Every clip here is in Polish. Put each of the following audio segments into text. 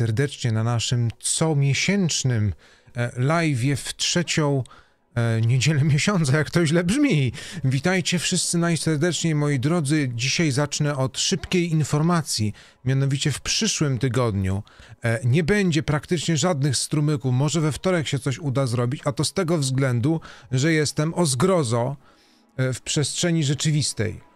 serdecznie na naszym comiesięcznym e, live w trzecią e, niedzielę miesiąca, jak to źle brzmi. Witajcie wszyscy najserdeczniej, moi drodzy. Dzisiaj zacznę od szybkiej informacji, mianowicie w przyszłym tygodniu e, nie będzie praktycznie żadnych strumyków. Może we wtorek się coś uda zrobić, a to z tego względu, że jestem o zgrozo w przestrzeni rzeczywistej.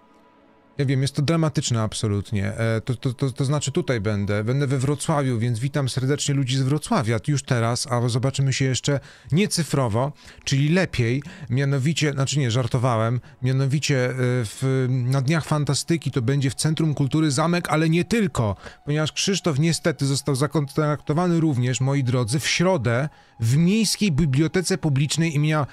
Ja wiem, jest to dramatyczne absolutnie. E, to, to, to, to, znaczy tutaj będę, będę we Wrocławiu, więc witam serdecznie ludzi z Wrocławia już teraz, a zobaczymy się jeszcze nie cyfrowo, czyli lepiej, mianowicie, znaczy nie, żartowałem, mianowicie e, w, na Dniach Fantastyki to będzie w Centrum Kultury Zamek, ale nie tylko, ponieważ Krzysztof niestety został zakontraktowany również, moi drodzy, w środę w Miejskiej Bibliotece Publicznej imienia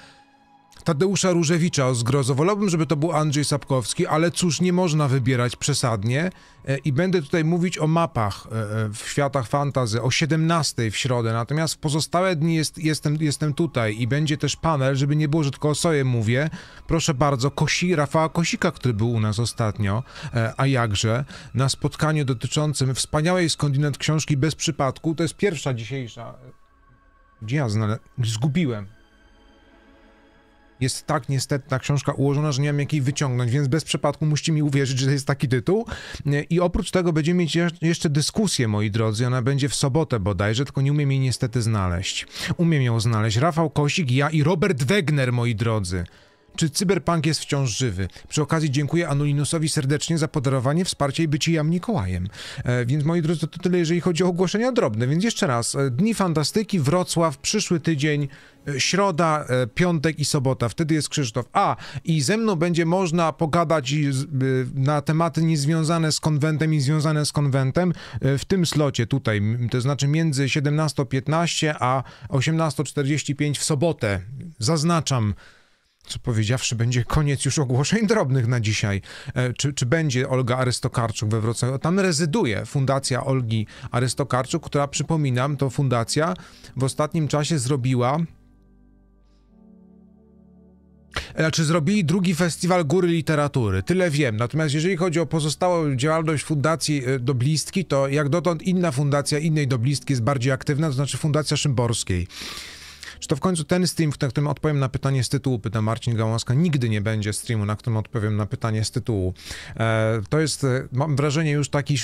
Tadeusza Różewicza z Wolałbym, żeby to był Andrzej Sapkowski, ale cóż, nie można wybierać przesadnie. E, I będę tutaj mówić o mapach e, e, w światach fantazy o 17 w środę, natomiast w pozostałe dni jest, jestem, jestem tutaj i będzie też panel, żeby nie było, że tylko o sobie mówię. Proszę bardzo, Kosi, Rafała Kosika, który był u nas ostatnio, a jakże, na spotkaniu dotyczącym wspaniałej skądinąd książki Bez Przypadku. To jest pierwsza dzisiejsza. Gdzie ja znalazłem? Zgubiłem jest tak niestety ta książka ułożona, że nie mam jakiej wyciągnąć, więc bez przypadku musicie mi uwierzyć, że to jest taki tytuł. E, I oprócz tego będziemy mieć jeszcze dyskusję, moi drodzy, ona będzie w sobotę bodajże, tylko nie umiem jej niestety znaleźć. Umiem ją znaleźć. Rafał Kosik, ja i Robert Wegner, moi drodzy. Czy cyberpunk jest wciąż żywy? Przy okazji dziękuję Anulinusowi serdecznie za podarowanie, wsparcie i bycie ja Mikołajem. E, więc moi drodzy, to tyle, jeżeli chodzi o ogłoszenia drobne. Więc jeszcze raz, e, Dni Fantastyki, Wrocław, przyszły tydzień, e, środa, e, piątek i sobota. Wtedy jest Krzysztof. A, i ze mną będzie można pogadać na tematy niezwiązane z konwentem i związane z konwentem w tym slocie tutaj, to znaczy między 17.15 a 18.45 w sobotę. Zaznaczam co powiedziawszy, będzie koniec już ogłoszeń drobnych na dzisiaj. E, czy, czy będzie Olga Arystokarczuk we Wrocławiu? Tam rezyduje Fundacja Olgi Arystokarczuk, która, przypominam, to fundacja w ostatnim czasie zrobiła e, czy zrobili drugi festiwal Góry Literatury. Tyle wiem. Natomiast jeżeli chodzi o pozostałą działalność Fundacji e, Doblistki, to jak dotąd inna fundacja innej Doblistki jest bardziej aktywna, to znaczy Fundacja Szymborskiej. Czy to w końcu ten stream, na którym odpowiem na pytanie z tytułu, pyta Marcin Gałąska, nigdy nie będzie streamu, na którym odpowiem na pytanie z tytułu. E, to jest, e, mam wrażenie, już taki e,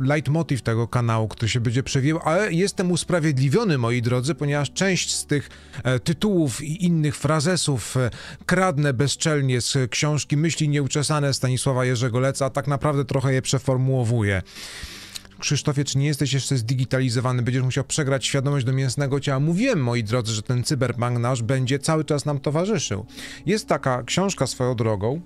leitmotiv tego kanału, który się będzie przewijał, ale jestem usprawiedliwiony, moi drodzy, ponieważ część z tych tytułów i innych frazesów kradnę bezczelnie z książki Myśli Nieuczesane Stanisława Jerzego Leca, a tak naprawdę trochę je przeformułowuję. Krzysztofie, czy nie jesteś jeszcze zdigitalizowany? Będziesz musiał przegrać świadomość do mięsnego ciała. Mówiłem, moi drodzy, że ten cyberpunk nasz będzie cały czas nam towarzyszył. Jest taka książka swoją drogą,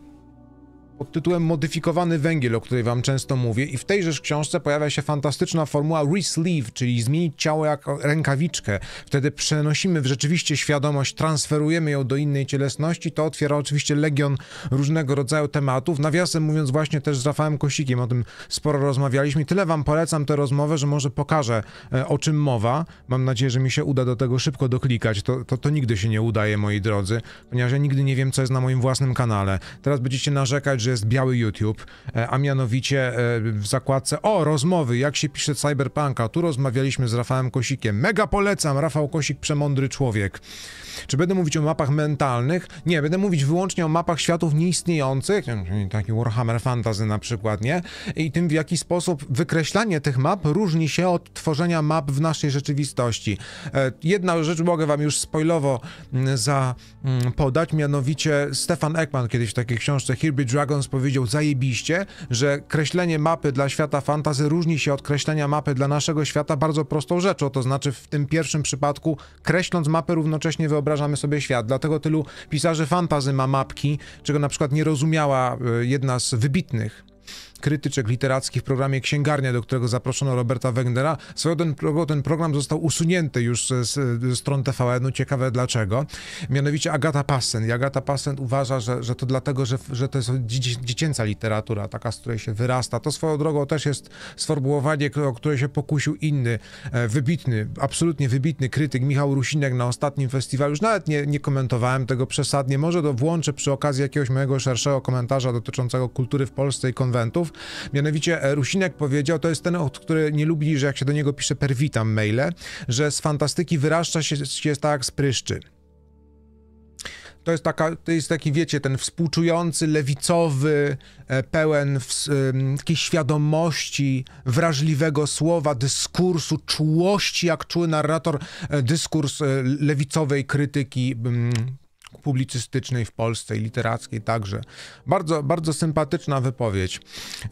pod tytułem Modyfikowany węgiel, o której wam często mówię i w tejże książce pojawia się fantastyczna formuła resleeve, sleeve czyli zmienić ciało jak rękawiczkę. Wtedy przenosimy w rzeczywiście świadomość, transferujemy ją do innej cielesności. To otwiera oczywiście legion różnego rodzaju tematów. Nawiasem mówiąc właśnie też z Rafałem Kosikiem o tym sporo rozmawialiśmy. Tyle wam polecam tę rozmowę, że może pokażę e, o czym mowa. Mam nadzieję, że mi się uda do tego szybko doklikać. To, to, to nigdy się nie udaje, moi drodzy, ponieważ ja nigdy nie wiem, co jest na moim własnym kanale. Teraz będziecie narzekać, że jest biały YouTube, e, a mianowicie e, w zakładce o, rozmowy, jak się pisze Cyberpunka. Tu rozmawialiśmy z Rafałem Kosikiem. Mega polecam, Rafał Kosik, przemądry człowiek. Czy będę mówić o mapach mentalnych? Nie, będę mówić wyłącznie o mapach światów nieistniejących, taki Warhammer Fantasy na przykład, nie? I tym, w jaki sposób wykreślanie tych map różni się od tworzenia map w naszej rzeczywistości. E, jedna rzecz mogę wam już spoilowo mm, za mm, podać, mianowicie Stefan Ekman kiedyś w takiej książce Here Be Dragon Dragons powiedział zajebiście, że kreślenie mapy dla świata fantazy różni się od kreślenia mapy dla naszego świata bardzo prostą rzeczą, to znaczy w tym pierwszym przypadku kreśląc mapę równocześnie wyobrażamy sobie świat, dlatego tylu pisarzy fantazy ma mapki, czego na przykład nie rozumiała y, jedna z wybitnych krytyczek literackich w programie Księgarnia, do którego zaproszono Roberta Wegnera. Swoją ten, ten program został usunięty już z, z stron TVN-u. Ciekawe dlaczego. Mianowicie Agata Passen. I Agata Passen uważa, że, że to dlatego, że, że to jest dziecięca literatura, taka, z której się wyrasta. To swoją drogą też jest sformułowanie, o które się pokusił inny, e, wybitny, absolutnie wybitny krytyk Michał Rusinek na ostatnim festiwalu. Już nawet nie, nie komentowałem tego przesadnie. Może to włączę przy okazji jakiegoś mojego szerszego komentarza dotyczącego kultury w Polsce i konwentów. Mianowicie e, Rusinek powiedział, to jest ten, który nie lubi, że jak się do niego pisze perwitam maile, że z fantastyki wyraszcza się, się tak z pryszczy. To jest, taka, to jest taki, wiecie, ten współczujący, lewicowy, e, pełen takiej świadomości, wrażliwego słowa, dyskursu, czułości, jak czuły narrator, e, dyskurs lewicowej krytyki mm, publicystycznej w Polsce i literackiej także. Bardzo, bardzo sympatyczna wypowiedź.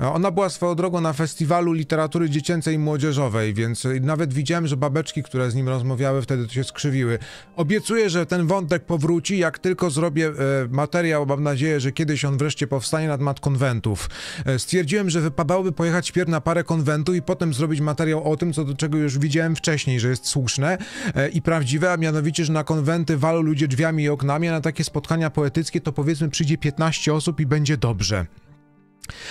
Ona była swoją drogą na Festiwalu Literatury Dziecięcej i Młodzieżowej, więc nawet widziałem, że babeczki, które z nim rozmawiały, wtedy to się skrzywiły. Obiecuję, że ten wątek powróci, jak tylko zrobię e, materiał, mam nadzieję, że kiedyś on wreszcie powstanie na temat konwentów. E, stwierdziłem, że wypadałoby pojechać pierw na parę konwentów i potem zrobić materiał o tym, co do czego już widziałem wcześniej, że jest słuszne e, i prawdziwe, a mianowicie, że na konwenty walą ludzie drzwiami i oknami, na takie spotkania poetyckie, to powiedzmy przyjdzie 15 osób i będzie dobrze.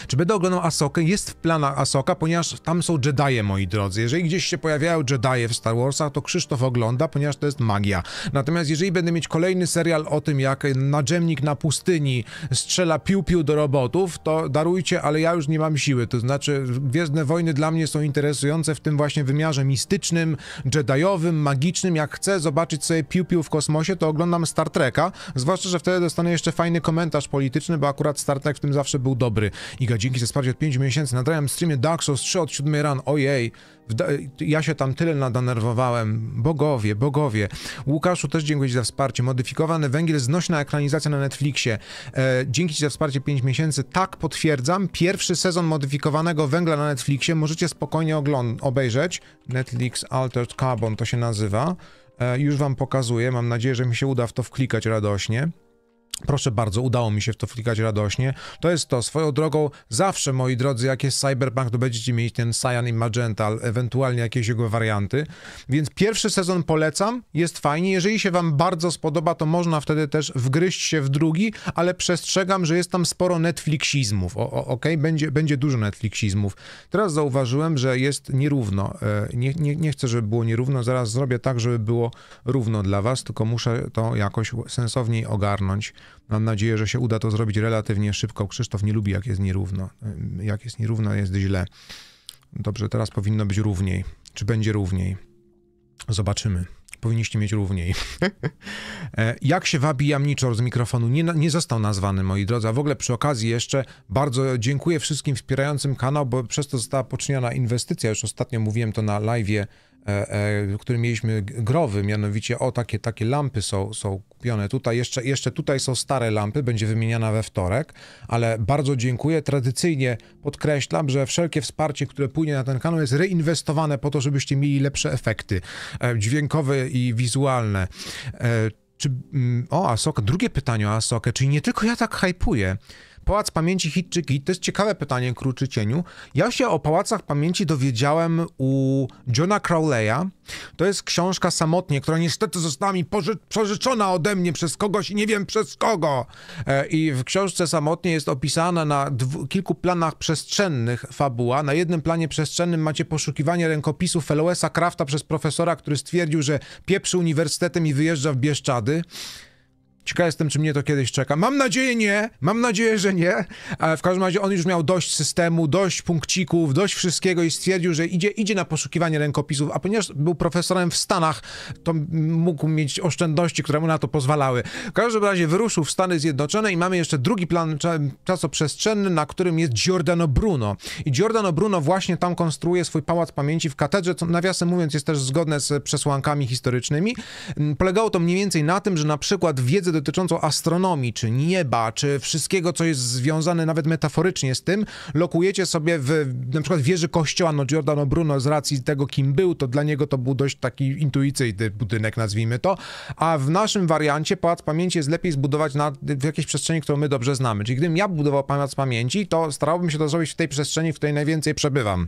Czy będę oglądał Asokę? Jest w planach Asoka, ponieważ tam są Jedi'e, moi drodzy. Jeżeli gdzieś się pojawiają Jedi'e w Star Warsach, to Krzysztof ogląda, ponieważ to jest magia. Natomiast jeżeli będę mieć kolejny serial o tym, jak nadziemnik na pustyni strzela piu-piu do robotów, to darujcie, ale ja już nie mam siły. To znaczy, Gwiezdne Wojny dla mnie są interesujące w tym właśnie wymiarze mistycznym, Jedi'owym, magicznym. Jak chcę zobaczyć sobie piu-piu w kosmosie, to oglądam Star Treka, zwłaszcza, że wtedy dostanę jeszcze fajny komentarz polityczny, bo akurat Star Trek w tym zawsze był dobry. Iga, dzięki za wsparcie od 5 miesięcy. Nadrałem streamie Dark Souls 3 od 7 ran. Ojej, ja się tam tyle nadanerwowałem. Bogowie, bogowie. Łukaszu też dziękuję Ci za wsparcie. Modyfikowany węgiel, znośna ekranizacja na Netflixie. E, dzięki Ci za wsparcie 5 miesięcy. Tak, potwierdzam. Pierwszy sezon modyfikowanego węgla na Netflixie możecie spokojnie obejrzeć. Netflix Altered Carbon to się nazywa. E, już Wam pokazuję. Mam nadzieję, że mi się uda w to wklikać radośnie. Proszę bardzo, udało mi się w to wklikać radośnie. To jest to. Swoją drogą, zawsze moi drodzy, jak jest Cyberpunk, to będziecie mieć ten Cyan i Magenta, ewentualnie jakieś jego warianty. Więc pierwszy sezon polecam, jest fajnie. Jeżeli się wam bardzo spodoba, to można wtedy też wgryźć się w drugi, ale przestrzegam, że jest tam sporo Netflixizmów. O, o, okay? będzie, będzie dużo Netflixizmów. Teraz zauważyłem, że jest nierówno. E, nie, nie, nie chcę, żeby było nierówno. Zaraz zrobię tak, żeby było równo dla was, tylko muszę to jakoś sensowniej ogarnąć. Mam nadzieję, że się uda to zrobić relatywnie szybko. Krzysztof nie lubi, jak jest nierówno. Jak jest nierówno, jest źle. Dobrze, teraz powinno być równiej. Czy będzie równiej? Zobaczymy. Powinniście mieć równiej. E, jak się wabi jamniczor z mikrofonu? Nie, nie został nazwany, moi drodzy. A w ogóle przy okazji jeszcze bardzo dziękuję wszystkim wspierającym kanał, bo przez to została poczyniona inwestycja. Już ostatnio mówiłem to na live'ie E, e, który mieliśmy growy, mianowicie o takie, takie lampy są, są kupione tutaj, jeszcze, jeszcze tutaj są stare lampy, będzie wymieniana we wtorek, ale bardzo dziękuję, tradycyjnie podkreślam, że wszelkie wsparcie, które płynie na ten kanał jest reinwestowane po to, żebyście mieli lepsze efekty e, dźwiękowe i wizualne. Czy, mm, o, Asoka, drugie pytanie o Asokę, czyli nie tylko ja tak hypuję, Pałac Pamięci Hit To jest ciekawe pytanie, kruczy Cieniu. Ja się o Pałacach Pamięci dowiedziałem u Johna Crowleya. To jest książka samotnie, która niestety została mi pożyczona ode mnie przez kogoś i nie wiem przez kogo. E, I w książce samotnie jest opisana na kilku planach przestrzennych fabuła. Na jednym planie przestrzennym macie poszukiwanie rękopisu Fellowesa Krafta przez profesora, który stwierdził, że pieprzy uniwersytetem i wyjeżdża w Bieszczady. Ciekaw jestem, czy mnie to kiedyś czeka. Mam nadzieję nie, mam nadzieję, że nie. Ale w każdym razie on już miał dość systemu, dość punkcików, dość wszystkiego i stwierdził, że idzie, idzie na poszukiwanie rękopisów, a ponieważ był profesorem w Stanach, to mógł mieć oszczędności, które mu na to pozwalały. W każdym razie wyruszył w Stany Zjednoczone i mamy jeszcze drugi plan czasoprzestrzenny, na którym jest Giordano Bruno. I Giordano Bruno właśnie tam konstruuje swój pałac pamięci w katedrze, co nawiasem mówiąc jest też zgodne z przesłankami historycznymi. Mm, polegało to mniej więcej na tym, że na przykład wiedzę wiedzę dotyczącą astronomii, czy nieba, czy wszystkiego, co jest związane nawet metaforycznie z tym, lokujecie sobie w na przykład wieży kościoła, no Giordano Bruno z racji tego, kim był, to dla niego to był dość taki intuicyjny budynek, nazwijmy to, a w naszym wariancie Pałac Pamięci jest lepiej zbudować na, w jakiejś przestrzeni, którą my dobrze znamy. Czyli gdybym ja budował Pałac Pamięci, to starałbym się to zrobić w tej przestrzeni, w której najwięcej przebywam.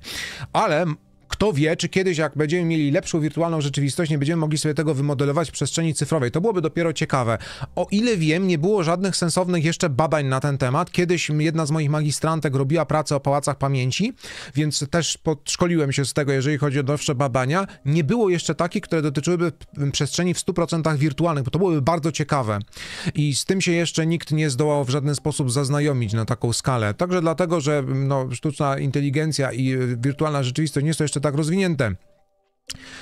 Ale kto wie, czy kiedyś, jak będziemy mieli lepszą wirtualną rzeczywistość, nie będziemy mogli sobie tego wymodelować w przestrzeni cyfrowej. To byłoby dopiero ciekawe. O ile wiem, nie było żadnych sensownych jeszcze badań na ten temat. Kiedyś jedna z moich magistrantek robiła pracę o pałacach pamięci, więc też podszkoliłem się z tego, jeżeli chodzi o nowsze badania. Nie było jeszcze takich, które dotyczyłyby przestrzeni w 100% wirtualnych, bo to byłoby bardzo ciekawe. I z tym się jeszcze nikt nie zdołał w żaden sposób zaznajomić na taką skalę. Także dlatego, że no, sztuczna inteligencja i y, wirtualna rzeczywistość nie są jeszcze tak rozwinięte.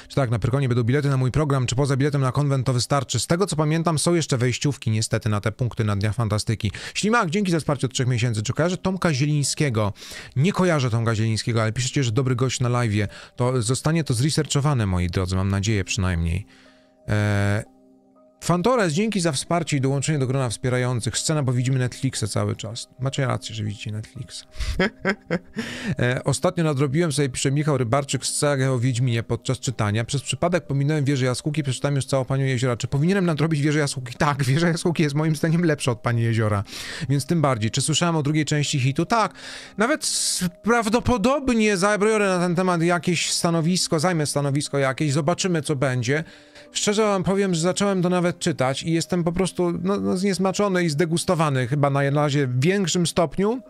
Czy tak, na Pyrkonie będą bilety na mój program, czy poza biletem na konwent to wystarczy? Z tego co pamiętam, są jeszcze wejściówki niestety na te punkty na Dnia Fantastyki. Ślimak, dzięki za wsparcie od trzech miesięcy. Czy kojarzę Tomka Zielińskiego? Nie kojarzę Tomka Zielińskiego, ale piszecie, że dobry gość na live. To zostanie to zresearchowane, moi drodzy, mam nadzieję przynajmniej. Eee, Fantores, dzięki za wsparcie i dołączenie do grona wspierających. Scena, bo widzimy Netflixa cały czas. Macie rację, że widzicie Netflixa. e, ostatnio nadrobiłem sobie, pisze Michał Rybarczyk, scenę o Wiedźminie podczas czytania. Przez przypadek pominąłem Wieżę Jaskółki, przeczytałem już całą Panią Jeziora. Czy powinienem nadrobić Wieżę Jaskółki? Tak, Wieża Jaskółki jest moim zdaniem lepsza od Pani Jeziora, więc tym bardziej. Czy słyszałem o drugiej części hitu? Tak. Nawet prawdopodobnie zabiorę na ten temat jakieś stanowisko, zajmę stanowisko jakieś, zobaczymy co będzie. Szczerze wam powiem, że zacząłem to nawet czytać i jestem po prostu no, no, zniesmaczony i zdegustowany chyba na razie w większym stopniu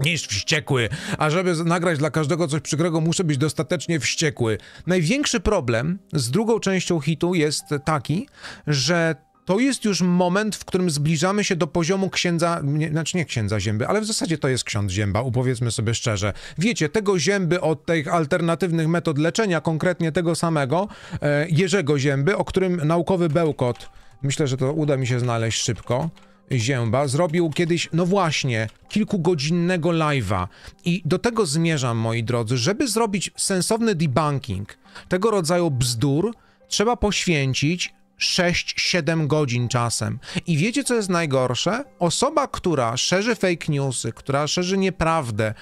niż wściekły, a żeby nagrać dla każdego coś przykrego, muszę być dostatecznie wściekły. Największy problem z drugą częścią hitu jest taki, że to jest już moment, w którym zbliżamy się do poziomu księdza, nie, znaczy nie księdza Zięby, ale w zasadzie to jest ksiądz Zięba, upowiedzmy sobie szczerze. Wiecie, tego Zięby od tych alternatywnych metod leczenia, konkretnie tego samego e, Jerzego Zięby, o którym naukowy bełkot, myślę, że to uda mi się znaleźć szybko, Zięba zrobił kiedyś, no właśnie, kilkugodzinnego live'a. I do tego zmierzam, moi drodzy, żeby zrobić sensowny debunking tego rodzaju bzdur, trzeba poświęcić 6-7 godzin czasem. I wiecie, co jest najgorsze? Osoba, która szerzy fake newsy, która szerzy nieprawdę,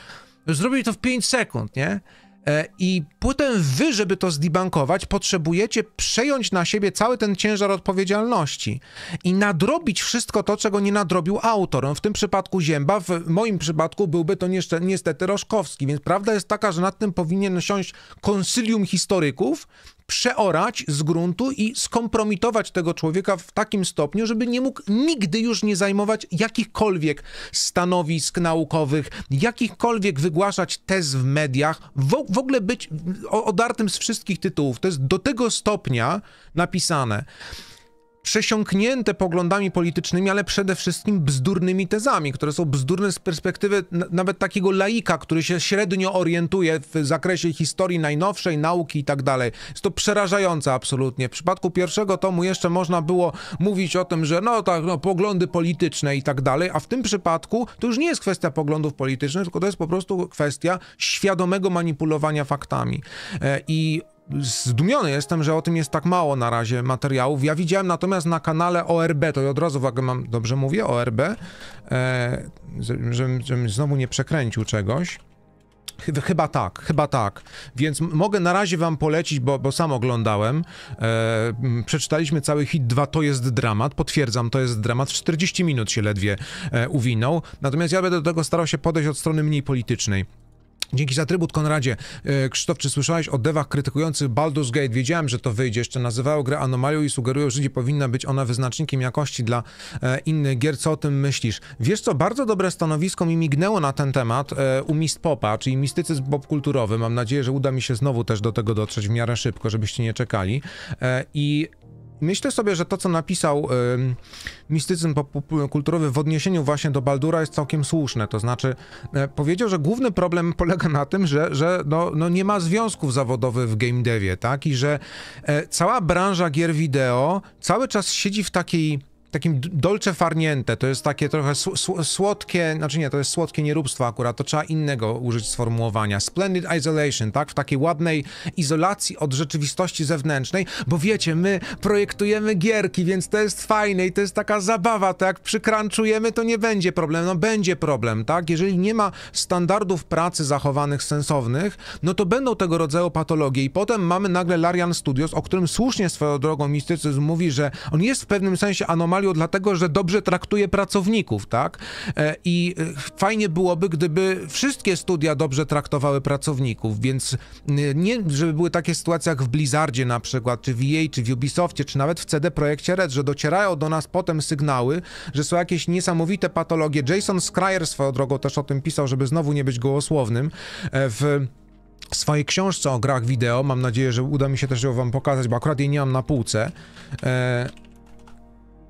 zrobi to w 5 sekund, nie? E, I płytę wy, żeby to zdibankować, potrzebujecie przejąć na siebie cały ten ciężar odpowiedzialności i nadrobić wszystko to, czego nie nadrobił autor. No, w tym przypadku Zięba, w moim przypadku byłby to niestety Roszkowski, więc prawda jest taka, że nad tym powinien siąść konsylium historyków przeorać z gruntu i skompromitować tego człowieka w takim stopniu, żeby nie mógł nigdy już nie zajmować jakichkolwiek stanowisk naukowych, jakichkolwiek wygłaszać tez w mediach, w, ogóle być odartym z wszystkich tytułów. To jest do tego stopnia napisane przesiąknięte poglądami politycznymi, ale przede wszystkim bzdurnymi tezami, które są bzdurne z perspektywy nawet takiego laika, który się średnio orientuje w zakresie historii najnowszej, nauki i tak dalej. Jest to przerażające absolutnie. W przypadku pierwszego tomu jeszcze można było mówić o tym, że no tak, no, poglądy polityczne i tak dalej, a w tym przypadku to już nie jest kwestia poglądów politycznych, tylko to jest po prostu kwestia świadomego manipulowania faktami. E, I zdumiony jestem, że o tym jest tak mało na razie materiałów. Ja widziałem natomiast na kanale ORB, to i od razu uwagę mam, dobrze mówię, ORB, e, żebym, żebym znowu nie przekręcił czegoś. Chyba tak, chyba tak. Więc mogę na razie wam polecić, bo, bo sam oglądałem. E, przeczytaliśmy cały hit 2, to jest dramat, potwierdzam, to jest dramat. 40 minut się ledwie e, uwinął. Natomiast ja będę do tego starał się podejść od strony mniej politycznej. Dzięki za trybut, Konradzie. E, Krzysztof, czy słyszałeś o dewach krytykujących Baldur's Gate? Wiedziałem, że to wyjdzie. Jeszcze nazywają grę anomalią i sugerują, że nie powinna być ona wyznacznikiem jakości dla e, innych gier. Co o tym myślisz? Wiesz co, bardzo dobre stanowisko mi mignęło na ten temat e, u Mist Popa, czyli mistycyzm popkulturowy. Mam nadzieję, że uda mi się znowu też do tego dotrzeć w miarę szybko, żebyście nie czekali. I Myślę sobie, że to, co napisał y, mistycyzm kulturowy w odniesieniu właśnie do Baldura jest całkiem słuszne. To znaczy, y, powiedział, że główny problem polega na tym, że, że no, no nie ma związków zawodowych w game devie, tak? I że y, cała branża gier wideo cały czas siedzi w takiej takim dolce farnięte, to jest takie trochę słodkie, znaczy nie, to jest słodkie nieróbstwo akurat, to trzeba innego użyć sformułowania. Splendid isolation, tak? W takiej ładnej izolacji od rzeczywistości zewnętrznej, bo wiecie, my projektujemy gierki, więc to jest fajne i to jest taka zabawa, tak? Jak przykranczujemy, to nie będzie problem, no będzie problem, tak? Jeżeli nie ma standardów pracy zachowanych, sensownych, no to będą tego rodzaju patologie i potem mamy nagle Larian Studios, o którym słusznie swoją drogą mistycyzm mówi, że on jest w pewnym sensie anomalią Somalio dlatego, że dobrze traktuje pracowników, tak? E, I e, fajnie byłoby, gdyby wszystkie studia dobrze traktowały pracowników, więc e, nie, żeby były takie sytuacje jak w Blizzardzie na przykład, czy w EA, czy w Ubisoftie, czy nawet w CD Projekcie Red, że docierają do nas potem sygnały, że są jakieś niesamowite patologie. Jason Schreier swoją drogą też o tym pisał, żeby znowu nie być gołosłownym, w swojej książce o grach wideo, mam nadzieję, że uda mi się też ją wam pokazać, bo akurat jej nie mam na półce,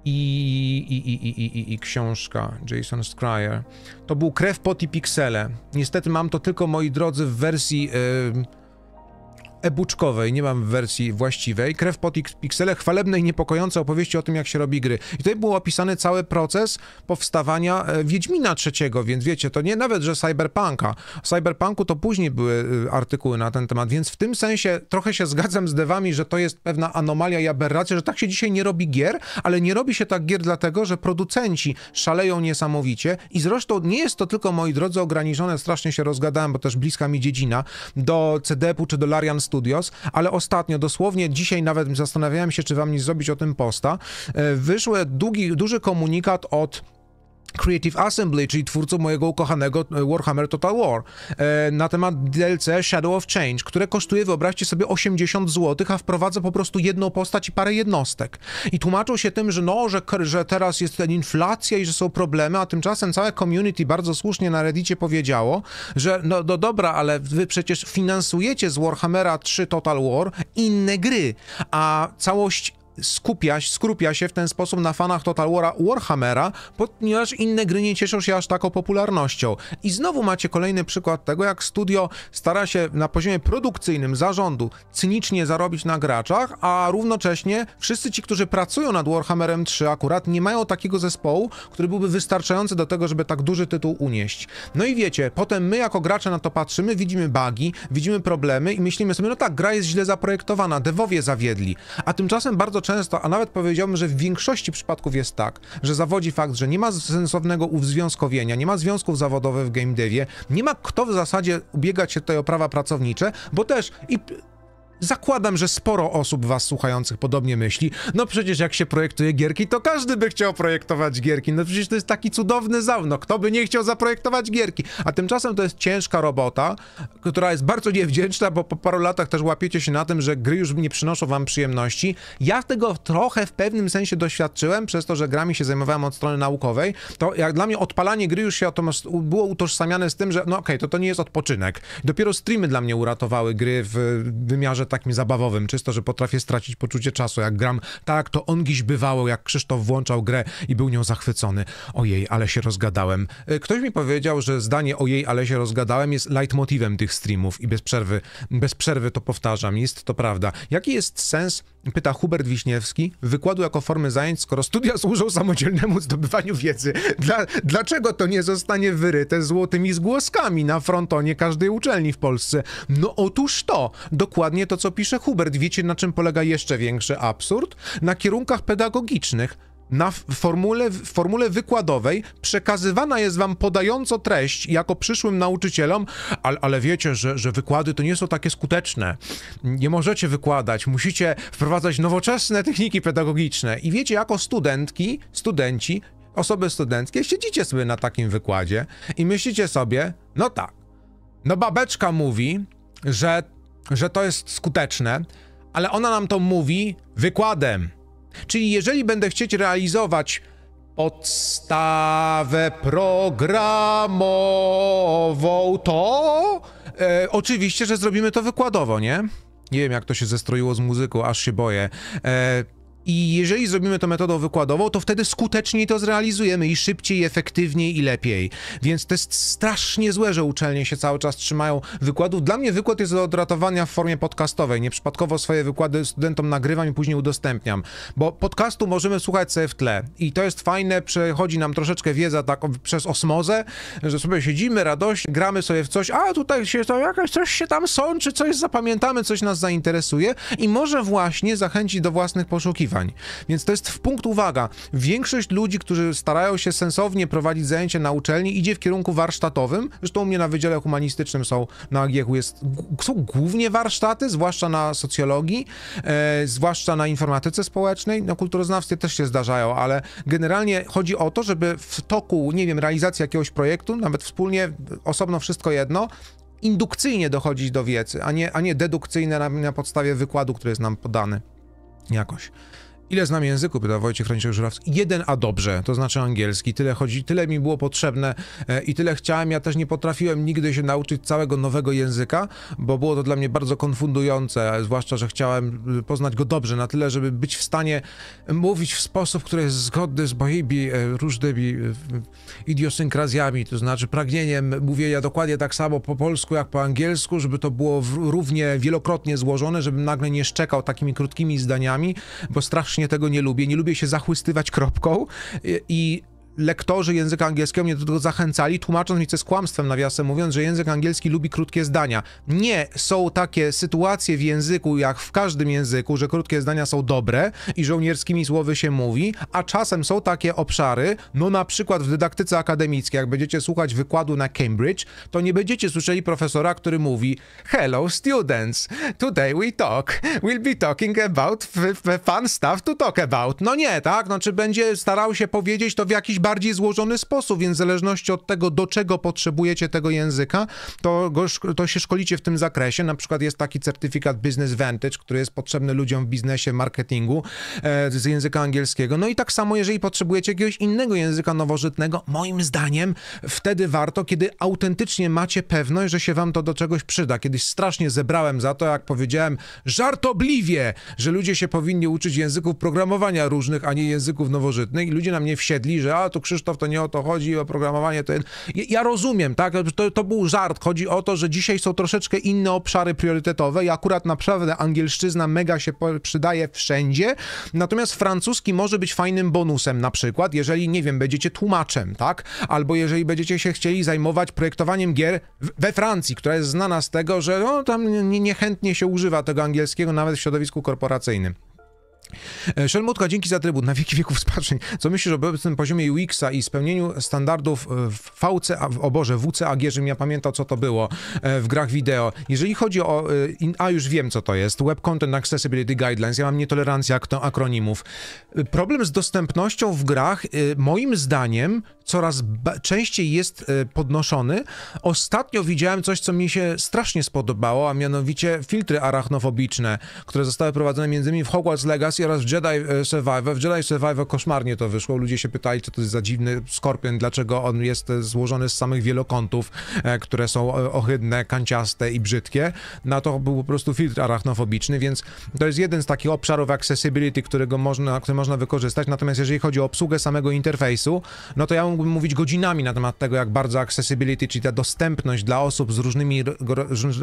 i, i, i, i, i, książka Jason Schreier. To był Krew, Pot i Piksele. Niestety mam to tylko, moi drodzy, w wersji... Yy, e-buczkowej, nie mam wersji właściwej, krew po piksele, i niepokojące opowieści o tym, jak się robi gry. I tutaj był opisany cały proces powstawania e, Wiedźmina trzeciego, więc wiecie, to nie nawet, że Cyberpunka. W Cyberpunku to później były e, artykuły na ten temat, więc w tym sensie trochę się zgadzam z Dewami, że to jest pewna anomalia i aberracja, że tak się dzisiaj nie robi gier, ale nie robi się tak gier dlatego, że producenci szaleją niesamowicie i zresztą nie jest to tylko, moi drodzy, ograniczone, strasznie się rozgadałem, bo też bliska mi dziedzina, do CDP-u e czy do Larian Studios, ale ostatnio, dosłownie dzisiaj nawet zastanawiałem się, czy wam nie zrobić o tym posta, e, wyszły długi, duży komunikat od Creative Assembly, czyli twórcą mojego ukochanego e, Warhammer Total War, e, na temat DLC Shadow of Change, które kosztuje, wyobraźcie sobie, 80 zł, a wprowadza po prostu jedną postać i parę jednostek. I tłumaczą się tym, że no, że, że teraz jest inflacja i że są problemy, a tymczasem całe community bardzo słusznie na Reddicie powiedziało, że no, no dobra, ale wy przecież finansujecie z Warhammera 3 Total War inne gry, a całość skupia, skrupia się w ten sposób na fanach Total War Warhammera, ponieważ inne gry nie cieszą się aż taką popularnością. I znowu macie kolejny przykład tego, jak studio stara się na poziomie produkcyjnym zarządu cynicznie zarobić na graczach, a równocześnie wszyscy ci, którzy pracują nad Warhammerem 3 akurat, nie mają takiego zespołu, który byłby wystarczający do tego, żeby tak duży tytuł unieść. No i wiecie, potem my jako gracze na to patrzymy, widzimy bugi, widzimy problemy i myślimy sobie, no tak, gra jest źle zaprojektowana, devowie zawiedli. A tymczasem bardzo często, a nawet powiedziałbym, że w większości przypadków jest tak, że zawodzi fakt, że nie ma sensownego uwzwiązkowienia, nie ma związków zawodowych w game devie, nie ma kto w zasadzie ubiegać się tutaj o prawa pracownicze, bo też i Zakładam, że sporo osób was słuchających podobnie myśli. No przecież jak się projektuje gierki, to każdy by chciał projektować gierki. No przecież to jest taki cudowny zał. No kto by nie chciał zaprojektować gierki? A tymczasem to jest ciężka robota, która jest bardzo niewdzięczna, bo po paru latach też łapiecie się na tym, że gry już nie przynoszą wam przyjemności. Ja tego trochę w pewnym sensie doświadczyłem, przez to, że grami się zajmowałem od strony naukowej. To jak dla mnie odpalanie gry już się było utożsamiane z tym, że no okej, okay, to to nie jest odpoczynek. Dopiero streamy dla mnie uratowały gry w wymiarze takim zabawowym, czysto, że potrafię stracić poczucie czasu. Jak gram tak, to on gdzieś bywało, jak Krzysztof włączał grę i był nią zachwycony. Ojej, ale się rozgadałem. E, ktoś mi powiedział, że zdanie ojej, ale się rozgadałem jest leitmotivem tych streamów i bez przerwy, bez przerwy to powtarzam. Jest to prawda. Jaki jest sens Pyta Hubert Wiśniewski, wykładu jako formy zajęć, skoro studia służą samodzielnemu zdobywaniu wiedzy. Dla, dlaczego to nie zostanie wyryte złotymi zgłoskami na frontonie każdej uczelni w Polsce? No otóż to, dokładnie to, co pisze Hubert. Wiecie, na czym polega jeszcze większy absurd? Na kierunkach pedagogicznych na formule, w formule wykładowej przekazywana jest wam podająco treść jako przyszłym nauczycielom, ale, ale wiecie, że, że wykłady to nie są takie skuteczne. Nie możecie wykładać, musicie wprowadzać nowoczesne techniki pedagogiczne. I wiecie, jako studentki, studenci, osoby studenckie, siedzicie sobie na takim wykładzie i myślicie sobie, no tak, no babeczka mówi, że, że to jest skuteczne, ale ona nam to mówi wykładem Czyli jeżeli będę chcieć realizować podstawę programową, to e, oczywiście, że zrobimy to wykładowo, nie? Nie wiem, jak to się zestroiło z muzyką, aż się boję. E, i jeżeli zrobimy to metodą wykładową, to wtedy skuteczniej to zrealizujemy i szybciej, i efektywniej, i lepiej. Więc to jest strasznie złe, że uczelnie się cały czas trzymają wykładów. Dla mnie wykład jest do odratowania w formie podcastowej. Nieprzypadkowo swoje wykłady studentom nagrywam i później udostępniam. Bo podcastu możemy słuchać sobie w tle. I to jest fajne, przechodzi nam troszeczkę wiedza tak przez osmozę, że sobie siedzimy, radość, gramy sobie w coś, a tutaj się to jakaś coś się tam sączy, coś zapamiętamy, coś nas zainteresuje i może właśnie zachęci do własnych poszukiwań spotkań. Więc to jest w punkt uwaga. Większość ludzi, którzy starają się sensownie prowadzić zajęcia na uczelni, idzie w kierunku warsztatowym. Zresztą u mnie na Wydziale Humanistycznym są, na AGH jest, są głównie warsztaty, zwłaszcza na socjologii, e, zwłaszcza na informatyce społecznej. Na no, kulturoznawstwie też się zdarzają, ale generalnie chodzi o to, żeby w toku, nie wiem, realizacji jakiegoś projektu, nawet wspólnie, osobno wszystko jedno, indukcyjnie dochodzić do wiedzy, a nie, a nie dedukcyjne na, na podstawie wykładu, który jest nam podany jakoś. Ile znam języku? pyta Wojciech Franciszek Żurawski. Jeden, a dobrze, to znaczy angielski. Tyle chodzi, tyle mi było potrzebne e, i tyle chciałem. Ja też nie potrafiłem nigdy się nauczyć całego nowego języka, bo było to dla mnie bardzo konfundujące, zwłaszcza, że chciałem y, poznać go dobrze, na tyle, żeby być w stanie mówić w sposób, który jest zgodny z moimi e, różnymi e, idiosynkrazjami, to znaczy pragnieniem mówienia dokładnie tak samo po polsku, jak po angielsku, żeby to było równie wielokrotnie złożone, żebym nagle nie szczekał takimi krótkimi zdaniami, bo strasznie strasznie tego nie lubię. Nie lubię się zachłystywać kropką y, i lektorzy języka angielskiego mnie do tego zachęcali, tłumacząc mi, to z kłamstwem, nawiasem mówiąc, że język angielski lubi krótkie zdania. Nie, są takie sytuacje w języku, jak w każdym języku, że krótkie zdania są dobre i żołnierskimi słowy się mówi, a czasem są takie obszary, no na przykład w dydaktyce akademickiej, jak będziecie słuchać wykładu na Cambridge, to nie będziecie słyszeli profesora, który mówi Hello students, today we talk, we'll be talking about fun stuff to talk about. No nie, tak? No czy będzie starał się powiedzieć to w jakiś bardziej złożony sposób, więc w zależności od tego, do czego potrzebujecie tego języka, to, go, to się szkolicie w tym zakresie. Na przykład jest taki certyfikat Business Vantage, który jest potrzebny ludziom w biznesie, marketingu e, z języka angielskiego. No i tak samo, jeżeli potrzebujecie jakiegoś innego języka nowożytnego, moim zdaniem wtedy warto, kiedy autentycznie macie pewność, że się wam to do czegoś przyda. Kiedyś strasznie zebrałem za to, jak powiedziałem żartobliwie, że ludzie się powinni uczyć języków programowania różnych, a nie języków nowożytnych i ludzie na mnie wsiedli, że a, to Krzysztof, to nie o to chodzi, o programowanie to... Ja rozumiem, tak? To, to był żart. Chodzi o to, że dzisiaj są troszeczkę inne obszary priorytetowe i akurat naprawdę angielszczyzna mega się przydaje wszędzie, natomiast francuski może być fajnym bonusem na przykład, jeżeli, nie wiem, będziecie tłumaczem, tak? Albo jeżeli będziecie się chcieli zajmować projektowaniem gier we Francji, która jest znana z tego, że no, tam niechętnie się używa tego angielskiego nawet w środowisku korporacyjnym. E, Szelmutka, dzięki za trybut na wieki wieków spaczeń. Co myślisz o obecnym poziomie UX-a i spełnieniu standardów e, w VC, o Boże, WCAG, żebym ja pamiętał, co to było e, w grach wideo. Jeżeli chodzi o, a już wiem, co to jest, Web Content Accessibility Guidelines, ja mam nietolerancję akronimów. Problem z dostępnością w grach, moim zdaniem, coraz częściej jest podnoszony. Ostatnio widziałem coś, co mi się strasznie spodobało, a mianowicie filtry arachnofobiczne, które zostały prowadzone między innymi w Hogwarts Legacy i oraz Jedi e, Survivor. W Jedi Survivor koszmarnie to wyszło. Ludzie się pytali, co to jest za dziwny skorpion, dlaczego on jest e, złożony z samych wielokątów, e, które są ohydne, kanciaste i brzydkie. Na to był po prostu filtr arachnofobiczny, więc to jest jeden z takich obszarów accessibility, którego można, który można wykorzystać. Natomiast jeżeli chodzi o obsługę samego interfejsu, no to ja mógłbym mówić godzinami na temat tego, jak bardzo accessibility, czyli ta dostępność dla osób z, różnymi,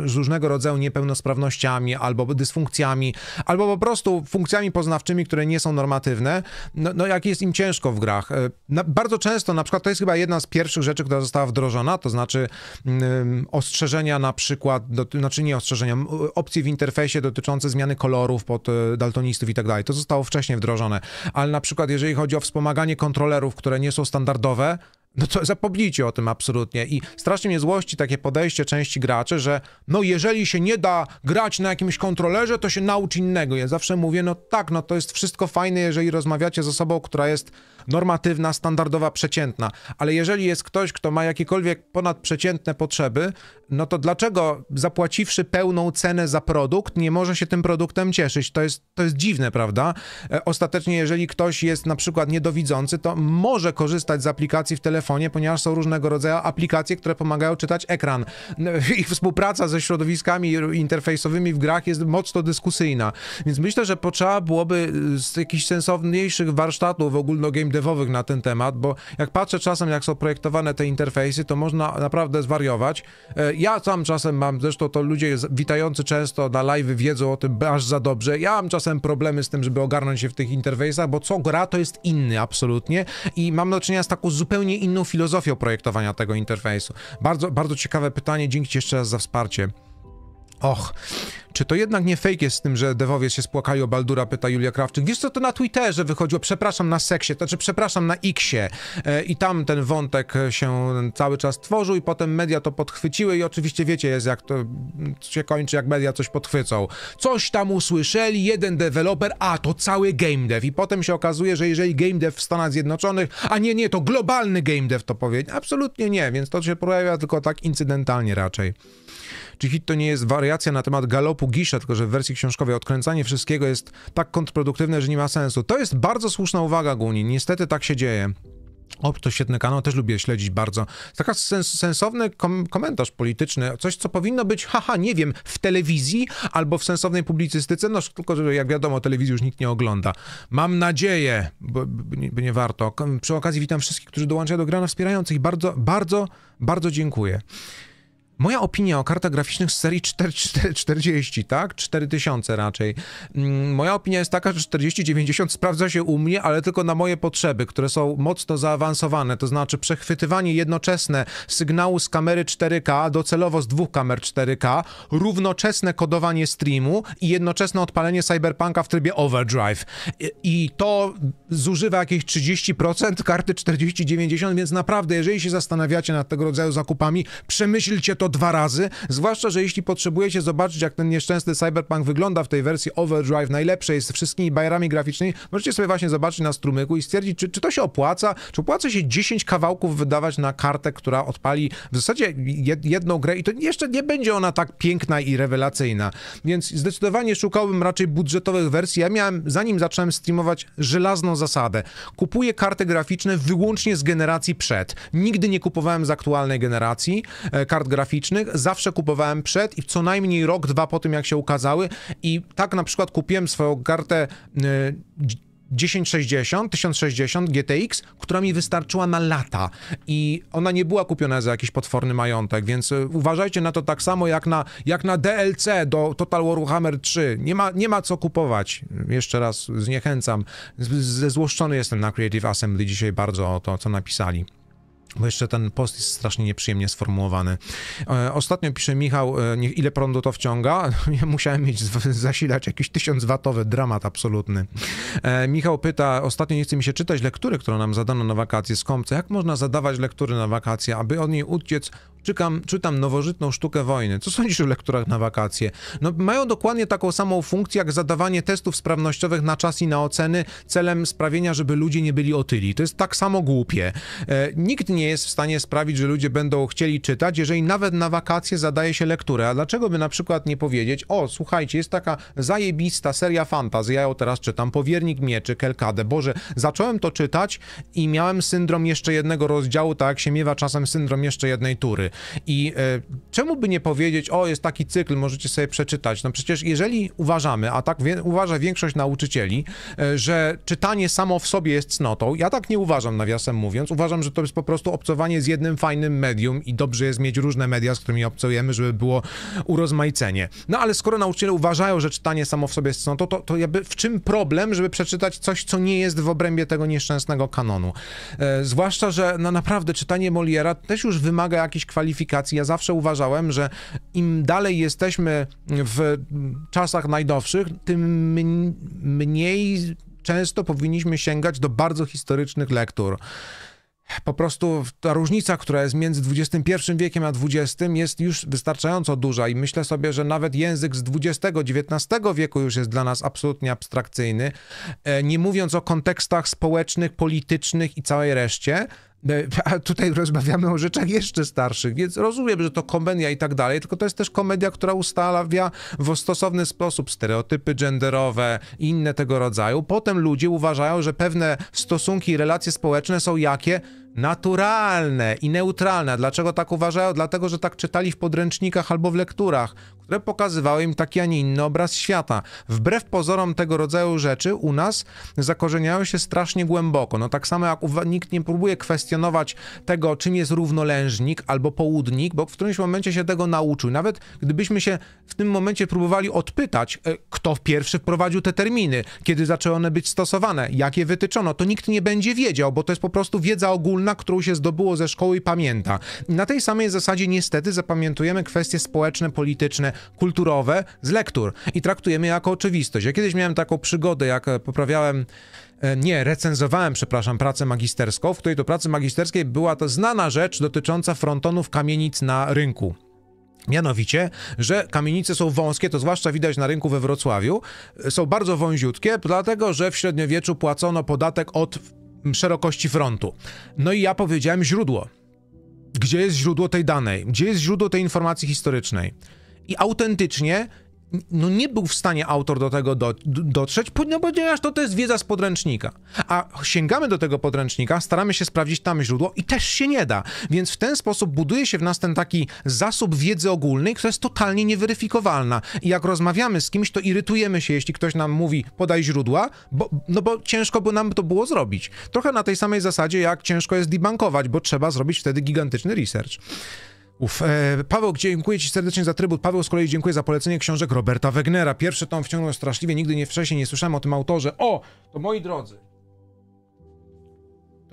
z różnego rodzaju niepełnosprawnościami albo dysfunkcjami, albo po prostu funkcjami poza poznawczymi, które nie są normatywne, no, no jak jest im ciężko w grach. E, na, bardzo często, na przykład, to jest chyba jedna z pierwszych rzeczy, która została wdrożona, to znaczy um, ostrzeżenia na przykład, do, znaczy nie ostrzeżenia, opcje w interfejsie dotyczące zmiany kolorów pod e, daltonistów i tak dalej. To zostało wcześniej wdrożone, ale na przykład jeżeli chodzi o wspomaganie kontrolerów, które nie są standardowe, no to zapomnijcie o tym absolutnie. I strasznie mnie złości takie podejście części graczy, że no jeżeli się nie da grać na jakimś kontrolerze, to się naucz innego. Ja zawsze mówię, no tak, no to jest wszystko fajne, jeżeli rozmawiacie z osobą, która jest normatywna, standardowa, przeciętna. Ale jeżeli jest ktoś, kto ma jakiekolwiek ponadprzeciętne potrzeby, no to dlaczego zapłaciwszy pełną cenę za produkt, nie może się tym produktem cieszyć? To jest, to jest dziwne, prawda? E, ostatecznie, jeżeli ktoś jest na przykład niedowidzący, to może korzystać z aplikacji w telefonie, ponieważ są różnego rodzaju aplikacje, które pomagają czytać ekran. No, ich współpraca ze środowiskami interfejsowymi w grach jest mocno dyskusyjna. Więc myślę, że potrzeba byłoby e, z jakichś sensowniejszych warsztatów ogólnogame na ten temat, bo jak patrzę czasem, jak są projektowane te interfejsy, to można naprawdę zwariować. E, ja sam czasem mam, zresztą to ludzie witający często na live wiedzą o tym aż za dobrze. Ja mam czasem problemy z tym, żeby ogarnąć się w tych interfejsach, bo co gra to jest inny absolutnie i mam do czynienia z taką zupełnie inną filozofią projektowania tego interfejsu. Bardzo, bardzo ciekawe pytanie, dzięki Ci jeszcze raz za wsparcie. Och, czy to jednak nie fake jest z tym, że dewowie się spłakają o Baldura, pyta Julia Krawczyk. Wiesz co, to na Twitterze wychodziło, przepraszam, na seksie, to znaczy przepraszam, na Xie. E, I tam ten wątek się cały czas tworzył i potem media to podchwyciły i oczywiście wiecie jest, jak to się kończy, jak media coś podchwycą. Coś tam usłyszeli, jeden deweloper, a to cały game dev. I potem się okazuje, że jeżeli game dev w Stanach Zjednoczonych, a nie, nie, to globalny game dev to powiedział. Absolutnie nie, więc to się pojawia tylko tak incydentalnie raczej. Czy hit to nie jest wariacja na temat galopu Gisza, tylko że w wersji książkowej odkręcanie wszystkiego jest tak kontrproduktywne, że nie ma sensu? To jest bardzo słuszna uwaga, Guni. Niestety tak się dzieje. O, to świetny kanał, też lubię śledzić bardzo. Taka sens sensowny kom komentarz polityczny, coś, co powinno być, haha, nie wiem, w telewizji albo w sensownej publicystyce, no tylko, że jak wiadomo, telewizji już nikt nie ogląda. Mam nadzieję, bo, bo nie warto. Przy okazji witam wszystkich, którzy dołączają do grana wspierających. Bardzo, bardzo, bardzo dziękuję. Moja opinia o kartach graficznych z serii 4, 40, tak? 4000 raczej. Mm, moja opinia jest taka, że 4090 sprawdza się u mnie, ale tylko na moje potrzeby, które są mocno zaawansowane, to znaczy przechwytywanie jednoczesne sygnału z kamery 4K, docelowo z dwóch kamer 4K, równoczesne kodowanie streamu i jednoczesne odpalenie Cyberpunka w trybie Overdrive. I to zużywa jakieś 30% karty 4090, więc naprawdę, jeżeli się zastanawiacie nad tego rodzaju zakupami, przemyślcie to to dwa razy, zwłaszcza, że jeśli potrzebujecie zobaczyć, jak ten nieszczęsny cyberpunk wygląda w tej wersji Overdrive, najlepszej z wszystkimi bajerami graficznymi, możecie sobie właśnie zobaczyć na strumyku i stwierdzić, czy, czy to się opłaca, czy opłaca się 10 kawałków wydawać na kartę, która odpali w zasadzie jedną grę i to jeszcze nie będzie ona tak piękna i rewelacyjna. Więc zdecydowanie szukałbym raczej budżetowych wersji. Ja miałem, zanim zacząłem streamować, żelazną zasadę. Kupuję karty graficzne wyłącznie z generacji przed. Nigdy nie kupowałem z aktualnej generacji e, kart graficznych, graficznych zawsze kupowałem przed i co najmniej rok, dwa po tym, jak się ukazały. I tak na przykład kupiłem swoją kartę. 1060, 1060 GTX, która mi wystarczyła na lata i ona nie była kupiona za jakiś potworny majątek, więc y, uważajcie na to tak samo jak na, jak na DLC do Total War Hammer 3. Nie ma, nie ma co kupować. Jeszcze raz zniechęcam. Zezłoszczony jestem na Creative Assembly dzisiaj bardzo o to, co napisali bo jeszcze ten post jest strasznie nieprzyjemnie sformułowany. E, ostatnio pisze Michał, e, ile prądu to wciąga? Ja musiałem mieć zasilać jakiś 1000-watowy dramat absolutny. E, Michał pyta, ostatnio nie chce mi się czytać lektury, którą nam zadano na wakacje z Komca. Jak można zadawać lektury na wakacje? Aby od niej uciec, Czytam, czytam nowożytną sztukę wojny. Co sądzisz o lekturach na wakacje? No, mają dokładnie taką samą funkcję jak zadawanie testów sprawnościowych na czas i na oceny celem sprawienia, żeby ludzie nie byli otyli. To jest tak samo głupie. E, nikt nie jest w stanie sprawić, że ludzie będą chcieli czytać, jeżeli nawet na wakacje zadaje się lekturę. A dlaczego by na przykład nie powiedzieć, o słuchajcie, jest taka zajebista seria fantazy, ja ją teraz czytam, Powiernik Mieczy, Kelkadę. Boże, zacząłem to czytać i miałem syndrom jeszcze jednego rozdziału, tak jak się miewa czasem syndrom jeszcze jednej tury. I e, czemu by nie powiedzieć, o jest taki cykl, możecie sobie przeczytać. No przecież jeżeli uważamy, a tak wie, uważa większość nauczycieli, e, że czytanie samo w sobie jest cnotą, ja tak nie uważam, nawiasem mówiąc. Uważam, że to jest po prostu obcowanie z jednym fajnym medium i dobrze jest mieć różne media, z którymi obcujemy, żeby było urozmaicenie. No ale skoro nauczyciele uważają, że czytanie samo w sobie jest cnotą, to, to jakby w czym problem, żeby przeczytać coś, co nie jest w obrębie tego nieszczęsnego kanonu? E, zwłaszcza, że no naprawdę czytanie Moliera też już wymaga jakichś kwalifikacji kwalifikacji. Ja zawsze uważałem, że im dalej jesteśmy w czasach najnowszych, tym mniej często powinniśmy sięgać do bardzo historycznych lektur. Po prostu ta różnica, która jest między XXI wiekiem a XX, jest już wystarczająco duża i myślę sobie, że nawet język z XX-XIX wieku już jest dla nas absolutnie abstrakcyjny, e, nie mówiąc o kontekstach społecznych, politycznych i całej reszcie. E, a tutaj rozmawiamy o rzeczach jeszcze starszych, więc rozumiem, że to komedia i tak dalej, tylko to jest też komedia, która ustanawia w stosowny sposób stereotypy genderowe i inne tego rodzaju. Potem ludzie uważają, że pewne stosunki i relacje społeczne są jakie? naturalne i neutralne. Dlaczego tak uważają? Dlatego, że tak czytali w podręcznikach albo w lekturach, które pokazywały im taki, a nie inny obraz świata. Wbrew pozorom tego rodzaju rzeczy u nas zakorzeniają się strasznie głęboko. No tak samo jak nikt nie próbuje kwestionować tego, czym jest równoleżnik albo południk, bo w którymś momencie się tego nauczył. Nawet gdybyśmy się w tym momencie próbowali odpytać, e, kto pierwszy wprowadził te terminy, kiedy zaczęły one być stosowane, jakie wytyczono, to nikt nie będzie wiedział, bo to jest po prostu wiedza ogólna, którą się zdobyło ze szkoły i pamięta. na tej samej zasadzie niestety zapamiętujemy kwestie społeczne, polityczne, kulturowe z lektur i traktujemy je jako oczywistość. Ja kiedyś miałem taką przygodę, jak e, poprawiałem e, nie, recenzowałem, przepraszam, pracę magisterską, w której to pracy magisterskiej była to znana rzecz dotycząca frontonów kamienic na rynku. Mianowicie, że kamienice są wąskie, to zwłaszcza widać na rynku we Wrocławiu, e, są bardzo wąziutkie, dlatego że w średniowieczu płacono podatek od szerokości frontu. No i ja powiedziałem źródło. Gdzie jest źródło tej danej? Gdzie jest źródło tej informacji historycznej? I autentycznie no nie był w stanie autor do tego do, dotrzeć, no ponieważ to, to jest wiedza z podręcznika. A sięgamy do tego podręcznika, staramy się sprawdzić tam źródło i też się nie da. Więc w ten sposób buduje się w nas ten taki zasób wiedzy ogólnej, która jest totalnie nieweryfikowalna. I jak rozmawiamy z kimś, to irytujemy się, jeśli ktoś nam mówi podaj źródła, bo, no bo ciężko by nam to było zrobić. Trochę na tej samej zasadzie, jak ciężko jest debunkować, bo trzeba zrobić wtedy gigantyczny research. Uf, e, Paweł, dziękuję Ci serdecznie za trybut. Paweł z kolei dziękuję za polecenie książek Roberta Wegnera. Pierwszy tom wciągnął straszliwie, nigdy nie wcześniej nie słyszałem o tym autorze. O, to moi drodzy,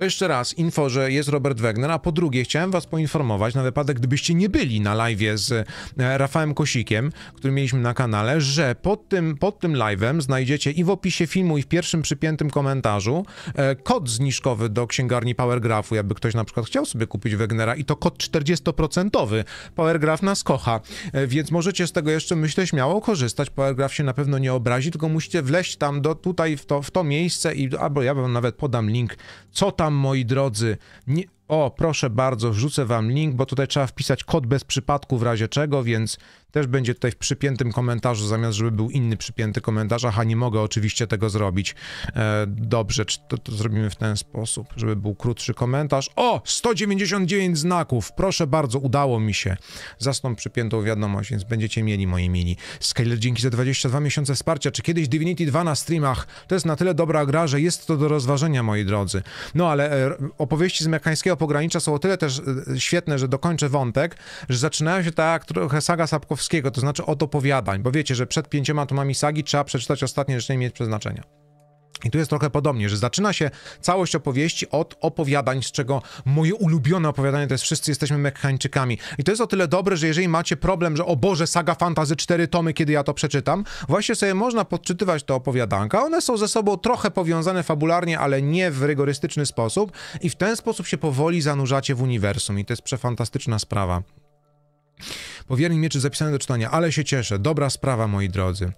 jeszcze raz, info, że jest Robert Wegner, a po drugie chciałem was poinformować na wypadek, gdybyście nie byli na live'ie z e, Rafałem Kosikiem, który mieliśmy na kanale, że pod tym, pod tym live'em znajdziecie i w opisie filmu, i w pierwszym przypiętym komentarzu e, kod zniżkowy do księgarni Powergrafu, jakby ktoś na przykład chciał sobie kupić Wegnera i to kod 40%. Powergraf nas kocha, e, więc możecie z tego jeszcze, myślę, śmiało korzystać. Powergraf się na pewno nie obrazi, tylko musicie wleźć tam do, tutaj w to, w to miejsce i albo ja wam nawet podam link, co tam moi drodzy. Nie... O, proszę bardzo, wrzucę wam link, bo tutaj trzeba wpisać kod bez przypadku w razie czego, więc też będzie tutaj w przypiętym komentarzu, zamiast żeby był inny przypięty komentarz. Aha, nie mogę oczywiście tego zrobić. E, dobrze, to, to zrobimy w ten sposób, żeby był krótszy komentarz. O, 199 znaków, proszę bardzo, udało mi się. zastąp przypiętą wiadomość, więc będziecie mieli moje mini. Scaler, dzięki za 22 miesiące wsparcia. Czy kiedyś Divinity 2 na streamach? To jest na tyle dobra gra, że jest to do rozważenia, moi drodzy. No, ale e, opowieści z mekańskiego pogranicza są o tyle też e, świetne, że dokończę wątek, że zaczynają się tak trochę saga Sapkowska to znaczy od opowiadań, bo wiecie, że przed pięcioma tomami sagi trzeba przeczytać ostatnie rzeczy nie mieć przeznaczenia. I tu jest trochę podobnie, że zaczyna się całość opowieści od opowiadań, z czego moje ulubione opowiadanie to jest Wszyscy jesteśmy mechańczykami. I to jest o tyle dobre, że jeżeli macie problem, że o Boże, saga fantazy cztery tomy, kiedy ja to przeczytam, właśnie sobie można podczytywać te opowiadanka. One są ze sobą trochę powiązane fabularnie, ale nie w rygorystyczny sposób i w ten sposób się powoli zanurzacie w uniwersum i to jest przefantastyczna sprawa. Powiernik mieczy zapisane do czytania, ale się cieszę. Dobra sprawa, moi drodzy.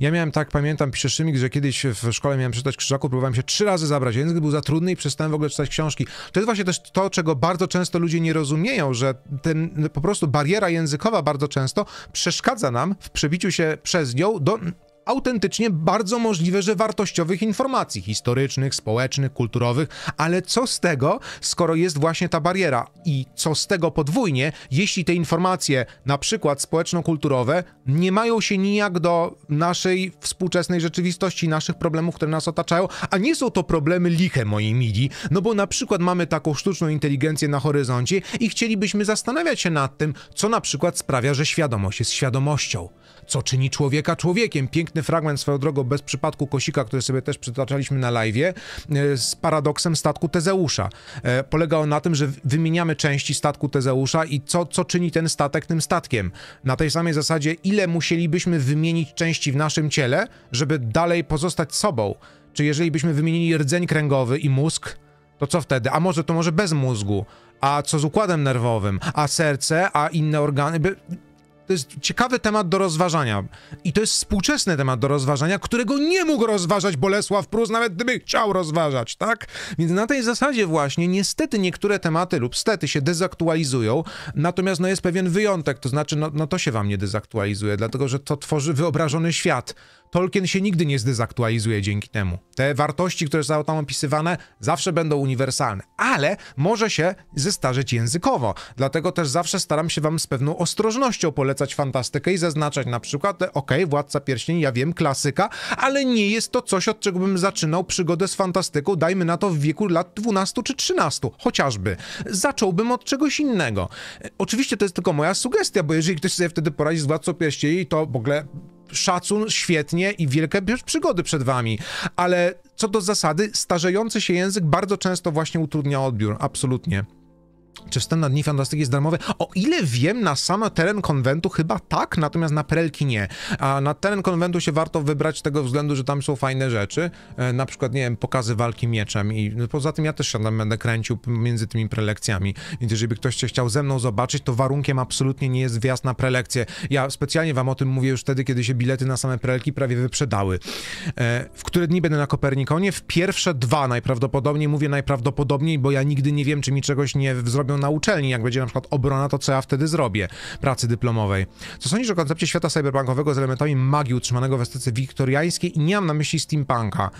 Ja miałem tak, pamiętam, pisze Szymik, że kiedyś w szkole miałem czytać Krzyżaku, próbowałem się trzy razy zabrać. Język był za trudny i przestałem w ogóle czytać książki. To jest właśnie też to, czego bardzo często ludzie nie rozumieją, że ten, po prostu bariera językowa bardzo często przeszkadza nam w przebiciu się przez nią do autentycznie bardzo możliwe, że wartościowych informacji historycznych, społecznych, kulturowych, ale co z tego, skoro jest właśnie ta bariera i co z tego podwójnie, jeśli te informacje, na przykład społeczno-kulturowe, nie mają się nijak do naszej współczesnej rzeczywistości, naszych problemów, które nas otaczają, a nie są to problemy liche moi mili, no bo na przykład mamy taką sztuczną inteligencję na horyzoncie i chcielibyśmy zastanawiać się nad tym, co na przykład sprawia, że świadomość jest świadomością, co czyni człowieka człowiekiem, piękny świetny fragment swoją drogą bez przypadku Kosika, który sobie też przytaczaliśmy na live, e, z paradoksem statku Tezeusza. E, polegało na tym, że wymieniamy części statku Tezeusza i co, co czyni ten statek tym statkiem. Na tej samej zasadzie, ile musielibyśmy wymienić części w naszym ciele, żeby dalej pozostać sobą. Czy jeżeli byśmy wymienili rdzeń kręgowy i mózg, to co wtedy? A może to może bez mózgu? A co z układem nerwowym? A serce? A inne organy? To jest ciekawy temat do rozważania. I to jest współczesny temat do rozważania, którego nie mógł rozważać Bolesław Prus, nawet gdyby chciał rozważać, tak? Więc na tej zasadzie właśnie niestety niektóre tematy lub stety się dezaktualizują, natomiast no jest pewien wyjątek, to znaczy no, no to się wam nie dezaktualizuje, dlatego że to tworzy wyobrażony świat. Tolkien się nigdy nie zdezaktualizuje dzięki temu. Te wartości, które są tam opisywane, zawsze będą uniwersalne, ale może się zestarzeć językowo. Dlatego też zawsze staram się wam z pewną ostrożnością polecać fantastykę i zaznaczać na przykład, e, ok, Władca Pierścieni, ja wiem, klasyka, ale nie jest to coś, od czego bym zaczynał przygodę z fantastyką, dajmy na to w wieku lat 12 czy 13, chociażby. Zacząłbym od czegoś innego. E, oczywiście to jest tylko moja sugestia, bo jeżeli ktoś sobie wtedy poradzi z Władcą Pierścieni, to w ogóle szacun, świetnie i wielkie przygody przed wami, ale co do zasady, starzejący się język bardzo często właśnie utrudnia odbiór, absolutnie czy wstęp na Dni Fantastyki jest darmowy? O ile wiem, na sam teren konwentu chyba tak, natomiast na prelki nie. A na teren konwentu się warto wybrać z tego względu, że tam są fajne rzeczy, e, na przykład, nie wiem, pokazy walki mieczem i poza tym ja też się tam będę kręcił między tymi prelekcjami, więc jeżeli ktoś się chciał ze mną zobaczyć, to warunkiem absolutnie nie jest wjazd na prelekcję. Ja specjalnie wam o tym mówię już wtedy, kiedy się bilety na same prelki prawie wyprzedały. E, w które dni będę na Kopernikonie? W pierwsze dwa najprawdopodobniej, mówię najprawdopodobniej, bo ja nigdy nie wiem, czy mi czegoś nie zrobię robią na uczelni, jak będzie na przykład obrona, to co ja wtedy zrobię pracy dyplomowej. Co sądzisz o koncepcie świata cyberpunkowego z elementami magii utrzymanego w estetyce wiktoriańskiej i nie mam na myśli steampunka.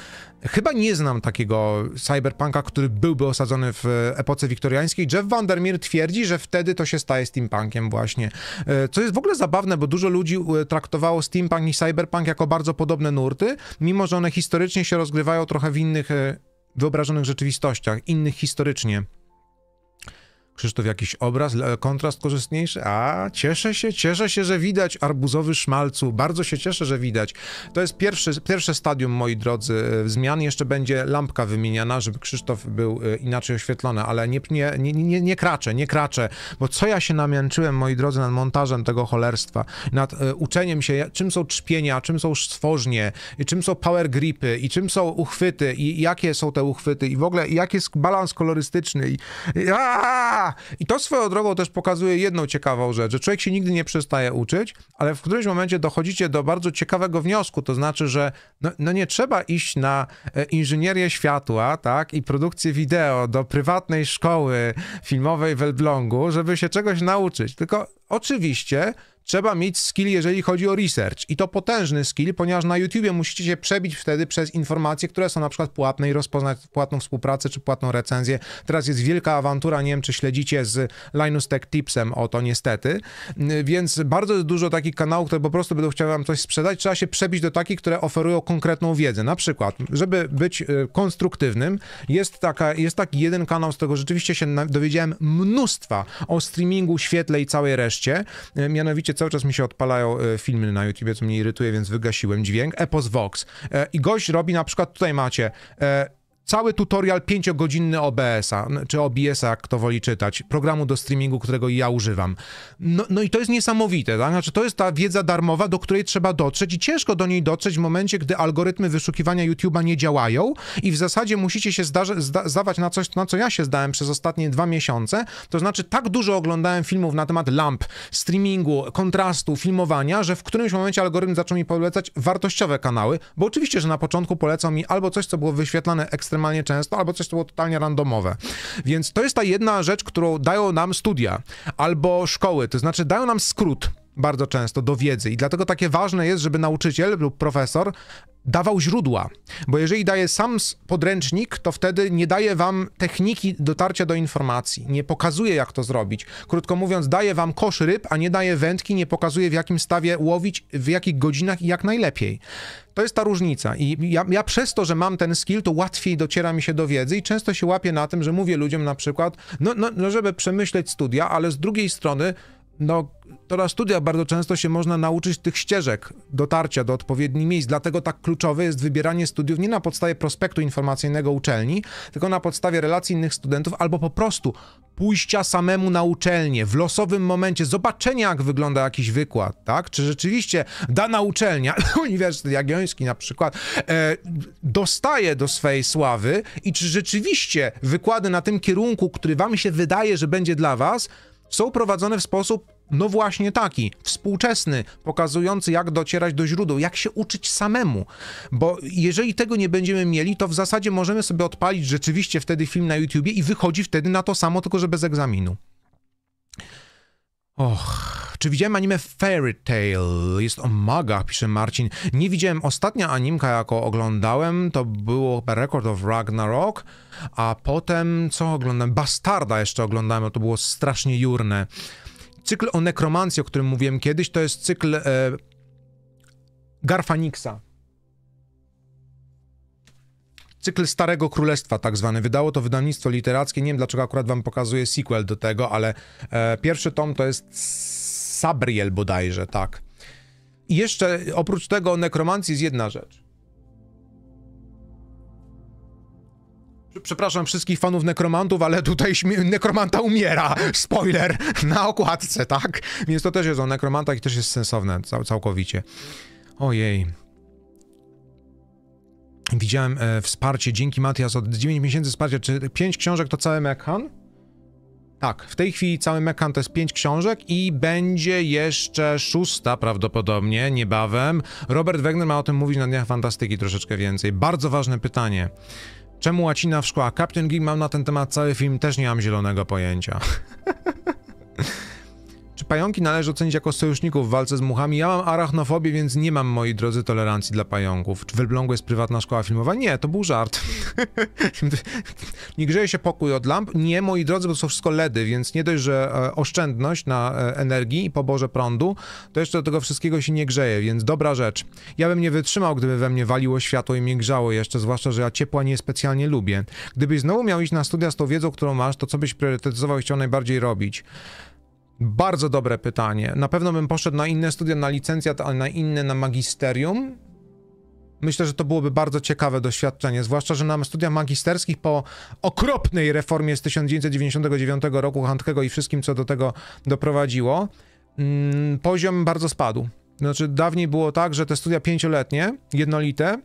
Chyba nie znam takiego cyberpunka, który byłby osadzony w epoce wiktoriańskiej. Jeff Vandermeer twierdzi, że wtedy to się staje steampunkiem właśnie. E, co jest w ogóle zabawne, bo dużo ludzi e, traktowało steampunk i cyberpunk jako bardzo podobne nurty, mimo że one historycznie się rozgrywają trochę w innych e, wyobrażonych rzeczywistościach, innych historycznie. Krzysztof, jakiś obraz, kontrast korzystniejszy? A, cieszę się, cieszę się, że widać arbuzowy szmalcu. Bardzo się cieszę, że widać. To jest pierwszy, pierwsze stadium, moi drodzy, zmian. Jeszcze będzie lampka wymieniana, żeby Krzysztof był y, inaczej oświetlony, ale nie, nie, nie, nie, nie kraczę, nie kraczę, bo co ja się namęczyłem, moi drodzy, nad montażem tego cholerstwa, nad y, uczeniem się, czym są trzpienia, czym są stworznie, czym są power gripy i czym są uchwyty i jakie są te uchwyty i w ogóle jaki jest balans kolorystyczny i... Aaaa! I to swoją drogą też pokazuje jedną ciekawą rzecz, że człowiek się nigdy nie przestaje uczyć, ale w którymś momencie dochodzicie do bardzo ciekawego wniosku, to znaczy, że no, no nie trzeba iść na e, inżynierię światła, tak, i produkcję wideo do prywatnej szkoły filmowej w Elblągu, żeby się czegoś nauczyć, tylko oczywiście trzeba mieć skill, jeżeli chodzi o research. I to potężny skill, ponieważ na YouTubie musicie się przebić wtedy przez informacje, które są na przykład płatne i rozpoznać płatną współpracę czy płatną recenzję. Teraz jest wielka awantura, nie wiem czy śledzicie z Linus Tech Tipsem o to niestety. Więc bardzo dużo takich kanałów, które po prostu będą chciały wam coś sprzedać, trzeba się przebić do takich, które oferują konkretną wiedzę. Na przykład, żeby być e, konstruktywnym, jest, taka, jest taki jeden kanał, z tego rzeczywiście się dowiedziałem mnóstwa o streamingu, świetle i całej reszcie. E, mianowicie cały czas mi się odpalają e, filmy na YouTube, co mnie irytuje, więc wygasiłem dźwięk. Epos Vox. E, I gość robi na przykład, tutaj macie, e, cały tutorial 5-godzinny OBS-a, czy OBS-a, kto woli czytać, programu do streamingu, którego ja używam. No, no i to jest niesamowite, tak? Znaczy, to jest ta wiedza darmowa, do której trzeba dotrzeć i ciężko do niej dotrzeć w momencie, gdy algorytmy wyszukiwania YouTube'a nie działają i w zasadzie musicie się zdarzy, zda zdawać na coś, na co ja się zdałem przez ostatnie dwa miesiące, to znaczy tak dużo oglądałem filmów na temat lamp, streamingu, kontrastu, filmowania, że w którymś momencie algorytm zaczął mi polecać wartościowe kanały, bo oczywiście, że na początku polecał mi albo coś, co było wyświetlane ekstra ekstremalnie często, albo coś, co było totalnie randomowe. Więc to jest ta jedna rzecz, którą dają nam studia albo szkoły, to znaczy dają nam skrót bardzo często do wiedzy i dlatego takie ważne jest, żeby nauczyciel lub profesor dawał źródła, bo jeżeli daje sam podręcznik, to wtedy nie daje wam techniki dotarcia do informacji, nie pokazuje jak to zrobić. Krótko mówiąc, daje wam kosz ryb, a nie daje wędki, nie pokazuje w jakim stawie łowić, w jakich godzinach i jak najlepiej. To jest ta różnica. I ja, ja, przez to, że mam ten skill, to łatwiej dociera mi się do wiedzy i często się łapię na tym, że mówię ludziom na przykład, no, no, no żeby przemyśleć studia, ale z drugiej strony no, to na studiach bardzo często się można nauczyć tych ścieżek dotarcia do odpowiednich miejsc, dlatego tak kluczowe jest wybieranie studiów nie na podstawie prospektu informacyjnego uczelni, tylko na podstawie relacji innych studentów albo po prostu pójścia samemu na uczelnię w losowym momencie, zobaczenia jak wygląda jakiś wykład, tak? Czy rzeczywiście dana uczelnia, Uniwersytet Jagielloński na przykład, e, dostaje do swojej sławy i czy rzeczywiście wykłady na tym kierunku, który wam się wydaje, że będzie dla was, są prowadzone w sposób no właśnie taki, współczesny, pokazujący jak docierać do źródeł, jak się uczyć samemu. Bo jeżeli tego nie będziemy mieli, to w zasadzie możemy sobie odpalić rzeczywiście wtedy film na YouTubie i wychodzi wtedy na to samo, tylko że bez egzaminu. Och. Czy widziałem anime Fairy Tale? Jest o magach, pisze Marcin. Nie widziałem ostatnia animka, jaką oglądałem, to było Record of Ragnarok, a potem co oglądałem? Bastarda jeszcze oglądałem, to było strasznie jurne. Cykl o nekromancji, o którym mówiłem kiedyś, to jest cykl e, Garfaniksa. Cykl Starego Królestwa, tak zwany. Wydało to wydawnictwo literackie. Nie wiem, dlaczego akurat wam pokazuję sequel do tego, ale e, pierwszy tom to jest Sabriel bodajże, tak. I jeszcze oprócz tego nekromancji jest jedna rzecz. Przepraszam wszystkich fanów nekromantów, ale tutaj nekromanta umiera. Spoiler! Na okładce, tak? Więc to też jest o nekromantach i też jest sensowne cał całkowicie. Ojej. Widziałem e, wsparcie, dzięki Matias, od 9 miesięcy wsparcia. Czy 5 książek to cały Mekhan? Tak, w tej chwili cały Mekan to jest pięć książek i będzie jeszcze szósta prawdopodobnie niebawem. Robert Wegner ma o tym mówić na Dniach Fantastyki troszeczkę więcej. Bardzo ważne pytanie. Czemu łacina w szkołach? Captain Geek mam na ten temat cały film, też nie mam zielonego pojęcia. pająki należy ocenić jako sojuszników w walce z muchami. Ja mam arachnofobię, więc nie mam, moi drodzy, tolerancji dla pająków. Czy Welblągu jest prywatna szkoła filmowa? Nie, to był żart. nie grzeje się pokój od lamp? Nie, moi drodzy, bo to są wszystko LEDy, więc nie dość, że e, oszczędność na e, energii i poborze prądu, to jeszcze do tego wszystkiego się nie grzeje, więc dobra rzecz. Ja bym nie wytrzymał, gdyby we mnie waliło światło i mnie grzało jeszcze, zwłaszcza, że ja ciepła niespecjalnie lubię. Gdybyś znowu miał iść na studia z tą wiedzą, którą masz, to co byś priorytetyzował i chciał najbardziej robić? Bardzo dobre pytanie. Na pewno bym poszedł na inne studia, na licencjat, ale na inne, na magisterium. Myślę, że to byłoby bardzo ciekawe doświadczenie, zwłaszcza, że na studiach magisterskich po okropnej reformie z 1999 roku Handkego i wszystkim, co do tego doprowadziło, mm, poziom bardzo spadł. Znaczy, dawniej było tak, że te studia pięcioletnie, jednolite,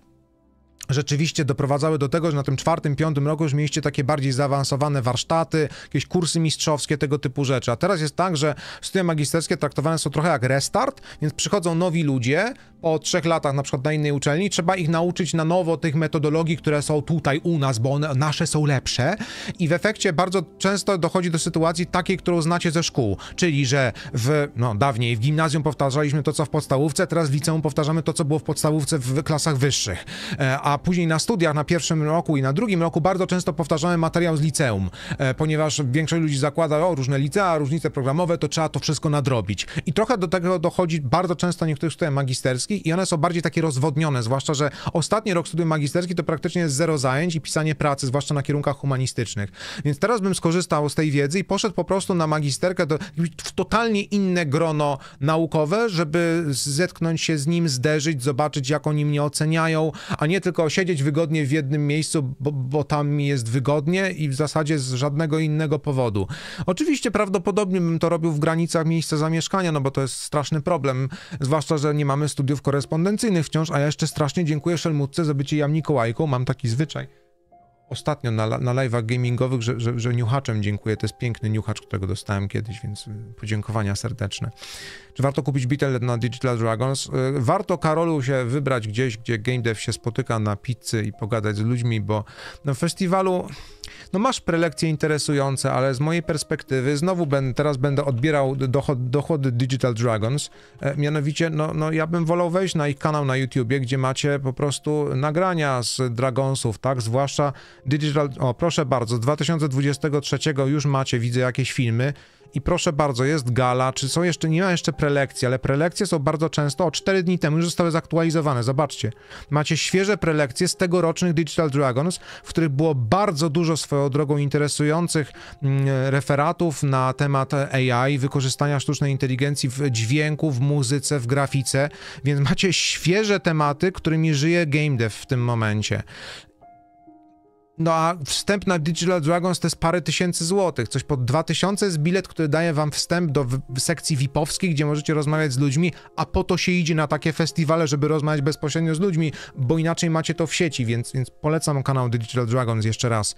rzeczywiście doprowadzały do tego, że na tym czwartym, piątym roku już mieliście takie bardziej zaawansowane warsztaty, jakieś kursy mistrzowskie, tego typu rzeczy. A teraz jest tak, że studia magisterskie traktowane są trochę jak restart, więc przychodzą nowi ludzie, po trzech latach na przykład na innej uczelni, trzeba ich nauczyć na nowo tych metodologii, które są tutaj u nas, bo one, nasze są lepsze i w efekcie bardzo często dochodzi do sytuacji takiej, którą znacie ze szkół, czyli że w, no dawniej w gimnazjum powtarzaliśmy to, co w podstawówce, teraz w liceum powtarzamy to, co było w podstawówce w klasach wyższych, e, a później na studiach na pierwszym roku i na drugim roku bardzo często powtarzamy materiał z liceum, e, ponieważ większość ludzi zakłada, o, różne licea, różnice programowe, to trzeba to wszystko nadrobić i trochę do tego dochodzi bardzo często niektórych studiach magisterskich, magisterskich i one są bardziej takie rozwodnione, zwłaszcza, że ostatni rok studiów magisterskich to praktycznie jest zero zajęć i pisanie pracy, zwłaszcza na kierunkach humanistycznych. Więc teraz bym skorzystał z tej wiedzy i poszedł po prostu na magisterkę do, w totalnie inne grono naukowe, żeby zetknąć się z nim, zderzyć, zobaczyć jak oni mnie oceniają, a nie tylko siedzieć wygodnie w jednym miejscu, bo, bo tam mi jest wygodnie i w zasadzie z żadnego innego powodu. Oczywiście prawdopodobnie bym to robił w granicach miejsca zamieszkania, no bo to jest straszny problem, zwłaszcza, że nie mamy studiów korespondencyjnych wciąż, a ja jeszcze strasznie dziękuję Szelmutce za bycie jam Mikołajką, mam taki zwyczaj. Ostatnio na, na live'ach gamingowych, że, że, że niuchaczem dziękuję, to jest piękny niuchacz, którego dostałem kiedyś, więc podziękowania serdeczne. Czy warto kupić Beatle na Digital Dragons? Y, warto, Karolu, się wybrać gdzieś, gdzie game dev się spotyka na pizzy i pogadać z ludźmi, bo na no, festiwalu no masz prelekcje interesujące, ale z mojej perspektywy znowu będę, teraz będę odbierał dochody Digital Dragons. E, mianowicie, no, no ja bym wolał wejść na ich kanał na YouTubie, gdzie macie po prostu nagrania z Dragonsów, tak? Zwłaszcza Digital... O, proszę bardzo, z 2023 już macie, widzę jakieś filmy. I proszę bardzo, jest gala, czy są jeszcze, nie ma jeszcze prelekcji, ale prelekcje są bardzo często, o 4 dni temu już zostały zaktualizowane, zobaczcie. Macie świeże prelekcje z tegorocznych Digital Dragons, w których było bardzo dużo swoją drogą interesujących mm, referatów na temat AI, wykorzystania sztucznej inteligencji w dźwięku, w muzyce, w grafice, więc macie świeże tematy, którymi żyje game dev w tym momencie. No a wstęp na Digital Dragons to jest parę tysięcy złotych, coś pod dwa tysiące jest bilet, który daje wam wstęp do sekcji VIP-owskiej, gdzie możecie rozmawiać z ludźmi, a po to się idzie na takie festiwale, żeby rozmawiać bezpośrednio z ludźmi, bo inaczej macie to w sieci, więc, więc polecam kanał Digital Dragons jeszcze raz.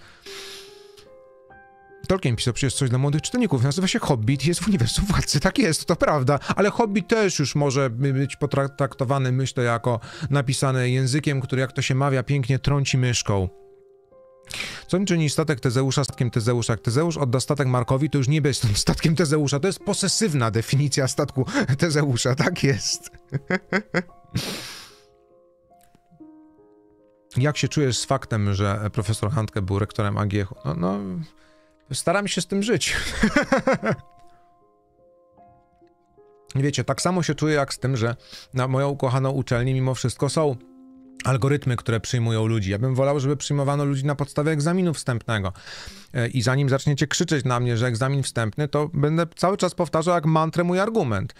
Tolkien pisał przecież coś dla młodych czytelników. Nazywa się Hobbit, jest w uniwersum władcy. Tak jest, to prawda. Ale Hobbit też już może być potraktowany, myślę, jako napisany językiem, który jak to się mawia, pięknie trąci myszką. Co im czyni statek Tezeusza statkiem Tezeusza? Jak Tezeusz odda statek Markowi, to już nie jest statkiem Tezeusza. To jest posesywna definicja statku Tezeusza, tak jest. Jak się czujesz z faktem, że profesor Handke był rektorem AGH? No, no staram się z tym żyć. Wiecie, tak samo się czuję jak z tym, że na moją ukochaną uczelnię mimo wszystko są algorytmy, które przyjmują ludzi. Ja bym wolał, żeby przyjmowano ludzi na podstawie egzaminu wstępnego. E, I zanim zaczniecie krzyczeć na mnie, że egzamin wstępny, to będę cały czas powtarzał jak mantrę mój argument.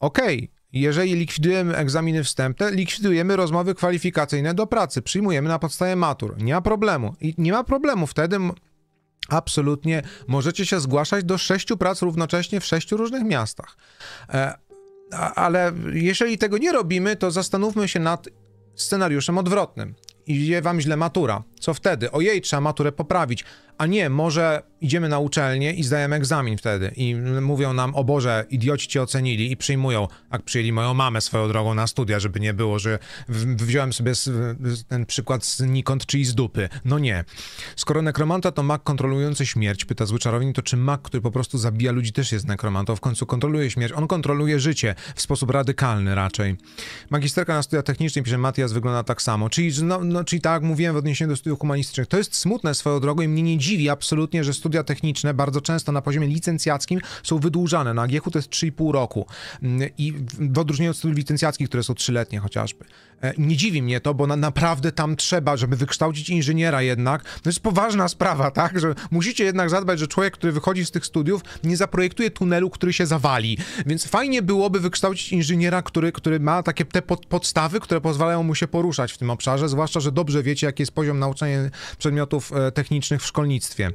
Okej, okay, jeżeli likwidujemy egzaminy wstępne, likwidujemy rozmowy kwalifikacyjne do pracy, przyjmujemy na podstawie matur. Nie ma problemu. I nie ma problemu wtedy. Absolutnie możecie się zgłaszać do sześciu prac równocześnie w sześciu różnych miastach. E, ale jeżeli tego nie robimy, to zastanówmy się nad scenariuszem odwrotnym. Idzie wam źle matura. Co wtedy? Ojej, trzeba maturę poprawić. A nie, może idziemy na uczelnię i zdajemy egzamin wtedy. I mówią nam, o Boże, idioci cię ocenili i przyjmują. Jak przyjęli moją mamę swoją drogą na studia, żeby nie było, że wziąłem sobie ten przykład z nikąd, czyli z dupy. No nie. Skoro nekromanta to mak kontrolujący śmierć, pyta zły czarownik, to czy mak, który po prostu zabija ludzi, też jest nekromantą? W końcu kontroluje śmierć. On kontroluje życie w sposób radykalny raczej. Magisterka na studia technicznych, pisze Matias, wygląda tak samo. Czyli, no, no, czyli tak jak mówiłem w odniesieniu do studiów studiów humanistycznych. To jest smutne swoją drogą i mnie nie dziwi absolutnie, że studia techniczne bardzo często na poziomie licencjackim są wydłużane. Na Agiechu to jest 3,5 roku. Mm, I w odróżnieniu od studiów licencjackich, które są trzyletnie chociażby. E, nie dziwi mnie to, bo na, naprawdę tam trzeba, żeby wykształcić inżyniera jednak. To jest poważna sprawa, tak? Że musicie jednak zadbać, że człowiek, który wychodzi z tych studiów, nie zaprojektuje tunelu, który się zawali. Więc fajnie byłoby wykształcić inżyniera, który, który ma takie te pod, podstawy, które pozwalają mu się poruszać w tym obszarze, zwłaszcza, że dobrze wiecie, jaki jest poziom nauczania przedmiotów e, technicznych w szkolnictwie.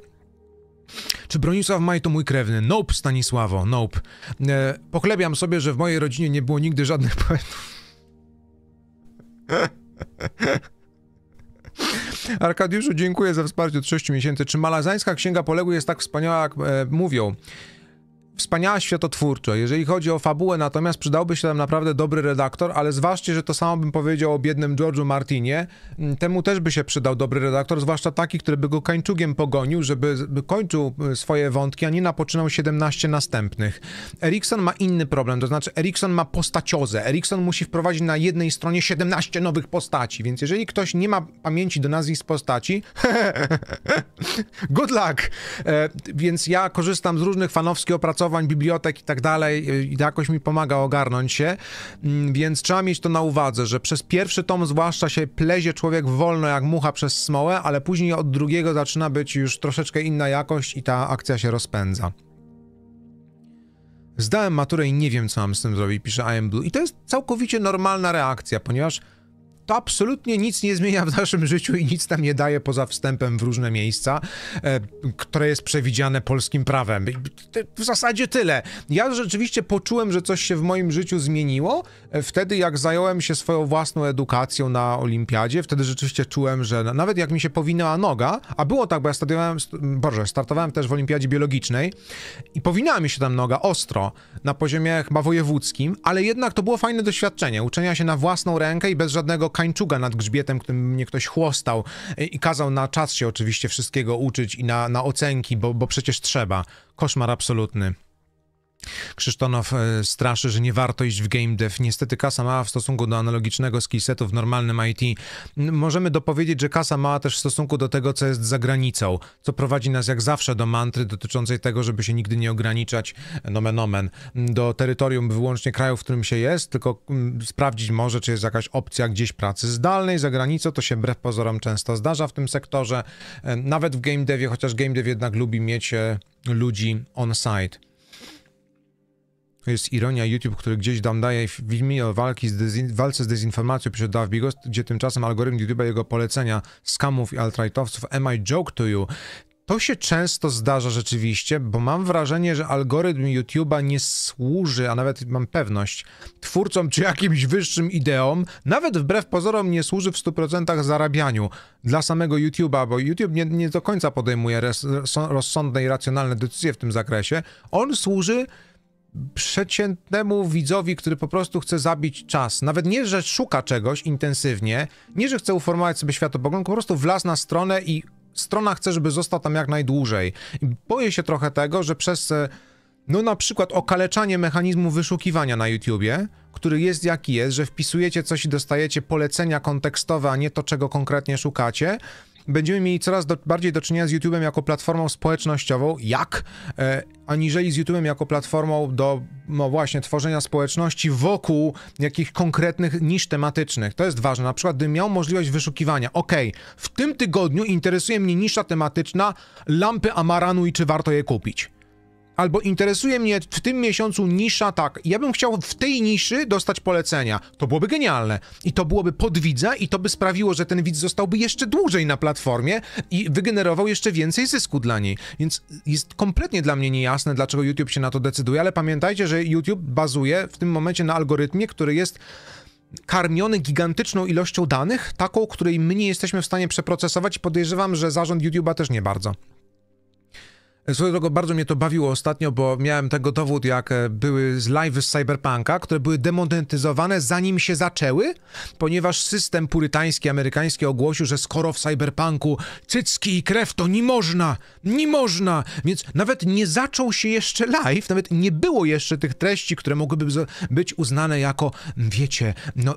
Czy Bronisław Maj to mój krewny? Nope, Stanisławo, nope. E, sobie, że w mojej rodzinie nie było nigdy żadnych poetów. Arkadiuszu, dziękuję za wsparcie od 6 miesięcy. Czy malazańska księga poległych jest tak wspaniała, jak e, mówią? wspaniała światotwórczo. Jeżeli chodzi o fabułę, natomiast przydałby się tam naprawdę dobry redaktor, ale zwłaszcza, że to samo bym powiedział o biednym George'u Martinie. Mm, temu też by się przydał dobry redaktor, zwłaszcza taki, który by go kańczugiem pogonił, żeby kończył y, swoje wątki, a nie napoczynał 17 następnych. Erikson ma inny problem, to znaczy Erikson ma postaciozę. Erikson musi wprowadzić na jednej stronie 17 nowych postaci, więc jeżeli ktoś nie ma pamięci do nazwisk postaci, good luck! E, więc ja korzystam z różnych fanowskich opracowań, bibliotek i tak dalej i jakoś mi pomaga ogarnąć się, mm, więc trzeba mieć to na uwadze, że przez pierwszy tom zwłaszcza się plezie człowiek wolno jak mucha przez smołę, ale później od drugiego zaczyna być już troszeczkę inna jakość i ta akcja się rozpędza. Zdałem maturę i nie wiem, co mam z tym zrobić, pisze I am Blue. I to jest całkowicie normalna reakcja, ponieważ to absolutnie nic nie zmienia w naszym życiu i nic nam nie daje poza wstępem w różne miejsca, e, które jest przewidziane polskim prawem. W zasadzie tyle. Ja rzeczywiście poczułem, że coś się w moim życiu zmieniło, wtedy jak zająłem się swoją własną edukacją na olimpiadzie, wtedy rzeczywiście czułem, że nawet jak mi się powinęła noga, a było tak, bo ja studiowałem, boże, startowałem też w olimpiadzie biologicznej i powinęła mi się tam noga ostro na poziomie chyba wojewódzkim, ale jednak to było fajne doświadczenie, uczenia się na własną rękę i bez żadnego kańczuga nad grzbietem, którym mnie ktoś chłostał e, i kazał na czas się oczywiście wszystkiego uczyć i na, na ocenki, bo, bo przecież trzeba. Koszmar absolutny. Krzysztof e, straszy, że nie warto iść w game dev. Niestety kasa mała w stosunku do analogicznego skillsetu w normalnym IT. Możemy dopowiedzieć, że kasa mała też w stosunku do tego, co jest za granicą, co prowadzi nas jak zawsze do mantry dotyczącej tego, żeby się nigdy nie ograniczać, nomen omen, do terytorium wyłącznie kraju, w którym się jest, tylko sprawdzić może, czy jest jakaś opcja gdzieś pracy zdalnej za granicą. To się wbrew pozorom często zdarza w tym sektorze, e, nawet w game devie, chociaż game dev jednak lubi mieć e, ludzi on-site jest ironia YouTube, który gdzieś tam daje filmiki o walki z walce z dezinformacją, pisze Daw gdzie tymczasem algorytm YouTube'a jego polecenia skamów i alt-rightowców, Am I Joke to You? To się często zdarza rzeczywiście, bo mam wrażenie, że algorytm YouTube'a nie służy, a nawet mam pewność, twórcom czy jakimś wyższym ideom, nawet wbrew pozorom nie służy w 100% zarabianiu dla samego YouTube'a, bo YouTube nie, nie do końca podejmuje res, rozsądne i racjonalne decyzje w tym zakresie. On służy przeciętnemu widzowi, który po prostu chce zabić czas. Nawet nie, że szuka czegoś intensywnie, nie, że chce uformować sobie światopogląd, po prostu wlazł na stronę i strona chce, żeby został tam jak najdłużej. I boję się trochę tego, że przez e, no na przykład okaleczanie mechanizmu wyszukiwania na YouTubie, który jest jaki jest, że wpisujecie coś i dostajecie polecenia kontekstowe, a nie to, czego konkretnie szukacie, będziemy mieli coraz do, bardziej do czynienia z YouTube'em jako platformą społecznościową, jak, e, aniżeli z YouTube'em jako platformą do, no właśnie, tworzenia społeczności wokół jakichś konkretnych nisz tematycznych. To jest ważne. Na przykład, gdybym miał możliwość wyszukiwania, ok, w tym tygodniu interesuje mnie nisza tematyczna lampy amaranu i czy warto je kupić albo interesuje mnie w tym miesiącu nisza tak, ja bym chciał w tej niszy dostać polecenia. To byłoby genialne. I to byłoby pod widza i to by sprawiło, że ten widz zostałby jeszcze dłużej na platformie i wygenerował jeszcze więcej zysku dla niej. Więc jest kompletnie dla mnie niejasne, dlaczego YouTube się na to decyduje, ale pamiętajcie, że YouTube bazuje w tym momencie na algorytmie, który jest karmiony gigantyczną ilością danych, taką, której my nie jesteśmy w stanie przeprocesować. Podejrzewam, że zarząd YouTube'a też nie bardzo. Swoją drogą bardzo mnie to bawiło ostatnio, bo miałem tego dowód, jak e, były live z Cyberpunka, które były demonetyzowane zanim się zaczęły, ponieważ system purytański, amerykański ogłosił, że skoro w Cyberpunku cycki i krew, to nie można, nie można. Więc nawet nie zaczął się jeszcze live, nawet nie było jeszcze tych treści, które mogłyby być uznane jako, wiecie, no,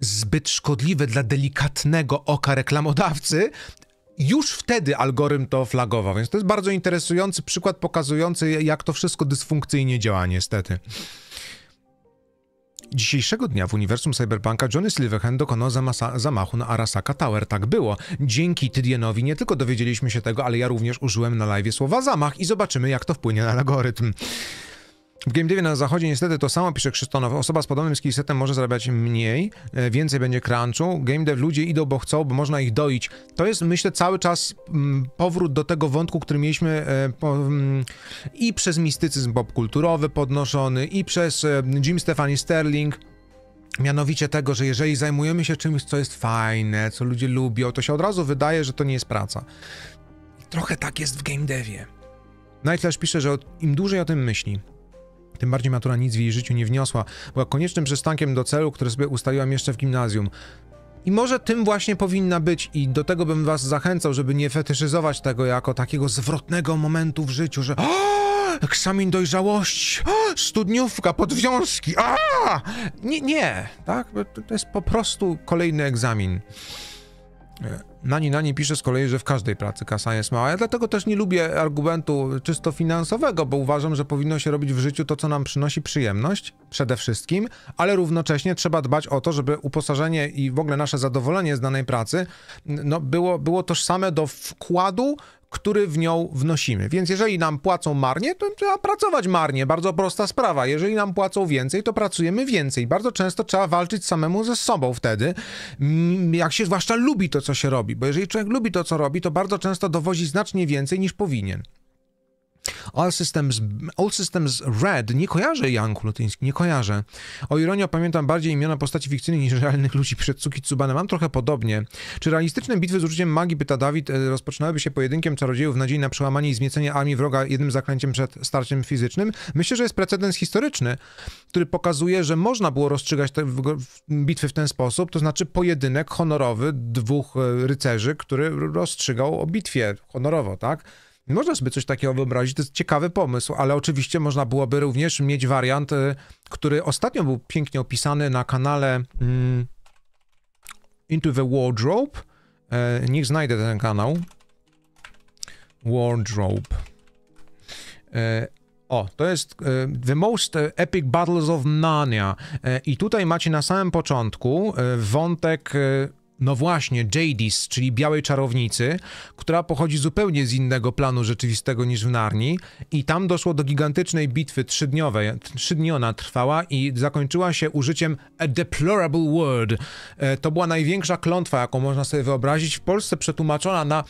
zbyt szkodliwe dla delikatnego oka reklamodawcy, już wtedy algorytm to flagował, więc to jest bardzo interesujący przykład pokazujący, jak to wszystko dysfunkcyjnie działa, niestety. Dzisiejszego dnia w uniwersum cyberpunka Johnny Silverhand dokonał zamachu na Arasaka Tower. Tak było. Dzięki Tydienowi nie tylko dowiedzieliśmy się tego, ale ja również użyłem na live słowa zamach i zobaczymy, jak to wpłynie na algorytm. W game devie na zachodzie niestety to samo pisze Krzysztof. Osoba z podobnym skillsetem może zarabiać mniej, e, więcej będzie crunchu. Game dev ludzie idą, bo chcą, bo można ich doić. To jest, myślę, cały czas mm, powrót do tego wątku, który mieliśmy e, mm, i przez mistycyzm popkulturowy podnoszony, i przez e, Jim Stephanie Sterling. Mianowicie tego, że jeżeli zajmujemy się czymś, co jest fajne, co ludzie lubią, to się od razu wydaje, że to nie jest praca. trochę tak jest w game devie. Nightlash pisze, że im dłużej o tym myśli, tym bardziej matura nic w jej życiu nie wniosła, była koniecznym przystankiem do celu, który sobie ustaliłam jeszcze w gimnazjum. I może tym właśnie powinna być, i do tego bym was zachęcał, żeby nie fetyszyzować tego jako takiego zwrotnego momentu w życiu, że eksamin dojrzałości, studniówka, podwiązki, a Nie, nie, tak? To jest po prostu kolejny egzamin. E, Nani Nani pisze z kolei, że w każdej pracy kasa jest mała. Ja dlatego też nie lubię argumentu czysto finansowego, bo uważam, że powinno się robić w życiu to, co nam przynosi przyjemność przede wszystkim, ale równocześnie trzeba dbać o to, żeby uposażenie i w ogóle nasze zadowolenie z danej pracy no, było, było tożsame do wkładu, który w nią wnosimy. Więc jeżeli nam płacą marnie, to trzeba pracować marnie. Bardzo prosta sprawa. Jeżeli nam płacą więcej, to pracujemy więcej. Bardzo często trzeba walczyć samemu ze sobą wtedy, mm, jak się zwłaszcza lubi to, co się robi. Bo jeżeli człowiek lubi to, co robi, to bardzo często dowozi znacznie więcej niż powinien. All Systems, All Systems Red. Nie kojarzę Janku Lutyński, nie kojarzę. O ironio pamiętam bardziej imiona postaci fikcyjnych niż realnych ludzi przed Tsuki Tsubane. Mam trochę podobnie. Czy realistyczne bitwy z użyciem magii, pyta Dawid, e, rozpoczynałyby się pojedynkiem czarodziejów w nadziei na przełamanie i zmiecenie armii wroga jednym zaklęciem przed starciem fizycznym? Myślę, że jest precedens historyczny, który pokazuje, że można było rozstrzygać te bitwy w ten sposób, to znaczy pojedynek honorowy dwóch e, rycerzy, który rozstrzygał o bitwie honorowo, tak? Można sobie coś takiego wyobrazić, to jest ciekawy pomysł, ale oczywiście można byłoby również mieć wariant, y, który ostatnio był pięknie opisany na kanale mm, Into the Wardrobe. E, niech znajdę ten kanał. Wardrobe. E, o, to jest e, The Most Epic Battles of Narnia. I tutaj macie na samym początku wątek no właśnie, Jadis, czyli białej czarownicy, która pochodzi zupełnie z innego planu rzeczywistego niż w Narni i tam doszło do gigantycznej bitwy trzydniowej. Trzy dni ona trwała i zakończyła się użyciem a deplorable word. E, to była największa klątwa, jaką można sobie wyobrazić. W Polsce przetłumaczona na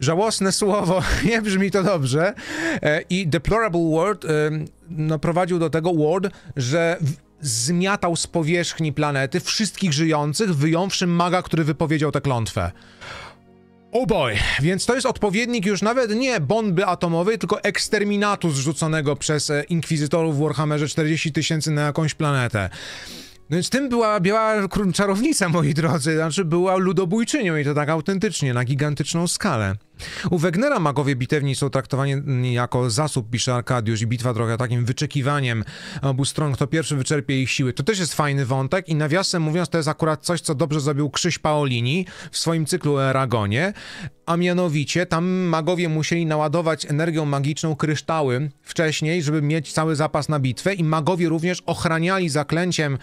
żałosne słowo, nie brzmi to dobrze. E, I deplorable word e, no, prowadził do tego word, że zmiatał z powierzchni planety wszystkich żyjących, wyjąwszy maga, który wypowiedział tę klątwę. Oh boy, więc to jest odpowiednik już nawet nie bomby atomowej, tylko eksterminatu zrzuconego przez e, inkwizytorów w Warhammerze 40 tysięcy na jakąś planetę. No więc tym była biała czarownica, moi drodzy, znaczy była ludobójczynią i to tak autentycznie, na gigantyczną skalę. U Wegnera magowie bitewni są traktowani jako zasób, pisze Arkadiusz, i bitwa trochę takim wyczekiwaniem obu stron, kto pierwszy wyczerpie ich siły. To też jest fajny wątek i nawiasem mówiąc, to jest akurat coś, co dobrze zrobił Krzyś Paolini w swoim cyklu Eragonie, a mianowicie tam magowie musieli naładować energią magiczną kryształy wcześniej, żeby mieć cały zapas na bitwę i magowie również ochraniali zaklęciem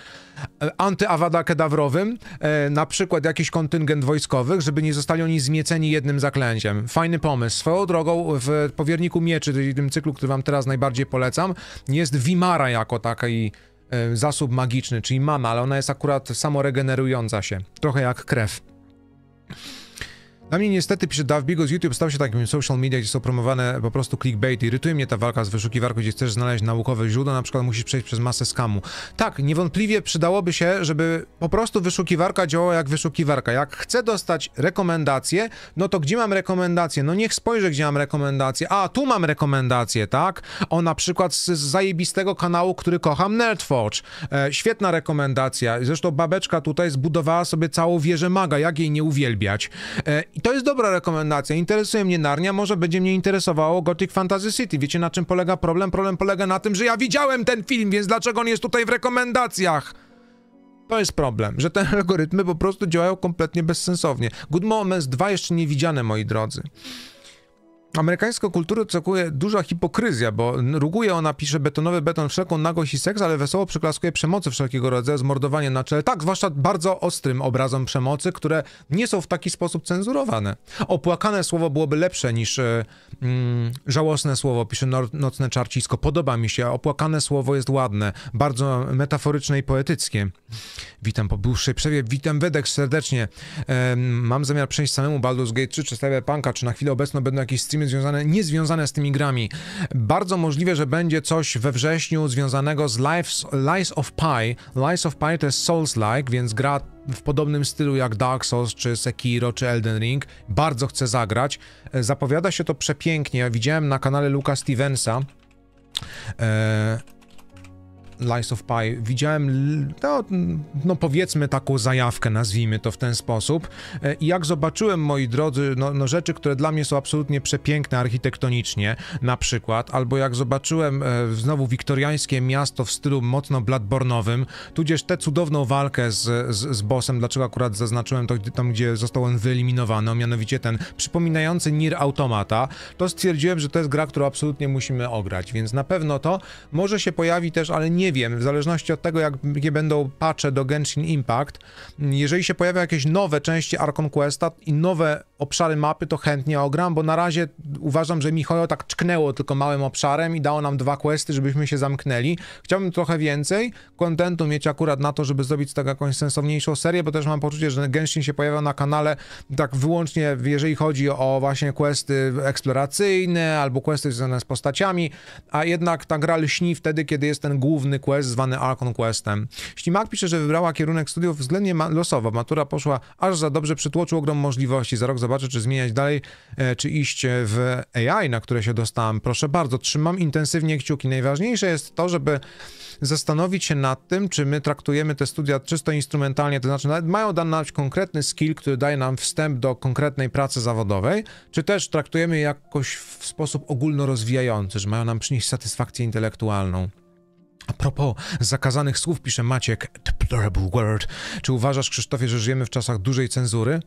e, antyawada kedawrowym e, na przykład jakiś kontyngent wojskowych, żeby nie zostali oni zmieceni jednym zaklęciem. Fajny pomysł. Swoją drogą w powierniku mieczy, czyli tym cyklu, który wam teraz najbardziej polecam, jest Wimara jako taki e, zasób magiczny, czyli mana, ale ona jest akurat samoregenerująca się. Trochę jak krew. Dla mnie niestety, pisze Davbigo, z YouTube stał się takim social media, gdzie są promowane po prostu clickbaity. Irytuje mnie ta walka z wyszukiwarką, gdzie chcesz znaleźć naukowe źródła, na przykład musisz przejść przez masę skamu. Tak, niewątpliwie przydałoby się, żeby po prostu wyszukiwarka działała jak wyszukiwarka. Jak chcę dostać rekomendacje, no to gdzie mam rekomendacje? No niech spojrzę, gdzie mam rekomendacje. A, tu mam rekomendacje, tak? O na przykład z, z zajebistego kanału, który kocham, Nerdforge. E, świetna rekomendacja. Zresztą babeczka tutaj zbudowała sobie całą wieżę maga, jak jej nie uwielbiać. E, i to jest dobra rekomendacja. Interesuje mnie Narnia, może będzie mnie interesowało Gothic Fantasy City. Wiecie na czym polega problem? Problem polega na tym, że ja widziałem ten film, więc dlaczego on jest tutaj w rekomendacjach? To jest problem, że te algorytmy po prostu działają kompletnie bezsensownie. Good Moments 2 jeszcze nie widziane, moi drodzy amerykańską kulturę cechuje duża hipokryzja, bo ruguje ona, pisze, betonowy beton wszelką nagość i seks, ale wesoło przyklaskuje przemocy wszelkiego rodzaju, zmordowanie na czele. Tak, zwłaszcza bardzo ostrym obrazom przemocy, które nie są w taki sposób cenzurowane. Opłakane słowo byłoby lepsze niż e, Mm, żałosne słowo, pisze Nocne Czarcisko, podoba mi się, opłakane słowo jest ładne, bardzo metaforyczne i poetyckie. Witam po dłuższej przerwie, witam Wedek serdecznie. mam zamiar przejść samemu Baldur's Gate 3 czy Cyberpunk'a, czy na chwilę obecną będą jakieś streamy związane, niezwiązane z tymi grami. Bardzo możliwe, że będzie coś we wrześniu związanego z Lives, Lies of Pie. Lies of Pie to jest Souls-like, więc gra w podobnym stylu jak Dark Souls, czy Sekiro, czy Elden Ring. Bardzo chcę zagrać. E, zapowiada się to przepięknie. Widziałem na kanale Luka Stevensa. E, Lies of Pi widziałem, no, no, powiedzmy taką zajawkę, nazwijmy to w ten sposób. E, I jak zobaczyłem, moi drodzy, no, no, rzeczy, które dla mnie są absolutnie przepiękne architektonicznie, na przykład, albo jak zobaczyłem e, znowu wiktoriańskie miasto w stylu mocno bladbornowym, tudzież tę cudowną walkę z, z, z bossem, dlaczego akurat zaznaczyłem to tam, gdzie został on wyeliminowany, mianowicie ten przypominający Nir Automata, to stwierdziłem, że to jest gra, którą absolutnie musimy ograć, więc na pewno to może się pojawi też, ale nie nie wiem, w zależności od tego, jakie będą patche do Genshin Impact, jeżeli się pojawią jakieś nowe części Arkon Questa i nowe obszary mapy, to chętnie ogram, bo na razie uważam, że Michał tak czknęło tylko małym obszarem i dało nam dwa questy, żebyśmy się zamknęli. Chciałbym trochę więcej kontentu mieć akurat na to, żeby zrobić z tego jakąś sensowniejszą serię, bo też mam poczucie, że Genshin się pojawia na kanale tak wyłącznie, jeżeli chodzi o właśnie questy eksploracyjne albo questy związane z postaciami, a jednak ta gra lśni wtedy, kiedy jest ten główny inny quest zwany Archon Questem. Ślimak pisze, że wybrała kierunek studiów względnie ma losowo. Matura poszła aż za dobrze, przytłoczył ogrom możliwości. Za rok zobaczę, czy zmieniać dalej, e, czy iść w AI, na które się dostałam. Proszę bardzo, trzymam intensywnie kciuki. Najważniejsze jest to, żeby zastanowić się nad tym, czy my traktujemy te studia czysto instrumentalnie, to znaczy mają dany konkretny skill, który daje nam wstęp do konkretnej pracy zawodowej, czy też traktujemy je jakoś w sposób ogólnorozwijający, że mają nam przynieść satysfakcję intelektualną. A propos zakazanych słów, pisze Maciek, terrible word. Czy uważasz, Krzysztofie, że żyjemy w czasach dużej cenzury?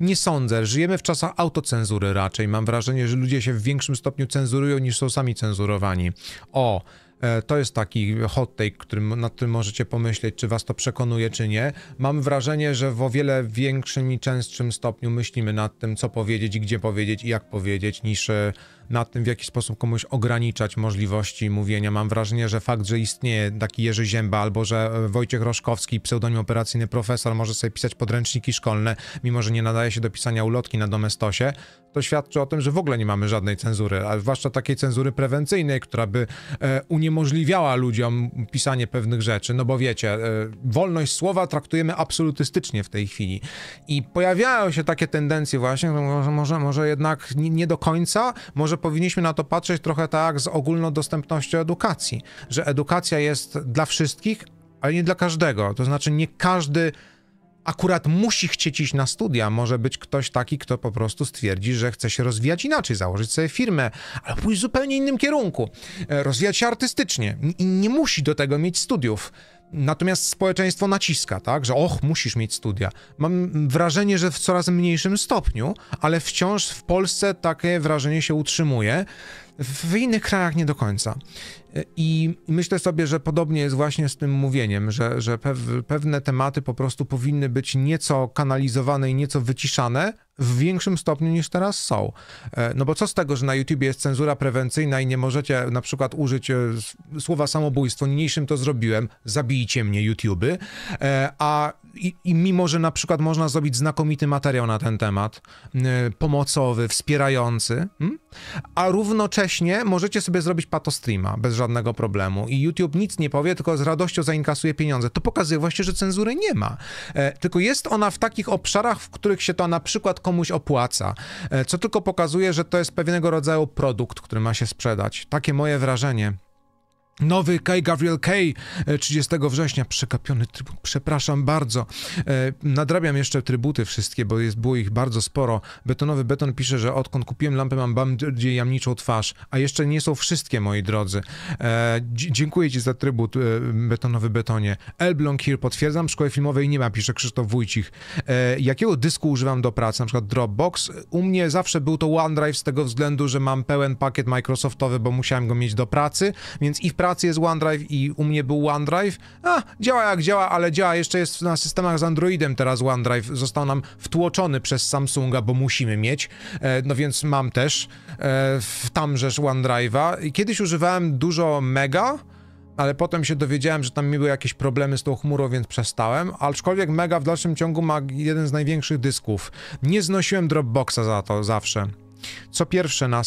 Nie sądzę. Żyjemy w czasach autocenzury raczej. Mam wrażenie, że ludzie się w większym stopniu cenzurują niż są sami cenzurowani. O, E, to jest taki hot take, którym, nad którym możecie pomyśleć, czy was to przekonuje, czy nie. Mam wrażenie, że w o wiele większym i częstszym stopniu myślimy nad tym, co powiedzieć, gdzie powiedzieć i jak powiedzieć, niż e, nad tym, w jaki sposób komuś ograniczać możliwości mówienia. Mam wrażenie, że fakt, że istnieje taki Jerzy Zięba albo że e, Wojciech Roszkowski, pseudonim operacyjny profesor, może sobie pisać podręczniki szkolne, mimo że nie nadaje się do pisania ulotki na domestosie, to świadczy o tym, że w ogóle nie mamy żadnej cenzury, a zwłaszcza takiej cenzury prewencyjnej, która by e, uniemożliwiała ludziom pisanie pewnych rzeczy, no bo wiecie, e, wolność słowa traktujemy absolutystycznie w tej chwili. I pojawiają się takie tendencje właśnie, że może, może, może jednak nie do końca, może powinniśmy na to patrzeć trochę tak z ogólnodostępnością edukacji, że edukacja jest dla wszystkich, ale nie dla każdego. To znaczy nie każdy akurat musi chcieć iść na studia. Może być ktoś taki, kto po prostu stwierdzi, że chce się rozwijać inaczej, założyć sobie firmę, albo pójść w zupełnie innym kierunku, e, rozwijać się artystycznie i nie musi do tego mieć studiów. Natomiast społeczeństwo naciska, tak, że och, musisz mieć studia. Mam wrażenie, że w coraz mniejszym stopniu, ale wciąż w Polsce takie wrażenie się utrzymuje. W innych krajach nie do końca. I myślę sobie, że podobnie jest właśnie z tym mówieniem, że, że pewne tematy po prostu powinny być nieco kanalizowane i nieco wyciszane, w większym stopniu niż teraz są. E, no bo co z tego, że na YouTube jest cenzura prewencyjna i nie możecie na przykład użyć e, słowa samobójstwo, niniejszym to zrobiłem, zabijcie mnie YouTuby, e, a i, i, mimo, że na przykład można zrobić znakomity materiał na ten temat, pomocowy, wspierający, a równocześnie możecie sobie zrobić patostreama bez żadnego problemu i YouTube nic nie powie, tylko z radością zainkasuje pieniądze. To pokazuje właśnie, że cenzury nie ma. tylko jest ona w takich obszarach, w których się to na przykład komuś opłaca. E, co tylko pokazuje, że to jest pewnego rodzaju produkt, który ma się sprzedać. Takie moje wrażenie. Nowy K. Gabriel K. 30 e, września, przekapiony trybut, przepraszam bardzo. E, nadrabiam jeszcze trybuty wszystkie, bo jest, było ich bardzo sporo. Betonowy Beton pisze, że odkąd kupiłem lampę mam bardziej jamniczą twarz, a jeszcze nie są wszystkie, moi drodzy. E, Dzie dziękuję ci za trybut, Betonowy Betonie. Elbląg Here, potwierdzam, szkoły filmowej nie ma, pisze Krzysztof Wójcich. Jakiego dysku używam do pracy, na przykład Dropbox? U mnie zawsze był to OneDrive z tego względu, że mam pełen pakiet Microsoftowy, bo musiałem go mieć do pracy, więc i w pracy integrację z OneDrive i u mnie był OneDrive. A, działa jak działa, ale działa, jeszcze jest na systemach z Androidem teraz OneDrive, został nam wtłoczony przez Samsunga, bo musimy mieć, e, no więc mam też e, tamżeż OneDrive'a. Kiedyś używałem dużo Mega, ale potem się dowiedziałem, że tam mi były jakieś problemy z tą chmurą, więc przestałem. Aczkolwiek Mega w dalszym ciągu ma jeden z największych dysków. Nie znosiłem Dropboxa za to zawsze. Co pierwsze na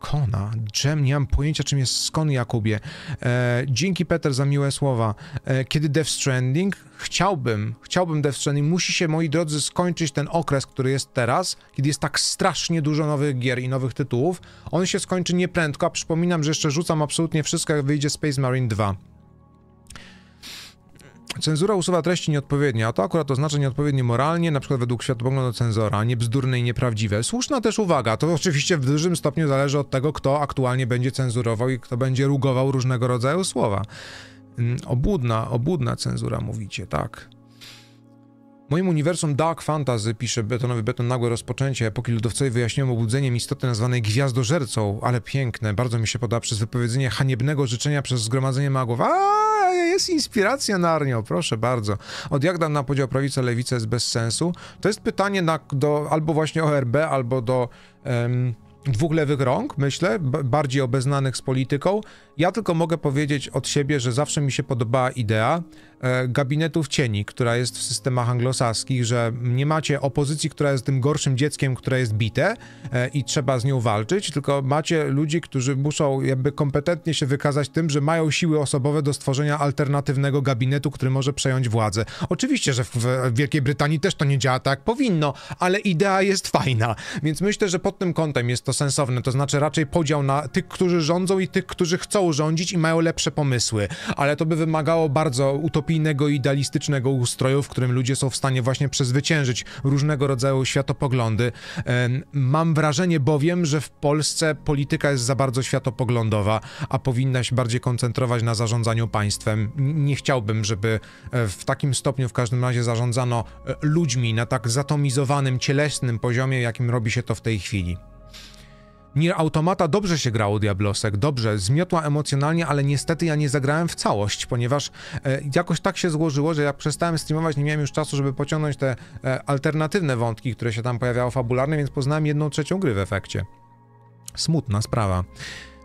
Kona. Jem, nie mam pojęcia, czym jest skon, Jakubie. E, dzięki, Peter, za miłe słowa. E, kiedy Death Stranding? Chciałbym, chciałbym Death Stranding. Musi się, moi drodzy, skończyć ten okres, który jest teraz, kiedy jest tak strasznie dużo nowych gier i nowych tytułów. On się skończy nieprędko, a przypominam, że jeszcze rzucam absolutnie wszystko, jak wyjdzie Space Marine 2. Cenzura usuwa treści nieodpowiednie, a to akurat oznacza nieodpowiednie moralnie, na przykład według światopoglądu cenzora, niebzdurne i nieprawdziwe. Słuszna też uwaga, to oczywiście w dużym stopniu zależy od tego, kto aktualnie będzie cenzurował i kto będzie rugował różnego rodzaju słowa. Mm, obudna, obudna cenzura mówicie, tak. Moim uniwersum Dark Fantasy, pisze Betonowy Beton, nagłe rozpoczęcie epoki ludowcowej wyjaśniłem obudzeniem istoty nazwanej Gwiazdożercą, ale piękne, bardzo mi się poda przez wypowiedzenie haniebnego życzenia przez Zgromadzenie Magów. Aaaa! A jest inspiracja Narnio, proszę bardzo. Od jak dam na podział prawicę-lewicę jest bez sensu? To jest pytanie na, do albo właśnie ORB, albo do... Um, dwóch lewych rąk, myślę, bardziej obeznanych z polityką. Ja tylko mogę powiedzieć od siebie, że zawsze mi się podobała idea, E, gabinetów cieni, która jest w systemach anglosaskich, że nie macie opozycji, która jest tym gorszym dzieckiem, które jest bite e, i trzeba z nią walczyć, tylko macie ludzi, którzy muszą jakby kompetentnie się wykazać tym, że mają siły osobowe do stworzenia alternatywnego gabinetu, który może przejąć władzę. Oczywiście, że w Wielkiej Brytanii też to nie działa tak, powinno, ale idea jest fajna, więc myślę, że pod tym kątem jest to sensowne, to znaczy raczej podział na tych, którzy rządzą i tych, którzy chcą rządzić i mają lepsze pomysły, ale to by wymagało bardzo utopii utopijnego, idealistycznego ustroju, w którym ludzie są w stanie właśnie przezwyciężyć różnego rodzaju światopoglądy. Mam wrażenie bowiem, że w Polsce polityka jest za bardzo światopoglądowa, a powinna się bardziej koncentrować na zarządzaniu państwem. Nie chciałbym, żeby e, w takim stopniu w każdym razie zarządzano e, ludźmi na tak zatomizowanym, cielesnym poziomie, jakim robi się to w tej chwili. Nier Automata dobrze się grało Diablosek, dobrze, zmiotła emocjonalnie, ale niestety ja nie zagrałem w całość, ponieważ e, jakoś tak się złożyło, że jak przestałem streamować, nie miałem już czasu, żeby pociągnąć te e, alternatywne wątki, które się tam pojawiały fabularne, więc poznałem jedną trzecią gry w efekcie. Smutna sprawa.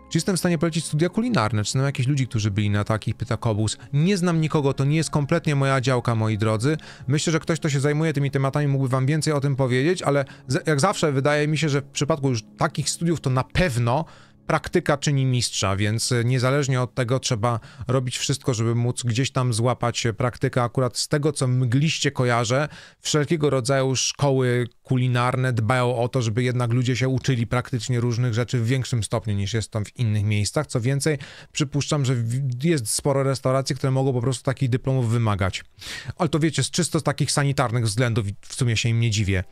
Czy jestem w stanie polecić studia kulinarne? Czy są jakichś ludzi, którzy byli na takich? Pyta Kobus. Nie znam nikogo, to nie jest kompletnie moja działka, moi drodzy. Myślę, że ktoś, kto się zajmuje tymi tematami, mógłby wam więcej o tym powiedzieć, ale jak zawsze wydaje mi się, że w przypadku już takich studiów to na pewno praktyka czyni mistrza, więc e, niezależnie od tego trzeba robić wszystko, żeby móc gdzieś tam złapać e, praktykę. Akurat z tego, co mgliście kojarzę, wszelkiego rodzaju szkoły kulinarne dbają o to, żeby jednak ludzie się uczyli praktycznie różnych rzeczy w większym stopniu niż jest tam w innych miejscach. Co więcej, przypuszczam, że jest sporo restauracji, które mogą po prostu takich dyplomów wymagać. Ale to wiecie, z czysto takich sanitarnych względów w sumie się im nie dziwię.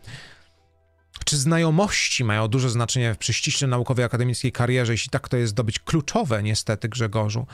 Czy znajomości mają duże znaczenie przy ściśle naukowej akademickiej karierze? Jeśli tak, to jest dobyć kluczowe, niestety, Grzegorzu.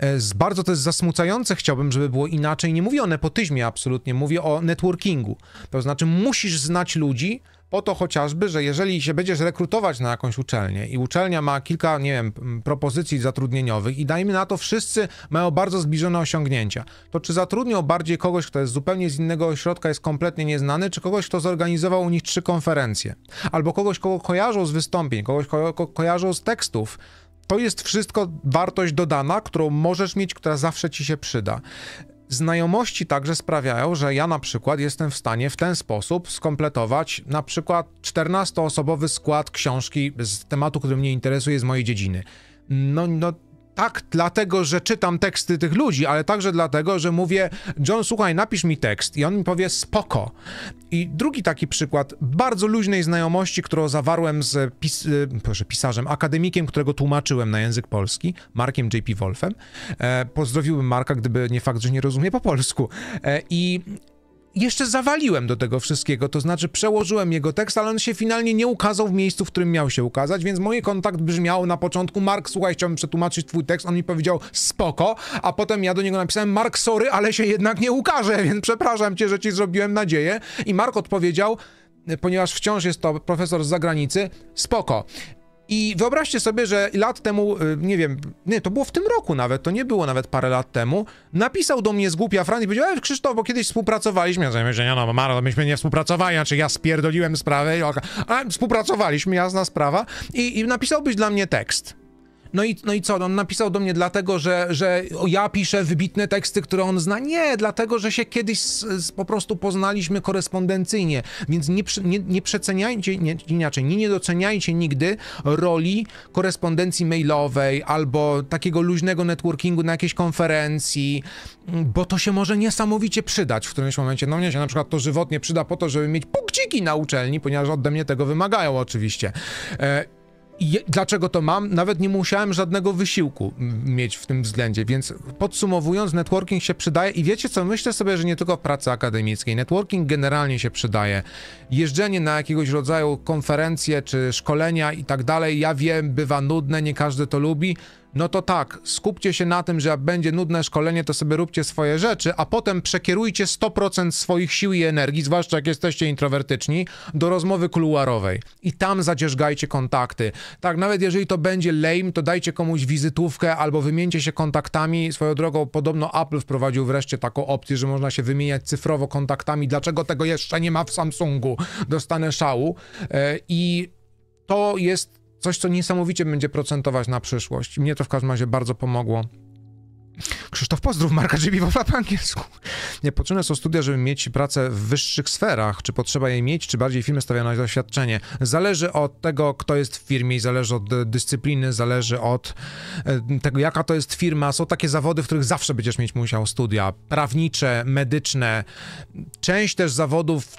E, bardzo to jest zasmucające, chciałbym, żeby było inaczej. Nie mówię o nepotyzmie absolutnie, mówię o networkingu. To znaczy, musisz znać ludzi, po to chociażby, że jeżeli się będziesz rekrutować na jakąś uczelnię i uczelnia ma kilka, nie wiem, propozycji zatrudnieniowych i dajmy na to wszyscy mają bardzo zbliżone osiągnięcia, to czy zatrudnią bardziej kogoś, kto jest zupełnie z innego ośrodka, jest kompletnie nieznany, czy kogoś, kto zorganizował u nich trzy konferencje, albo kogoś, kogo kojarzą z wystąpień, kogoś, kogo ko kojarzą z tekstów, to jest wszystko wartość dodana, którą możesz mieć, która zawsze ci się przyda. Znajomości także sprawiają, że ja na przykład jestem w stanie w ten sposób skompletować na przykład 14-osobowy skład książki z tematu, który mnie interesuje z mojej dziedziny. No, no tak dlatego, że czytam teksty tych ludzi, ale także dlatego, że mówię, John, słuchaj, napisz mi tekst i on mi powie spoko. I drugi taki przykład bardzo luźnej znajomości, którą zawarłem z pis y, proszę, pisarzem, akademikiem, którego tłumaczyłem na język polski, Markiem J.P. Wolfem. E, pozdrowiłbym Marka, gdyby nie fakt, że nie rozumie po polsku. E, I jeszcze zawaliłem do tego wszystkiego, to znaczy przełożyłem jego tekst, ale on się finalnie nie ukazał w miejscu, w którym miał się ukazać, więc mój kontakt brzmiał na początku Mark, słuchaj, chciałbym przetłumaczyć twój tekst, on mi powiedział spoko, a potem ja do niego napisałem Mark, sorry, ale się jednak nie ukaże, więc przepraszam cię, że ci zrobiłem nadzieję i Mark odpowiedział, ponieważ wciąż jest to profesor z zagranicy, spoko. I wyobraźcie sobie, że lat temu, y, nie wiem, nie, to było w tym roku nawet, to nie było nawet parę lat temu, napisał do mnie z głupia Fran i powiedział, e, Krzysztof, bo kiedyś współpracowaliśmy, ja mówię, że nie no, no Maro, myśmy nie współpracowali, znaczy ja spierdoliłem sprawę, a współpracowaliśmy, jasna sprawa, i, i napisałbyś dla mnie tekst. No i, no i co? No, on napisał do mnie dlatego, że, że ja piszę wybitne teksty, które on zna. Nie, dlatego, że się kiedyś z, z po prostu poznaliśmy korespondencyjnie. Więc nie, nie, nie przeceniajcie, nie, inaczej, nie niedoceniajcie nigdy roli korespondencji mailowej albo takiego luźnego networkingu na jakiejś konferencji, bo to się może niesamowicie przydać w którymś momencie. No mnie się na przykład to żywotnie przyda po to, żeby mieć punkciki na uczelni, ponieważ ode mnie tego wymagają oczywiście. E i dlaczego to mam? Nawet nie musiałem żadnego wysiłku mieć w tym względzie, więc podsumowując, networking się przydaje i wiecie co, myślę sobie, że nie tylko w pracy akademickiej, networking generalnie się przydaje. Jeżdżenie na jakiegoś rodzaju konferencje czy szkolenia i tak dalej, ja wiem, bywa nudne, nie każdy to lubi, no to tak, skupcie się na tym, że jak będzie nudne szkolenie, to sobie róbcie swoje rzeczy, a potem przekierujcie 100% swoich sił i energii, zwłaszcza jak jesteście introwertyczni, do rozmowy kuluarowej. I tam zadzierzgajcie kontakty. Tak, nawet jeżeli to będzie lame, to dajcie komuś wizytówkę albo wymieńcie się kontaktami. Swoją drogą, podobno Apple wprowadził wreszcie taką opcję, że można się wymieniać cyfrowo kontaktami. Dlaczego tego jeszcze nie ma w Samsungu? Dostanę szału. E, I to jest Coś, co niesamowicie będzie procentować na przyszłość. Mnie to w każdym razie bardzo pomogło. Krzysztof Pozdrów, Marka GB w po angielsku. Nie potrzebne są studia, żeby mieć pracę w wyższych sferach. Czy potrzeba jej mieć, czy bardziej firmy stawiają na doświadczenie? Zależy od tego, kto jest w firmie, zależy od e, dyscypliny, zależy od e, tego, jaka to jest firma. Są takie zawody, w których zawsze będziesz mieć musiał studia. Prawnicze, medyczne. Część też zawodów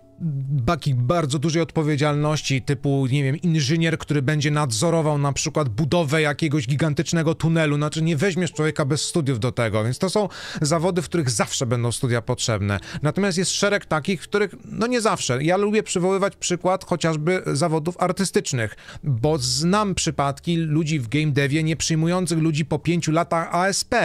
baki bardzo dużej odpowiedzialności, typu, nie wiem, inżynier, który będzie nadzorował na przykład budowę jakiegoś gigantycznego tunelu, znaczy nie weźmiesz człowieka bez studiów do tego, więc to są zawody, w których zawsze będą studia potrzebne. Natomiast jest szereg takich, w których, no nie zawsze. Ja lubię przywoływać przykład chociażby zawodów artystycznych, bo znam przypadki ludzi w game devie nie przyjmujących ludzi po pięciu latach ASP,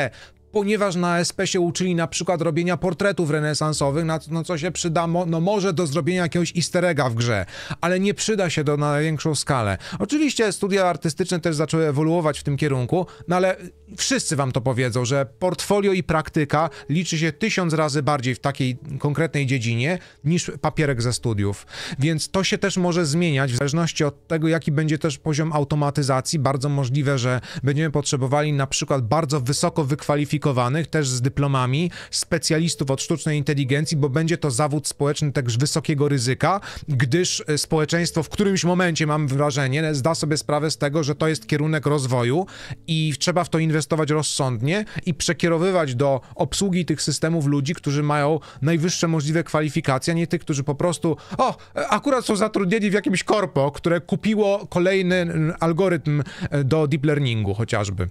ponieważ na SP się uczyli na przykład robienia portretów renesansowych, na, no co się przyda, mo, no może do zrobienia jakiegoś easter egga w grze, ale nie przyda się do na większą skalę. Oczywiście studia artystyczne też zaczęły ewoluować w tym kierunku, no ale wszyscy wam to powiedzą, że portfolio i praktyka liczy się tysiąc razy bardziej w takiej konkretnej dziedzinie niż papierek ze studiów. Więc to się też może zmieniać w zależności od tego, jaki będzie też poziom automatyzacji. Bardzo możliwe, że będziemy potrzebowali na przykład bardzo wysoko wykwalifikowanych wykwalifikowanych, też z dyplomami, specjalistów od sztucznej inteligencji, bo będzie to zawód społeczny także wysokiego ryzyka, gdyż e, społeczeństwo w którymś momencie, mam wrażenie, zda sobie sprawę z tego, że to jest kierunek rozwoju i trzeba w to inwestować rozsądnie i przekierowywać do obsługi tych systemów ludzi, którzy mają najwyższe możliwe kwalifikacje, a nie tych, którzy po prostu, o, e, akurat są zatrudnieni w jakimś korpo, które kupiło kolejny algorytm e, do deep learningu chociażby.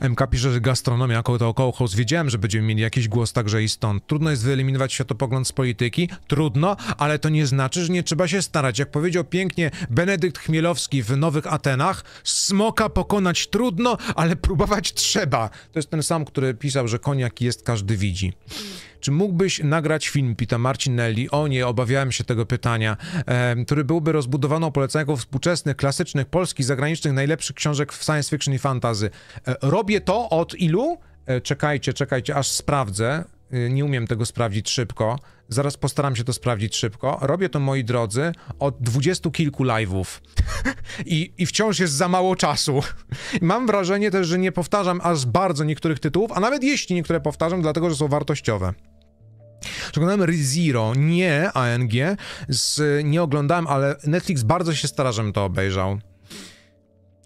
MK pisze, że gastronomia to około house. Wiedziałem, że będziemy mieli jakiś głos także i stąd. Trudno jest wyeliminować światopogląd z polityki. Trudno, ale to nie znaczy, że nie trzeba się starać. Jak powiedział pięknie Benedykt Chmielowski w Nowych Atenach, smoka pokonać trudno, ale próbować trzeba. To jest ten sam, który pisał, że koniak jest, każdy widzi. Czy mógłbyś nagrać film Pita Marcinelli? O nie, obawiałem się tego pytania, który byłby rozbudowaną polecanką współczesnych, klasycznych, polskich, zagranicznych, najlepszych książek w science fiction i fantazy. E, robię to od ilu? E, czekajcie, czekajcie, aż sprawdzę. E, nie umiem tego sprawdzić szybko. Zaraz postaram się to sprawdzić szybko. Robię to, moi drodzy, od dwudziestu kilku live'ów. I, I wciąż jest za mało czasu. Mam wrażenie też, że nie powtarzam aż bardzo niektórych tytułów, a nawet jeśli niektóre powtarzam, dlatego że są wartościowe. Przeglądałem ReZero, nie ANG, z, nie oglądałem, ale Netflix bardzo się stara, żebym to obejrzał.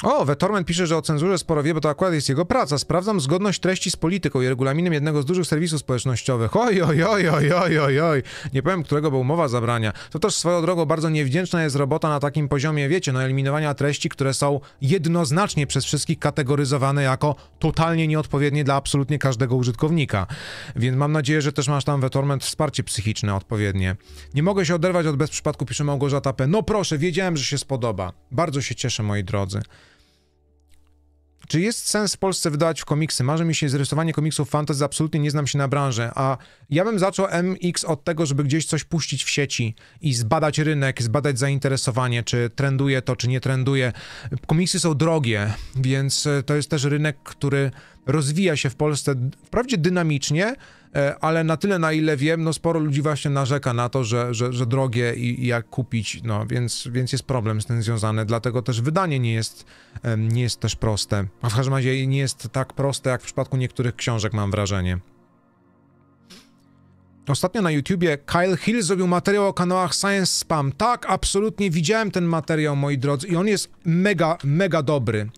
O, Wetormen pisze, że o cenzurze sporo wie, bo to akurat jest jego praca. Sprawdzam zgodność treści z polityką i regulaminem jednego z dużych serwisów społecznościowych. Oj, oj, oj, oj, oj, oj, oj. Nie powiem, którego, bo umowa zabrania. To też swoją drogą bardzo niewdzięczna jest robota na takim poziomie, wiecie, no eliminowania treści, które są jednoznacznie przez wszystkich kategoryzowane jako totalnie nieodpowiednie dla absolutnie każdego użytkownika. Więc mam nadzieję, że też masz tam Wetorment wsparcie psychiczne odpowiednie. Nie mogę się oderwać od bezprzypadku, pisze Małgorzata P. No proszę, wiedziałem, że się spodoba. Bardzo się cieszę, moi drodzy. Czy jest sens w Polsce wydawać w komiksy? Marzy mi się zrysowanie komiksów fantasy, absolutnie nie znam się na branżę, a ja bym zaczął MX od tego, żeby gdzieś coś puścić w sieci i zbadać rynek, zbadać zainteresowanie, czy trenduje to, czy nie trenduje. Komiksy są drogie, więc to jest też rynek, który rozwija się w Polsce wprawdzie dynamicznie, E, ale na tyle, na ile wiem, no sporo ludzi właśnie narzeka na to, że, że, że drogie i, i jak kupić, no więc, więc jest problem z tym związany, dlatego też wydanie nie jest, nie jest też proste, a w każdym razie nie jest tak proste, jak w przypadku niektórych książek mam wrażenie. Ostatnio na YouTubie Kyle Hill zrobił materiał o kanałach Science Spam. Tak, absolutnie widziałem ten materiał, moi drodzy, i on jest mega, mega dobry.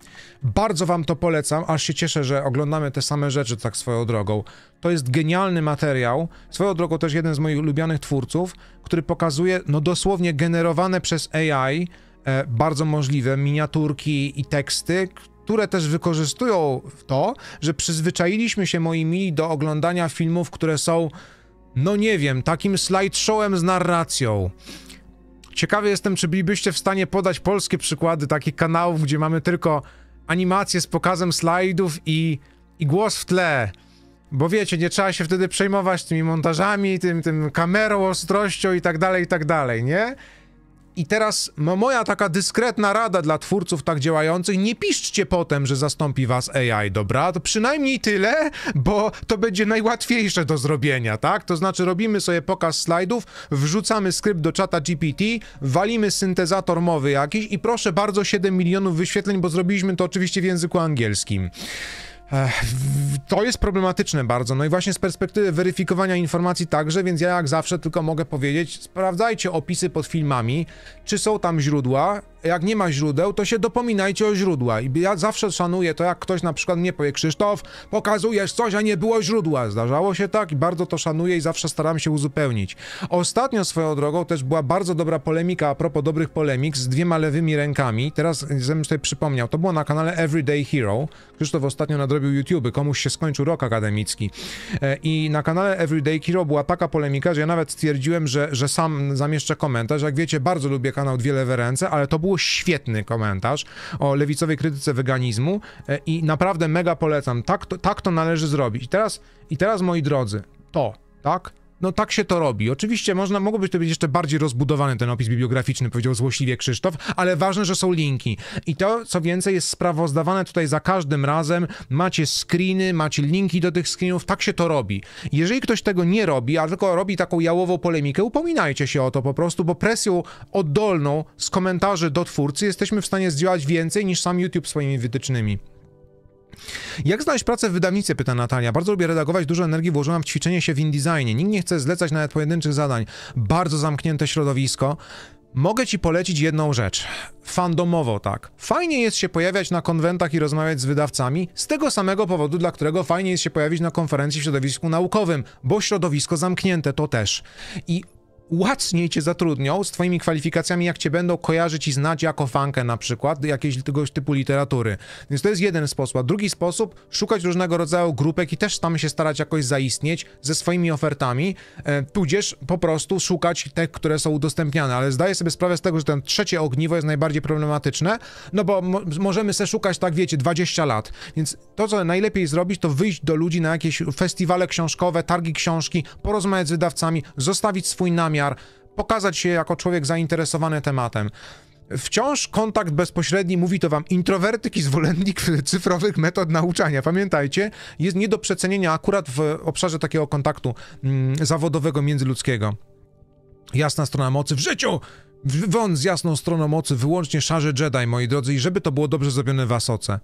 Bardzo wam to polecam, aż się cieszę, że oglądamy te same rzeczy tak swoją drogą. To jest genialny materiał, swoją drogą też jeden z moich ulubionych twórców, który pokazuje, no dosłownie generowane przez AI, e, bardzo możliwe miniaturki i teksty, które też wykorzystują to, że przyzwyczailiśmy się, moi mili, do oglądania filmów, które są no nie wiem, takim slideshowem z narracją. Ciekawy jestem, czy bylibyście w stanie podać polskie przykłady takich kanałów, gdzie mamy tylko animacje z pokazem slajdów i, i głos w tle. Bo wiecie, nie trzeba się wtedy przejmować tymi montażami, tym, tym kamerą, ostrością i tak dalej, i tak dalej, nie? I teraz moja taka dyskretna rada dla twórców tak działających, nie piszcie potem, że zastąpi was AI, dobra? To przynajmniej tyle, bo to będzie najłatwiejsze do zrobienia, tak? To znaczy robimy sobie pokaz slajdów, wrzucamy skrypt do czata GPT, walimy syntezator mowy jakiś i proszę bardzo 7 milionów wyświetleń, bo zrobiliśmy to oczywiście w języku angielskim. To jest problematyczne bardzo. No i właśnie z perspektywy weryfikowania informacji także, więc ja jak zawsze tylko mogę powiedzieć, sprawdzajcie opisy pod filmami, czy są tam źródła jak nie ma źródeł, to się dopominajcie o źródła. I ja zawsze szanuję to, jak ktoś na przykład mnie powie, Krzysztof, pokazujesz coś, a nie było źródła. Zdarzało się tak i bardzo to szanuję i zawsze staram się uzupełnić. Ostatnio swoją drogą też była bardzo dobra polemika a propos dobrych polemik z dwiema lewymi rękami. Teraz żebym sobie przypomniał, to było na kanale Everyday Hero. Krzysztof ostatnio nadrobił YouTube, komuś się skończył rok akademicki. E, I na kanale Everyday Hero była taka polemika, że ja nawet stwierdziłem, że, że sam zamieszczę komentarz. Jak wiecie, bardzo lubię kanał Dwie Lewe Ręce, ale to było było świetny komentarz o lewicowej krytyce weganizmu e, i naprawdę mega polecam. Tak to, tak to należy zrobić. I teraz, I teraz, moi drodzy, to, tak? No tak się to robi. Oczywiście można, mogłoby to być jeszcze bardziej rozbudowany ten opis bibliograficzny, powiedział złośliwie Krzysztof, ale ważne, że są linki. I to, co więcej, jest sprawozdawane tutaj za każdym razem. Macie screeny, macie linki do tych screenów, tak się to robi. Jeżeli ktoś tego nie robi, a tylko robi taką jałową polemikę, upominajcie się o to po prostu, bo presją oddolną z komentarzy do twórcy jesteśmy w stanie zdziałać więcej niż sam YouTube swoimi wytycznymi. Jak znaleźć pracę w wydawnictwie? Pyta Natalia. Bardzo lubię redagować, dużo energii włożyłam w ćwiczenie się w InDesignie. Nikt nie chce zlecać nawet pojedynczych zadań. Bardzo zamknięte środowisko. Mogę ci polecić jedną rzecz. Fandomowo tak. Fajnie jest się pojawiać na konwentach i rozmawiać z wydawcami z tego samego powodu, dla którego fajnie jest się pojawić na konferencji w środowisku naukowym, bo środowisko zamknięte to też. I łatwiej cię zatrudnią z twoimi kwalifikacjami, jak cię będą kojarzyć i znać jako fankę na przykład, jakiejś tegoś typu literatury. Więc to jest jeden sposób. A drugi sposób, szukać różnego rodzaju grupek i też tam się starać jakoś zaistnieć ze swoimi ofertami, e, tudzież po prostu szukać tych, które są udostępniane. Ale zdaję sobie sprawę z tego, że ten trzecie ogniwo jest najbardziej problematyczne, no bo możemy se szukać, tak wiecie, 20 lat. Więc to, co najlepiej zrobić, to wyjść do ludzi na jakieś festiwale książkowe, targi książki, porozmawiać z wydawcami, zostawić swój namiar, pokazać się jako człowiek zainteresowany tematem. Wciąż kontakt bezpośredni, mówi to wam introwertyk i zwolennik cyfrowych metod nauczania. Pamiętajcie, jest nie do przecenienia akurat w obszarze takiego kontaktu mm, zawodowego, międzyludzkiego. Jasna strona mocy w życiu Won z jasną stroną mocy, wyłącznie szarze Jedi, moi drodzy, i żeby to było dobrze zrobione w Asoce.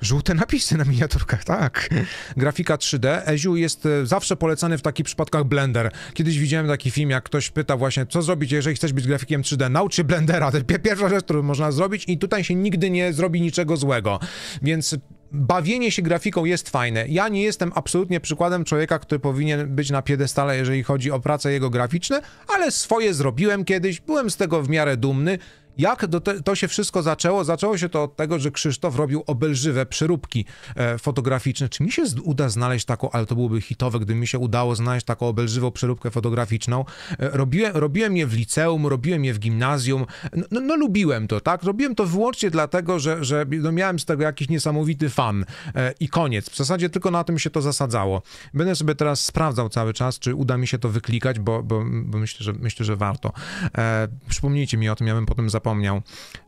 Żółte napisy na miniaturkach, tak. Grafika 3D. Eziu jest e, zawsze polecany w takich przypadkach Blender. Kiedyś widziałem taki film, jak ktoś pyta właśnie, co zrobić, jeżeli chcesz być grafikiem 3D. Naucz się Blendera, to pierwsza rzecz, którą można zrobić i tutaj się nigdy nie zrobi niczego złego. Więc bawienie się grafiką jest fajne. Ja nie jestem absolutnie przykładem człowieka, który powinien być na piedestale, jeżeli chodzi o prace jego graficzne, ale swoje zrobiłem kiedyś, byłem z tego w miarę dumny. Jak te, to się wszystko zaczęło? Zaczęło się to od tego, że Krzysztof robił obelżywe przeróbki e, fotograficzne. Czy mi się uda znaleźć taką, ale to byłoby hitowe, gdyby mi się udało znaleźć taką obelżywą przeróbkę fotograficzną. E, robiłem, robiłem je w liceum, robiłem je w gimnazjum. No, no, no lubiłem to, tak? Robiłem to wyłącznie dlatego, że, że no, miałem z tego jakiś niesamowity fan e, i koniec. W zasadzie tylko na tym się to zasadzało. Będę sobie teraz sprawdzał cały czas, czy uda mi się to wyklikać, bo, bo, bo myślę, że, myślę, że warto. E, przypomnijcie mi o tym, ja bym potem zapomniał zapomniał.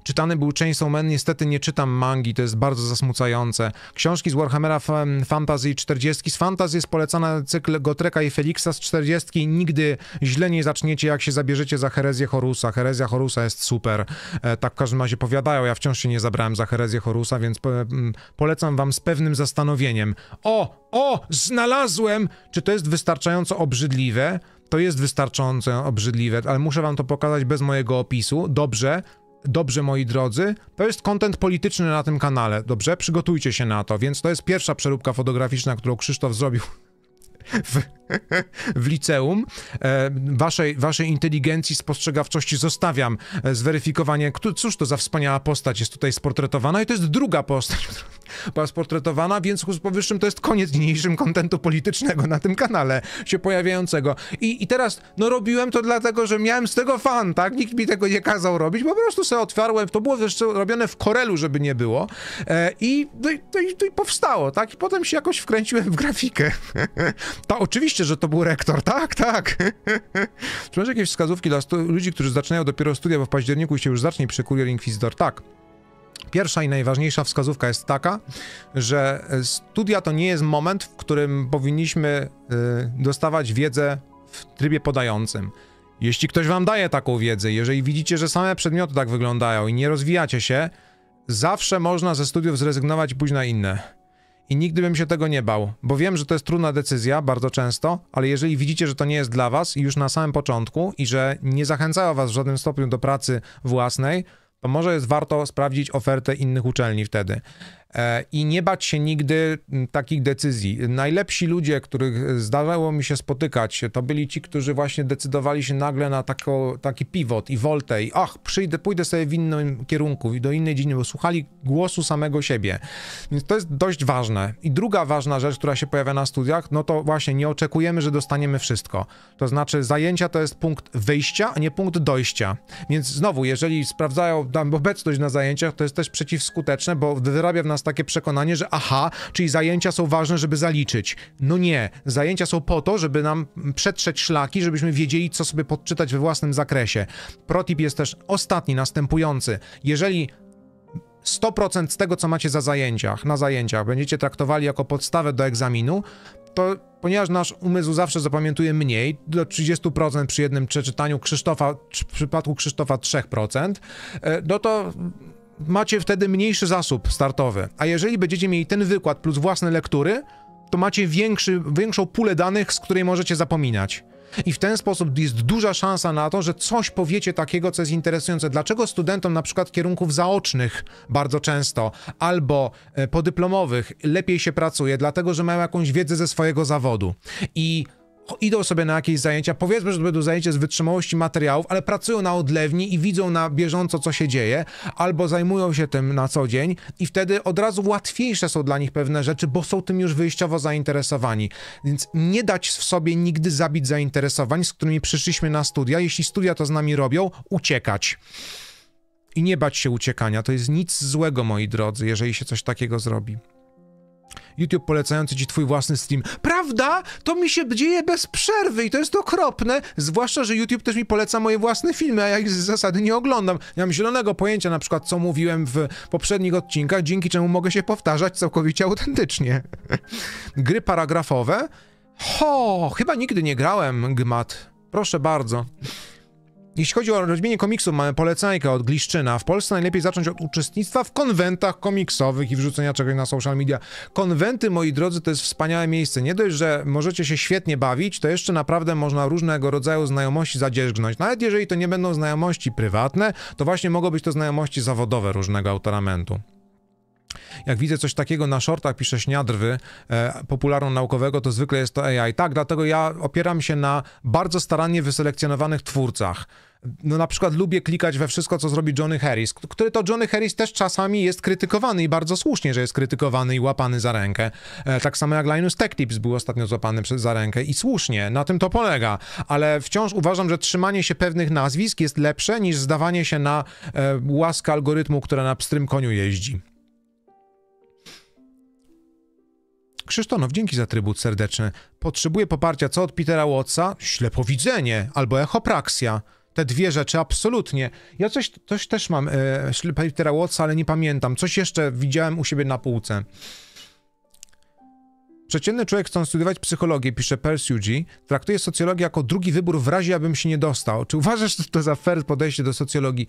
Czytany był Chainsaw Man, niestety nie czytam mangi, to jest bardzo zasmucające. Książki z Warhammera Fantasy 40, z Fantasy jest polecany cykl Gotreka i Felixa z 40, nigdy źle nie zaczniecie, jak się zabierzecie za herezję Horusa. Herezja Horusa jest super, e, tak w każdym razie powiadają, ja wciąż się nie zabrałem za herezję Horusa, więc polecam wam z pewnym zastanowieniem. O, o, znalazłem! Czy to jest wystarczająco obrzydliwe? To jest wystarczająco obrzydliwe, ale muszę wam to pokazać bez mojego opisu. Dobrze, dobrze moi drodzy, to jest kontent polityczny na tym kanale, dobrze? Przygotujcie się na to, więc to jest pierwsza przeróbka fotograficzna, którą Krzysztof zrobił w, w liceum. E, waszej, waszej inteligencji, spostrzegawczości zostawiam e, zweryfikowanie. Cóż to za wspaniała postać jest tutaj sportretowana i to jest druga postać była sportretowana, więc z powyższym to jest koniec niniejszym kontentu politycznego na tym kanale się pojawiającego. I, I teraz, no robiłem to dlatego, że miałem z tego fan, tak? Nikt mi tego nie kazał robić, po prostu sobie otwarłem, to było jeszcze robione w Korelu, żeby nie było e, i, to, no to, no no powstało, tak? I potem się jakoś wkręciłem w grafikę. Ta oczywiście Oczywiście, że to był rektor, tak, tak. Czy masz jakieś wskazówki dla ludzi, którzy zaczynają dopiero studia, bo w październiku się już zacznie Kurier Inquisitor? Tak. Pierwsza i najważniejsza wskazówka jest taka, że studia to nie jest moment, w którym powinniśmy y, dostawać wiedzę w trybie podającym. Jeśli ktoś wam daje taką wiedzę, jeżeli widzicie, że same przedmioty tak wyglądają i nie rozwijacie się, zawsze można ze studiów zrezygnować i pójść na inne i nigdy bym się tego nie bał, bo wiem, że to jest trudna decyzja bardzo często, ale jeżeli widzicie, że to nie jest dla was już na samym początku i że nie zachęcało was w żadnym stopniu do pracy własnej, to może jest warto sprawdzić ofertę innych uczelni wtedy. E, i nie bać się nigdy takich decyzji. Najlepsi ludzie, których zdarzało mi się spotykać, to byli ci, którzy właśnie decydowali się nagle na tako, taki pivot i woltę i ach, przyjdę, pójdę sobie w innym kierunku i do innej dziedziny, bo słuchali głosu samego siebie. Więc to jest dość ważne. I druga ważna rzecz, która się pojawia na studiach, no to właśnie nie oczekujemy, że dostaniemy wszystko. To znaczy zajęcia to jest punkt wyjścia, a nie punkt dojścia. Więc znowu, jeżeli sprawdzają tam obecność na zajęciach, to jest też przeciwskuteczne, bo wyrabia w nas takie przekonanie, że aha, czyli zajęcia są ważne, żeby zaliczyć. No nie, zajęcia są po to, żeby nam przetrzeć szlaki, żebyśmy wiedzieli, co sobie podczytać we własnym zakresie. Protip jest też ostatni, następujący. Jeżeli 100% z tego, co macie za zajęciach, na zajęciach, będziecie traktowali jako podstawę do egzaminu, to ponieważ nasz umysł zawsze zapamiętuje mniej, do 30% przy jednym przeczytaniu Krzysztofa, w przypadku Krzysztofa 3%, e, no to macie wtedy mniejszy zasób startowy, a jeżeli będziecie mieli ten wykład plus własne lektury, to macie większy, większą pulę danych, z której możecie zapominać. I w ten sposób jest duża szansa na to, że coś powiecie takiego, co jest interesujące. Dlaczego studentom na przykład kierunków zaocznych bardzo często albo e, podyplomowych lepiej się pracuje? Dlatego, że mają jakąś wiedzę ze swojego zawodu. I idą sobie na jakieś zajęcia, powiedzmy, że to będą zajęcia z wytrzymałości materiałów, ale pracują na odlewni i widzą na bieżąco, co się dzieje, albo zajmują się tym na co dzień i wtedy od razu łatwiejsze są dla nich pewne rzeczy, bo są tym już wyjściowo zainteresowani. Więc nie dać w sobie nigdy zabić zainteresowań, z którymi przyszliśmy na studia. Jeśli studia to z nami robią, uciekać. I nie bać się uciekania. To jest nic złego, moi drodzy, jeżeli się coś takiego zrobi. YouTube polecający ci twój własny stream. Prawda? To mi się dzieje bez przerwy i to jest okropne, zwłaszcza, że YouTube też mi poleca moje własne filmy, a ja ich z zasady nie oglądam. Nie mam zielonego pojęcia na przykład, co mówiłem w poprzednich odcinkach, dzięki czemu mogę się powtarzać całkowicie autentycznie. Gry paragrafowe? Ho, chyba nigdy nie grałem, gmat. Proszę bardzo. Jeśli chodzi o robienie komiksów, mamy polecajkę od Gliszczyna. W Polsce najlepiej zacząć od uczestnictwa w konwentach komiksowych i wrzucenia czegoś na social media. Konwenty, moi drodzy, to jest wspaniałe miejsce. Nie dość, że możecie się świetnie bawić, to jeszcze naprawdę można różnego rodzaju znajomości zadzierzgnąć. Nawet jeżeli to nie będą znajomości prywatne, to właśnie mogą być to znajomości zawodowe różnego autoramentu. Jak widzę coś takiego na shortach, pisze śniadrwy e, popularno-naukowego, to zwykle jest to AI. Tak, dlatego ja opieram się na bardzo starannie wyselekcjonowanych twórcach no na przykład lubię klikać we wszystko, co zrobi Johnny Harris, który to Johnny Harris też czasami jest krytykowany i bardzo słusznie, że jest krytykowany i łapany za rękę. E, tak samo jak Linus Tech Tips był ostatnio złapany za rękę i słusznie, na tym to polega, ale wciąż uważam, że trzymanie się pewnych nazwisk jest lepsze niż zdawanie się na e, łaskę algorytmu, która na pstrym koniu jeździ. Krzysztof, dzięki za trybut serdeczny. Potrzebuję poparcia co od Petera Wattsa? Ślepowidzenie albo echopraksja te dwie rzeczy, absolutnie. Ja coś, coś też mam, e, Petera Watsa, ale nie pamiętam. Coś jeszcze widziałem u siebie na półce. Przeciętny człowiek chcąc studiować psychologię, pisze Persuji, traktuje socjologię jako drugi wybór w razie, abym się nie dostał. Czy uważasz to za fair podejście do socjologii?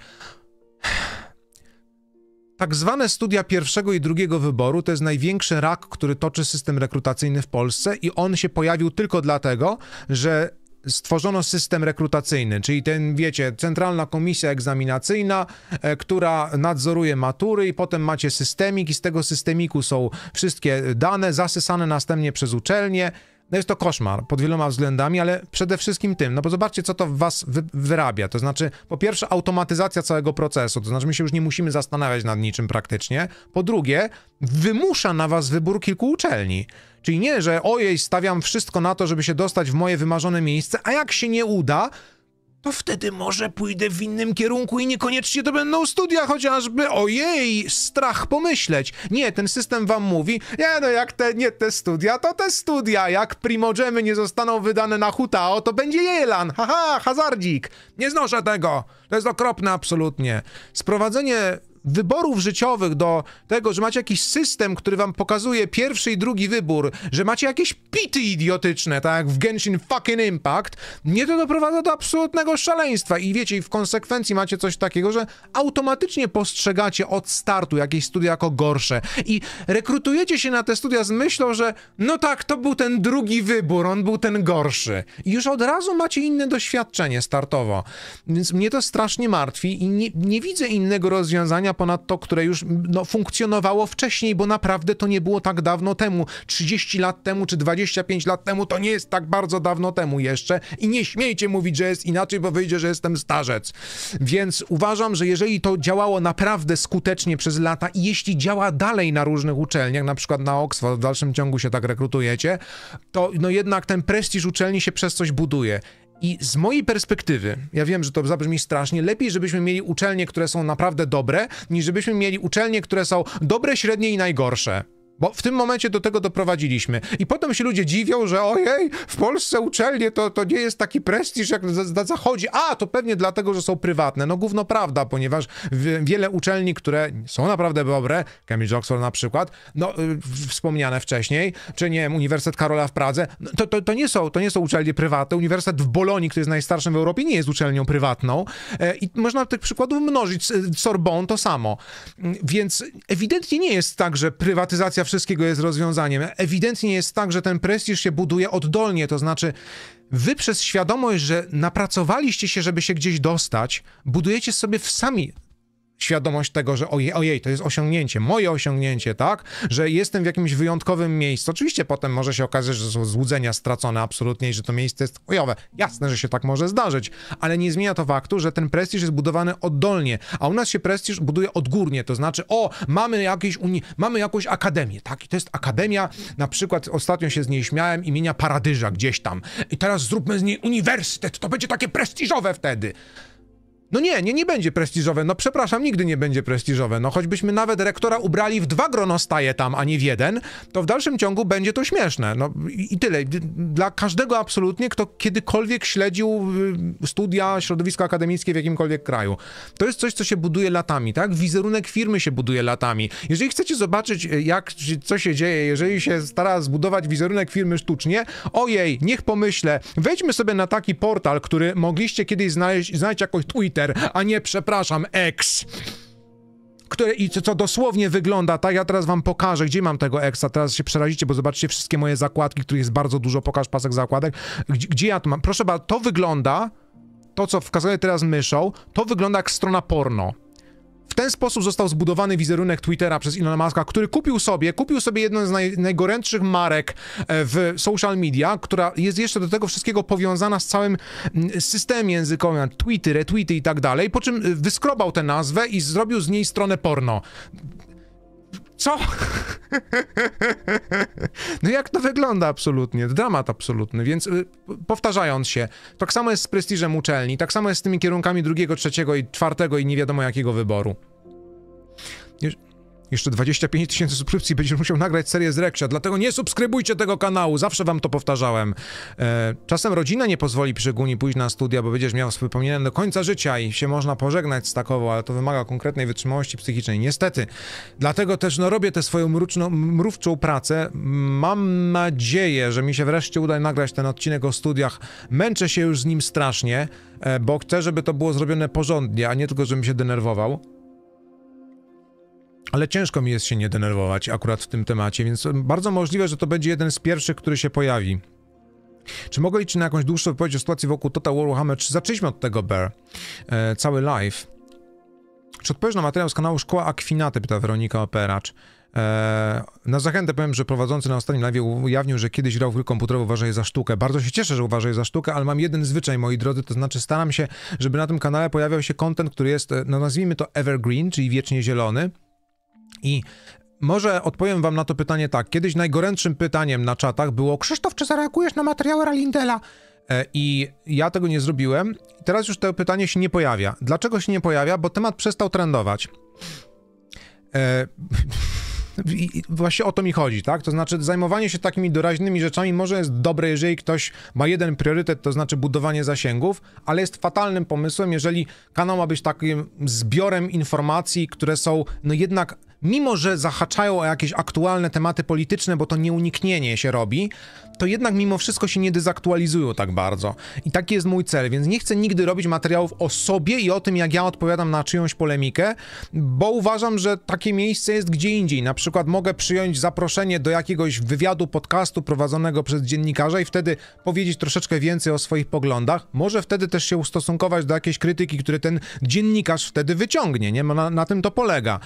Tak zwane studia pierwszego i drugiego wyboru to jest największy rak, który toczy system rekrutacyjny w Polsce i on się pojawił tylko dlatego, że stworzono system rekrutacyjny, czyli ten, wiecie, centralna komisja egzaminacyjna, e, która nadzoruje matury i potem macie systemik i z tego systemiku są wszystkie dane zasysane następnie przez uczelnię. No jest to koszmar pod wieloma względami, ale przede wszystkim tym, no bo zobaczcie, co to w was wy wyrabia. To znaczy, po pierwsze, automatyzacja całego procesu, to znaczy, my się już nie musimy zastanawiać nad niczym praktycznie. Po drugie, wymusza na was wybór kilku uczelni. Czyli nie, że ojej, stawiam wszystko na to, żeby się dostać w moje wymarzone miejsce, a jak się nie uda, to wtedy może pójdę w innym kierunku i niekoniecznie to będą studia, chociażby ojej, strach pomyśleć. Nie, ten system wam mówi, nie no, jak te, nie te studia, to te studia, jak primogemy nie zostaną wydane na hutao, to będzie jelan, haha, hazardzik. Nie znoszę tego, to jest okropne absolutnie. Sprowadzenie wyborów życiowych, do tego, że macie jakiś system, który wam pokazuje pierwszy i drugi wybór, że macie jakieś pity idiotyczne, tak, w Genshin fucking Impact, nie to doprowadza do absolutnego szaleństwa i wiecie, i w konsekwencji macie coś takiego, że automatycznie postrzegacie od startu jakieś studia jako gorsze i rekrutujecie się na te studia z myślą, że no tak, to był ten drugi wybór, on był ten gorszy. I już od razu macie inne doświadczenie startowo. Więc mnie to strasznie martwi i nie, nie widzę innego rozwiązania ponadto, które już no, funkcjonowało wcześniej, bo naprawdę to nie było tak dawno temu. 30 lat temu czy 25 lat temu to nie jest tak bardzo dawno temu jeszcze i nie śmiejcie mówić, że jest inaczej, bo wyjdzie, że jestem starzec. Więc uważam, że jeżeli to działało naprawdę skutecznie przez lata i jeśli działa dalej na różnych uczelniach, na przykład na Oxford w dalszym ciągu się tak rekrutujecie, to no jednak ten prestiż uczelni się przez coś buduje. I z mojej perspektywy, ja wiem, że to zabrzmi strasznie, lepiej, żebyśmy mieli uczelnie, które są naprawdę dobre, niż żebyśmy mieli uczelnie, które są dobre, średnie i najgorsze. Bo w tym momencie do tego doprowadziliśmy. I potem się ludzie dziwią, że ojej, w Polsce uczelnie to, to nie jest taki prestiż jak na zachodzie. A, to pewnie dlatego, że są prywatne. No gówno prawda, ponieważ wiele uczelni, które są naprawdę dobre, Cambridge Oxford na przykład, no y, wspomniane wcześniej, czy nie wiem, Uniwersytet Karola w Pradze, no to, to, to, nie są, to nie są uczelnie prywatne. Uniwersytet w Bolonii, który jest najstarszym w Europie, nie jest uczelnią prywatną. E, I można tych przykładów mnożyć. Sorbonne to samo. Więc ewidentnie nie jest tak, że prywatyzacja wszystkiego jest rozwiązaniem. Ewidentnie jest tak, że ten prestiż się buduje oddolnie, to znaczy wy przez świadomość, że napracowaliście się, żeby się gdzieś dostać, budujecie sobie w sami świadomość tego, że ojej, ojej, to jest osiągnięcie, moje osiągnięcie, tak? Że jestem w jakimś wyjątkowym miejscu. Oczywiście potem może się okazać, że są złudzenia stracone absolutnie i że to miejsce jest chujowe. Jasne, że się tak może zdarzyć, ale nie zmienia to faktu, że ten prestiż jest budowany oddolnie, a u nas się prestiż buduje odgórnie, to znaczy, o, mamy jakieś uni- mamy jakąś akademię, tak? I to jest akademia, na przykład ostatnio się z niej śmiałem, imienia Paradyża gdzieś tam. I teraz zróbmy z niej uniwersytet, to będzie takie prestiżowe wtedy. No nie, nie, nie będzie prestiżowe. No przepraszam, nigdy nie będzie prestiżowe. No choćbyśmy nawet rektora ubrali w dwa grono staje tam, a nie w jeden, to w dalszym ciągu będzie to śmieszne. No i tyle. Dla każdego absolutnie, kto kiedykolwiek śledził y, studia, środowisko akademickie w jakimkolwiek kraju. To jest coś, co się buduje latami, tak? Wizerunek firmy się buduje latami. Jeżeli chcecie zobaczyć, y, jak, co się dzieje, jeżeli się stara zbudować wizerunek firmy sztucznie, ojej, niech pomyślę, wejdźmy sobie na taki portal, który mogliście kiedyś znaleźć, znaleźć jakoś tweet Twitter, a nie, przepraszam, X które i co dosłownie wygląda, tak? Ja teraz wam pokażę, gdzie mam tego eksa, teraz się przerazicie, bo zobaczycie wszystkie moje zakładki, których jest bardzo dużo, pokaż pasek zakładek, gdzie, gdzie ja to mam? Proszę bardzo, to wygląda, to co wskazuję teraz myszą, to wygląda jak strona porno. W ten sposób został zbudowany wizerunek Twittera przez Ilona Maska, który kupił sobie, kupił sobie jedną z naj, najgorętszych marek e, w social media, która jest jeszcze do tego wszystkiego powiązana z całym systemem językowym, tweety, retweety i tak dalej, po czym e, wyskrobał tę nazwę i zrobił z niej stronę porno. Co? no jak to wygląda absolutnie? Dramat absolutny, więc y, powtarzając się, tak samo jest z prestiżem uczelni, tak samo jest z tymi kierunkami drugiego, trzeciego i czwartego i nie wiadomo jakiego wyboru. Jeszcze 25 tysięcy subskrypcji będziesz musiał nagrać serię z Reksia, dlatego nie subskrybujcie tego kanału, zawsze wam to powtarzałem. E, czasem rodzina nie pozwoli przyguni pójść na studia, bo będziesz miał wspomnienia do końca życia i się można pożegnać z takową, ale to wymaga konkretnej wytrzymałości psychicznej, niestety. Dlatego też no robię tę swoją mruczną, mrówczą pracę. Mam nadzieję, że mi się wreszcie uda nagrać ten odcinek o studiach. Męczę się już z nim strasznie, e, bo chcę, żeby to było zrobione porządnie, a nie tylko, żebym się denerwował ale ciężko mi jest się nie denerwować akurat w tym temacie, więc bardzo możliwe, że to będzie jeden z pierwszych, który się pojawi. Czy mogę liczyć na jakąś dłuższą wypowiedź o sytuacji wokół Total Warhammer? Czy zaczęliśmy od tego Bear? E, cały live. Czy odpowiesz na materiał z kanału Szkoła Akwinaty? Pyta Weronika Operacz. E, na zachętę powiem, że prowadzący na ostatnim live ujawnił, że kiedyś grał w gry komputerowe, uważa je za sztukę. Bardzo się cieszę, że uważa je za sztukę, ale mam jeden zwyczaj, moi drodzy, to znaczy staram się, żeby na tym kanale pojawiał się content, który jest, e, no nazwijmy to evergreen, czyli wiecznie zielony i może odpowiem wam na to pytanie tak. Kiedyś najgorętszym pytaniem na czatach było Krzysztof, czy zareagujesz na materiały Ralindela? E, I ja tego nie zrobiłem. Teraz już to pytanie się nie pojawia. Dlaczego się nie pojawia? Bo temat przestał trendować. E, I właśnie o to mi chodzi, tak? To znaczy, zajmowanie się takimi doraźnymi rzeczami może jest dobre, jeżeli ktoś ma jeden priorytet, to znaczy budowanie zasięgów, ale jest fatalnym pomysłem, jeżeli kanał ma być takim zbiorem informacji, które są, no jednak mimo że zahaczają o jakieś aktualne tematy polityczne, bo to nieuniknienie się robi, to jednak mimo wszystko się nie dezaktualizują tak bardzo. I taki jest mój cel, więc nie chcę nigdy robić materiałów o sobie i o tym, jak ja odpowiadam na czyjąś polemikę, bo uważam, że takie miejsce jest gdzie indziej. Na przykład mogę przyjąć zaproszenie do jakiegoś wywiadu, podcastu prowadzonego przez dziennikarza i wtedy powiedzieć troszeczkę więcej o swoich poglądach. Może wtedy też się ustosunkować do jakiejś krytyki, które ten dziennikarz wtedy wyciągnie, nie? Na, na tym to polega.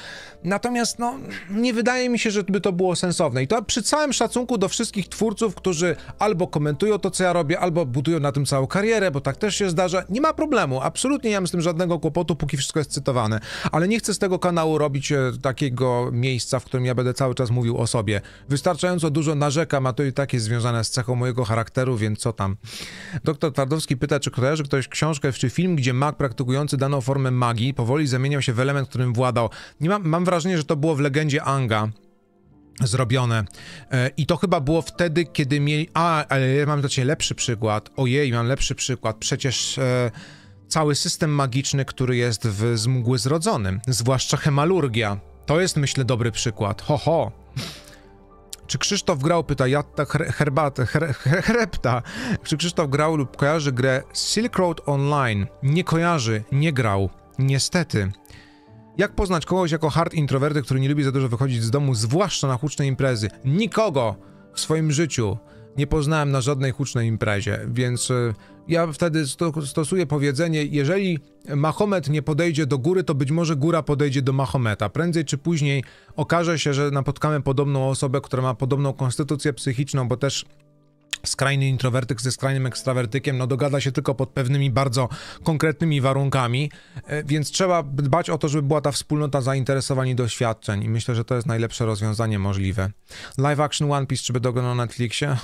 Natomiast, no, nie wydaje mi się, żeby to było sensowne. I to przy całym szacunku do wszystkich twórców, którzy którzy albo komentują to, co ja robię, albo budują na tym całą karierę, bo tak też się zdarza. Nie ma problemu, absolutnie nie mam z tym żadnego kłopotu, póki wszystko jest cytowane. Ale nie chcę z tego kanału robić e, takiego miejsca, w którym ja będę cały czas mówił o sobie. Wystarczająco dużo narzekam, a to i tak jest związane z cechą mojego charakteru, więc co tam. Doktor Twardowski pyta, czy kojarzy ktoś książkę czy film, gdzie mag praktykujący daną formę magii powoli zamieniał się w element, którym władał. Nie mam, mam wrażenie, że to było w legendzie Anga zrobione. E, I to chyba było wtedy, kiedy mieli... A, ale ja mam znacznie lepszy przykład. Ojej, mam lepszy przykład. Przecież e, cały system magiczny, który jest w Zmgły Zrodzonym, zwłaszcza hemalurgia. To jest, myślę, dobry przykład. Ho, ho. Czy Krzysztof grał, pyta Jatta Herbata, her, her, Herepta, czy Krzysztof grał lub kojarzy grę Silk Road Online? Nie kojarzy, nie grał, niestety. Jak poznać kogoś jako hard introwerty, który nie lubi za dużo wychodzić z domu, zwłaszcza na huczne imprezy? Nikogo w swoim życiu nie poznałem na żadnej hucznej imprezie, więc e, ja wtedy stosuję powiedzenie, jeżeli Mahomet nie podejdzie do góry, to być może góra podejdzie do Mahometa. Prędzej czy później okaże się, że napotkamy podobną osobę, która ma podobną konstytucję psychiczną, bo też skrajny introwertyk ze skrajnym ekstrawertykiem, no dogada się tylko pod pewnymi bardzo konkretnymi warunkami, e, więc trzeba dbać o to, żeby była ta wspólnota zainteresowań i doświadczeń i myślę, że to jest najlepsze rozwiązanie możliwe. Live Action One Piece, czy by oglądał na Netflixie?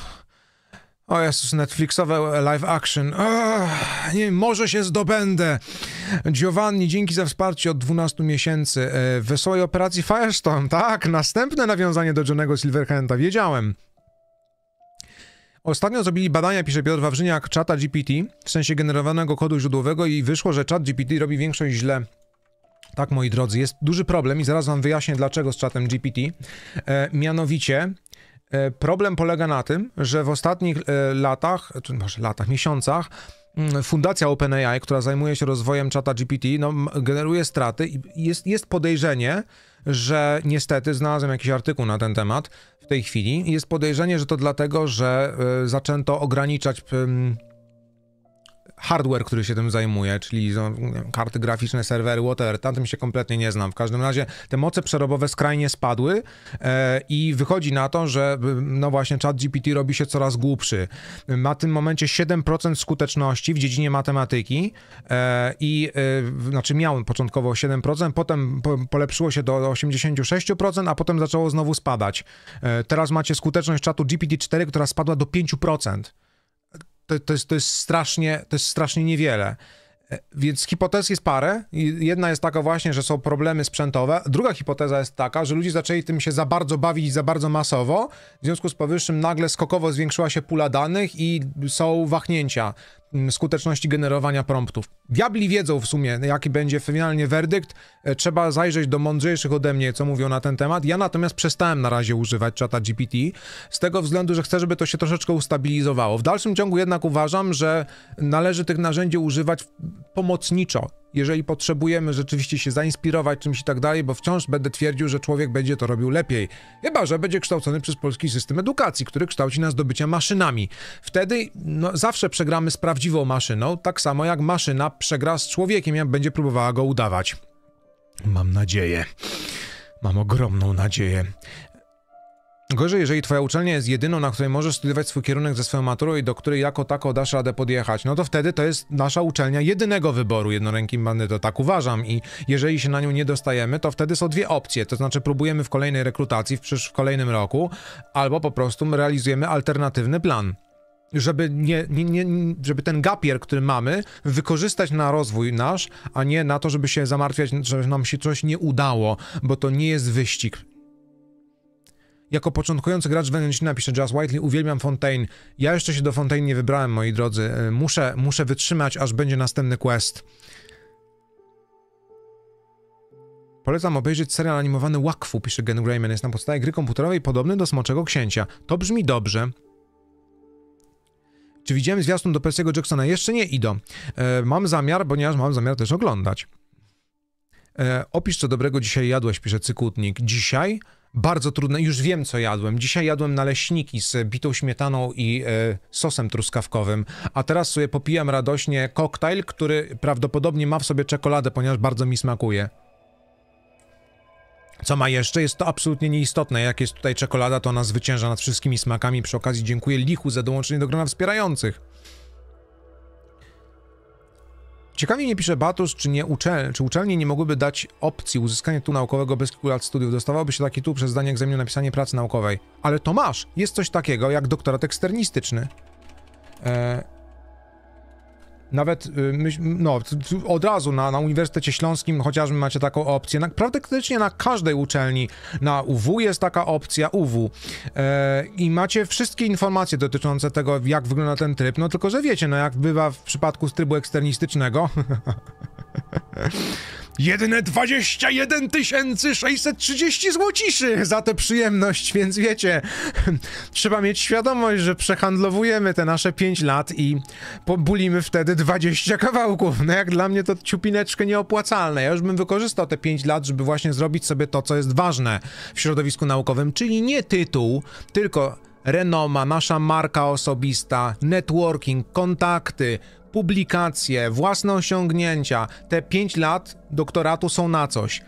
O Jezus, Netflixowe live action. Ech, nie, może się zdobędę. Giovanni, dzięki za wsparcie od 12 miesięcy. E, wesołej operacji Firestone, tak? Następne nawiązanie do Johnego Silverhanda, wiedziałem. Ostatnio zrobili badania, pisze Piotr Wawrzyniak, czata GPT, w sensie generowanego kodu źródłowego i wyszło, że czat GPT robi większość źle. Tak, moi drodzy, jest duży problem i zaraz wam wyjaśnię dlaczego z czatem GPT. E, mianowicie e, problem polega na tym, że w ostatnich e, latach, e, czy może latach, miesiącach Mm, fundacja OpenAI, która zajmuje się rozwojem czata GPT, no, generuje straty i jest, jest podejrzenie, że niestety znalazłem jakiś artykuł na ten temat w tej chwili. Jest podejrzenie, że to dlatego, że e, zaczęto ograniczać hardware, który się tym zajmuje, czyli no, karty graficzne, serwery, whatever, tamtym tym się kompletnie nie znam. W każdym razie te moce przerobowe skrajnie spadły e, i wychodzi na to, że y, no właśnie chat GPT robi się coraz głupszy. Ma w tym momencie 7% skuteczności w dziedzinie matematyki e, i e, znaczy miał początkowo 7%, potem po, polepszyło się do 86%, a potem zaczęło znowu spadać. E, teraz macie skuteczność czatu GPT-4, która spadła do 5% to, to, jest, to, jest strasznie, to jest strasznie niewiele. E, więc hipotez jest parę. Jedna jest taka właśnie, że są problemy sprzętowe. Druga hipoteza jest taka, że ludzie zaczęli tym się za bardzo bawić, za bardzo masowo. W związku z powyższym nagle skokowo zwiększyła się pula danych i są wahnięcia skuteczności generowania promptów. Diabli wiedzą w sumie, jaki będzie finalnie werdykt. E, trzeba zajrzeć do mądrzejszych ode mnie, co mówią na ten temat. Ja natomiast przestałem na razie używać czata GPT, z tego względu, że chcę, żeby to się troszeczkę ustabilizowało. W dalszym ciągu jednak uważam, że należy tych narzędzi używać pomocniczo jeżeli potrzebujemy rzeczywiście się zainspirować czymś i tak dalej, bo wciąż będę twierdził, że człowiek będzie to robił lepiej. Chyba, że będzie kształcony przez polski system edukacji, który kształci nas do bycia maszynami. Wtedy no, zawsze przegramy z prawdziwą maszyną, tak samo jak maszyna przegra z człowiekiem, jak będzie próbowała go udawać. Mam nadzieję. Mam ogromną nadzieję. Gorzej, jeżeli twoja uczelnia jest jedyną, na której możesz studiować swój kierunek ze swoją maturą i do której jako tako dasz radę podjechać, no to wtedy to jest nasza uczelnia jedynego wyboru jednorękim bandyto, tak uważam. I jeżeli się na nią nie dostajemy, to wtedy są dwie opcje, to znaczy próbujemy w kolejnej rekrutacji w, w kolejnym roku, albo po prostu realizujemy alternatywny plan żeby, nie, nie, nie, żeby ten gapier, który mamy, wykorzystać na rozwój nasz, a nie na to, żeby się zamartwiać, że nam się coś nie udało, bo to nie jest wyścig. Jako początkujący gracz Wenecina pisze Just Whiteley, uwielbiam Fontaine. Ja jeszcze się do Fontaine nie wybrałem, moi drodzy. E, muszę, muszę wytrzymać, aż będzie następny quest. Polecam obejrzeć serial animowany Wakfu, pisze Gen Grayman. Jest na podstawie gry komputerowej podobny do Smoczego Księcia. To brzmi dobrze. Czy widziałem zwiastun do Percy'ego Jacksona? Jeszcze nie, idę. E, mam zamiar, ponieważ mam zamiar też oglądać. E, opisz, co dobrego dzisiaj jadłeś, pisze Cykutnik. Dzisiaj bardzo trudne. Już wiem, co jadłem. Dzisiaj jadłem naleśniki z bitą śmietaną i e, sosem truskawkowym, a teraz sobie popijam radośnie koktajl, który prawdopodobnie ma w sobie czekoladę, ponieważ bardzo mi smakuje. Co ma jeszcze? Jest to absolutnie nieistotne. Jak jest tutaj czekolada, to ona zwycięża nad wszystkimi smakami. Przy okazji dziękuję Lichu za dołączenie do grona wspierających. Ciekawie nie pisze Batus, czy, nie uczel czy uczelnie nie mogłyby dać opcji uzyskania tu naukowego bez kilku lat studiów. Dostawałoby się taki tu przez zdanie egzaminu napisanie pracy naukowej. Ale to masz, jest coś takiego jak doktorat eksternistyczny. E nawet y, no, od razu na, na Uniwersytecie Śląskim chociażby macie taką opcję. Na, praktycznie na każdej uczelni, na UW jest taka opcja, UW. E, I macie wszystkie informacje dotyczące tego, jak wygląda ten tryb. No tylko, że wiecie, no jak bywa w przypadku z trybu eksternistycznego. Jedne 21 630 złociszy za tę przyjemność, więc wiecie, trzeba mieć świadomość, że przehandlowujemy te nasze 5 lat i pobulimy wtedy 20 kawałków. No jak dla mnie to ciupineczkę nieopłacalne. Ja już bym wykorzystał te 5 lat, żeby właśnie zrobić sobie to, co jest ważne w środowisku naukowym, czyli nie tytuł, tylko renoma, nasza marka osobista, networking, kontakty, publikacje, własne osiągnięcia. Te 5 lat doktoratu są na coś.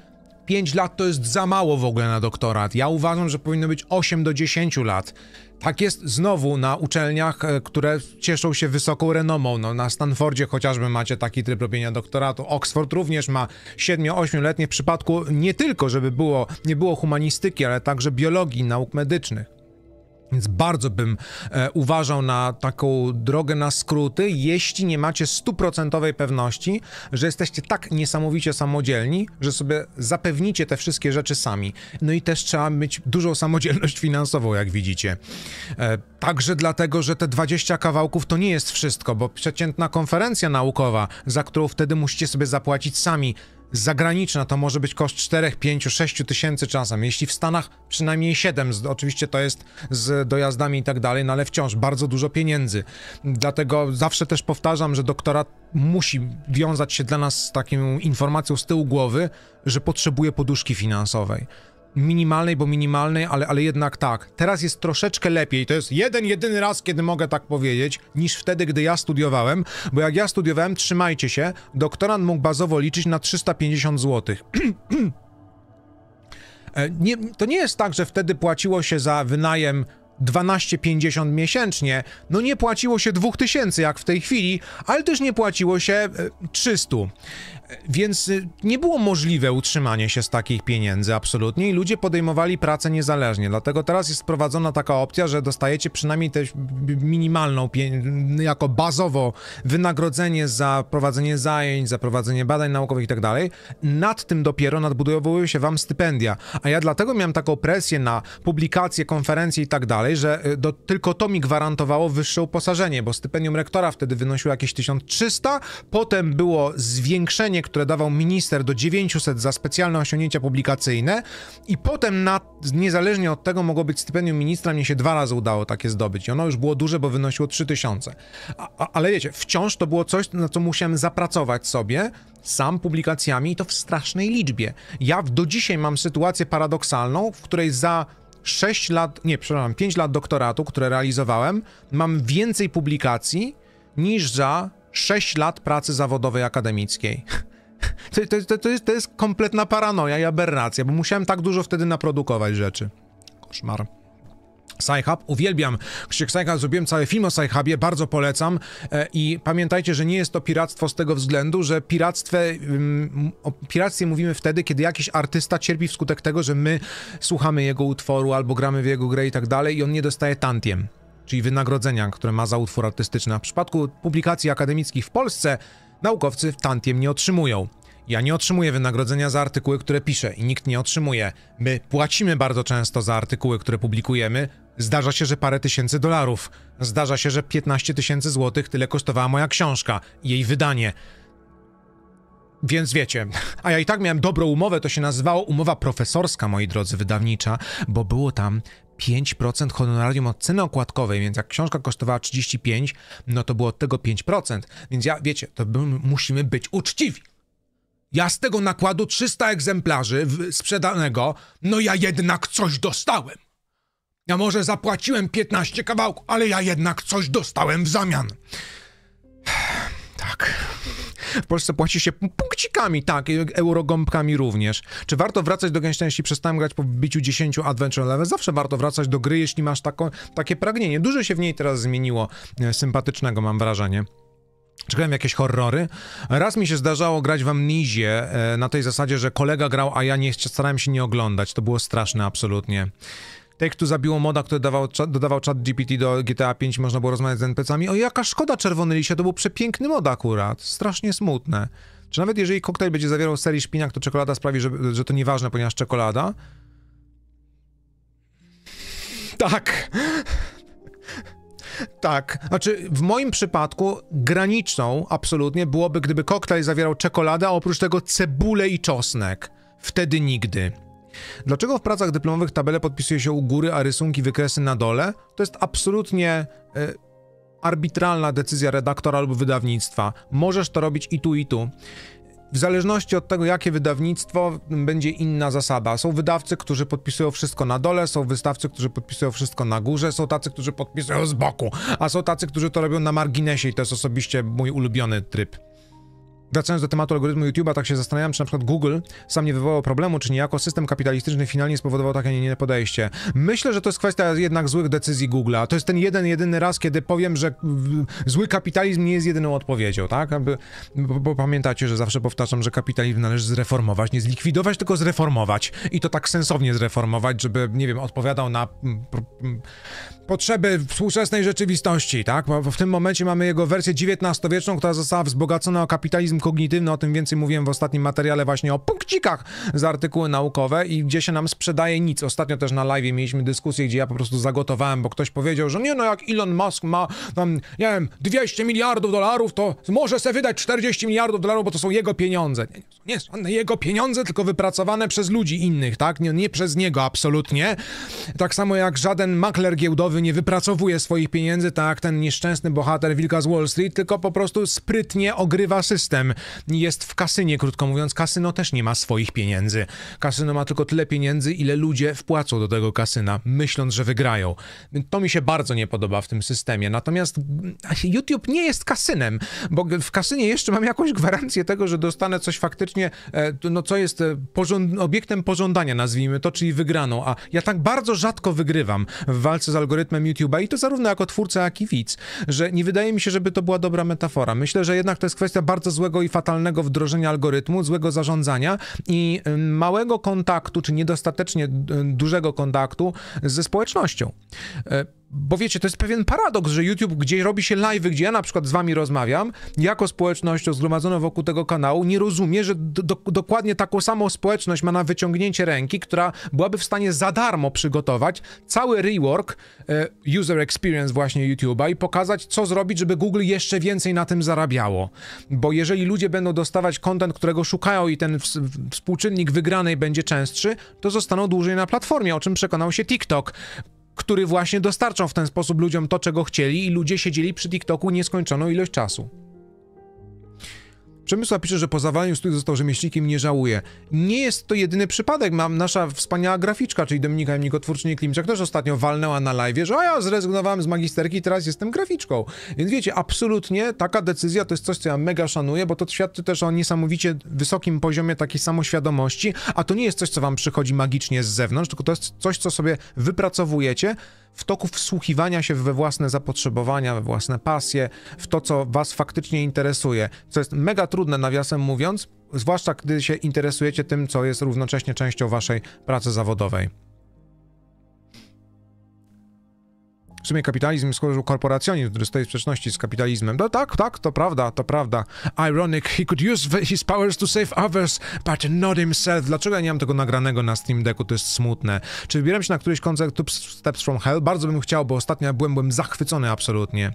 5 lat to jest za mało w ogóle na doktorat. Ja uważam, że powinno być 8 do 10 lat. Tak jest znowu na uczelniach, e, które cieszą się wysoką renomą. No, na Stanfordzie chociażby macie taki tryb robienia doktoratu. Oxford również ma 7-8-letnie w przypadku nie tylko, żeby było, nie było humanistyki, ale także biologii, nauk medycznych. Więc bardzo bym e, uważał na taką drogę na skróty, jeśli nie macie stuprocentowej pewności, że jesteście tak niesamowicie samodzielni, że sobie zapewnicie te wszystkie rzeczy sami. No i też trzeba mieć dużą samodzielność finansową, jak widzicie. E, także dlatego, że te 20 kawałków to nie jest wszystko, bo przeciętna konferencja naukowa, za którą wtedy musicie sobie zapłacić sami, zagraniczna to może być koszt 4, 5, 6 tysięcy czasem. Jeśli w Stanach przynajmniej 7, oczywiście to jest z dojazdami i tak dalej, no ale wciąż bardzo dużo pieniędzy. Dlatego zawsze też powtarzam, że doktorat musi wiązać się dla nas z taką informacją z tyłu głowy, że potrzebuje poduszki finansowej minimalnej, bo minimalnej, ale, ale jednak tak. Teraz jest troszeczkę lepiej. To jest jeden, jedyny raz, kiedy mogę tak powiedzieć, niż wtedy, gdy ja studiowałem, bo jak ja studiowałem, trzymajcie się, doktorant mógł bazowo liczyć na 350 zł. E, nie, to nie jest tak, że wtedy płaciło się za wynajem 12,50 miesięcznie, no nie płaciło się 2000 jak w tej chwili, ale też nie płaciło się 300. E, więc y, nie było możliwe utrzymanie się z takich pieniędzy absolutnie i ludzie podejmowali pracę niezależnie. Dlatego teraz jest wprowadzona taka opcja, że dostajecie przynajmniej tę minimalną, jako bazowo wynagrodzenie za prowadzenie zajęć, za prowadzenie badań naukowych tak dalej. Nad tym dopiero nadbudowują się wam stypendia. A ja dlatego miałem taką presję na publikacje, konferencje i tak dalej, że y, do, tylko to mi gwarantowało wyższe uposażenie, bo stypendium rektora wtedy wynosiło jakieś 1300, potem było zwiększenie które dawał minister do 900 za specjalne osiągnięcia publikacyjne i potem na, niezależnie od tego mogło być stypendium ministra, mnie się dwa razy udało takie zdobyć i ono już było duże, bo wynosiło 3000. A, a, ale wiecie, wciąż to było coś, na co musiałem zapracować sobie, sam publikacjami i to w strasznej liczbie. Ja do dzisiaj mam sytuację paradoksalną, w której za 6 lat, nie, przepraszam, 5 lat doktoratu, które realizowałem, mam więcej publikacji niż za 6 lat pracy zawodowej akademickiej. To, to, to, jest, to jest kompletna paranoia i aberracja, bo musiałem tak dużo wtedy naprodukować rzeczy. Koszmar. Sci-Hub. Uwielbiam Krzysiek Sci-Hub, zrobiłem cały film o Sci-Hubie, bardzo polecam e, i pamiętajcie, że nie jest to piractwo z tego względu, że piractwę, mm, o piractwie mówimy wtedy, kiedy jakiś artysta cierpi wskutek tego, że my słuchamy jego utworu albo gramy w jego grę i tak dalej i on nie dostaje tantiem, czyli wynagrodzenia, które ma za utwór artystyczny. A w przypadku publikacji akademickich w Polsce Naukowcy tantiem nie otrzymują. Ja nie otrzymuję wynagrodzenia za artykuły, które piszę i nikt nie otrzymuje. My płacimy bardzo często za artykuły, które publikujemy. Zdarza się, że parę tysięcy dolarów. Zdarza się, że 15 tysięcy złotych tyle kosztowała moja książka i jej wydanie. Więc wiecie, a ja i tak miałem dobrą umowę, to się nazywało umowa profesorska, moi drodzy, wydawnicza, bo było tam 5% honorarium od ceny okładkowej, więc jak książka kosztowała 35, no to było od tego 5%. Więc ja, wiecie, to musimy być uczciwi. Ja z tego nakładu 300 egzemplarzy sprzedanego, no ja jednak coś dostałem. Ja może zapłaciłem 15 kawałków, ale ja jednak coś dostałem w zamian. tak. W Polsce płaci się punkcikami, tak, eurogąbkami również. Czy warto wracać do Gęścia, jeśli przestałem grać po biciu 10 Adventure Level? Zawsze warto wracać do gry, jeśli masz tako, takie pragnienie. Dużo się w niej teraz zmieniło e, sympatycznego, mam wrażenie. Czy jakieś horrory? Raz mi się zdarzało grać w Amnizie na tej zasadzie, że kolega grał, a ja nie starałem się nie oglądać. To było straszne absolutnie take tu zabiło moda, który dawał, dodawał chat GPT do GTA 5, można było rozmawiać z NPC-ami. O, jaka szkoda Czerwony Lisie, to był przepiękny mod akurat. Strasznie smutne. Czy nawet jeżeli koktajl będzie zawierał serii szpinak, to czekolada sprawi, że, że to nieważne, ponieważ czekolada? Tak. Tak. Znaczy, w moim przypadku graniczną absolutnie byłoby, gdyby koktajl zawierał czekoladę, a oprócz tego cebulę i czosnek. Wtedy nigdy. Dlaczego w pracach dyplomowych tabele podpisuje się u góry, a rysunki, wykresy na dole? To jest absolutnie e, arbitralna decyzja redaktora lub wydawnictwa. Możesz to robić i tu, i tu. W zależności od tego, jakie wydawnictwo, będzie inna zasada. Są wydawcy, którzy podpisują wszystko na dole, są wystawcy, którzy podpisują wszystko na górze, są tacy, którzy podpisują z boku, a są tacy, którzy to robią na marginesie i to jest osobiście mój ulubiony tryb. Wracając do tematu algorytmu YouTube'a, tak się zastanawiam, czy na przykład Google sam nie wywołał problemu, czy niejako system kapitalistyczny finalnie spowodował takie nie podejście. Myślę, że to jest kwestia jednak złych decyzji Google'a. To jest ten jeden, jedyny raz, kiedy powiem, że zły kapitalizm nie jest jedyną odpowiedzią, tak? Bo, bo pamiętacie, że zawsze powtarzam, że kapitalizm należy zreformować, nie zlikwidować, tylko zreformować. I to tak sensownie zreformować, żeby, nie wiem, odpowiadał na mm, mm, potrzeby współczesnej rzeczywistości, tak? Bo w tym momencie mamy jego wersję XIX-wieczną, która została wzbogacona o kapitalizm kognitywny, o tym więcej mówiłem w ostatnim materiale właśnie o punkcikach z artykuły naukowe i gdzie się nam sprzedaje nic. Ostatnio też na live mieliśmy dyskusję, gdzie ja po prostu zagotowałem, bo ktoś powiedział, że nie no, jak Elon Musk ma tam, nie wiem, 200 miliardów dolarów, to może sobie wydać 40 miliardów dolarów, bo to są jego pieniądze. Nie, nie są jego pieniądze, tylko wypracowane przez ludzi innych, tak? Nie, nie przez niego absolutnie. Tak samo jak żaden makler giełdowy nie wypracowuje swoich pieniędzy, tak ten nieszczęsny bohater Wilka z Wall Street, tylko po prostu sprytnie ogrywa system. Jest w kasynie, krótko mówiąc, kasyno też nie ma swoich pieniędzy. Kasyno ma tylko tyle pieniędzy, ile ludzie wpłacą do tego kasyna, myśląc, że wygrają. To mi się bardzo nie podoba w tym systemie. Natomiast mm, YouTube nie jest kasynem, bo w kasynie jeszcze mam jakąś gwarancję tego, że dostanę coś faktycznie, e, no co jest e, obiektem pożądania, nazwijmy to, czyli wygraną, a ja tak bardzo rzadko wygrywam w walce z algorytmem algorytmem YouTube'a i to zarówno jako twórca, jak i widz, że nie wydaje mi się, żeby to była dobra metafora. Myślę, że jednak to jest kwestia bardzo złego i fatalnego wdrożenia algorytmu, złego zarządzania i małego kontaktu, czy niedostatecznie y, dużego kontaktu ze społecznością. E, bo wiecie, to jest pewien paradoks, że YouTube, gdzie robi się live, gdzie ja na przykład z wami rozmawiam, jako społeczność zgromadzona wokół tego kanału, nie rozumie, że do, dokładnie taką samą społeczność ma na wyciągnięcie ręki, która byłaby w stanie za darmo przygotować cały rework e, user experience właśnie YouTube'a i pokazać, co zrobić, żeby Google jeszcze więcej na tym zarabiało. Bo jeżeli ludzie będą dostawać kontent, którego szukają i ten w, w, współczynnik wygranej będzie częstszy, to zostaną dłużej na platformie, o czym przekonał się TikTok, który właśnie dostarczał w ten sposób ludziom to, czego chcieli i ludzie siedzieli przy TikToku nieskończoną ilość czasu. Przemysła pisze, że po zawaleniu studiów został rzemieślnikiem nie żałuje. Nie jest to jedyny przypadek. Mam nasza wspaniała graficzka, czyli Dominika Emnikotwórczyni Klimczak, też ostatnio walnęła na live, że a ja zrezygnowałem z magisterki i teraz jestem graficzką. Więc wiecie, absolutnie taka decyzja to jest coś, co ja mega szanuję, bo to świadczy też o niesamowicie wysokim poziomie takiej samoświadomości, a to nie jest coś, co wam przychodzi magicznie z zewnątrz, tylko to jest coś, co sobie wypracowujecie, w toku wsłuchiwania się we własne zapotrzebowania, we własne pasje, w to, co Was faktycznie interesuje, co jest mega trudne, nawiasem mówiąc, zwłaszcza gdy się interesujecie tym, co jest równocześnie częścią Waszej pracy zawodowej. W sumie kapitalizm stworzył korporacjonizm, który stoi w sprzeczności z kapitalizmem. No tak, tak, to prawda, to prawda. Ironic, he could use his powers to save others, but not himself. Dlaczego ja nie mam tego nagranego na Steam Decku? To jest smutne. Czy wybieram się na któryś koncert Two Steps From Hell? Bardzo bym chciał, bo ostatnio byłem, byłem zachwycony absolutnie.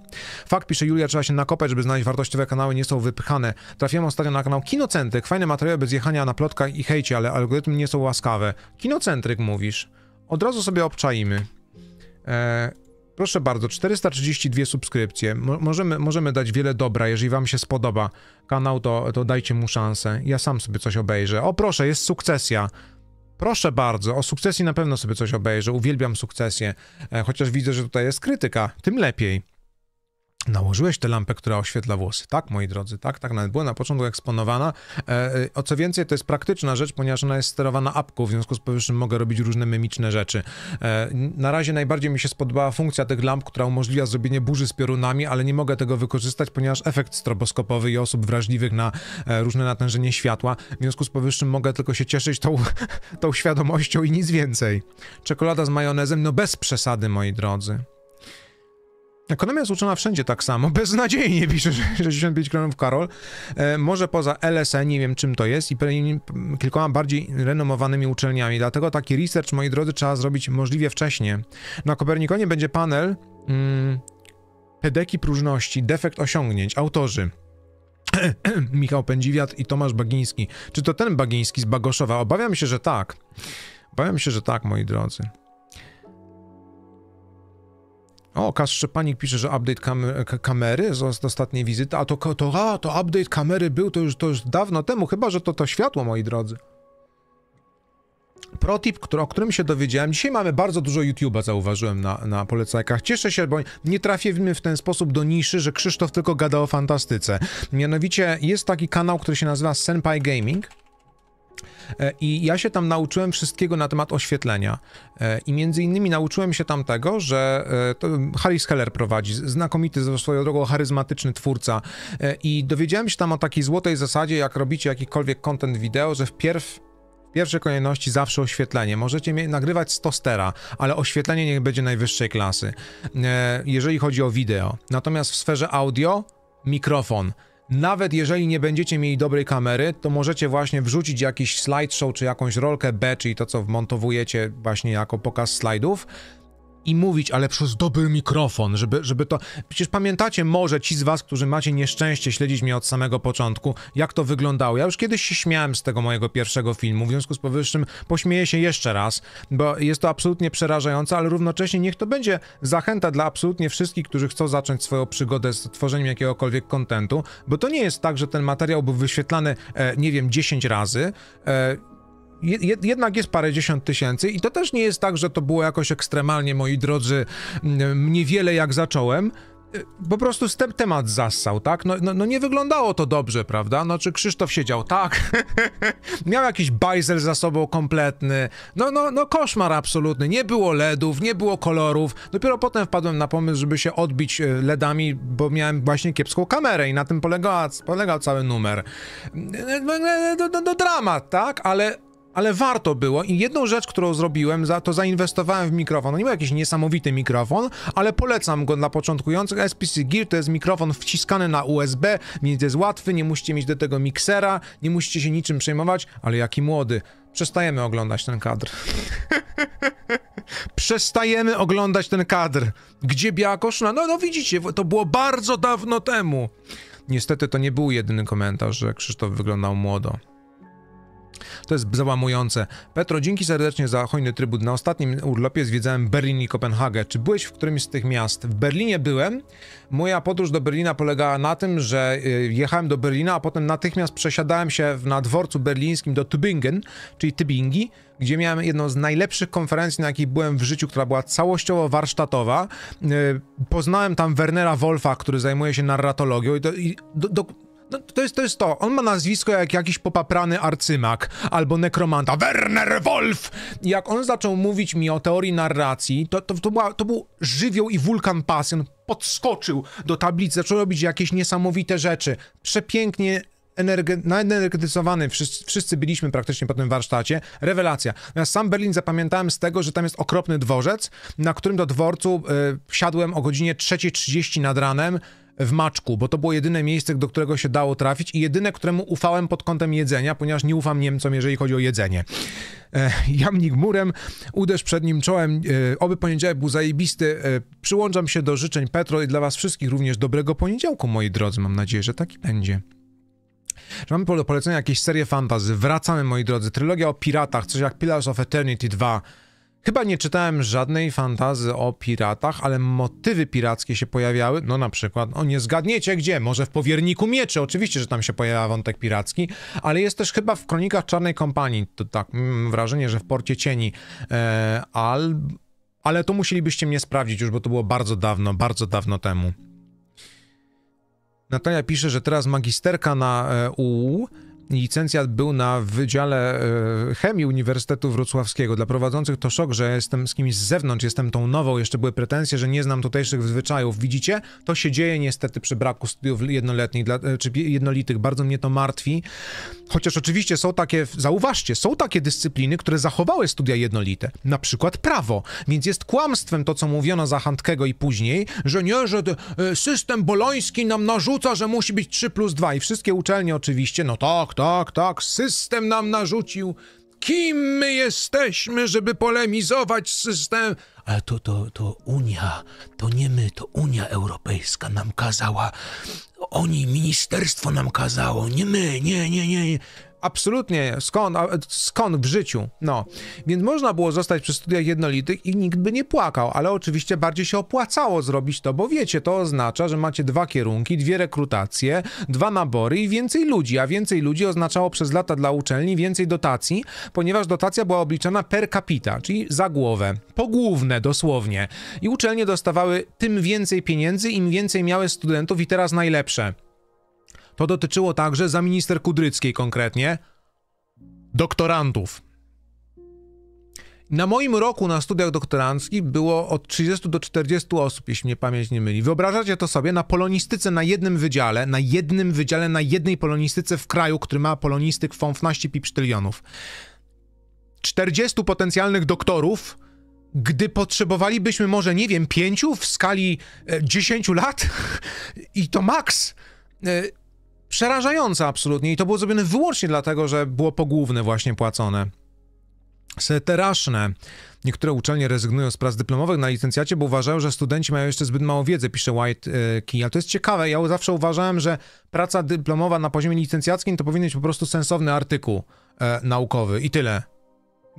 Fakt, pisze Julia, trzeba się nakopać, żeby znaleźć wartościowe kanały, nie są wypychane. Trafiłem ostatnio na kanał Kinocentryk, fajne materiały bez jechania na plotkach i hejcie, ale algorytmy nie są łaskawe. Kinocentryk mówisz. Od razu sobie obczaimy. Eee, Proszę bardzo, 432 subskrypcje. możemy, możemy dać wiele dobra. Jeżeli wam się spodoba kanał, to, to dajcie mu szansę. Ja sam sobie coś obejrzę. O proszę, jest sukcesja. Proszę bardzo, o sukcesji na pewno sobie coś obejrzę. Uwielbiam sukcesję. E, chociaż widzę, że tutaj jest krytyka. Tym lepiej. Nałożyłeś tę lampę, która oświetla włosy. Tak, moi drodzy, tak, tak. Nawet była na początku eksponowana. E, e, o co więcej, to jest praktyczna rzecz, ponieważ ona jest sterowana apką, w związku z powyższym mogę robić różne mimiczne rzeczy. E, na razie najbardziej mi się spodobała funkcja tych lamp, która umożliwia zrobienie burzy z piorunami, ale nie mogę tego wykorzystać, ponieważ efekt stroboskopowy i osób wrażliwych na e, różne natężenie światła. W związku z powyższym mogę tylko się cieszyć tą, tą świadomością i nic więcej. Czekolada z majonezem, no bez przesady, moi drodzy. Ekonomia jest uczona wszędzie tak samo. Beznadziejnie pisze 65 gramów Karol. E, może poza LSE, nie wiem czym to jest, i kilkoma bardziej renomowanymi uczelniami. Dlatego taki research, moi drodzy, trzeba zrobić możliwie wcześnie. Na Kopernikonie będzie panel Pedeki mm, próżności, defekt osiągnięć, autorzy. Michał Pędziwiat i Tomasz Bagiński. Czy to ten Bagiński z Bagoszowa? Obawiam się, że tak. Obawiam się, że tak, moi drodzy. O, Kasz Szczepanik pisze, że update kam kamery z ostatniej wizyty, a to, to, a, to update kamery był to już, to już dawno temu, chyba, że to to światło, moi drodzy. Protip, który, o którym się dowiedziałem, dzisiaj mamy bardzo dużo YouTube'a, zauważyłem na, na polecajkach. Cieszę się, bo nie trafimy w ten sposób do niszy, że Krzysztof tylko gada o fantastyce. Mianowicie jest taki kanał, który się nazywa Senpai Gaming. E, I ja się tam nauczyłem wszystkiego na temat oświetlenia. E, I między innymi nauczyłem się tam tego, że e, to Harris Heller prowadzi, znakomity, swoją drogą charyzmatyczny twórca. I dowiedziałem się tam o takiej złotej zasadzie, jak robicie jakikolwiek content wideo, że wpierw pierwszej kolejności zawsze oświetlenie. Możecie nagrywać 100 tostera, ale oświetlenie niech będzie najwyższej klasy, jeżeli chodzi o wideo. Natomiast w sferze audio, mikrofon. Nawet jeżeli nie będziecie mieli dobrej kamery, to możecie właśnie wrzucić jakiś slideshow czy jakąś rolkę B, czyli to co wmontowujecie właśnie jako pokaz slajdów i mówić, ale przez dobry mikrofon, żeby, żeby to... Przecież pamiętacie może ci z was, którzy macie nieszczęście śledzić mnie od samego początku, jak to wyglądało. Ja już kiedyś się śmiałem z tego mojego pierwszego filmu, w związku z powyższym pośmieję się jeszcze raz, bo jest to absolutnie przerażające, ale równocześnie niech to będzie zachęta dla absolutnie wszystkich, którzy chcą zacząć swoją przygodę z tworzeniem jakiegokolwiek kontentu, bo to nie jest tak, że ten materiał był wyświetlany, e, nie wiem, 10 razy, e, jednak jest parę dziesiąt tysięcy i to też nie jest tak, że to było jakoś ekstremalnie, moi drodzy, niewiele jak zacząłem po prostu ten temat zassał, tak? No, no, no, nie wyglądało to dobrze, prawda? No czy Krzysztof siedział tak? Miał jakiś bajzel za sobą kompletny. No, no, no koszmar absolutny. Nie było LEDów, nie było kolorów. Dopiero potem wpadłem na pomysł, żeby się odbić LEDami, bo miałem właśnie kiepską kamerę i na tym polegał, polegał cały numer. No, no, no dramat, tak? Ale ale warto było i jedną rzecz, którą zrobiłem, za, to zainwestowałem w mikrofon. No nie był jakiś niesamowity mikrofon, ale polecam go dla początkujących. SPC Gear to jest mikrofon wciskany na USB, więc jest łatwy, nie musicie mieć do tego miksera, nie musicie się niczym przejmować, ale jaki młody. Przestajemy oglądać ten kadr. Przestajemy oglądać ten kadr. Gdzie Biakoszna? No, no widzicie, to było bardzo dawno temu. Niestety to nie był jedyny komentarz, że Krzysztof wyglądał młodo. To jest załamujące. Petro, dzięki serdecznie za hojny trybut. Na ostatnim urlopie zwiedzałem Berlin i Kopenhagę. Czy byłeś w którymś z tych miast? W Berlinie byłem. Moja podróż do Berlina polegała na tym, że y, jechałem do Berlina, a potem natychmiast przesiadałem się na dworcu berlińskim do Tübingen, czyli Tybingi, gdzie miałem jedną z najlepszych konferencji, na jakiej byłem w życiu, która była całościowo warsztatowa. Y, poznałem tam Wernera Wolfa, który zajmuje się narratologią i, i do, do, no, to, jest, to jest to. On ma nazwisko jak jakiś popaprany arcymak albo nekromanta. Werner Wolf! Jak on zaczął mówić mi o teorii narracji, to, to, to, była, to był żywioł i wulkan pasjon. Podskoczył do tablicy, zaczął robić jakieś niesamowite rzeczy. Przepięknie energe- naenergetyzowany, wszyscy, wszyscy, byliśmy praktycznie po tym warsztacie, rewelacja. Ja sam Berlin zapamiętałem z tego, że tam jest okropny dworzec, na którym do dworcu y, wsiadłem o godzinie 3.30 nad ranem, w Maczku, bo to było jedyne miejsce, do którego się dało trafić i jedyne, któremu ufałem pod kątem jedzenia, ponieważ nie ufam Niemcom, jeżeli chodzi o jedzenie. E, jamnik murem, uderz przed nim czołem, e, oby poniedziałek był zajebisty. E, przyłączam się do życzeń Petro i dla was wszystkich również dobrego poniedziałku, moi drodzy. Mam nadzieję, że taki będzie. mamy do polecenia jakieś serie fantazy. Wracamy, moi drodzy. Trylogia o piratach, coś jak Pillars of Eternity 2. Chyba nie czytałem żadnej fantazy o piratach, ale motywy pirackie się pojawiały, no na przykład, o nie zgadniecie gdzie, może w Powierniku Mieczy, oczywiście, że tam się pojawia wątek piracki, ale jest też chyba w Kronikach Czarnej Kompanii, to tak, mam wrażenie, że w Porcie Cieni, e, al, ale to musielibyście mnie sprawdzić już, bo to było bardzo dawno, bardzo dawno temu. Natalia pisze, że teraz magisterka na e, licencjat był na Wydziale e, Chemii Uniwersytetu Wrocławskiego. Dla prowadzących to szok, że jestem z kimś z zewnątrz, jestem tą nową. Jeszcze były pretensje, że nie znam tutejszych zwyczajów. Widzicie? To się dzieje niestety przy braku studiów jednoletnich e, czy jednolitych. Bardzo mnie to martwi. Chociaż oczywiście są takie, zauważcie, są takie dyscypliny, które zachowały studia jednolite. Na przykład prawo. Więc jest kłamstwem to, co mówiono za Handkego i później, że nie, że e, system boloński nam narzuca, że musi być 3 plus 2. I wszystkie uczelnie oczywiście, no tak, tak, tak, system nam narzucił. Kim my jesteśmy, żeby polemizować z systemem? Ale to, to, to Unia, to nie my, to Unia Europejska nam kazała. Oni, ministerstwo nam kazało, nie my, nie, nie, nie. nie absolutnie, skąd, skąd w życiu, no. Więc można było zostać przy studiach jednolitych i nikt by nie płakał, ale oczywiście bardziej się opłacało zrobić to, bo wiecie, to oznacza, że macie dwa kierunki, dwie rekrutacje, dwa nabory i więcej ludzi, a więcej ludzi oznaczało przez lata dla uczelni więcej dotacji, ponieważ dotacja była obliczana per capita, czyli za głowę, pogłówne dosłownie. I uczelnie dostawały tym więcej pieniędzy, im więcej miały studentów i teraz najlepsze. To dotyczyło także za minister Kudryckiej konkretnie doktorantów. Na moim roku na studiach doktoranckich było od 30 do 40 osób, jeśli mnie pamięć nie myli. Wyobrażacie to sobie na polonistyce na jednym wydziale, na jednym wydziale, na jednej polonistyce w kraju, który ma polonistyk 15 pipsztylionów. 40 potencjalnych doktorów, gdy potrzebowalibyśmy może, nie wiem, pięciu w skali 10 e, lat i to maks e, przerażająca absolutnie i to było zrobione wyłącznie dlatego, że było pogłówne właśnie płacone. Teraszne. Niektóre uczelnie rezygnują z prac dyplomowych na licencjacie, bo uważają, że studenci mają jeszcze zbyt mało wiedzy, pisze White e, Key. Ale to jest ciekawe, ja zawsze uważałem, że praca dyplomowa na poziomie licencjackim to powinien być po prostu sensowny artykuł e, naukowy i tyle.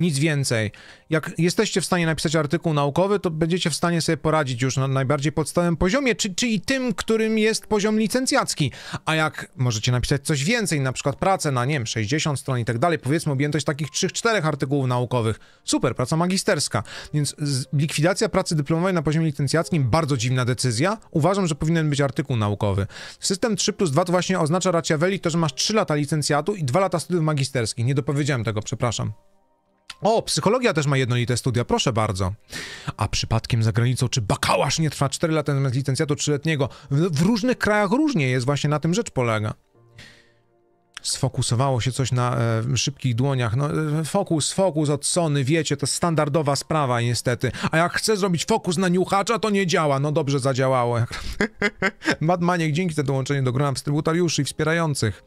Nic więcej. Jak jesteście w stanie napisać artykuł naukowy, to będziecie w stanie sobie poradzić już na najbardziej podstawowym poziomie, czy, czy i tym, którym jest poziom licencjacki. A jak możecie napisać coś więcej, na przykład pracę na, nie wiem, 60 stron i tak dalej, powiedzmy objętość takich 3-4 artykułów naukowych. Super, praca magisterska. Więc likwidacja pracy dyplomowej na poziomie licencjackim, bardzo dziwna decyzja. Uważam, że powinien być artykuł naukowy. System 3 plus 2 to właśnie oznacza Raciaveli to, że masz 3 lata licencjatu i 2 lata studiów magisterskich. Nie dopowiedziałem tego, przepraszam. O, psychologia też ma jednolite studia, proszę bardzo. A przypadkiem za granicą, czy bakałasz nie trwa 4 lata zamiast licencjatu 3-letniego? W, w różnych krajach różnie jest, właśnie na tym rzecz polega sfokusowało się coś na e, szybkich dłoniach. No, e, fokus, fokus od Sony, wiecie, to standardowa sprawa niestety. A jak chcę zrobić fokus na niuchacza, to nie działa. No dobrze zadziałało. Mad dzięki za dołączenie do grona w i wspierających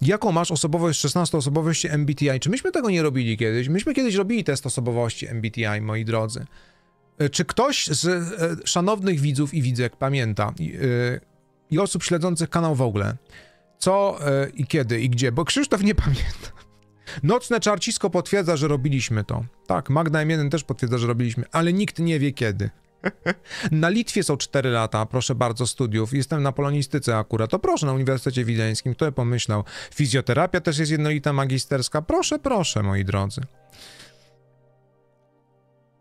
jaką masz osobowość 16-osobowości MBTI. Czy myśmy tego nie robili kiedyś? Myśmy kiedyś robili test osobowości MBTI, moi drodzy. E, czy ktoś z e, szanownych widzów i widzek pamięta i, e, i osób śledzących kanał w ogóle, co i kiedy i gdzie? Bo Krzysztof nie pamięta. Nocne czarcisko potwierdza, że robiliśmy to. Tak, Magda M1 też potwierdza, że robiliśmy, ale nikt nie wie kiedy. Na Litwie są 4 lata, proszę bardzo, studiów. Jestem na polonistyce akurat. To proszę, na Uniwersytecie Wiedeńskim, to pomyślał. Fizjoterapia też jest jednolita magisterska. Proszę, proszę, moi drodzy.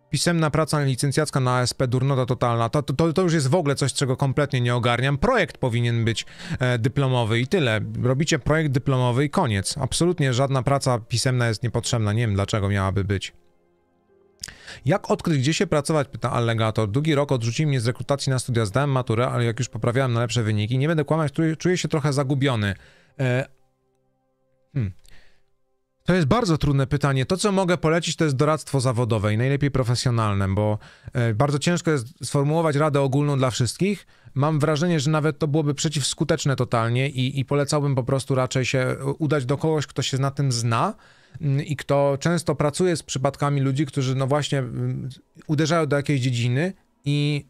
Pisemna praca licencjacka na ASP, durnota totalna. To, to, to już jest w ogóle coś, czego kompletnie nie ogarniam. Projekt powinien być e, dyplomowy i tyle. Robicie projekt dyplomowy i koniec. Absolutnie żadna praca pisemna jest niepotrzebna. Nie wiem, dlaczego miałaby być. Jak odkryć, gdzie się pracować? Pyta Allegator. Długi rok odrzucił mnie z rekrutacji na studia. Zdałem maturę, ale jak już poprawiałem na lepsze wyniki, nie będę kłamać, czuję się trochę zagubiony. E, hmm. To jest bardzo trudne pytanie. To, co mogę polecić, to jest doradztwo zawodowe i najlepiej profesjonalne, bo e, bardzo ciężko jest sformułować radę ogólną dla wszystkich. Mam wrażenie, że nawet to byłoby przeciwskuteczne totalnie i, i polecałbym po prostu raczej się e, udać do kogoś, kto się na tym zna Mm, i kto często pracuje z przypadkami ludzi, którzy no właśnie mm, uderzają do jakiejś dziedziny i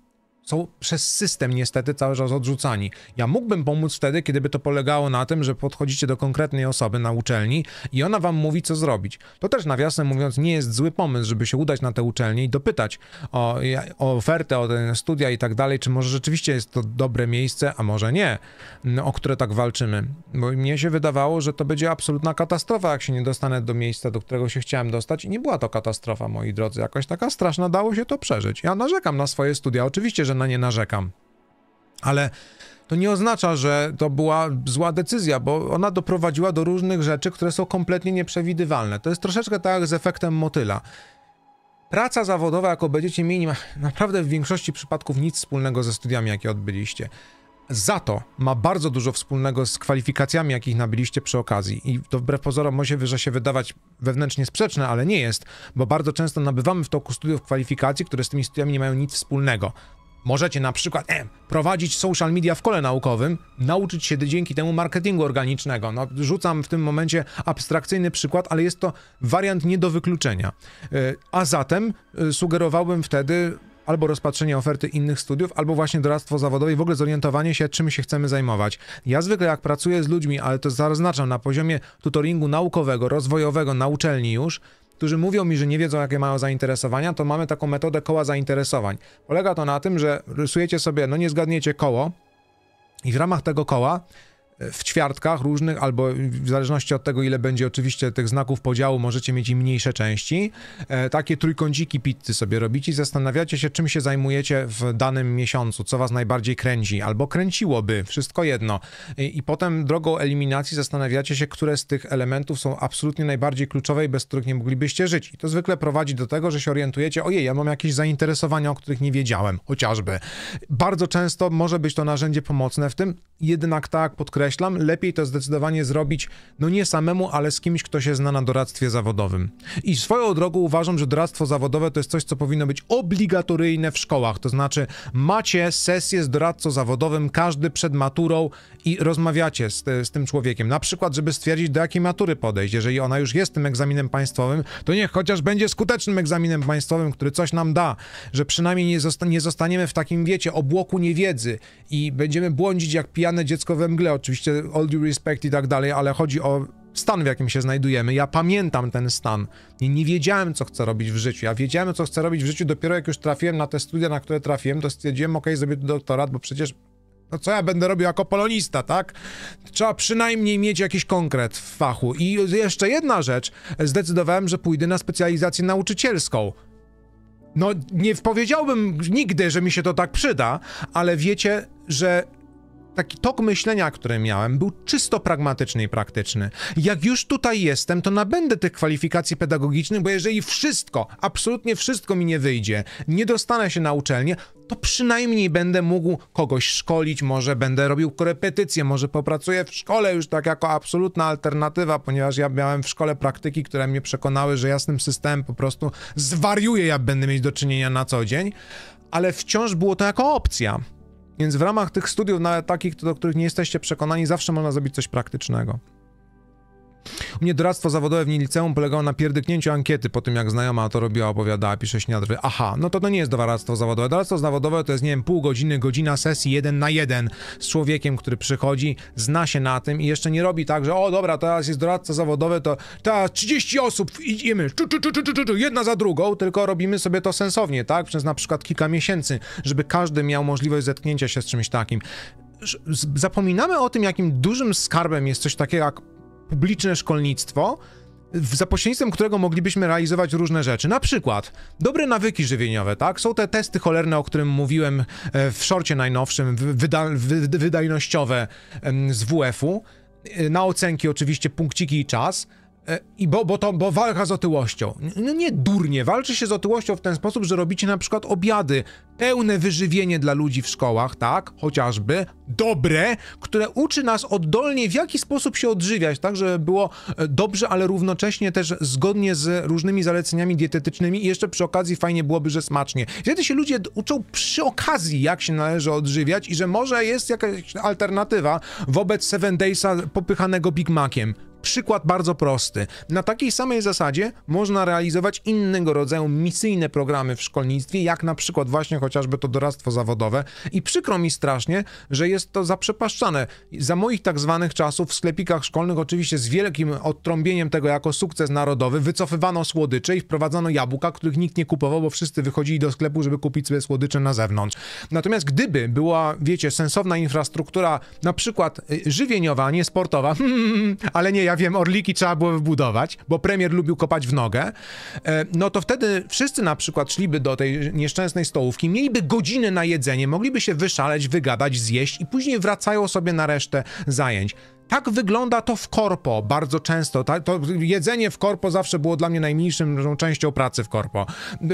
są przez system niestety cały czas odrzucani. Ja mógłbym pomóc wtedy, kiedyby to polegało na tym, że podchodzicie do konkretnej osoby na uczelni i ona wam mówi, co zrobić. To też nawiasem mówiąc nie jest zły pomysł, żeby się udać na tę uczelnię i dopytać o, o ofertę, o te studia i tak dalej, czy może rzeczywiście jest to dobre miejsce, a może nie, no, o które tak walczymy. Bo mnie się wydawało, że to będzie absolutna katastrofa, jak się nie dostanę do miejsca, do którego się chciałem dostać i nie była to katastrofa, moi drodzy, jakoś taka straszna, dało się to przeżyć. Ja narzekam na swoje studia, oczywiście, że że na nie narzekam. Ale to nie oznacza, że to była zła decyzja, bo ona doprowadziła do różnych rzeczy, które są kompletnie nieprzewidywalne. To jest troszeczkę tak jak z efektem motyla. Praca zawodowa, jaką będziecie mieli, ma naprawdę w większości przypadków nic wspólnego ze studiami, jakie odbyliście. Za to ma bardzo dużo wspólnego z kwalifikacjami, jakich nabyliście przy okazji. I to wbrew pozorom może się wydawać wewnętrznie sprzeczne, ale nie jest, bo bardzo często nabywamy w toku studiów kwalifikacji, które z tymi studiami nie mają nic wspólnego. Możecie na przykład e, prowadzić social media w kole naukowym, nauczyć się dzięki temu marketingu organicznego. No, rzucam w tym momencie abstrakcyjny przykład, ale jest to wariant nie do wykluczenia. E, a zatem e, sugerowałbym wtedy albo rozpatrzenie oferty innych studiów, albo właśnie doradztwo zawodowe i w ogóle zorientowanie się, czym się chcemy zajmować. Ja zwykle jak pracuję z ludźmi, ale to zaznaczam na poziomie tutoringu naukowego, rozwojowego, na uczelni już, którzy mówią mi, że nie wiedzą, jakie mają zainteresowania, to mamy taką metodę koła zainteresowań. Polega to na tym, że rysujecie sobie, no nie zgadniecie koło i w ramach tego koła w ćwiartkach różnych, albo w zależności od tego, ile będzie oczywiście tych znaków podziału, możecie mieć i mniejsze części. E, takie trójkąciki pizzy sobie robicie i zastanawiacie się, czym się zajmujecie w danym miesiącu, co was najbardziej kręci, albo kręciłoby, wszystko jedno. I, i potem drogą eliminacji zastanawiacie się, które z tych elementów są absolutnie najbardziej kluczowe i bez których nie moglibyście żyć. I to zwykle prowadzi do tego, że się orientujecie, ojej, ja mam jakieś zainteresowania, o których nie wiedziałem, chociażby. Bardzo często może być to narzędzie pomocne w tym, jednak tak, podkreślam, podkreślam, lepiej to zdecydowanie zrobić, no nie samemu, ale z kimś, kto się zna na doradztwie zawodowym. I swoją drogą uważam, że doradztwo zawodowe to jest coś, co powinno być obligatoryjne w szkołach, to znaczy macie sesję z doradcą zawodowym, każdy przed maturą i rozmawiacie z, z tym człowiekiem, na przykład, żeby stwierdzić, do jakiej matury podejść. Jeżeli ona już jest tym egzaminem państwowym, to niech chociaż będzie skutecznym egzaminem państwowym, który coś nam da, że przynajmniej nie, zosta nie zostaniemy w takim, wiecie, obłoku niewiedzy i będziemy błądzić jak pijane dziecko we mgle, oczywiście oczywiście all due respect i tak dalej, ale chodzi o stan, w jakim się znajdujemy. Ja pamiętam ten stan. nie wiedziałem, co chcę robić w życiu. Ja wiedziałem, co chcę robić w życiu dopiero jak już trafiłem na te studia, na które trafiłem, to stwierdziłem, ok, zrobię tu doktorat, bo przecież no co ja będę robił jako polonista, tak? Trzeba przynajmniej mieć jakiś konkret w fachu. I jeszcze jedna rzecz, zdecydowałem, że pójdę na specjalizację nauczycielską. No, nie powiedziałbym nigdy, że mi się to tak przyda, ale wiecie, że taki tok myślenia, który miałem, był czysto pragmatyczny i praktyczny. Jak już tutaj jestem, to nabędę tych kwalifikacji pedagogicznych, bo jeżeli wszystko, absolutnie wszystko mi nie wyjdzie, nie dostanę się na uczelnię, to przynajmniej będę mógł kogoś szkolić, może będę robił korepetycje, może popracuję w szkole już tak jako absolutna alternatywa, ponieważ ja miałem w szkole praktyki, które mnie przekonały, że jasnym systemem po prostu zwariuję, ja będę mieć do czynienia na co dzień, ale wciąż było to jako opcja. Więc w ramach tych studiów, nawet takich, do których nie jesteście przekonani, zawsze można zrobić coś praktycznego. U mnie doradztwo zawodowe w liceum polegało na pierdyknięciu ankiety po tym, jak znajoma to robiła, opowiadała, pisze Śniadry. Aha, no to to nie jest doradztwo zawodowe. Doradztwo zawodowe to jest, nie wiem, pół godziny, godzina sesji jeden na jeden z człowiekiem, który przychodzi, zna się na tym i jeszcze nie robi tak, że o dobra, teraz jest doradca zawodowy, to teraz 30 osób idziemy, czu, czu, czu, czu, czu, czu, jedna za drugą, tylko robimy sobie to sensownie, tak? Przez na przykład kilka miesięcy, żeby każdy miał możliwość zetknięcia się z czymś takim zapominamy o tym, jakim dużym skarbem jest coś takiego jak publiczne szkolnictwo, za pośrednictwem którego moglibyśmy realizować różne rzeczy. Na przykład dobre nawyki żywieniowe, tak? Są te testy cholerne, o którym mówiłem e, w szorcie najnowszym, wyda wydajnościowe z WF-u. E, na ocenki oczywiście punkciki i czas. E, I bo, bo, to, bo walka z otyłością. No nie durnie, walczy się z otyłością w ten sposób, że robicie na przykład obiady, pełne wyżywienie dla ludzi w szkołach, tak, chociażby, dobre, które uczy nas oddolnie, w jaki sposób się odżywiać, tak, żeby było e, dobrze, ale równocześnie też zgodnie z różnymi zaleceniami dietetycznymi i jeszcze przy okazji fajnie byłoby, że smacznie. Wtedy się ludzie uczą przy okazji, jak się należy odżywiać i że może jest jakaś alternatywa wobec Seven Daysa popychanego Big Maciem. Przykład bardzo prosty. Na takiej samej zasadzie można realizować innego rodzaju misyjne programy w szkolnictwie, jak na przykład właśnie chociażby to doradztwo zawodowe. I przykro mi strasznie, że jest to zaprzepaszczane. Za moich tak zwanych czasów w sklepikach szkolnych, oczywiście z wielkim odtrąbieniem tego jako sukces narodowy, wycofywano słodycze i wprowadzano jabłka, których nikt nie kupował, bo wszyscy wychodzili do sklepu, żeby kupić sobie słodycze na zewnątrz. Natomiast gdyby była, wiecie, sensowna infrastruktura, na przykład y, żywieniowa, nie sportowa, ale nie jak ja wiem, orliki trzeba było wybudować, bo premier lubił kopać w nogę, e, no to wtedy wszyscy na przykład szliby do tej nieszczęsnej stołówki, mieliby godziny na jedzenie, mogliby się wyszaleć, wygadać, zjeść i później wracają sobie na resztę zajęć. Tak wygląda to w korpo bardzo często. Tak? to jedzenie w korpo zawsze było dla mnie najmniejszą częścią pracy w korpo.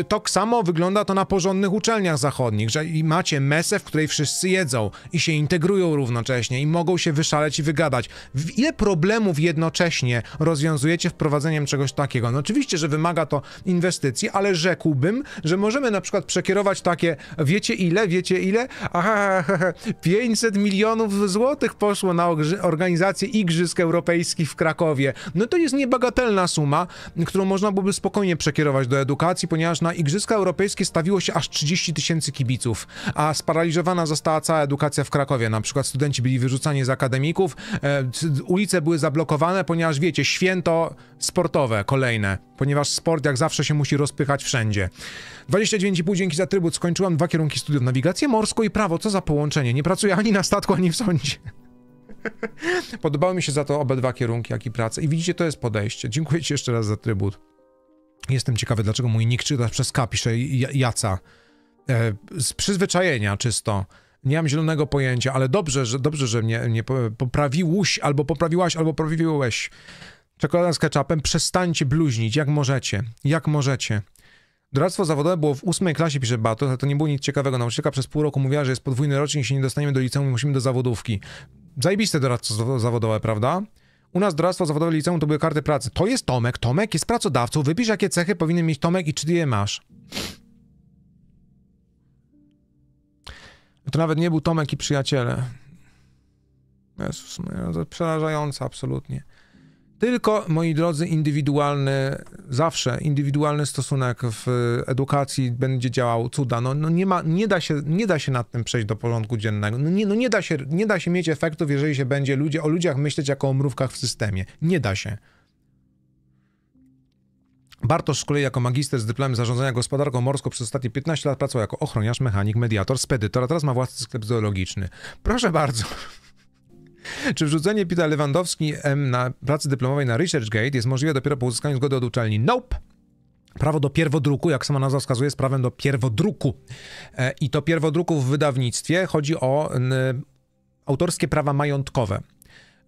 Tak samo wygląda to na porządnych uczelniach zachodnich, że macie mesę, w której wszyscy jedzą i się integrują równocześnie i mogą się wyszaleć i wygadać. Ile problemów jednocześnie rozwiązujecie wprowadzeniem czegoś takiego? No oczywiście, że wymaga to inwestycji, ale rzekłbym, że możemy na przykład przekierować takie, wiecie ile, wiecie ile? Aha, 500 milionów złotych poszło na organizację organizację Igrzysk Europejskich w Krakowie. No to jest niebagatelna suma, którą można byłoby spokojnie przekierować do edukacji, ponieważ na Igrzyska Europejskie stawiło się aż 30 tysięcy kibiców, a sparaliżowana została cała edukacja w Krakowie. Na przykład studenci byli wyrzucani z akademików, e, ulice były zablokowane, ponieważ wiecie, święto sportowe kolejne, ponieważ sport jak zawsze się musi rozpychać wszędzie. 29,5 dzięki za trybut. Skończyłam dwa kierunki studiów, nawigację morską i prawo. Co za połączenie. Nie pracuję ani na statku, ani w sądzie. Podobały mi się za to obydwa kierunki, jak i prace. I widzicie, to jest podejście. Dziękuję Ci jeszcze raz za trybut. Jestem ciekawy, dlaczego mój nick czyta przez K, pisze Jaca. E, z przyzwyczajenia czysto. Nie mam zielonego pojęcia, ale dobrze, że, dobrze, że mnie, mnie albo poprawiłaś, albo poprawiłeś. Czekolada z ketchupem, przestańcie bluźnić, jak możecie, jak możecie. Doradztwo zawodowe było w ósmej klasie, pisze Bato, ale to nie było nic ciekawego. Nauczycielka przez pół roku mówiła, że jest podwójny rocznik, jeśli nie dostaniemy do liceum, musimy do zawodówki zajebiste doradztwo zawodowe, prawda? U nas doradztwo zawodowe liceum to były karty pracy. To jest Tomek. Tomek jest pracodawcą. Wypisz, jakie cechy powinien mieć Tomek i czy ty je masz. To nawet nie był Tomek i przyjaciele. Jezus, przerażające absolutnie. Tylko, moi drodzy, indywidualny, zawsze indywidualny stosunek w edukacji będzie działał cuda. No, no nie, ma, nie, da się, nie da się nad tym przejść do porządku dziennego. No nie, no nie, da się, nie da się mieć efektów, jeżeli się będzie ludzie, o ludziach myśleć jako o mrówkach w systemie. Nie da się. Bartosz z kolei jako magister z dyplomem zarządzania gospodarką morską przez ostatnie 15 lat pracował jako ochroniarz, mechanik, mediator, spedytor, a teraz ma własny sklep zoologiczny. Proszę bardzo. Czy wrzucenie Pita Lewandowski M na pracy dyplomowej na ResearchGate jest możliwe dopiero po uzyskaniu zgody od uczelni? Nope. Prawo do pierwodruku, jak sama nazwa wskazuje, jest prawem do pierwodruku. E, I to pierwodruku w wydawnictwie chodzi o autorskie prawa majątkowe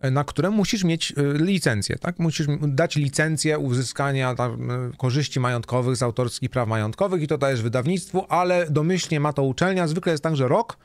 e, na które musisz mieć e, licencję, tak? Musisz dać licencję uzyskania tam, korzyści majątkowych z autorskich praw majątkowych i to dajesz wydawnictwu, ale domyślnie ma to uczelnia. Zwykle jest tak, że rok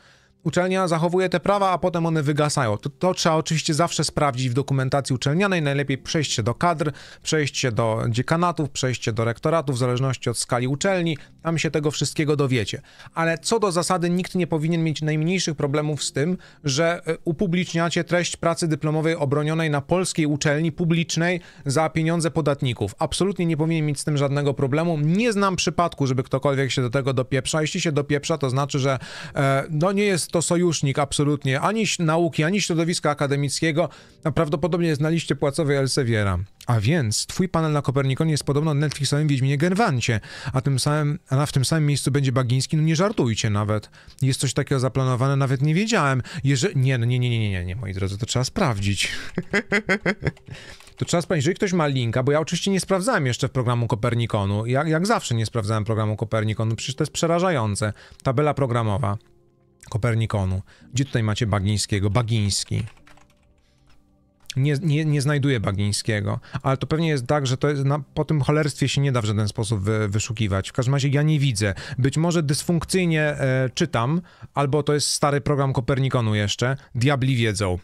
uczelnia zachowuje te prawa, a potem one wygasają. To, to, trzeba oczywiście zawsze sprawdzić w dokumentacji uczelnianej. Najlepiej się do kadr, przejście do dziekanatów, przejście do rektoratów, w zależności od skali uczelni. Tam się tego wszystkiego dowiecie. Ale co do zasady, nikt nie powinien mieć najmniejszych problemów z tym, że e, upubliczniacie treść pracy dyplomowej obronionej na polskiej uczelni publicznej za pieniądze podatników. Absolutnie nie powinien mieć z tym żadnego problemu. Nie znam przypadku, żeby ktokolwiek się do tego dopieprza. Jeśli się dopieprza, to znaczy, że e, no nie jest to sojusznik absolutnie ani nauki, ani środowiska akademickiego, a prawdopodobnie jest na liście płacowej Elseviera. A więc twój panel na Kopernikonie jest podobno Netflixowym Wiedźminie Gerwancie, a, tym samym, a w tym samym miejscu będzie Bagiński, no nie żartujcie nawet. Jest coś takiego zaplanowane, nawet nie wiedziałem. Jeże... Nie, no nie, nie, nie, nie, nie, nie, moi drodzy, to trzeba sprawdzić. to trzeba sprawdzić, jeżeli ktoś ma linka, bo ja oczywiście nie sprawdzałem jeszcze w programu Kopernikonu, jak, jak zawsze nie sprawdzałem programu Kopernikonu, przecież to jest przerażające, tabela programowa. Kopernikonu. Gdzie tutaj macie Bagińskiego? Bagiński. Nie, nie, nie znajduję Bagińskiego, ale to pewnie jest tak, że to jest, na, po tym cholerstwie się nie da w żaden sposób wy, wyszukiwać. W każdym razie ja nie widzę. Być może dysfunkcyjnie e, czytam, albo to jest stary program Kopernikonu jeszcze. Diabli wiedzą.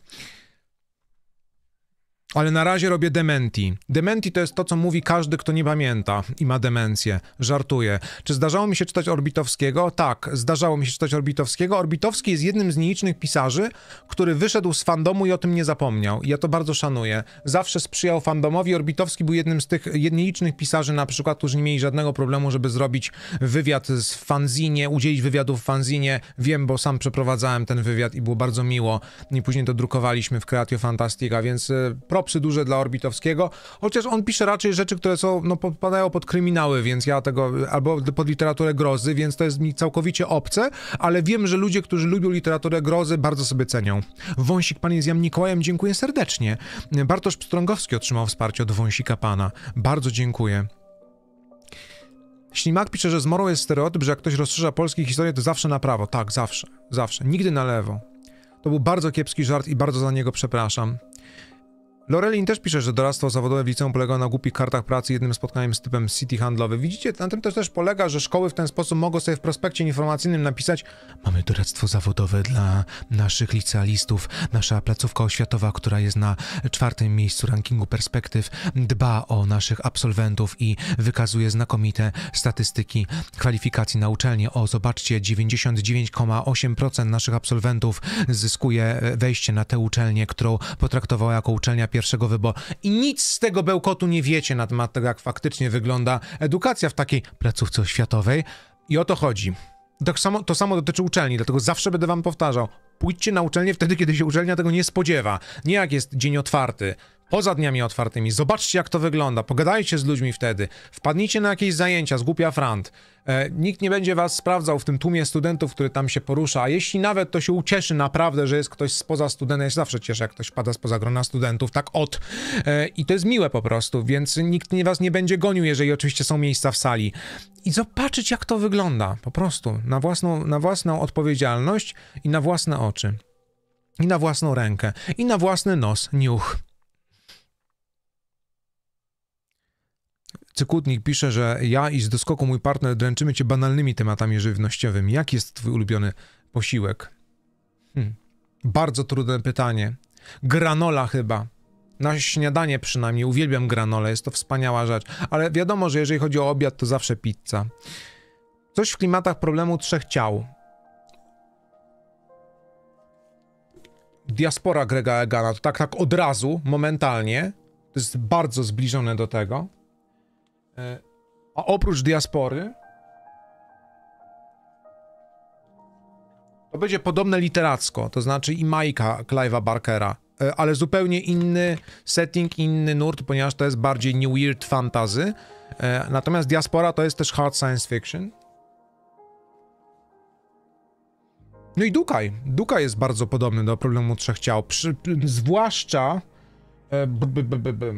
Ale na razie robię dementi. Dementi to jest to, co mówi każdy, kto nie pamięta i ma demencję. Żartuję. Czy zdarzało mi się czytać Orbitowskiego? Tak, zdarzało mi się czytać Orbitowskiego. Orbitowski jest jednym z nielicznych pisarzy, który wyszedł z fandomu i o tym nie zapomniał. I ja to bardzo szanuję. Zawsze sprzyjał fandomowi. Orbitowski był jednym z tych nielicznych pisarzy, na przykład, którzy nie mieli żadnego problemu, żeby zrobić wywiad z fanzinie, udzielić wywiadu w fanzinie. Wiem, bo sam przeprowadzałem ten wywiad i było bardzo miło. I później to drukowaliśmy w Creatio Fantastica, więc e, pro przy duże dla Orbitowskiego, chociaż on pisze raczej rzeczy, które są, no, podpadają pod kryminały, więc ja tego, albo pod literaturę grozy, więc to jest mi całkowicie obce, ale wiem, że ludzie, którzy lubią literaturę grozy, bardzo sobie cenią. Wąsik Pan jest Jan Mikołajem, dziękuję serdecznie. Bartosz Pstrągowski otrzymał wsparcie od Wąsika Pana. Bardzo dziękuję. Ślimak pisze, że zmorą jest stereotyp, że jak ktoś rozszerza polskie historie, to zawsze na prawo. Tak, zawsze, zawsze. Nigdy na lewo. To był bardzo kiepski żart i bardzo za niego przepraszam. Lorelin też pisze, że doradztwo zawodowe w liceum polega na głupich kartach pracy jednym spotkaniem z typem city handlowy. Widzicie, na tym też, też polega, że szkoły w ten sposób mogą sobie w prospekcie informacyjnym napisać mamy doradztwo zawodowe dla naszych licealistów, nasza placówka oświatowa, która jest na czwartym miejscu rankingu perspektyw, dba o naszych absolwentów i wykazuje znakomite statystyki kwalifikacji na uczelnie. O, zobaczcie, 99,8% naszych absolwentów zyskuje wejście na tę uczelnię, którą potraktowała jako uczelnia pierwsza pierwszego wyboru. I nic z tego bełkotu nie wiecie na temat tego, jak faktycznie wygląda edukacja w takiej placówce oświatowej. I o to chodzi. to tak samo, to samo dotyczy uczelni, dlatego zawsze będę wam powtarzał. Pójdźcie na uczelnię wtedy, kiedy się uczelnia tego nie spodziewa. Nie jak jest dzień otwarty, poza dniami otwartymi. Zobaczcie, jak to wygląda. Pogadajcie z ludźmi wtedy. Wpadnijcie na jakieś zajęcia, głupia frant. E, nikt nie będzie was sprawdzał w tym tłumie studentów, który tam się porusza, a jeśli nawet to się ucieszy naprawdę, że jest ktoś spoza studenta, ja się zawsze cieszę, jak ktoś pada spoza grona studentów, tak od. E, I to jest miłe po prostu, więc nikt nie was nie będzie gonił, jeżeli oczywiście są miejsca w sali. I zobaczyć, jak to wygląda, po prostu, na własną, na własną odpowiedzialność i na własne oczy. I na własną rękę, i na własny nos, niuch. Cykutnik pisze, że ja i z doskoku mój partner dręczymy cię banalnymi tematami żywnościowymi. Jaki jest twój ulubiony posiłek? Hmm. Bardzo trudne pytanie. Granola chyba. Na śniadanie przynajmniej. Uwielbiam granolę, jest to wspaniała rzecz. Ale wiadomo, że jeżeli chodzi o obiad, to zawsze pizza. Coś w klimatach problemu trzech ciał. Diaspora Grega Egana, to tak, tak od razu, momentalnie. To jest bardzo zbliżone do tego. E, a oprócz diaspory to będzie podobne literacko, to znaczy i Majka Clive'a Barkera, e, ale zupełnie inny setting, inny nurt, ponieważ to jest bardziej new weird fantasy. E, natomiast diaspora to jest też hard science fiction. No i Dukaj. Dukaj jest bardzo podobny do problemu trzech ciał. Przy, zwłaszcza. b, b, b,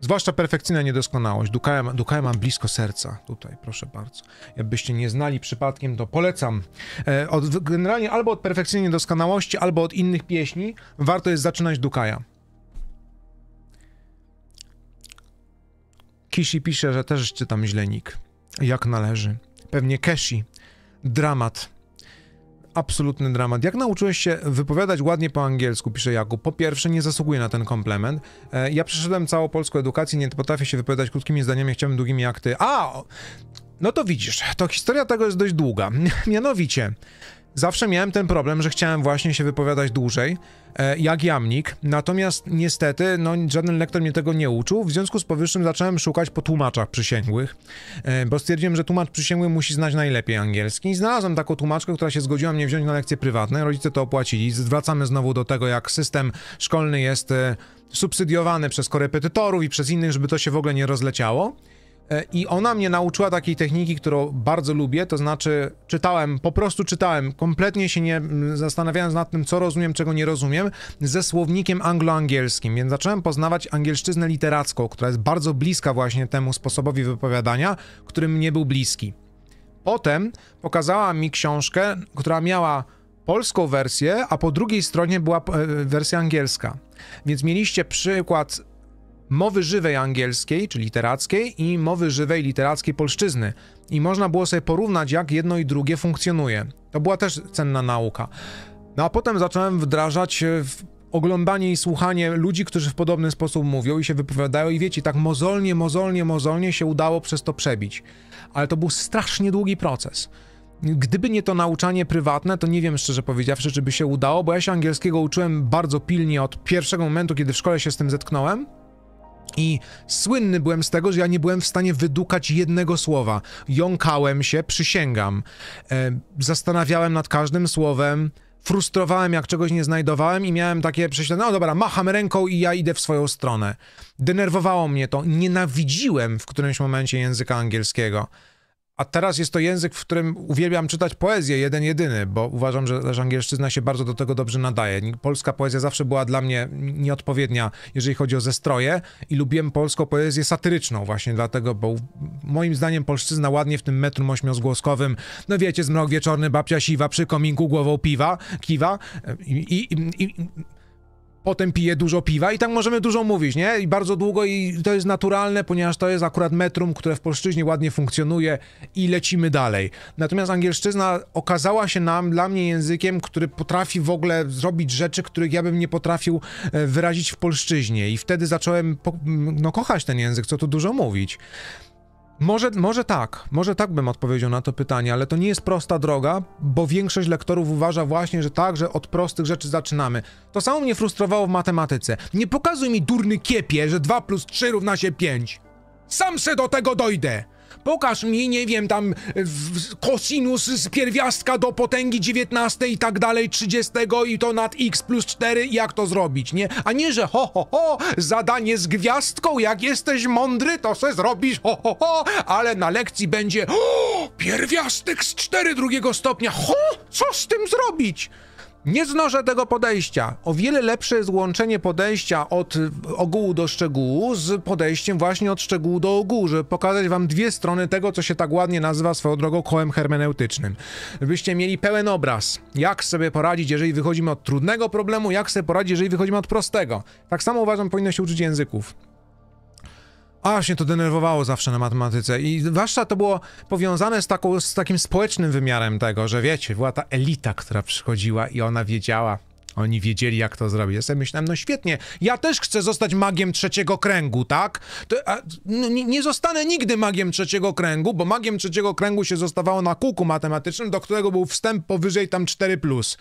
Zwłaszcza perfekcyjna niedoskonałość. Dukaja, Dukaja mam blisko serca. Tutaj, proszę bardzo. Jakbyście nie znali przypadkiem, to polecam. E, od, generalnie albo od perfekcyjnej niedoskonałości, albo od innych pieśni warto jest zaczynać Dukaja. Kishi pisze, że też czytam źle nick. Jak należy. Pewnie Keshi. Dramat absolutny dramat. Jak nauczyłeś się wypowiadać ładnie po angielsku, pisze Jakub. Po pierwsze, nie zasługuję na ten komplement. E, ja przeszedłem całą polską edukację, nie potrafię się wypowiadać krótkimi zdaniami, chciałbym długimi jak ty. A! No to widzisz, to historia tego jest dość długa. Mianowicie, Zawsze miałem ten problem, że chciałem właśnie się wypowiadać dłużej, e, jak jamnik, natomiast niestety no, żaden lektor mnie tego nie uczył, w związku z powyższym zacząłem szukać po tłumaczach przysięgłych, e, bo stwierdziłem, że tłumacz przysięgły musi znać najlepiej angielski. i Znalazłem taką tłumaczkę, która się zgodziła mnie wziąć na lekcje prywatne, rodzice to opłacili. Zwracamy znowu do tego, jak system szkolny jest e, subsydiowany przez korepetytorów i przez innych, żeby to się w ogóle nie rozleciało. E, i ona mnie nauczyła takiej techniki, którą bardzo lubię, to znaczy czytałem, po prostu czytałem, kompletnie się nie zastanawiając nad tym, co rozumiem, czego nie rozumiem, ze słownikiem angloangielskim, więc zacząłem poznawać angielszczyznę literacką, która jest bardzo bliska właśnie temu sposobowi wypowiadania, który mnie był bliski. Potem pokazała mi książkę, która miała polską wersję, a po drugiej stronie była e, wersja angielska. Więc mieliście przykład mowy żywej angielskiej, czy literackiej, i mowy żywej literackiej polszczyzny. I można było sobie porównać, jak jedno i drugie funkcjonuje. To była też cenna nauka. No a potem zacząłem wdrażać e, oglądanie i słuchanie ludzi, którzy w podobny sposób mówią i się wypowiadają, i wiecie, tak mozolnie, mozolnie, mozolnie się udało przez to przebić. Ale to był strasznie długi proces. Gdyby nie to nauczanie prywatne, to nie wiem szczerze powiedziawszy, czy by się udało, bo ja się angielskiego uczyłem bardzo pilnie od pierwszego momentu, kiedy w szkole się z tym zetknąłem. I słynny byłem z tego, że ja nie byłem w stanie wydukać jednego słowa. Jąkałem się, przysięgam. E, zastanawiałem nad każdym słowem, frustrowałem, jak czegoś nie znajdowałem i miałem takie prześledzenie, no dobra, macham ręką i ja idę w swoją stronę. Denerwowało mnie to, nienawidziłem w którymś momencie języka angielskiego. A teraz jest to język, w którym uwielbiam czytać poezję, jeden jedyny, bo uważam, że też angielszczyzna się bardzo do tego dobrze nadaje. Polska poezja zawsze była dla mnie nieodpowiednia, jeżeli chodzi o zestroje i lubiłem polską poezję satyryczną właśnie dlatego, bo moim zdaniem polszczyzna ładnie w tym metrum ośmiozgłoskowym, no wiecie, zmrok wieczorny, babcia siwa przy kominku głową piwa, kiwa e, i, i, i, i potem pije dużo piwa i tak możemy dużo mówić, nie? I bardzo długo i to jest naturalne, ponieważ to jest akurat metrum, które w polszczyźnie ładnie funkcjonuje i lecimy dalej. Natomiast angielszczyzna okazała się nam, dla mnie językiem, który potrafi w ogóle zrobić rzeczy, których ja bym nie potrafił e, wyrazić w polszczyźnie i wtedy zacząłem, no kochać ten język, co tu dużo mówić. Może, może tak, może tak bym odpowiedział na to pytanie, ale to nie jest prosta droga, bo większość lektorów uważa właśnie, że tak, że od prostych rzeczy zaczynamy. To samo mnie frustrowało w matematyce. Nie pokazuj mi durny kiepie, że 2 plus 3 równa się 5. Sam se do tego dojdę! Pokaż mi, nie wiem, tam kosinus z pierwiastka do potęgi 19 i tak dalej, 30 i to nad x plus 4, jak to zrobić, nie? A nie, że ho, ho, ho, zadanie z gwiazdką, jak jesteś mądry, to se zrobisz ho, ho, ho, ale na lekcji będzie o, pierwiastek z 4 drugiego stopnia, ho, co z tym zrobić? Nie znoszę tego podejścia. O wiele lepsze jest łączenie podejścia od ogółu do szczegółu z podejściem właśnie od szczegółu do ogółu, żeby pokazać wam dwie strony tego, co się tak ładnie nazywa swoją drogą kołem hermeneutycznym. Byście mieli pełen obraz, jak sobie poradzić, jeżeli wychodzimy od trudnego problemu, jak sobie poradzić, jeżeli wychodzimy od prostego. Tak samo uważam, powinno się uczyć języków. Aż mnie to denerwowało zawsze na matematyce i zwłaszcza to było powiązane z, taką, z takim społecznym wymiarem tego, że wiecie, była ta elita, która przychodziła i ona wiedziała, oni wiedzieli, jak to zrobić. Ja sobie myślałem, no świetnie, ja też chcę zostać magiem trzeciego kręgu, tak? To, a, no, nie zostanę nigdy magiem trzeciego kręgu, bo magiem trzeciego kręgu się zostawało na kółku matematycznym, do którego był wstęp powyżej tam 4+.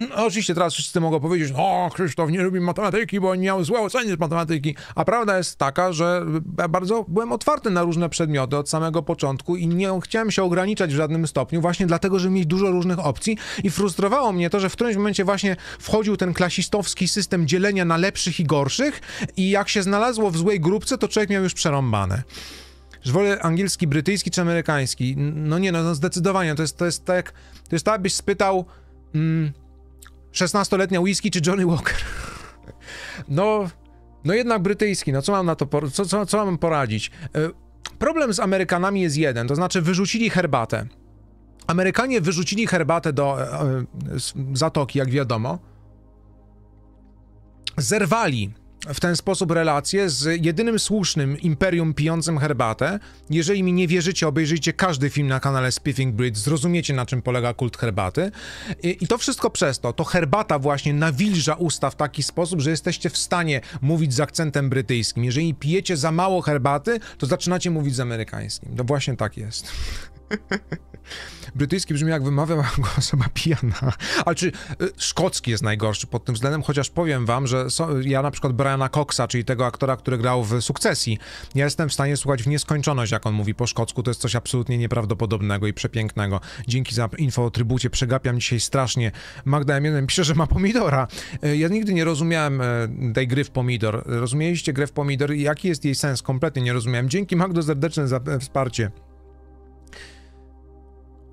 No, oczywiście teraz wszyscy mogą powiedzieć, no Krzysztof nie lubi matematyki, bo miał złe oceny z matematyki, a prawda jest taka, że bardzo byłem otwarty na różne przedmioty od samego początku i nie chciałem się ograniczać w żadnym stopniu, właśnie dlatego, że mieć dużo różnych opcji i frustrowało mnie to, że w którymś momencie właśnie wchodził ten klasistowski system dzielenia na lepszych i gorszych i jak się znalazło w złej grupce, to człowiek miał już przerąbane że wolę angielski, brytyjski czy amerykański. No nie, no, no, zdecydowanie. To jest, to jest tak, to jest tak, abyś spytał... Mm, 16-letnia whisky czy Johnny Walker? No, no jednak brytyjski, no co mam na to, co, co, co mam poradzić? E, problem z Amerykanami jest jeden, to znaczy wyrzucili herbatę. Amerykanie wyrzucili herbatę do e, e, zatoki, jak wiadomo. Zerwali w ten sposób relacje z jedynym słusznym imperium pijącym herbatę. Jeżeli mi nie wierzycie, obejrzyjcie każdy film na kanale Spiffing Bridge, zrozumiecie na czym polega kult herbaty. I, I, to wszystko przez to, to herbata właśnie nawilża usta w taki sposób, że jesteście w stanie mówić z akcentem brytyjskim. Jeżeli pijecie za mało herbaty, to zaczynacie mówić z amerykańskim. To właśnie tak jest. brytyjski brzmi jak wymawiała go osoba pijana. Ale czy y, szkocki jest najgorszy pod tym względem, chociaż powiem wam, że so, ja na przykład Briana Coxa, czyli tego aktora, który grał w Sukcesji, ja jestem w stanie słuchać w nieskończoność, jak on mówi po szkocku, to jest coś absolutnie nieprawdopodobnego i przepięknego. Dzięki za info o trybucie, przegapiam dzisiaj strasznie. Magda Jamienem pisze, że ma pomidora. Y, ja nigdy nie rozumiałem y, tej gry w pomidor. Rozumieliście grę w pomidor? Jaki jest jej sens? Kompletnie nie rozumiałem. Dzięki Magdo serdeczne za e, wsparcie.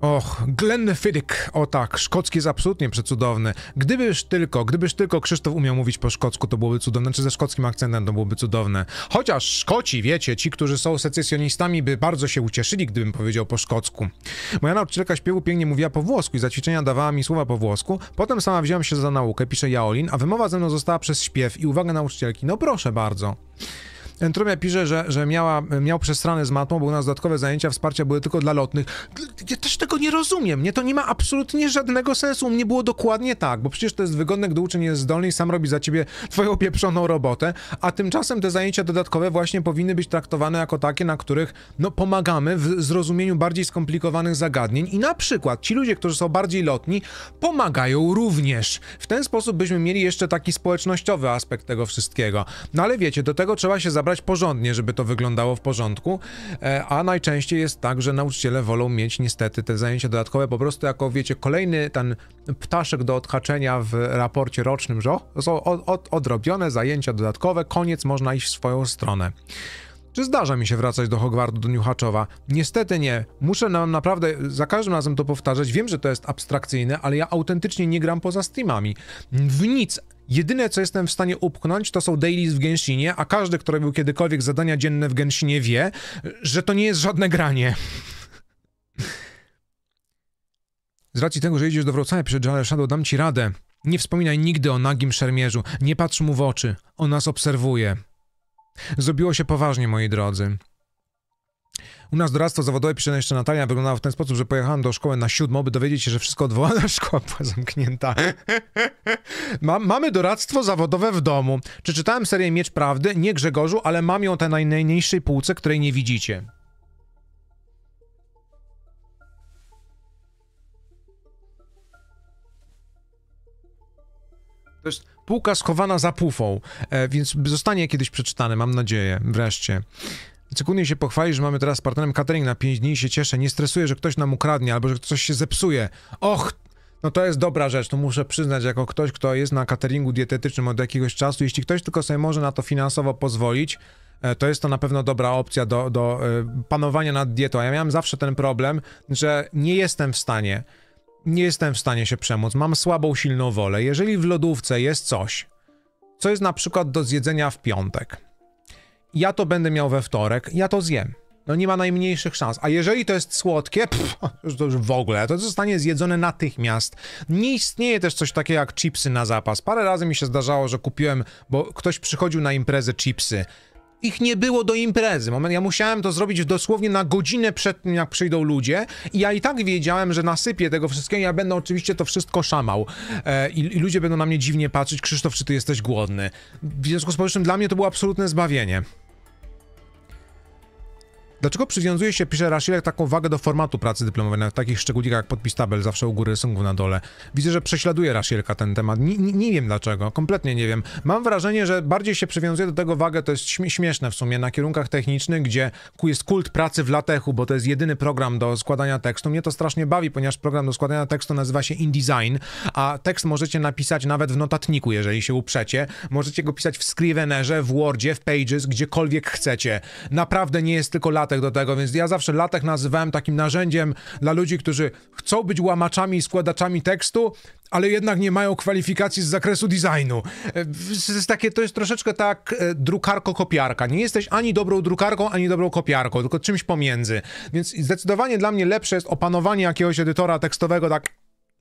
Och, Glenn Fiddick, o tak, szkocki jest absolutnie przecudowny. Gdybyż tylko, gdybyż tylko Krzysztof umiał mówić po szkocku, to byłoby cudowne, czy znaczy, ze szkockim akcentem to byłoby cudowne. Chociaż Szkoci, wiecie, ci, którzy są secesjonistami, by bardzo się ucieszyli, gdybym powiedział po szkocku. Moja nauczycielka śpiewu pięknie mówiła po włosku i za ćwiczenia dawała mi słowa po włosku, potem sama wzięłam się za naukę, pisze Jaolin, a wymowa ze mną została przez śpiew i uwaga nauczycielki, no proszę bardzo. Entromia pisze, że, że miała, miał przestranę z matmą, bo u nas dodatkowe zajęcia wsparcia były tylko dla lotnych. Ja też tego nie rozumiem. Nie, to nie ma absolutnie żadnego sensu. U mnie było dokładnie tak, bo przecież to jest wygodne, gdy uczeń jest zdolny i sam robi za ciebie twoją pieprzoną robotę, a tymczasem te zajęcia dodatkowe właśnie powinny być traktowane jako takie, na których no, pomagamy w zrozumieniu bardziej skomplikowanych zagadnień i na przykład ci ludzie, którzy są bardziej lotni, pomagają również. W ten sposób byśmy mieli jeszcze taki społecznościowy aspekt tego wszystkiego. No ale wiecie, do tego trzeba się zabrać zabrać porządnie, żeby to wyglądało w porządku, e, a najczęściej jest tak, że nauczyciele wolą mieć niestety te zajęcia dodatkowe po prostu jako, wiecie, kolejny ten ptaszek do odhaczenia w raporcie rocznym, że o, są od, odrobione zajęcia dodatkowe, koniec, można iść w swoją stronę. Czy zdarza mi się wracać do Hogwartu, do Niuchaczowa? Niestety nie. Muszę nam naprawdę za każdym razem to powtarzać. Wiem, że to jest abstrakcyjne, ale ja autentycznie nie gram poza streamami. W nic Jedyne, co jestem w stanie upchnąć, to są dailies w Genshinie, a każdy, kto robił kiedykolwiek zadania dzienne w Genshinie wie, że to nie jest żadne granie. Z racji tego, że idziesz do Wrocławia, pisze Jared Shadow, dam ci radę. Nie wspominaj nigdy o nagim szermierzu. Nie patrz mu w oczy. On nas obserwuje. Zrobiło się poważnie, moi drodzy. U nas doradztwo zawodowe, pisze jeszcze Natalia, wyglądało w ten sposób, że pojechałem do szkoły na siódmą, by dowiedzieć się, że wszystko odwołane, szkoła była zamknięta. Mam, mamy doradztwo zawodowe w domu. Czy czytałem serię Miecz Prawdy? Nie Grzegorzu, ale mam ją tę na najniższej półce, której nie widzicie. To jest półka schowana za pufą, e, więc zostanie kiedyś przeczytany, mam nadzieję, wreszcie. Cokolwiek się pochwali, że mamy teraz z partnerem catering na 5 dni i się cieszę, nie stresuję, że ktoś nam ukradnie albo że coś się zepsuje. Och, no to jest dobra rzecz, to muszę przyznać, jako ktoś, kto jest na cateringu dietetycznym od jakiegoś czasu, jeśli ktoś tylko sobie może na to finansowo pozwolić, e, to jest to na pewno dobra opcja do, do e, panowania nad dietą. Ja miałem zawsze ten problem, że nie jestem w stanie, nie jestem w stanie się przemóc, mam słabą, silną wolę. Jeżeli w lodówce jest coś, co jest na przykład do zjedzenia w piątek, ja to będę miał we wtorek, ja to zjem. No nie ma najmniejszych szans. A jeżeli to jest słodkie, pff, to już w ogóle, to zostanie zjedzone natychmiast. Nie istnieje też coś takiego jak chipsy na zapas. Parę razy mi się zdarzało, że kupiłem, bo ktoś przychodził na imprezę chipsy. Ich nie było do imprezy. Moment, ja musiałem to zrobić dosłownie na godzinę przed tym, jak przyjdą ludzie. I ja i tak wiedziałem, że nasypię tego wszystkiego. Ja będę oczywiście to wszystko szamał. E, i, i, ludzie będą na mnie dziwnie patrzeć. Krzysztof, czy ty jesteś głodny? W związku z powyższym dla mnie to było absolutne zbawienie. Dlaczego przywiązuje się, pisze Rasilek, taką wagę do formatu pracy dyplomowej, na takich szczególnikach jak podpis tabel, zawsze u góry rysunków na dole? Widzę, że prześladuje Rasilka ten temat. nie wiem dlaczego, kompletnie nie wiem. Mam wrażenie, że bardziej się przywiązuje do tego wagę, to jest śmieszne w sumie, na kierunkach technicznych, gdzie jest kult pracy w latechu, bo to jest jedyny program do składania tekstu. Mnie to strasznie bawi, ponieważ program do składania tekstu nazywa się InDesign, a tekst możecie napisać nawet w notatniku, jeżeli się uprzecie. Możecie go pisać w Scrivenerze, w Wordzie, w Pages, gdziekolwiek chcecie. Naprawdę nie jest tylko lat latek do tego, więc ja zawsze latek nazywałem takim narzędziem dla ludzi, którzy chcą być łamaczami i składaczami tekstu, ale jednak nie mają kwalifikacji z zakresu designu. To e, jest, takie, to jest troszeczkę tak e, drukarko-kopiarka. Nie jesteś ani dobrą drukarką, ani dobrą kopiarką, tylko czymś pomiędzy. Więc zdecydowanie dla mnie lepsze jest opanowanie jakiegoś edytora tekstowego tak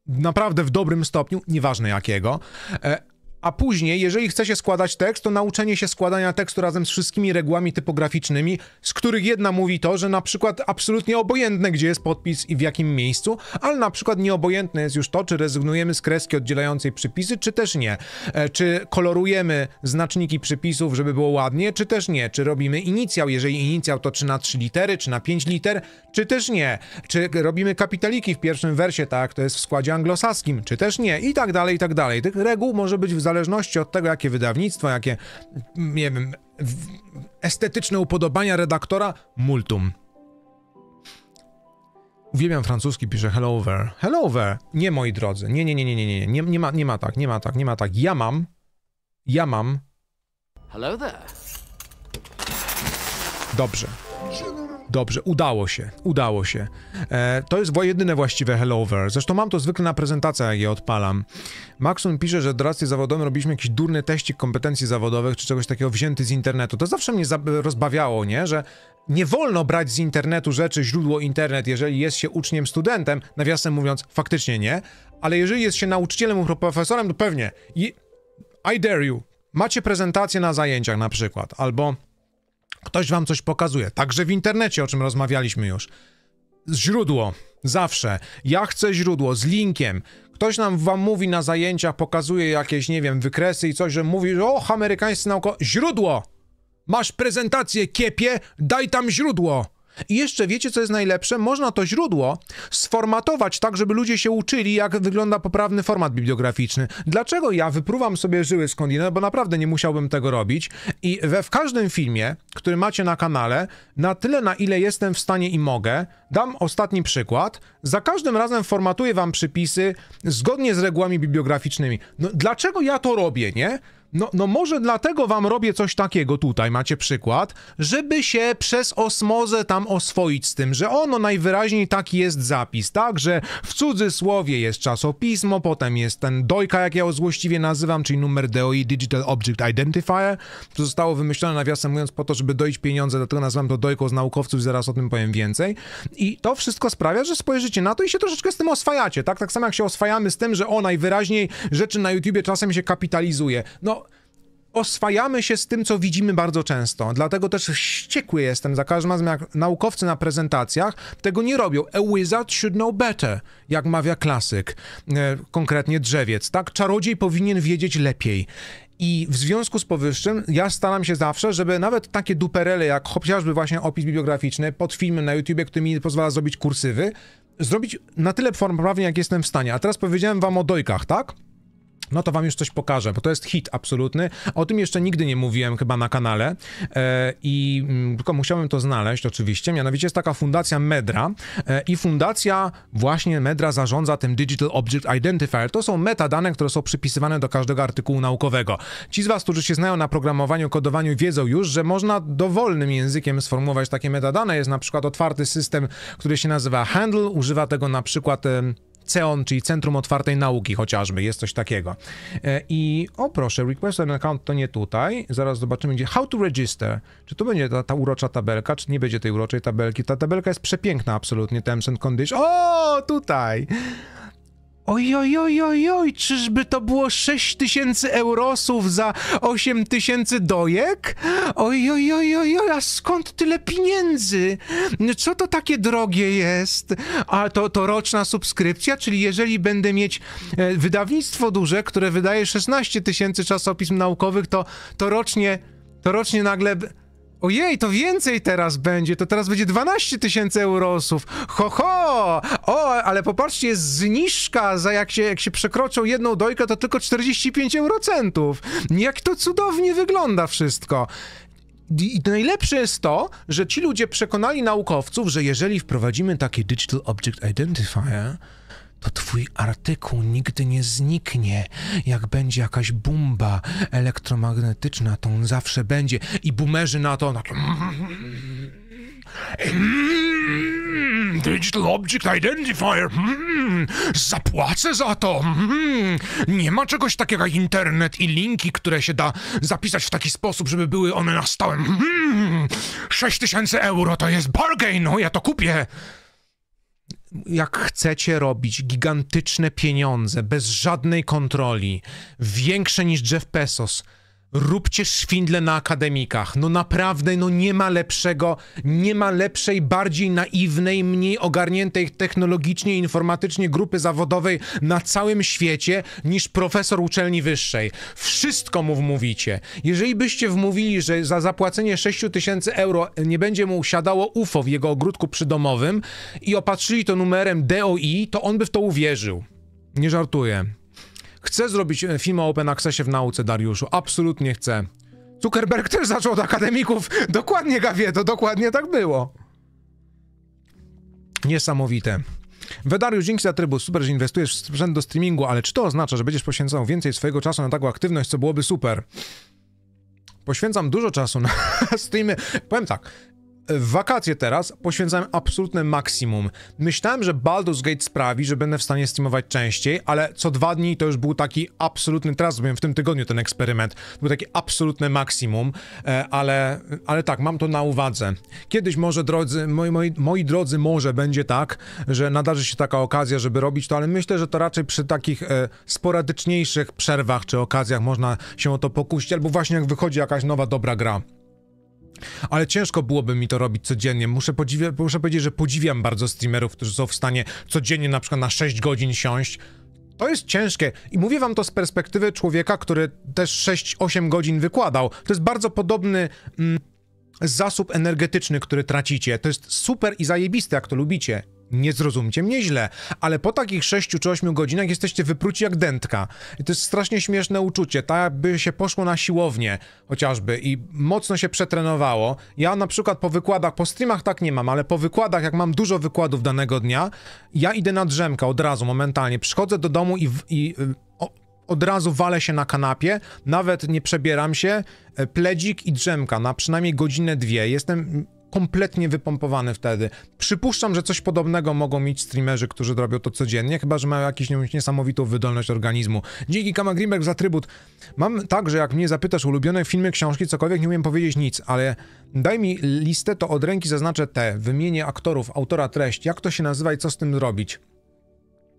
naprawdę w dobrym stopniu, nieważne jakiego, e, a później, jeżeli chce się składać tekst, to nauczenie się składania tekstu razem z wszystkimi regułami typograficznymi, z których jedna mówi to, że na przykład absolutnie obojętne, gdzie jest podpis i w jakim miejscu, ale na przykład nieobojętne jest już to, czy rezygnujemy z kreski oddzielającej przypisy, czy też nie. E, czy kolorujemy znaczniki przypisów, żeby było ładnie, czy też nie. Czy robimy inicjał, jeżeli inicjał to czy na 3 litery, czy na 5 liter, czy też nie. Czy robimy kapitaliki w pierwszym wersie, tak, to jest w składzie anglosaskim, czy też nie. I tak dalej, i tak dalej. Tych reguł może być w zależności zależności od tego, jakie wydawnictwo, jakie, nie wiem, estetyczne upodobania redaktora, multum. Uwielbiam francuski, pisze hello there. Hello there. Nie, moi drodzy. Nie, nie, nie, nie, nie, nie, nie, nie, ma, nie ma tak, nie ma tak, nie ma tak. Ja mam, ja mam. Hello there. Dobrze. Dobrze, udało się, udało się. E, to jest jedyne właściwe hellover. Zresztą mam to zwykle na prezentacjach, jak je odpalam. Maxon pisze, że do racji zawodowej robiliśmy jakiś durny teścik kompetencji zawodowych czy czegoś takiego wzięty z internetu. To zawsze mnie rozbawiało, nie? Że nie wolno brać z internetu rzeczy, źródło internet, jeżeli jest się uczniem, studentem, nawiasem mówiąc, faktycznie nie, ale jeżeli jest się nauczycielem lub profesorem, to pewnie. I, I dare you. Macie prezentację na zajęciach na przykład, albo Ktoś wam coś pokazuje, także w internecie, o czym rozmawialiśmy już. Źródło, zawsze. Ja chcę źródło z linkiem. Ktoś nam wam mówi na zajęciach, pokazuje jakieś, nie wiem, wykresy i coś, że mówi, że och, amerykańscy naukowcy. Źródło! Masz prezentację, kiepie, daj tam źródło! I jeszcze wiecie, co jest najlepsze? Można to źródło sformatować tak, żeby ludzie się uczyli, jak wygląda poprawny format bibliograficzny. Dlaczego ja wypruwam sobie żyły skądinąd, bo naprawdę nie musiałbym tego robić. I we w każdym filmie, który macie na kanale, na tyle, na ile jestem w stanie i mogę, dam ostatni przykład. Za każdym razem formatuję wam przypisy zgodnie z regułami bibliograficznymi. No, dlaczego ja to robię, nie? No, no może dlatego wam robię coś takiego tutaj, macie przykład, żeby się przez osmozę tam oswoić z tym, że ono najwyraźniej taki jest zapis, tak, że w cudzysłowie jest czasopismo, potem jest ten dojka, jak ja go złośliwie nazywam, czyli numer DOI, Digital Object Identifier, to zostało wymyślone nawiasem mówiąc po to, żeby dojść pieniądze, dlatego nazywam to dojką z naukowców i zaraz o tym powiem więcej. I to wszystko sprawia, że spojrzycie na to i się troszeczkę z tym oswajacie, tak, tak samo jak się oswajamy z tym, że o najwyraźniej rzeczy na YouTubie czasem się kapitalizuje. No, oswajamy się z tym, co widzimy bardzo często. Dlatego też wściekły jestem za każdym razem, jak naukowcy na prezentacjach tego nie robią. A wizard should know better, jak mawia klasyk, e, konkretnie drzewiec, tak? Czarodziej powinien wiedzieć lepiej. I w związku z powyższym ja staram się zawsze, żeby nawet takie duperele, jak chociażby właśnie opis bibliograficzny pod filmem na YouTubie, który mi pozwala zrobić kursywy, zrobić na tyle form jak jestem w stanie. A teraz powiedziałem wam o dojkach, tak? no to wam już coś pokażę, bo to jest hit absolutny. O tym jeszcze nigdy nie mówiłem chyba na kanale e, i mm, tylko musiałem to znaleźć oczywiście. Mianowicie jest taka fundacja Medra e, i fundacja właśnie Medra zarządza tym Digital Object Identifier. To są metadane, które są przypisywane do każdego artykułu naukowego. Ci z was, którzy się znają na programowaniu, kodowaniu, wiedzą już, że można dowolnym językiem sformułować takie metadane. Jest na przykład otwarty system, który się nazywa Handle, używa tego na przykład... E, CEON, czyli Centrum Otwartej Nauki chociażby, jest coś takiego. E, I o proszę, request an account to nie tutaj, zaraz zobaczymy gdzie, how to register, czy tu będzie ta, ta urocza tabelka, czy nie będzie tej uroczej tabelki, ta tabelka jest przepiękna absolutnie, terms and condition, o tutaj! Oj, oj, oj, oj, oj, czyżby to było 6 tysięcy eurosów za 8 tysięcy dojek? Oj, oj, oj, oj, oj, a skąd tyle pieniędzy? Co to takie drogie jest? A to, to roczna subskrypcja, czyli jeżeli będę mieć e, wydawnictwo duże, które wydaje 16 tysięcy czasopism naukowych, to, to rocznie, to rocznie nagle Ojej, to więcej teraz będzie, to teraz będzie 12 tysięcy eurosów. Ho, ho! O, ale popatrzcie, jest zniżka, za jak się, jak się przekroczą jedną dojkę, to tylko 45 eurocentów. Jak to cudownie wygląda wszystko. I najlepsze jest to, że ci ludzie przekonali naukowców, że jeżeli wprowadzimy taki Digital Object Identifier, to twój artykuł nigdy nie zniknie. Jak będzie jakaś bomba elektromagnetyczna, to on zawsze będzie. I boomerzy na to... Na to... digital Object Identifier. Mm, zapłacę za to. Mm, nie ma czegoś takiego jak internet i linki, które się da zapisać w taki sposób, żeby były one na stałe. 6000 euro to jest bargain. No, ja to kupię jak chcecie robić gigantyczne pieniądze bez żadnej kontroli, większe niż Jeff Bezos, róbcie szwindle na akademikach. No naprawdę, no nie ma lepszego, nie ma lepszej, bardziej naiwnej, mniej ogarniętej technologicznie, informatycznie grupy zawodowej na całym świecie niż profesor uczelni wyższej. Wszystko mu wmówicie. Jeżeli byście wmówili, że za zapłacenie 6 tysięcy euro nie będzie mu siadało UFO w jego ogródku przydomowym i opatrzyli to numerem DOI, to on by w to uwierzył. Nie żartuję. Chcę zrobić e, film o open accessie w nauce, Dariuszu. Absolutnie chcę. Zuckerberg też zaczął od akademików. Dokładnie, Gawieto, dokładnie tak było. Niesamowite. Wedariusz, dzięki za trybu. Super, że inwestujesz w sprzęt do streamingu, ale czy to oznacza, że będziesz poświęcał więcej swojego czasu na taką aktywność, co byłoby super? Poświęcam dużo czasu na streamy. Powiem tak, wakacje teraz poświęcałem absolutne maksimum. Myślałem, że Baldur's Gate sprawi, że będę w stanie streamować częściej, ale co dwa dni to już był taki absolutny, teraz byłem w tym tygodniu ten eksperyment, to był taki absolutne maksimum, e, ale, ale tak, mam to na uwadze. Kiedyś może, drodzy, moi, moi, moi drodzy, może będzie tak, że nadarzy się taka okazja, żeby robić to, ale myślę, że to raczej przy takich e, sporadyczniejszych przerwach czy okazjach można się o to pokusić, albo właśnie jak wychodzi jakaś nowa, dobra gra. Ale ciężko byłoby mi to robić codziennie. Muszę, muszę powiedzieć, że podziwiam bardzo streamerów, którzy są w stanie codziennie na przykład na 6 godzin siąść. To jest ciężkie i mówię wam to z perspektywy człowieka, który też 6-8 godzin wykładał. To jest bardzo podobny mm, zasób energetyczny, który tracicie. To jest super i zajebiste, jak to lubicie. Nie zrozumcie mnie źle, ale po takich 6 czy 8 godzinach jesteście wypruci jak dętka. I to jest strasznie śmieszne uczucie, tak by się poszło na siłownię chociażby i mocno się przetrenowało. Ja na przykład po wykładach, po streamach tak nie mam, ale po wykładach, jak mam dużo wykładów danego dnia, ja idę na drzemkę od razu, momentalnie. Przychodzę do domu i, i y, od razu walę się na kanapie, nawet nie przebieram się, e, pledzik i drzemka na przynajmniej godzinę, dwie. Jestem kompletnie wypompowany wtedy. Przypuszczam, że coś podobnego mogą mieć streamerzy, którzy robią to codziennie, chyba że mają jakąś niesamowitą wydolność organizmu. Dzięki Kama Greenberg za trybut. Mam tak, że jak mnie zapytasz ulubione filmy, książki, cokolwiek, nie umiem powiedzieć nic, ale daj mi listę, to od ręki zaznaczę te, wymienię aktorów, autora, treść, jak to się nazywa i co z tym zrobić.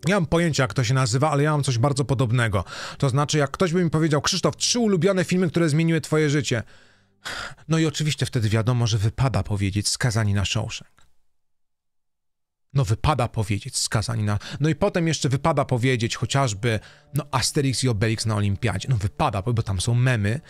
Nie mam pojęcia, jak to się nazywa, ale ja mam coś bardzo podobnego. To znaczy, jak ktoś by mi powiedział, Krzysztof, trzy ulubione filmy, które zmieniły twoje życie – no i oczywiście wtedy wiadomo, że wypada powiedzieć skazani na Shawshank. No wypada powiedzieć skazani na... No i potem jeszcze wypada powiedzieć chociażby no Asterix i Obelix na Olimpiadzie. No wypada, bo tam są memy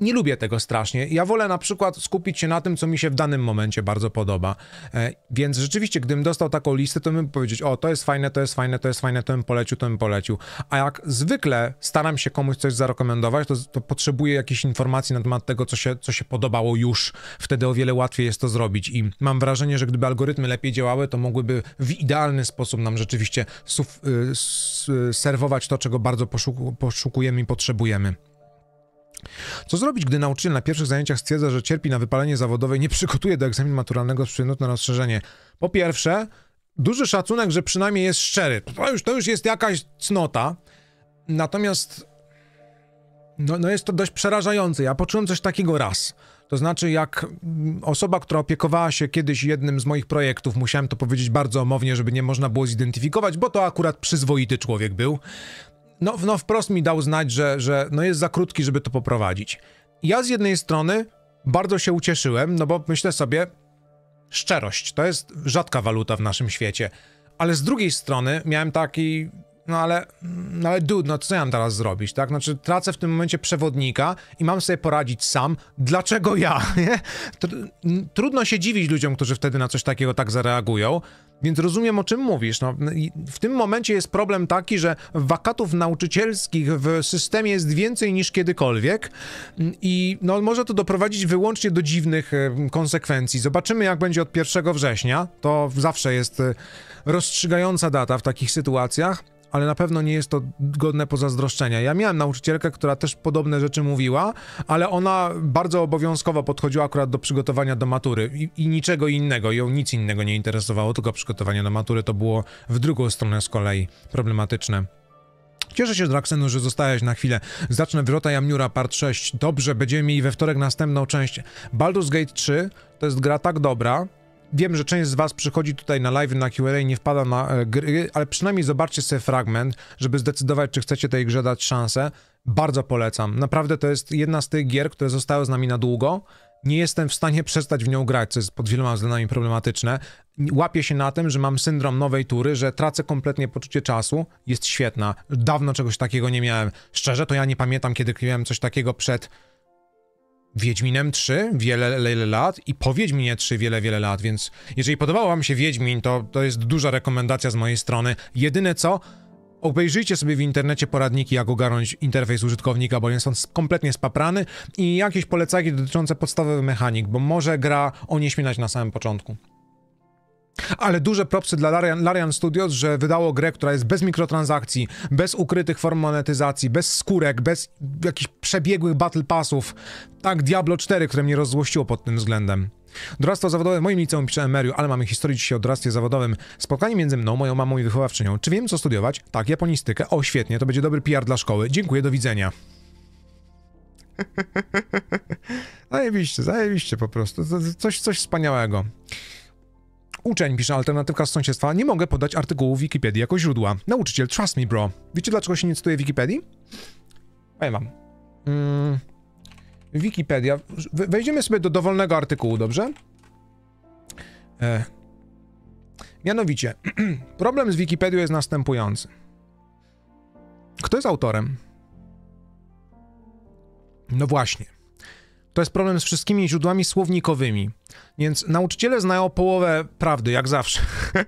nie lubię tego strasznie. Ja wolę na przykład skupić się na tym, co mi się w danym momencie bardzo podoba. E, więc rzeczywiście, gdybym dostał taką listę, to bym powiedzieć, o, to jest fajne, to jest fajne, to jest fajne, to bym polecił, to bym polecił. A jak zwykle staram się komuś coś zarekomendować, to, to potrzebuję jakichś informacji na temat tego, co się, co się podobało już. Wtedy o wiele łatwiej jest to zrobić i mam wrażenie, że gdyby algorytmy lepiej działały, to mogłyby w idealny sposób nam rzeczywiście y, y, serwować to, czego bardzo poszukujemy i potrzebujemy. Co zrobić, gdy nauczyciel na pierwszych zajęciach stwierdza, że cierpi na wypalenie zawodowe i nie przygotuje do egzaminu maturalnego z na rozszerzenie? Po pierwsze, duży szacunek, że przynajmniej jest szczery. To już, to już jest jakaś cnota. Natomiast no, no jest to dość przerażające. Ja poczułem coś takiego raz. To znaczy, jak mm, osoba, która opiekowała się kiedyś jednym z moich projektów, musiałem to powiedzieć bardzo omownie, żeby nie można było zidentyfikować, bo to akurat przyzwoity człowiek był no, no wprost mi dał znać, że, że no jest za krótki, żeby to poprowadzić. Ja z jednej strony bardzo się ucieszyłem, no bo myślę sobie, szczerość to jest rzadka waluta w naszym świecie. Ale z drugiej strony miałem taki, no ale, no ale dude, no co ja mam teraz zrobić, tak? Znaczy tracę w tym momencie przewodnika i mam sobie poradzić sam, dlaczego ja, nie? Trudno się dziwić ludziom, którzy wtedy na coś takiego tak zareagują, więc rozumiem, o czym mówisz. No, w tym momencie jest problem taki, że wakatów nauczycielskich w systemie jest więcej niż kiedykolwiek i no, może to doprowadzić wyłącznie do dziwnych e, konsekwencji. Zobaczymy, jak będzie od 1 września. To zawsze jest e, rozstrzygająca data w takich sytuacjach ale na pewno nie jest to godne pozazdroszczenia. Ja miałem nauczycielkę, która też podobne rzeczy mówiła, ale ona bardzo obowiązkowo podchodziła akurat do przygotowania do matury i, i niczego innego, ją nic innego nie interesowało, tylko przygotowanie do matury to było w drugą stronę z kolei problematyczne. Cieszę się, Draksenu, że zostałeś na chwilę. Zacznę Wrota Jamniura Part 6. Dobrze, będziemy mieli we wtorek następną część. Baldur's Gate 3 to jest gra tak dobra, Wiem, że część z was przychodzi tutaj na live, na Q&A, nie wpada na e, gry, ale przynajmniej zobaczcie sobie fragment, żeby zdecydować, czy chcecie tej grze dać szansę. Bardzo polecam. Naprawdę to jest jedna z tych gier, które zostały z nami na długo. Nie jestem w stanie przestać w nią grać, co jest pod wieloma względami problematyczne. Łapię się na tym, że mam syndrom nowej tury, że tracę kompletnie poczucie czasu. Jest świetna. Dawno czegoś takiego nie miałem. Szczerze, to ja nie pamiętam, kiedy miałem coś takiego przed Wiedźminem 3 wiele, wiele lat i po Wiedźminie 3 wiele, wiele lat, więc jeżeli podobał wam się Wiedźmin, to, to jest duża rekomendacja z mojej strony. Jedyne co, obejrzyjcie sobie w internecie poradniki, jak ogarnąć interfejs użytkownika, bo jest on kompletnie spaprany i jakieś polecajki dotyczące podstawowych mechanik, bo może gra onieśmielać na samym początku. Ale duże propsy dla Larian, Larian Studios, że wydało grę, która jest bez mikrotransakcji, bez ukrytych form monetyzacji, bez skórek, bez jakichś przebiegłych battle passów. Tak, Diablo 4, które mnie rozzłościło pod tym względem. Doradztwo zawodowe w moim liceum pisze Emeriu, ale mamy historię dzisiaj o doradztwie zawodowym. Spotkanie między mną, moją mamą i wychowawczynią. Czy wiem, co studiować? Tak, japonistykę. O, świetnie, to będzie dobry PR dla szkoły. Dziękuję, do widzenia. zajebiście, zajebiście po prostu. Coś, coś wspaniałego. Uczeń pisze alternatywka z sąsiedztwa, nie mogę podać artykułu Wikipedii jako źródła. Nauczyciel, trust me bro. Wiecie dlaczego się nie cytuje Wikipedii? Powiem wam. Mm, Wikipedia. wejdziemy sobie do dowolnego artykułu, dobrze? E. Mianowicie, problem z Wikipedią jest następujący. Kto jest autorem? No właśnie. To jest problem z wszystkimi źródłami słownikowymi. Więc nauczyciele znają połowę prawdy, jak zawsze.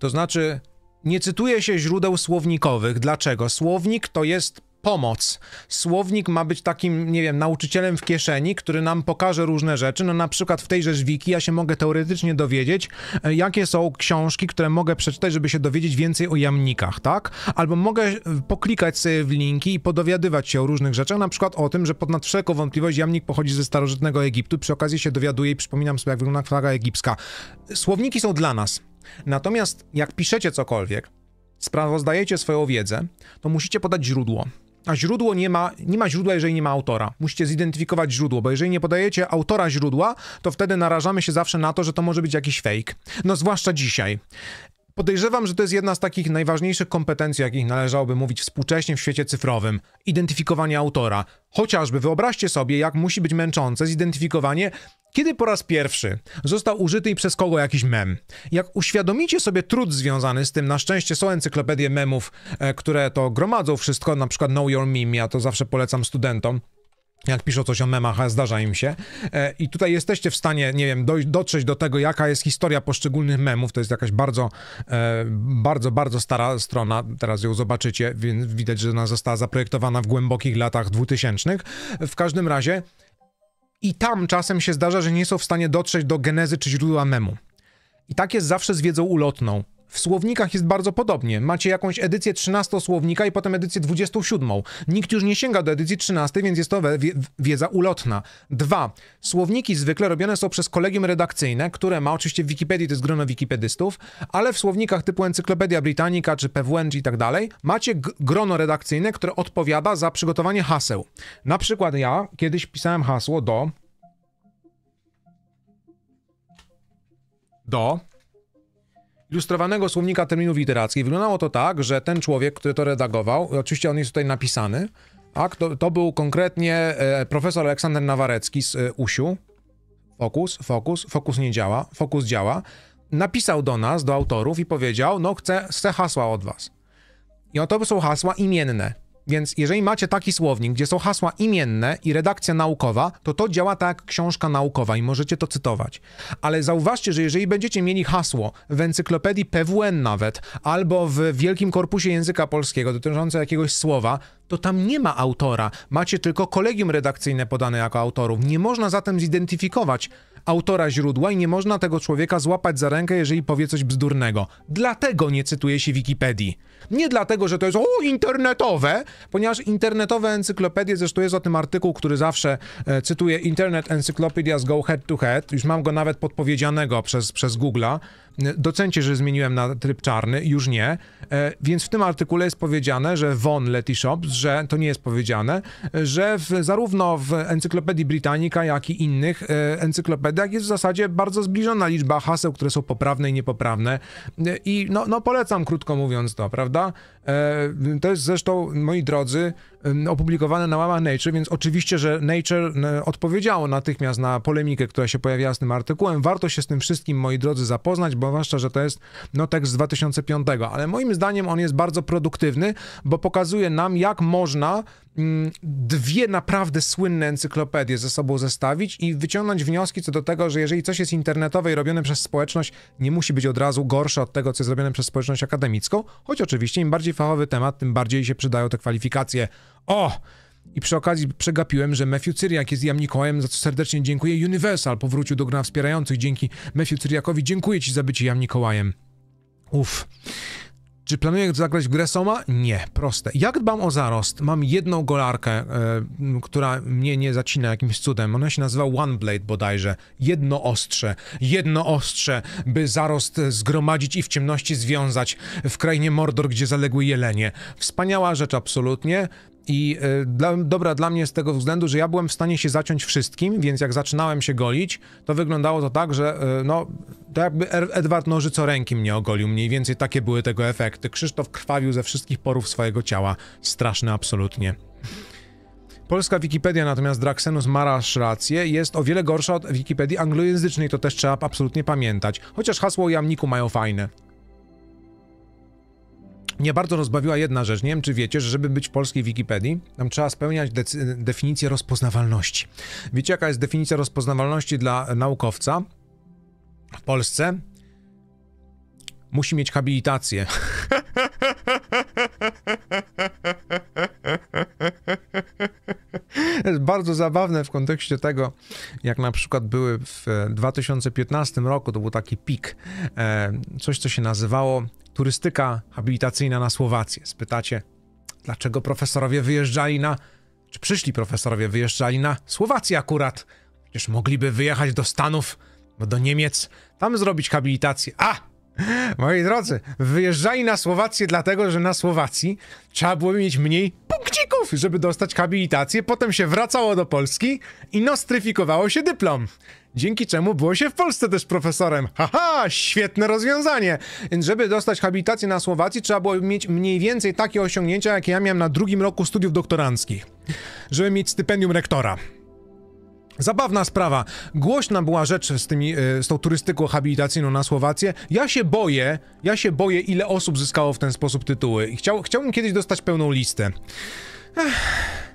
to znaczy, nie cytuje się źródeł słownikowych. Dlaczego? Słownik to jest pomoc. Słownik ma być takim, nie wiem, nauczycielem w kieszeni, który nam pokaże różne rzeczy. No na przykład w tejże wiki ja się mogę teoretycznie dowiedzieć, e, jakie są książki, które mogę przeczytać, żeby się dowiedzieć więcej o jamnikach, tak? Albo mogę e, poklikać sobie w linki i podowiadywać się o różnych rzeczach, na przykład o tym, że ponad wszelką wątpliwość jamnik pochodzi ze starożytnego Egiptu. Przy okazji się dowiaduję i przypominam sobie, jak wygląda flaga egipska. Słowniki są dla nas. Natomiast jak piszecie cokolwiek, sprawozdajecie swoją wiedzę, to musicie podać źródło. A źródło nie ma, nie ma źródła, jeżeli nie ma autora. Musicie zidentyfikować źródło, bo jeżeli nie podajecie autora źródła, to wtedy narażamy się zawsze na to, że to może być jakiś fake. No zwłaszcza dzisiaj. Podejrzewam, że to jest jedna z takich najważniejszych kompetencji, o jakich należałoby mówić współcześnie w świecie cyfrowym identyfikowanie autora. Chociażby wyobraźcie sobie, jak musi być męczące zidentyfikowanie, kiedy po raz pierwszy został użyty i przez kogo jakiś mem. Jak uświadomicie sobie trud związany z tym, na szczęście są encyklopedie memów, e, które to gromadzą wszystko, na przykład Know Your Meme, ja to zawsze polecam studentom jak piszą coś o memach, a zdarza im się. E, I tutaj jesteście w stanie, nie wiem, dotrzeć do tego, jaka jest historia poszczególnych memów. To jest jakaś bardzo, e, bardzo, bardzo stara strona. Teraz ją zobaczycie, więc widać, że ona została zaprojektowana w głębokich latach 2000. W każdym razie i tam czasem się zdarza, że nie są w stanie dotrzeć do genezy czy źródła memu. I tak jest zawsze z wiedzą ulotną. W słownikach jest bardzo podobnie. Macie jakąś edycję 13 słownika i potem edycję 27. Nikt już nie sięga do edycji 13, więc jest to wiedza ulotna. 2. Słowniki zwykle robione są przez kolegium redakcyjne, które ma oczywiście w Wikipedii, to jest grono wikipedystów, ale w słownikach typu Encyklopedia Britannica czy PWN i tak dalej, macie grono redakcyjne, które odpowiada za przygotowanie haseł. Na przykład ja kiedyś pisałem hasło do do ilustrowanego słownika terminów literackich. Wyglądało to tak, że ten człowiek, który to redagował, oczywiście on jest tutaj napisany, tak, to, to był konkretnie e, profesor Aleksander Nawarecki z USiU. E, fokus, fokus, fokus nie działa, fokus działa. Napisał do nas, do autorów i powiedział, no chcę, chcę hasła od was. I to są hasła imienne. Więc jeżeli macie taki słownik, gdzie są hasła imienne i redakcja naukowa, to to działa tak jak książka naukowa i możecie to cytować. Ale zauważcie, że jeżeli będziecie mieli hasło w encyklopedii PWN nawet, albo w Wielkim Korpusie Języka Polskiego dotyczące jakiegoś słowa, to tam nie ma autora. Macie tylko kolegium redakcyjne podane jako autorów. Nie można zatem zidentyfikować autora źródła i nie można tego człowieka złapać za rękę, jeżeli powie coś bzdurnego. Dlatego nie cytuje się Wikipedii. Nie dlatego, że to jest o, internetowe, ponieważ internetowe encyklopedie, zresztą jest o tym artykuł, który zawsze e, cytuję, Internet Encyclopedias Go Head to Head, już mam go nawet podpowiedzianego przez, przez Google'a, e, docencie, że zmieniłem na tryb czarny, już nie. E, więc w tym artykule jest powiedziane, że von Shops, że to nie jest powiedziane, e, że w, zarówno w Encyklopedii Britannica, jak i innych e, encyklopediach jest w zasadzie bardzo zbliżona liczba haseł, które są poprawne i niepoprawne. E, I no, no polecam, krótko mówiąc, to, prawda? ça E, to jest zresztą, moi drodzy, opublikowane na łamach Nature, więc oczywiście, że Nature odpowiedziało natychmiast na polemikę, która się pojawiała z tym artykułem. Warto się z tym wszystkim, moi drodzy, zapoznać, bo zwłaszcza, że to jest no, tekst z 2005, ale moim zdaniem on jest bardzo produktywny, bo pokazuje nam, jak można dwie naprawdę słynne encyklopedie ze sobą zestawić i wyciągnąć wnioski co do tego, że jeżeli coś jest internetowe i robione przez społeczność, nie musi być od razu gorsze od tego, co jest robione przez społeczność akademicką, choć oczywiście im bardziej fachowy temat, tym bardziej się przydają te kwalifikacje. O! I przy okazji przegapiłem, że Matthew Cyriak jest Jam za co serdecznie dziękuję. Universal powrócił do grona wspierających dzięki Matthew Cyriakowi. Dziękuję ci za bycie Jam Nikołajem. Uff. Czy planuję zagrać w grę Soma? Nie, proste. Jak dbam o zarost? Mam jedną golarkę, e, która mnie nie zacina jakimś cudem. Ona się nazywa One Blade bodajże. Jedno ostrze. Jedno ostrze, by zarost zgromadzić i w ciemności związać w krainie Mordor, gdzie zaległy jelenie. Wspaniała rzecz absolutnie. I e, dla, dobra dla mnie z tego względu, że ja byłem w stanie się zaciąć wszystkim, więc jak zaczynałem się golić, to wyglądało to tak, że e, no, to jakby er, Edward ręki mnie ogolił, mniej więcej takie były tego efekty. Krzysztof krwawił ze wszystkich porów swojego ciała. Straszne absolutnie. Polska Wikipedia natomiast Draxenus Marasz rację, jest o wiele gorsza od Wikipedii anglojęzycznej, to też trzeba absolutnie pamiętać. Chociaż hasło o jamniku mają fajne. Mnie bardzo rozbawiła jedna rzecz. Nie wiem, czy wiecie, że żeby być w polskiej Wikipedii, trzeba spełniać definicję rozpoznawalności. Wiecie, jaka jest definicja rozpoznawalności dla naukowca w Polsce? Musi mieć habilitację. jest bardzo zabawne w kontekście tego, jak na przykład były w 2015 roku, to był taki pik, e, coś co się nazywało turystyka habilitacyjna na Słowację. Spytacie, dlaczego profesorowie wyjeżdżali na. czy przyszli profesorowie wyjeżdżali na Słowację akurat? Przecież mogliby wyjechać do Stanów, no do Niemiec, tam zrobić habilitację. A! Moi drodzy, wyjeżdżali na Słowację dlatego, że na Słowacji trzeba było mieć mniej punkcików, żeby dostać habilitację, potem się wracało do Polski i nostryfikowało się dyplom dzięki czemu było się w Polsce też profesorem. Haha, świetne rozwiązanie! Więc żeby dostać habilitację na Słowacji, trzeba było mieć mniej więcej takie osiągnięcia, jakie ja miałem na drugim roku studiów doktoranckich, żeby mieć stypendium rektora. Zabawna sprawa. Głośna była rzecz z, tymi, e, z tą turystyką habilitacyjną na Słowację. Ja się boję, ja się boję, ile osób zyskało w ten sposób tytuły. I chciał, chciałbym kiedyś dostać pełną listę. Ech.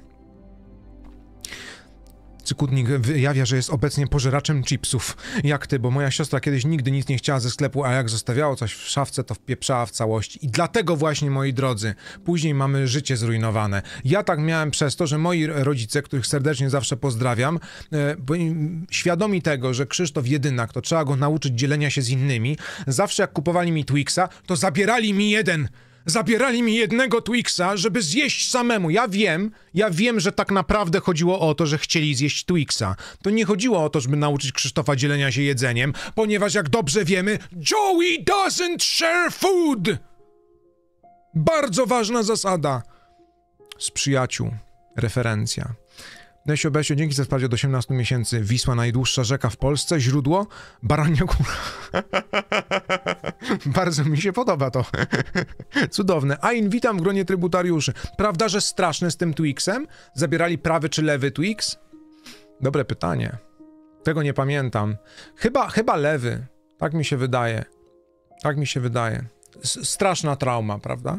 Cykutnik wyjawia, że jest obecnie pożeraczem chipsów. Jak ty, bo moja siostra kiedyś nigdy nic nie chciała ze sklepu, a jak zostawiało coś w szafce, to wpieprzała w całości. I dlatego właśnie, moi drodzy, później mamy życie zrujnowane. Ja tak miałem przez to, że moi rodzice, których serdecznie zawsze pozdrawiam, e, świadomi tego, że Krzysztof jedynak, to trzeba go nauczyć dzielenia się z innymi, zawsze jak kupowali mi Twixa, to zabierali mi jeden. Zabierali mi jednego Twixa, żeby zjeść samemu. Ja wiem, ja wiem, że tak naprawdę chodziło o to, że chcieli zjeść Twixa. To nie chodziło o to, żeby nauczyć Krzysztofa dzielenia się jedzeniem, ponieważ jak dobrze wiemy, Joey doesn't share food! Bardzo ważna zasada. Z przyjaciół. Referencja. Nesio Besio, dzięki za wsparcie od 18 miesięcy. Wisła, najdłuższa rzeka w Polsce. Źródło? Barania Góra. Bardzo mi się podoba to. Cudowne. Ain, witam w gronie trybutariuszy. Prawda, że straszne z tym Twixem? Zabierali prawy czy lewy Twix? Dobre pytanie. Tego nie pamiętam. Chyba, chyba lewy. Tak mi się wydaje. Tak mi się wydaje. S straszna trauma, prawda?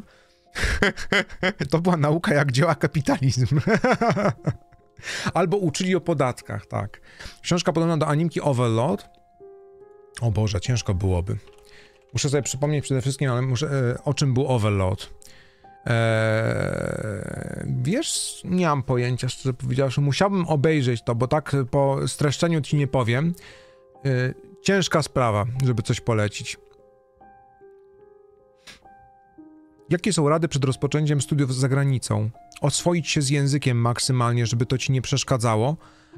to była nauka, jak działa kapitalizm. Albo uczyli o podatkach, tak. Książka podobna do animki Overlord. O Boże, ciężko byłoby. Muszę sobie przypomnieć przede wszystkim, ale muszę, e, o czym był Overlord. Eee, wiesz, nie mam pojęcia, szczerze powiedziawszy. Musiałbym obejrzeć to, bo tak po streszczeniu ci nie powiem. E, ciężka sprawa, żeby coś polecić. Jakie są rady przed rozpoczęciem studiów za granicą? oswoić się z językiem maksymalnie, żeby to ci nie przeszkadzało.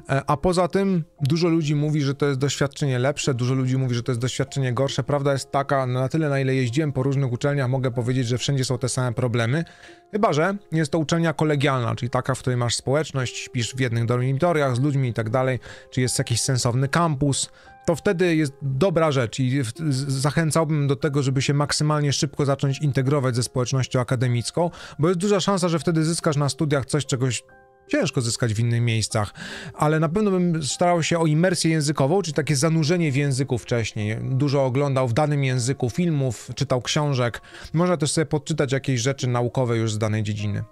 E, a poza tym dużo ludzi mówi, że to jest doświadczenie lepsze, dużo ludzi mówi, że to jest doświadczenie gorsze. Prawda jest taka, no, na tyle na ile jeździłem po różnych uczelniach, mogę powiedzieć, że wszędzie są te same problemy. Chyba, że jest to uczelnia kolegialna, czyli taka, w której masz społeczność, śpisz w jednych dormitoriach z ludźmi i tak dalej, czy jest jakiś sensowny kampus, to wtedy jest dobra rzecz i zachęcałbym do tego, żeby się maksymalnie szybko zacząć integrować ze społecznością akademicką, bo jest duża szansa, że wtedy zyskasz na studiach coś, czegoś ciężko zyskać w innych miejscach, ale na pewno bym starał się o imersję językową, czyli takie zanurzenie w języku wcześniej. Dużo oglądał w danym języku filmów, czytał książek. Można też sobie podczytać jakieś rzeczy naukowe już z danej dziedziny.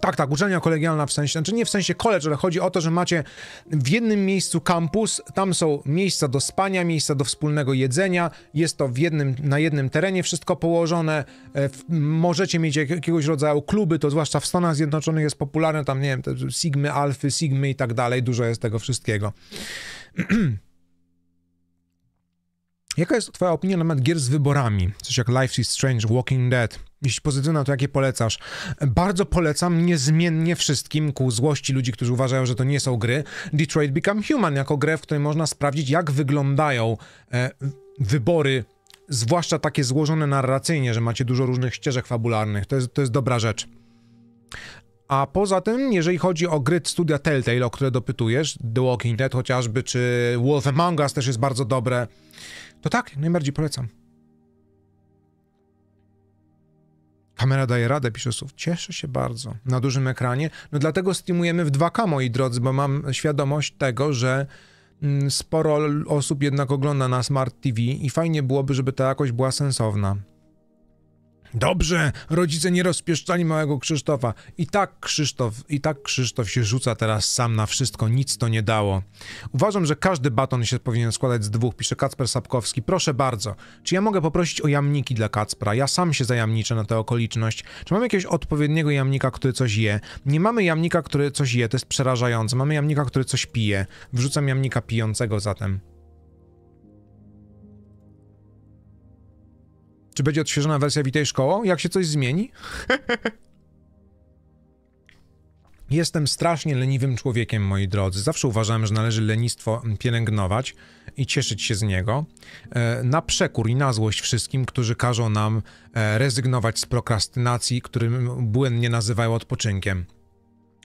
Tak, tak, uczelnia kolegialna w sensie, znaczy nie w sensie college, ale chodzi o to, że macie w jednym miejscu kampus, tam są miejsca do spania, miejsca do wspólnego jedzenia, jest to w jednym, na jednym terenie wszystko położone, e, możecie mieć jakiegoś rodzaju kluby, to zwłaszcza w Stanach Zjednoczonych jest popularne, tam nie wiem, te sigmy, alfy, sigmy i tak dalej, dużo jest tego wszystkiego. Jaka jest twoja opinia na temat gier z wyborami? Coś jak Life is Strange, Walking Dead, jeśli pozytywna, to jakie polecasz? Bardzo polecam niezmiennie wszystkim ku złości ludzi, którzy uważają, że to nie są gry. Detroit Become Human jako grę, w której można sprawdzić, jak wyglądają e, wybory, zwłaszcza takie złożone narracyjnie, że macie dużo różnych ścieżek fabularnych. To jest, to jest dobra rzecz. A poza tym, jeżeli chodzi o gry studia Telltale, o które dopytujesz, The Walking Dead chociażby, czy Wolf Among Us też jest bardzo dobre, to tak, najbardziej polecam. Kamera daje radę, pisze słów. Cieszę się bardzo na dużym ekranie. No dlatego streamujemy w 2K, moi drodzy, bo mam świadomość tego, że mm, sporo osób jednak ogląda na Smart TV i fajnie byłoby, żeby ta jakość była sensowna. Dobrze, rodzice nie rozpieszczali małego Krzysztofa. I tak Krzysztof, i tak Krzysztof się rzuca teraz sam na wszystko, nic to nie dało. Uważam, że każdy baton się powinien składać z dwóch, pisze Kacper Sapkowski. Proszę bardzo, czy ja mogę poprosić o jamniki dla Kacpra? Ja sam się zajamniczę na tę okoliczność. Czy mamy jakiegoś odpowiedniego jamnika, który coś je? Nie mamy jamnika, który coś je, to jest przerażające. Mamy jamnika, który coś pije. Wrzucam jamnika pijącego zatem. Czy będzie odświeżona wersja Witaj Szkoło? Jak się coś zmieni? Jestem strasznie leniwym człowiekiem, moi drodzy. Zawsze uważałem, że należy lenistwo pielęgnować i cieszyć się z niego. E, na przekór i na złość wszystkim, którzy każą nam e, rezygnować z prokrastynacji, którym błędnie nazywają odpoczynkiem.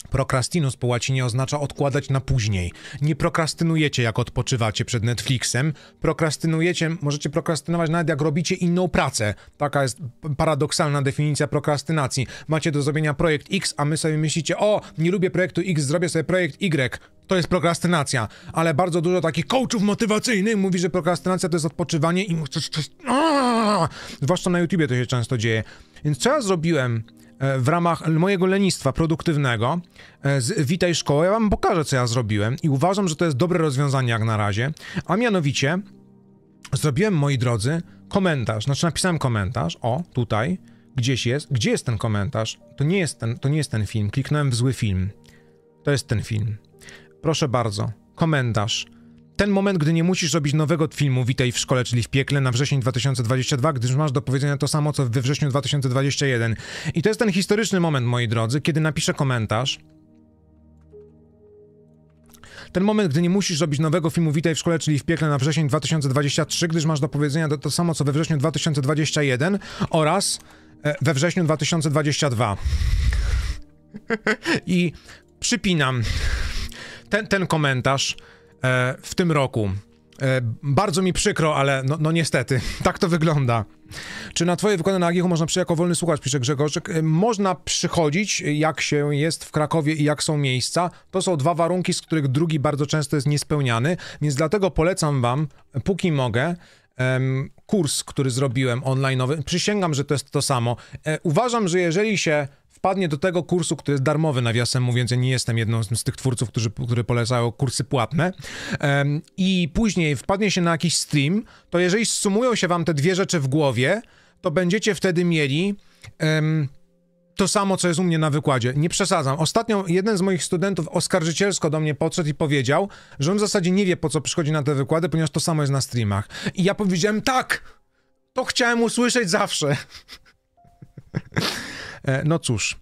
Prokrastinus po łacinie oznacza odkładać na później. Nie prokrastynujecie, jak odpoczywacie przed Netflixem. Prokrastynujecie, możecie prokrastynować nawet jak robicie inną pracę. Taka jest paradoksalna definicja prokrastynacji. Macie do zrobienia projekt X, a my sobie myślicie, o, nie lubię projektu X, zrobię sobie projekt Y. To jest prokrastynacja, ale bardzo dużo takich coachów motywacyjnych mówi, że prokrastynacja to jest odpoczywanie i coś, Zwłaszcza na YouTubie to się często dzieje. Więc co ja zrobiłem E, w ramach mojego lenistwa produktywnego e, z Witaj Szkoły. Ja wam pokażę, co ja zrobiłem i uważam, że to jest dobre rozwiązanie jak na razie, a mianowicie zrobiłem, moi drodzy, komentarz, znaczy napisałem komentarz, o, tutaj, gdzieś jest, gdzie jest ten komentarz? To nie jest ten, to nie jest ten film, kliknąłem w zły film. To jest ten film. Proszę bardzo, komentarz. Ten moment, gdy nie musisz robić nowego filmu Witaj w szkole, czyli w piekle na wrzesień 2022, gdyż masz do powiedzenia to samo, co we wrześniu 2021. I to jest ten historyczny moment, moi drodzy, kiedy napiszę komentarz, ten moment, gdy nie musisz robić nowego filmu Witaj w szkole, czyli w piekle na wrzesień 2023, gdyż masz do powiedzenia to, to samo, co we wrześniu 2021 oraz e, we wrześniu 2022. I przypinam ten, ten komentarz E, w tym roku. E, bardzo mi przykro, ale no, no, niestety, tak to wygląda. Czy na twoje na Agichu można przyjść jako wolny słuchacz, pisze Grzegorz. E, można przychodzić, jak się jest w Krakowie i jak są miejsca. To są dwa warunki, z których drugi bardzo często jest niespełniany, więc dlatego polecam wam, póki mogę, kurs, który zrobiłem online. Przysięgam, że to jest to samo. Uważam, że jeżeli się wpadnie do tego kursu, który jest darmowy, nawiasem mówiąc, ja nie jestem jedną z, tych twórców, którzy, które polecają kursy płatne, um, i później wpadnie się na jakiś stream, to jeżeli zsumują się wam te dwie rzeczy w głowie, to będziecie wtedy mieli... Um, to samo, co jest u mnie na wykładzie. Nie przesadzam. Ostatnio jeden z moich studentów oskarżycielsko do mnie podszedł i powiedział, że on w zasadzie nie wie, po co przychodzi na te wykłady, ponieważ to samo jest na streamach. I ja powiedziałem, tak! To chciałem usłyszeć zawsze. E, no cóż.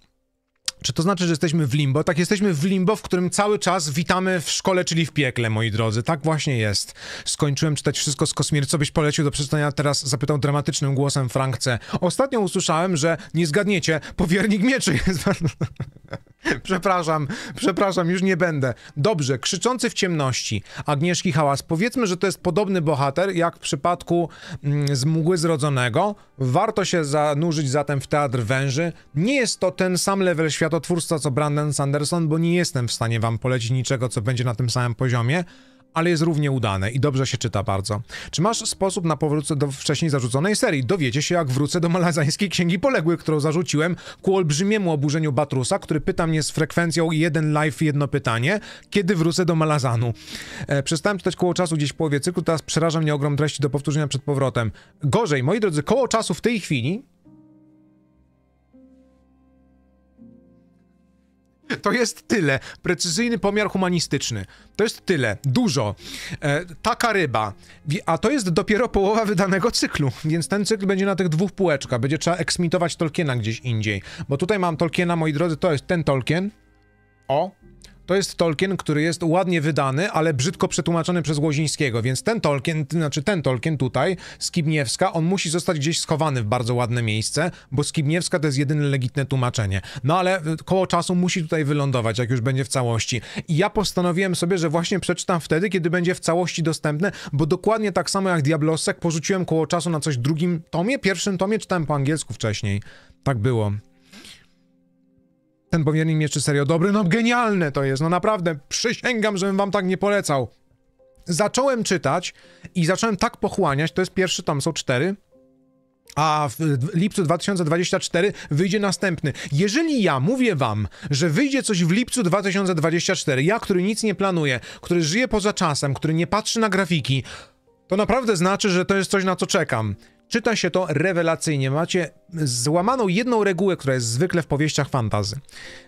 Czy to znaczy, że jesteśmy w limbo? Tak, jesteśmy w limbo, w którym cały czas witamy w szkole, czyli w piekle, moi drodzy. Tak właśnie jest. Skończyłem czytać wszystko z kosmiry. Co byś polecił do przeczytania teraz? Zapytał dramatycznym głosem Frankce. Ostatnio usłyszałem, że nie zgadniecie, powiernik mieczy jest bardzo... przepraszam, przepraszam, już nie będę. Dobrze, krzyczący w ciemności Agnieszki Hałas. Powiedzmy, że to jest podobny bohater jak w przypadku mm, z mgły zrodzonego. Warto się zanurzyć zatem w teatr węży. Nie jest to ten sam level światotwórstwa co Brandon Sanderson, bo nie jestem w stanie wam polecić niczego, co będzie na tym samym poziomie ale jest równie udane i dobrze się czyta bardzo. Czy masz sposób na powrót do wcześniej zarzuconej serii? Dowiecie się, jak wrócę do malazańskiej Księgi Poległych, którą zarzuciłem ku olbrzymiemu oburzeniu Batrusa, który pyta mnie z frekwencją jeden live, jedno pytanie, kiedy wrócę do Malazanu. E, przestałem czytać koło czasu gdzieś w połowie cyklu, teraz przeraża mnie ogrom treści do powtórzenia przed powrotem. Gorzej, moi drodzy, koło czasu w tej chwili To jest tyle. Precyzyjny pomiar humanistyczny. To jest tyle. Dużo. E, taka ryba. A to jest dopiero połowa wydanego cyklu, więc ten cykl będzie na tych dwóch półeczkach. Będzie trzeba eksmitować Tolkiena gdzieś indziej. Bo tutaj mam Tolkiena, moi drodzy, to jest ten Tolkien. O, to jest Tolkien, który jest ładnie wydany, ale brzydko przetłumaczony przez Łozińskiego, więc ten Tolkien, znaczy ten Tolkien tutaj, Skibniewska, on musi zostać gdzieś schowany w bardzo ładne miejsce, bo Skibniewska to jest jedyne legitne tłumaczenie. No ale y, koło czasu musi tutaj wylądować, jak już będzie w całości. I ja postanowiłem sobie, że właśnie przeczytam wtedy, kiedy będzie w całości dostępne, bo dokładnie tak samo jak Diablosek porzuciłem koło czasu na coś drugim tomie, pierwszym tomie czytałem po angielsku wcześniej. Tak było. Ten powiernik mieczy serio dobry, no genialne to jest, no naprawdę, przysięgam, żebym wam tak nie polecał. Zacząłem czytać i zacząłem tak pochłaniać, to jest pierwszy tam są cztery, a w lipcu 2024 wyjdzie następny. Jeżeli ja mówię wam, że wyjdzie coś w lipcu 2024, ja, który nic nie planuje, który żyje poza czasem, który nie patrzy na grafiki, to naprawdę znaczy, że to jest coś, na co czekam. Czyta się to rewelacyjnie. Macie złamaną jedną regułę, która jest zwykle w powieściach fantazy.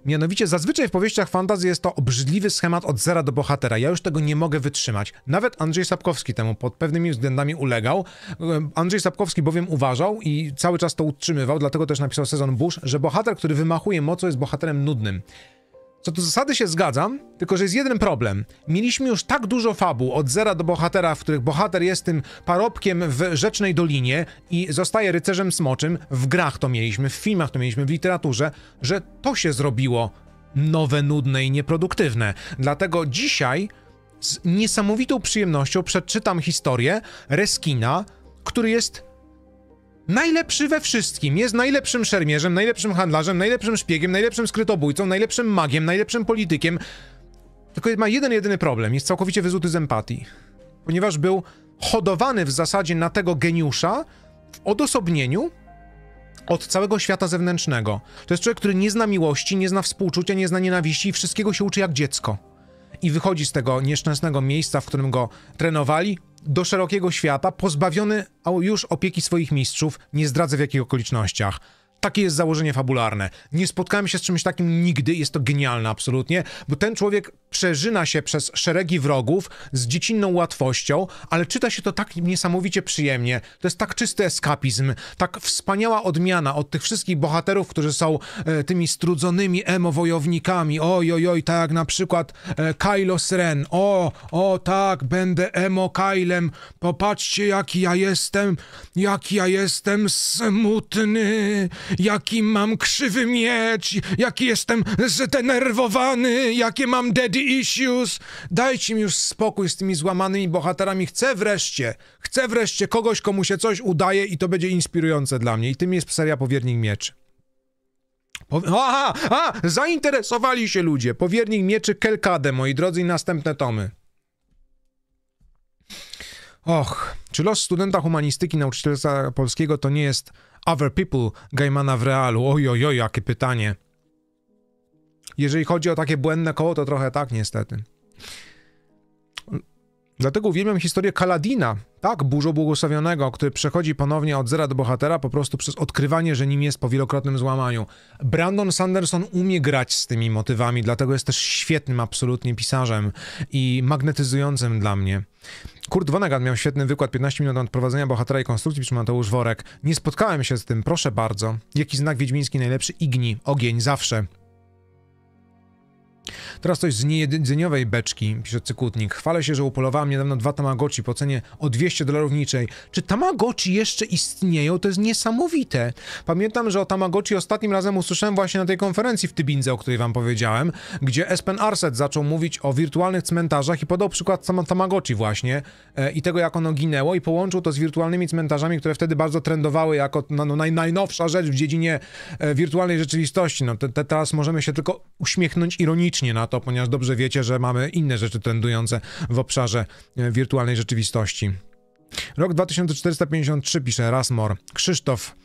Mianowicie zazwyczaj w powieściach fantazy jest to obrzydliwy schemat od zera do bohatera. Ja już tego nie mogę wytrzymać. Nawet Andrzej Sapkowski temu pod pewnymi względami ulegał. Andrzej Sapkowski bowiem uważał i cały czas to utrzymywał, dlatego też napisał sezon Bush, że bohater, który wymachuje mocą jest bohaterem nudnym. Co do zasady się zgadzam, tylko że jest jeden problem. Mieliśmy już tak dużo fabuł od zera do bohatera, w których bohater jest tym parobkiem w rzecznej dolinie i zostaje rycerzem smoczym. W grach to mieliśmy, w filmach to mieliśmy, w literaturze, że to się zrobiło nowe, nudne i nieproduktywne. Dlatego dzisiaj z niesamowitą przyjemnością przeczytam historię Reskina, który jest najlepszy we wszystkim. Jest najlepszym szermierzem, najlepszym handlarzem, najlepszym szpiegiem, najlepszym skrytobójcą, najlepszym magiem, najlepszym politykiem. Tylko ma jeden jedyny problem. Jest całkowicie wyzuty z empatii. Ponieważ był hodowany w zasadzie na tego geniusza w odosobnieniu od całego świata zewnętrznego. To jest człowiek, który nie zna miłości, nie zna współczucia, nie zna nienawiści i wszystkiego się uczy jak dziecko. I wychodzi z tego nieszczęsnego miejsca, w którym go trenowali, do szerokiego świata, pozbawiony już opieki swoich mistrzów, nie zdradzę w jakich okolicznościach. Takie jest założenie fabularne. Nie spotkałem się z czymś takim nigdy, jest to genialne absolutnie, bo ten człowiek przeżyna się przez szeregi wrogów z dziecinną łatwością, ale czyta się to tak niesamowicie przyjemnie. To jest tak czysty eskapizm, tak wspaniała odmiana od tych wszystkich bohaterów, którzy są e, tymi strudzonymi emo-wojownikami. Oj, oj, oj, tak jak na przykład e, Kylo Sren. O, o, tak, będę emo-Kylem. Popatrzcie, jaki ja jestem, jaki ja jestem smutny jaki mam krzywy miecz, jaki jestem zdenerwowany, jakie mam daddy issues. Dajcie mi już spokój z tymi złamanymi bohaterami. Chcę wreszcie, chcę wreszcie kogoś, komu się coś udaje i to będzie inspirujące dla mnie. I tym jest seria Powiernik Mieczy. Aha, a, zainteresowali się ludzie. Powiernik mieczy Kelkadę, moi drodzy, i następne tomy. Och, czy los studenta humanistyki, nauczyciela polskiego to nie jest Other People Gaimana w realu. Oj, oj, oj, jakie pytanie. Jeżeli chodzi o takie błędne koło, to trochę tak niestety. Dlatego uwielbiam historię Kaladina, tak, burzo błogosławionego, który przechodzi ponownie od zera do bohatera po prostu przez odkrywanie, że nim jest po wielokrotnym złamaniu. Brandon Sanderson umie grać z tymi motywami, dlatego jest też świetnym absolutnie pisarzem i magnetyzującym dla mnie. Kurt Vonnegut miał świetny wykład 15 minut od prowadzenia bohatera i konstrukcji przy Mateusz Worek. Nie spotkałem się z tym, proszę bardzo. Jaki znak wiedźmiński najlepszy? Igni, ogień, zawsze. Teraz coś z niejedzeniowej beczki, pisze Cykutnik. Chwalę się, że upolowałem niedawno dwa Tamagotchi po cenie o 200 dolarów niczej. Czy Tamagotchi jeszcze istnieją? To jest niesamowite. Pamiętam, że o Tamagotchi ostatnim razem usłyszałem właśnie na tej konferencji w Tybindze, o której wam powiedziałem, gdzie Espen Arset zaczął mówić o wirtualnych cmentarzach i podał przykład sam Tamagotchi właśnie e, i tego, jak ono ginęło i połączył to z wirtualnymi cmentarzami, które wtedy bardzo trendowały jako no, no, naj, najnowsza rzecz w dziedzinie e, wirtualnej rzeczywistości. No, te, te teraz możemy się tylko uśmiechnąć ironicznie bacznie na to, ponieważ dobrze wiecie, że mamy inne rzeczy trendujące w obszarze e, wirtualnej rzeczywistości. Rok 2453 pisze Rasmor. Krzysztof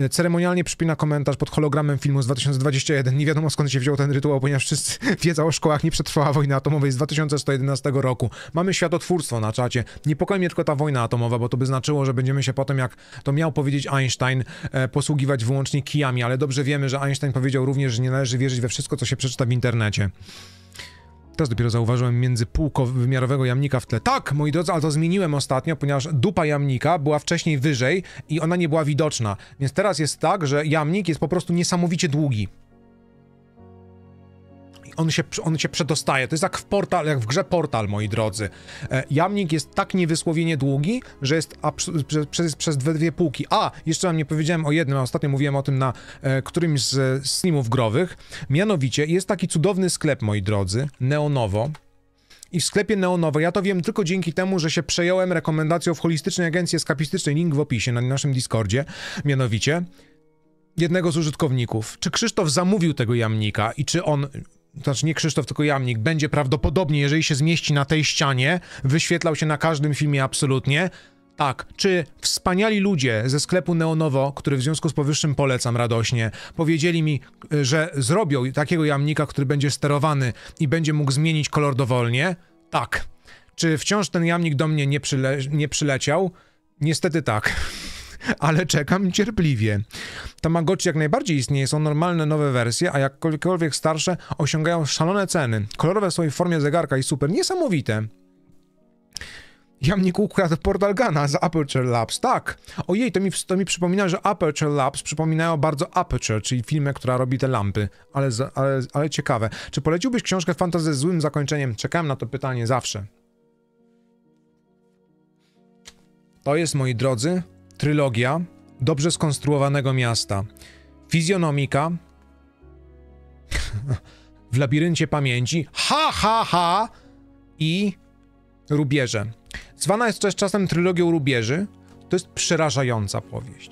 Y, ceremonialnie przypina komentarz pod hologramem filmu z 2021. Nie wiadomo skąd się wziął ten rytuał, ponieważ wszyscy wiedza o szkołach nie przetrwała wojny atomowej z 2111 roku. Mamy światotwórstwo na czacie. Niepokoi mnie tylko ta wojna atomowa, bo to by znaczyło, że będziemy się potem, jak to miał powiedzieć Einstein, e, posługiwać wyłącznie kijami, ale dobrze wiemy, że Einstein powiedział również, że nie należy wierzyć we wszystko, co się przeczyta w internecie. Teraz dopiero zauważyłem międzypółkowymiarowego jamnika w tle. Tak, moi drodzy, ale to zmieniłem ostatnio, ponieważ dupa jamnika była wcześniej wyżej i ona nie była widoczna. Więc teraz jest tak, że jamnik jest po prostu niesamowicie długi on się, on się przedostaje. To jest jak w portal, jak w grze portal, moi drodzy. E, jamnik jest tak niewysłowienie długi, że jest a, przez, przez, przez dwie, dwie półki. A, jeszcze wam nie powiedziałem o jednym, a ostatnio mówiłem o tym na e, którymś z streamów growych. Mianowicie jest taki cudowny sklep, moi drodzy, neonowo, i w sklepie Neonowo. Ja to wiem tylko dzięki temu, że się przejąłem rekomendacją w holistycznej agencji eskapistycznej, link w opisie na naszym Discordzie, mianowicie jednego z użytkowników. Czy Krzysztof zamówił tego jamnika i czy on znaczy nie Krzysztof, tylko Jamnik, będzie prawdopodobnie, jeżeli się zmieści na tej ścianie, wyświetlał się na każdym filmie absolutnie. Tak, czy wspaniali ludzie ze sklepu Neonowo, który w związku z powyższym polecam radośnie, powiedzieli mi, e, że zrobią takiego jamnika, który będzie sterowany i będzie mógł zmienić kolor dowolnie? Tak. Czy wciąż ten jamnik do mnie nie, przyle nie przyleciał? Niestety tak ale czekam cierpliwie. Tamagotchi jak najbardziej istnieje, są normalne nowe wersje, a jakkolwiek starsze osiągają szalone ceny. Kolorowe są w formie zegarka i super niesamowite. Jamnik ukradł portal Gana z Aperture Labs, tak. Ojej, to mi, to mi przypomina, że Aperture Labs przypominają bardzo Aperture, czyli filmę, która robi te lampy. Ale, ale, ale ciekawe. Czy poleciłbyś książkę fantasy z złym zakończeniem? Czekałem na to pytanie zawsze. To jest, moi drodzy, Trylogia dobrze skonstruowanego miasta. Fizjonomika. w labiryncie pamięci. Ha, ha, ha! I rubieże. Zwana jest też czasem trylogią rubieży. To jest przerażająca powieść.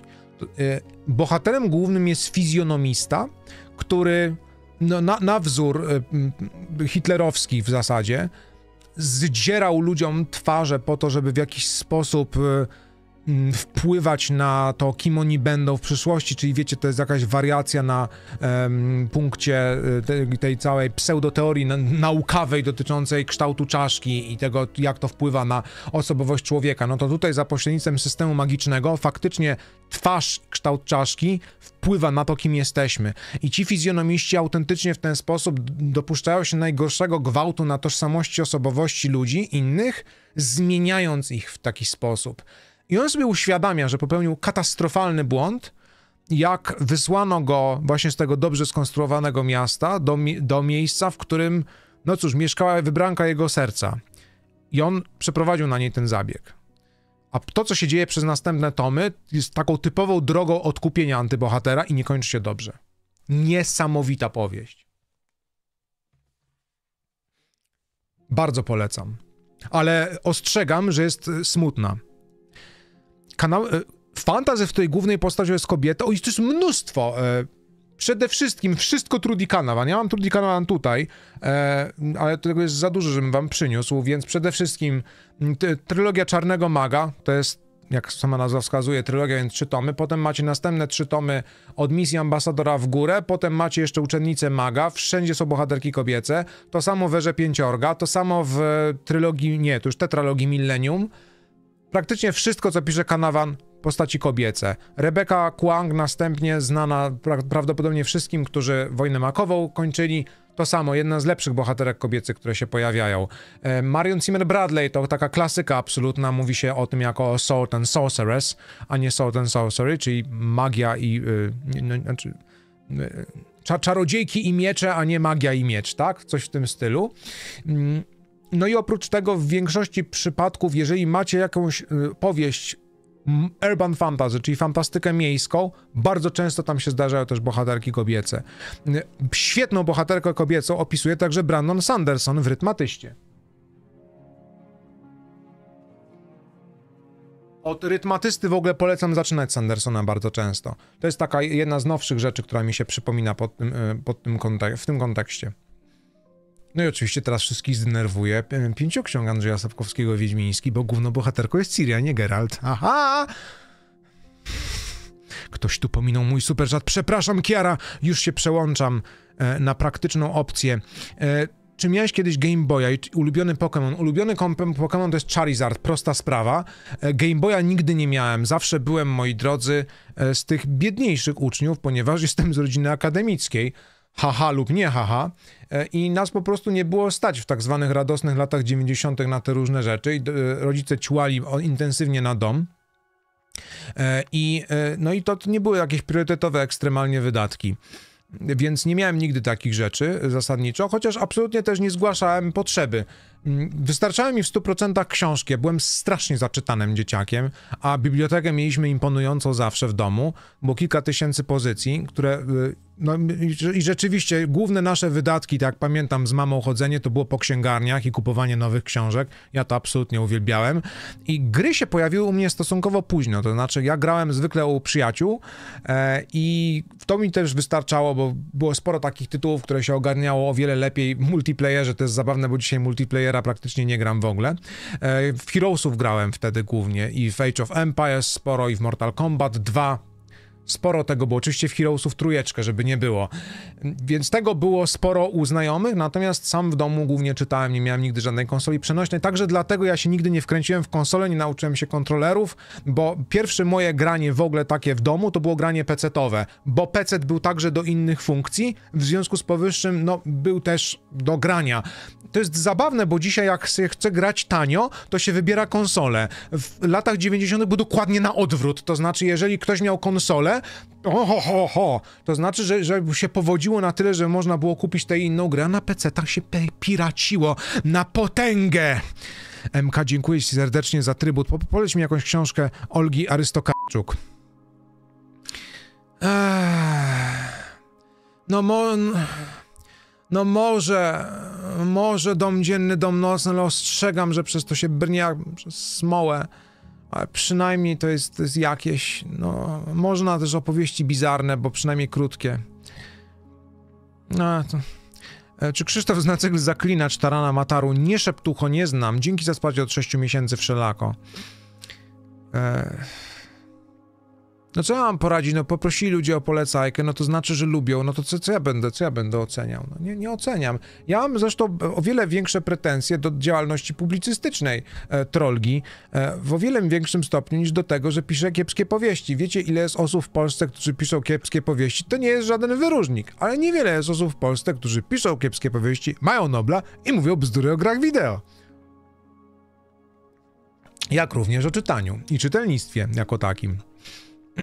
Y, bohaterem głównym jest fizjonomista, który no, na, na wzór y, y, hitlerowski w zasadzie zdzierał ludziom twarze po to, żeby w jakiś sposób Mm, wpływać na to, kim oni będą w przyszłości, czyli wiecie, to jest jakaś wariacja na um, punkcie y, tej, tej całej pseudoteorii naukowej dotyczącej kształtu czaszki i tego, jak to wpływa na osobowość człowieka. No to tutaj za pośrednictwem systemu magicznego faktycznie twarz, kształt czaszki wpływa na to, kim jesteśmy. I ci fizjonomiści autentycznie w ten sposób dopuszczają się najgorszego gwałtu na tożsamości osobowości ludzi innych, zmieniając ich w taki sposób. I on sobie uświadamia, że popełnił katastrofalny błąd, jak wysłano go właśnie z tego dobrze skonstruowanego miasta do, do miejsca, w którym, no cóż, mieszkała wybranka jego serca. I on przeprowadził na niej ten zabieg. A to, co się dzieje przez następne tomy, jest taką typową drogą odkupienia antybohatera i nie kończy się dobrze. Niesamowita powieść. Bardzo polecam. Ale ostrzegam, że jest smutna kanał, e, fantazy, w której głównej postaci jest kobieta, o, jest mnóstwo. E, przede wszystkim wszystko Trudy Kanawan. Ja mam Trudy Kanawan tutaj, e, ale tego jest za dużo, żebym wam przyniósł, więc przede wszystkim trylogia Czarnego Maga, to jest jak sama nazwa wskazuje, trylogia, więc trzy tomy. Potem macie następne trzy tomy od misji ambasadora w górę. Potem macie jeszcze uczennice maga. Wszędzie są bohaterki kobiece. To samo w Erze Pięciorga, to samo w trylogii, nie, to już tetralogii Millennium praktycznie wszystko, co pisze Kanawan, postaci kobiece. Rebeka Kwang, następnie znana pra prawdopodobnie wszystkim, którzy wojnę makową kończyli. To samo, jedna z lepszych bohaterek kobiecych, które się pojawiają. E, Marion Zimmer Bradley to taka klasyka absolutna, mówi się o tym jako Sword and Sorceress, a nie Sword and Sorcery, czyli magia i... Y, no, znaczy, y, czarodziejki i miecze, a nie magia i miecz, tak? Coś w tym stylu. Mm, no i oprócz tego w większości przypadków, jeżeli macie jakąś y, powieść urban fantasy, czyli fantastykę miejską, bardzo często tam się zdarzają też bohaterki kobiece. Y, świetną bohaterkę kobiecą opisuje także Brandon Sanderson w Rytmatyście. Od rytmatysty w ogóle polecam zaczynać Sandersona bardzo często. To jest taka jedna z nowszych rzeczy, która mi się przypomina pod tym, y, pod tym w tym kontekście. No i oczywiście teraz wszystkich zdenerwuje pięcioksiąg Andrzeja Sapkowskiego Wiedźmiński, bo główną bohaterką jest Ciri, a nie Geralt. Aha! Ktoś tu pominął mój super żart. Przepraszam, Kiara, już się przełączam e, na praktyczną opcję. E, czy miałeś kiedyś Game Boya i ulubiony Pokémon? Ulubiony Pokémon to jest Charizard, prosta sprawa. E, Game Boya nigdy nie miałem. Zawsze byłem, moi drodzy, z tych biedniejszych uczniów, ponieważ jestem z rodziny akademickiej. Haha lub nie haha. E, i nas po prostu nie było stać w tak zwanych radosnych latach 90. na te różne rzeczy. I e, rodzice ciłali intensywnie na dom. E, I, no i to nie były jakieś priorytetowe ekstremalnie wydatki. Więc nie miałem nigdy takich rzeczy zasadniczo, chociaż absolutnie też nie zgłaszałem potrzeby. Mm, wystarczały mi w 100% książki. Ja byłem strasznie zaczytanym dzieciakiem, a bibliotekę mieliśmy imponującą zawsze w domu, bo kilka tysięcy pozycji, które y, no i rzeczywiście główne nasze wydatki, tak jak pamiętam z mamą chodzenie, to było po księgarniach i kupowanie nowych książek. Ja to absolutnie uwielbiałem. I gry się pojawiły u mnie stosunkowo późno, to znaczy ja grałem zwykle u przyjaciół e, i to mi też wystarczało, bo było sporo takich tytułów, które się ogarniało o wiele lepiej. Multiplayerze to jest zabawne, bo dzisiaj multiplayera praktycznie nie gram w ogóle. E, w Heroesów grałem wtedy głównie i w Age of Empires sporo i w Mortal Kombat 2 Sporo tego było, oczywiście w Heroesów trójeczkę, żeby nie było. Więc tego było sporo u znajomych, natomiast sam w domu głównie czytałem, nie miałem nigdy żadnej konsoli przenośnej, także dlatego ja się nigdy nie wkręciłem w konsolę, nie nauczyłem się kontrolerów, bo pierwsze moje granie w ogóle takie w domu to było granie pecetowe, bo pecet był także do innych funkcji, w związku z powyższym, no, był też do grania. To jest zabawne, bo dzisiaj jak się chce grać tanio, to się wybiera konsolę. W latach 90. był dokładnie na odwrót, to znaczy jeżeli ktoś miał konsolę, oho, ho, ho. to znaczy, że, że się powodziło na tyle, że można było kupić tę inną grę, a na pc tak się piraciło na potęgę. MK, dziękuję Ci serdecznie za trybut. Po, poleć mi jakąś książkę Olgi Arystokarczuk. no mo... No może, może dom dzienny, dom nocny, ale ostrzegam, że przez to się brnia przez smołę ale przynajmniej to jest, to jest jakieś, no, można też opowieści bizarne, bo przynajmniej krótkie. No, to... E, czy Krzysztof Znacykl zaklinacz Tarana Mataru? Nie szeptucho, nie znam. Dzięki za wsparcie od 6 miesięcy wszelako. Eee... No co ja mam poradzić? No poprosili ludzie o polecajkę, no to znaczy, że lubią, no to co, co ja będę, co ja będę oceniał? No nie, nie oceniam. Ja mam zresztą o wiele większe pretensje do działalności publicystycznej e, Trolgi e, w o wiele większym stopniu niż do tego, że piszę kiepskie powieści. Wiecie, ile jest osób w Polsce, którzy piszą kiepskie powieści? To nie jest żaden wyróżnik, ale niewiele jest osób w Polsce, którzy piszą kiepskie powieści, mają Nobla i mówią bzdury o grach wideo jak również o czytaniu i czytelnictwie jako takim.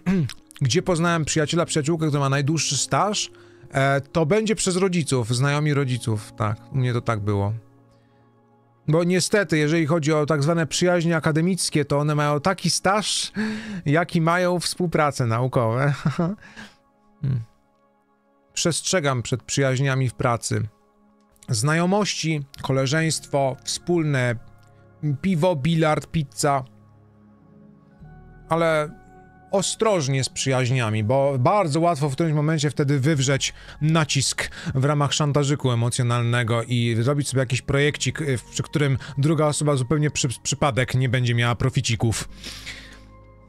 gdzie poznałem przyjaciela, przyjaciółkę, która ma najdłuższy staż, e, to będzie przez rodziców, znajomi rodziców, tak, u mnie to tak było. Bo niestety, jeżeli chodzi o tak zwane przyjaźnie akademickie, to one mają taki staż, jaki mają współprace naukowe. Hmm. Przestrzegam przed przyjaźniami w pracy. Znajomości, koleżeństwo, wspólne piwo, bilard, pizza. Ale ostrożnie z przyjaźniami, bo bardzo łatwo w którymś momencie wtedy wywrzeć nacisk w ramach szantażyku emocjonalnego i zrobić sobie jakiś projekcik, y, przy którym druga osoba zupełnie przy, przypadek nie będzie miała proficików.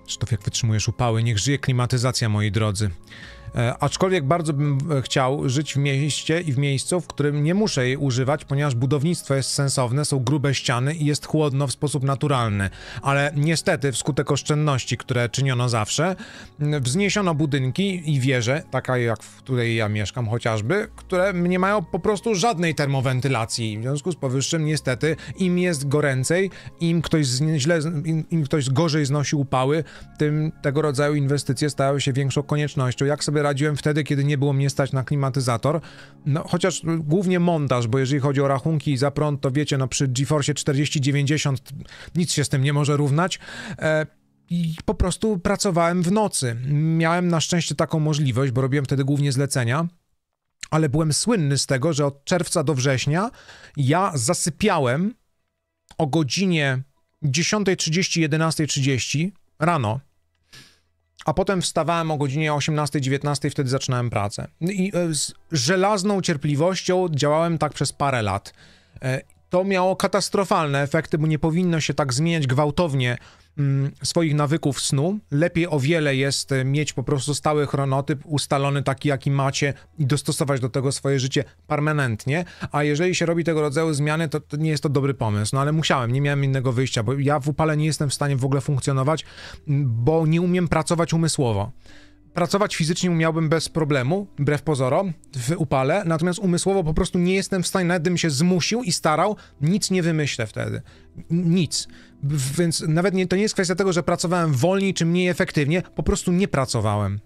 Krzysztof, jak wytrzymujesz upały, niech żyje klimatyzacja, moi drodzy. E, aczkolwiek bardzo bym e, chciał żyć w mieście i w miejscu, w którym nie muszę jej używać, ponieważ budownictwo jest sensowne, są grube ściany i jest chłodno w sposób naturalny. Ale niestety, wskutek oszczędności, które czyniono zawsze, wzniesiono budynki i wieże, taka jak w której ja mieszkam chociażby, które nie mają po prostu żadnej termowentylacji. W związku z powyższym, niestety, im jest goręcej, im ktoś, źle, im, ktoś gorzej znosi upały, tym tego rodzaju inwestycje stały się większą koniecznością. Jak sobie sobie radziłem wtedy, kiedy nie było mnie stać na klimatyzator. No, chociaż y, głównie montaż, bo jeżeli chodzi o rachunki za prąd, to wiecie, no przy GeForce 4090 nic się z tym nie może równać. E, i po prostu pracowałem w nocy. Miałem na szczęście taką możliwość, bo robiłem wtedy głównie zlecenia ale byłem słynny z tego, że od czerwca do września ja zasypiałem o godzinie 10.30, 11.30 rano a potem wstawałem o godzinie 18-19, wtedy zaczynałem pracę. I e, z żelazną cierpliwością działałem tak przez parę lat. E, to miało katastrofalne efekty, bo nie powinno się tak zmieniać gwałtownie Mm, swoich nawyków snu. Lepiej o wiele jest e, mieć po prostu stały chronotyp ustalony taki, jaki macie i dostosować do tego swoje życie permanentnie, a jeżeli się robi tego rodzaju zmiany, to, to nie jest to dobry pomysł. No ale musiałem, nie miałem innego wyjścia, bo ja w upale nie jestem w stanie w ogóle funkcjonować, bo nie umiem pracować umysłowo. Pracować fizycznie umiałbym bez problemu, wbrew pozorom, w upale, natomiast umysłowo po prostu nie jestem w stanie, nawet gdybym się zmusił i starał, nic nie wymyślę wtedy. Nic. Więc nawet nie, to nie jest kwestia tego, że pracowałem wolniej czy mniej efektywnie, po prostu nie pracowałem.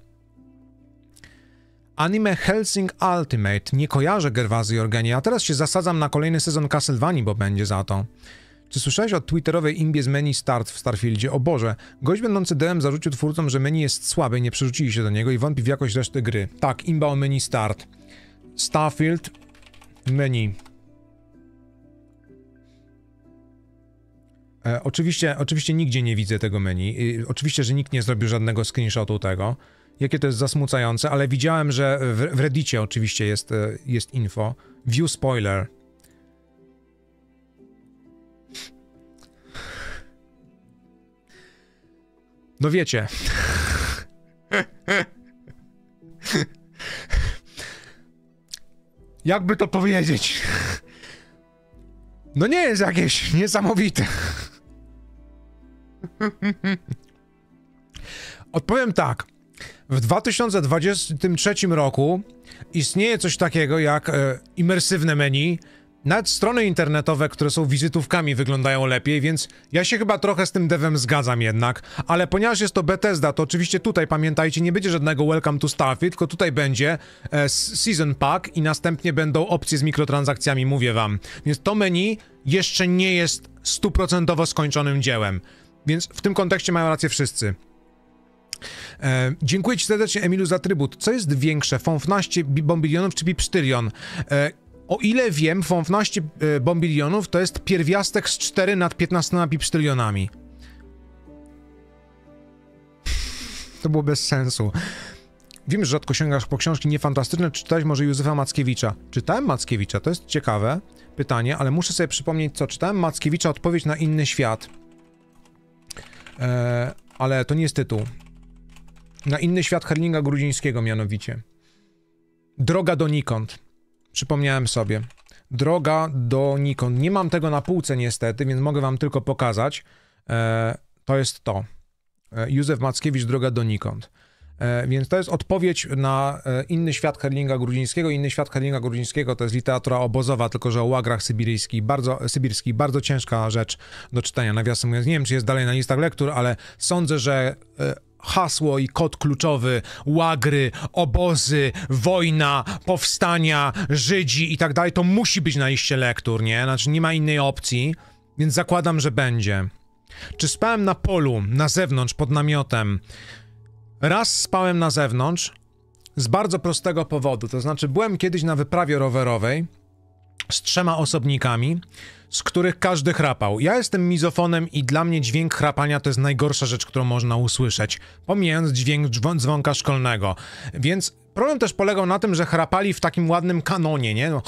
Anime Helsing Ultimate. Nie kojarzę Gerwazy Jorgeni, a teraz się zasadzam na kolejny sezon Castlevania, bo będzie za to. Czy słyszałeś o twitterowej imbie z menu start w Starfieldzie? O Boże, gość będący DM zarzucił twórcom, że menu jest słabe nie przerzucili się do niego i wątpi w jakość reszty gry. Tak, imba o menu start. Starfield, menu. E, oczywiście, oczywiście nigdzie nie widzę tego menu. E, oczywiście, że nikt nie zrobił żadnego screenshotu tego. Jakie to jest zasmucające, ale widziałem, że w, w Reddicie oczywiście jest, e, jest info. View spoiler. No wiecie. Jakby to powiedzieć? No nie jest jakieś niesamowite. Odpowiem tak. W 2023 roku istnieje coś takiego jak e, imersywne menu, nawet strony internetowe, które są wizytówkami wyglądają lepiej, więc ja się chyba trochę z tym devem zgadzam jednak, ale ponieważ jest to Bethesda, to oczywiście tutaj, pamiętajcie, nie będzie żadnego Welcome to Starfield, tylko tutaj będzie e, Season Pack i następnie będą opcje z mikrotransakcjami, mówię wam. Więc to menu jeszcze nie jest stuprocentowo skończonym dziełem, więc w tym kontekście mają rację wszyscy. E, dziękuję ci serdecznie, Emilu, za trybut. Co jest większe, FONFNAście, Bombilion czy Pipstylion? E, o ile wiem, 15 e, bombilionów to jest pierwiastek z 4 nad 15 pipstylionami. To było bez sensu. Wiem, że rzadko sięgasz po książki niefantastyczne. Czytałeś może Józefa Mackiewicza. Czytałem Mackiewicza, to jest ciekawe pytanie, ale muszę sobie przypomnieć, co czytałem. Mackiewicza, odpowiedź na inny świat. Eee, ale to nie jest tytuł. Na inny świat Herlinga Grudzińskiego mianowicie. Droga donikąd. Przypomniałem sobie. Droga do Nikon. Nie mam tego na półce niestety, więc mogę wam tylko pokazać. E, to jest to. E, Józef Mackiewicz, Droga donikąd. E, więc to jest odpowiedź na e, inny świat Herlinga Grudzińskiego. Inny świat Herlinga Grudzińskiego to jest literatura obozowa, tylko że o łagrach sybiryjskich, bardzo, e, sybirskich, bardzo ciężka rzecz do czytania. Nawiasem mówiąc, nie wiem, czy jest dalej na listach lektur, ale sądzę, że e, hasło i kod kluczowy łagry, obozy, wojna, powstania, Żydzi i tak dalej, to musi być na liście lektur, nie? Znaczy nie ma innej opcji, więc zakładam, że będzie. Czy spałem na polu, na zewnątrz, pod namiotem? Raz spałem na zewnątrz z bardzo prostego powodu. To znaczy, byłem kiedyś na wyprawie rowerowej z trzema osobnikami z których każdy chrapał. Ja jestem mizofonem i dla mnie dźwięk chrapania to jest najgorsza rzecz, którą można usłyszeć, pomijając dźwięk dzwonka szkolnego. Więc problem też polegał na tym, że chrapali w takim ładnym kanonie, nie? No.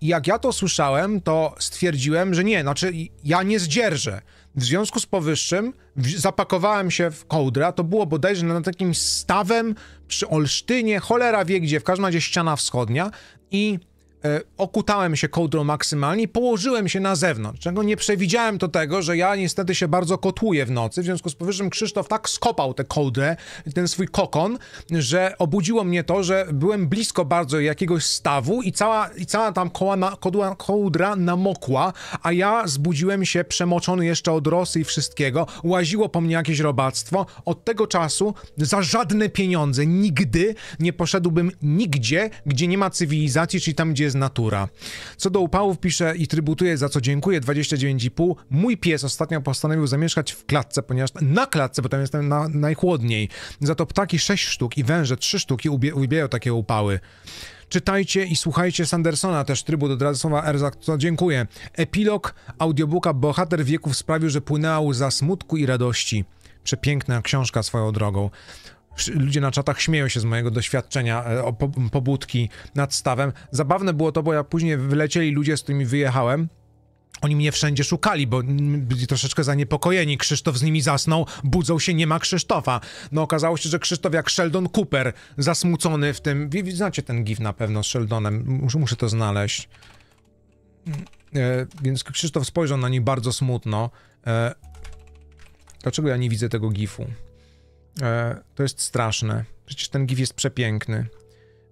I jak ja to słyszałem, to stwierdziłem, że nie, znaczy ja nie zdzierżę. W związku z powyższym zapakowałem się w kołdrę, a to było bodajże nad takim stawem przy Olsztynie, cholera wie gdzie, w każdym razie ściana wschodnia i E, okutałem się kołdrą maksymalnie położyłem się na zewnątrz, czego nie przewidziałem to tego, że ja niestety się bardzo kotłuję w nocy, w związku z powyższym Krzysztof tak skopał tę kołdrę, ten swój kokon, że obudziło mnie to, że byłem blisko bardzo jakiegoś stawu i cała, i cała tam koła na, kołdra, kołdra namokła, a ja zbudziłem się przemoczony jeszcze od rosy i wszystkiego, łaziło po mnie jakieś robactwo, od tego czasu za żadne pieniądze nigdy nie poszedłbym nigdzie, gdzie nie ma cywilizacji, czyli tam, gdzie jest jest natura. Co do upałów pisze i trybutuje, za co dziękuję, 29,5. Mój pies ostatnio postanowił zamieszkać w klatce, ponieważ na klatce, bo tam jest na, najchłodniej. Za to ptaki 6 sztuk i węże 3 sztuki ubie, ubijają takie upały. Czytajcie i słuchajcie Sandersona, też trybut od Radosława Erzak, co dziękuję. Epilog audiobooka Bohater wieków sprawił, że płynęła za smutku i radości. Przepiękna książka swoją drogą ludzie na czatach śmieją się z mojego doświadczenia e, o pobudki nad stawem. Zabawne było to, bo ja później wylecieli ludzie, z którymi wyjechałem. Oni mnie wszędzie szukali, bo byli troszeczkę zaniepokojeni. Krzysztof z nimi zasnął, budzą się, nie ma Krzysztofa. No okazało się, że Krzysztof jak Sheldon Cooper, zasmucony w tym... znacie ten gif na pewno z Sheldonem, muszę, muszę to znaleźć. Mm, e, więc Krzysztof spojrzał na nich bardzo smutno. E, dlaczego ja nie widzę tego gifu? E, to jest straszne. Przecież ten GIF jest przepiękny.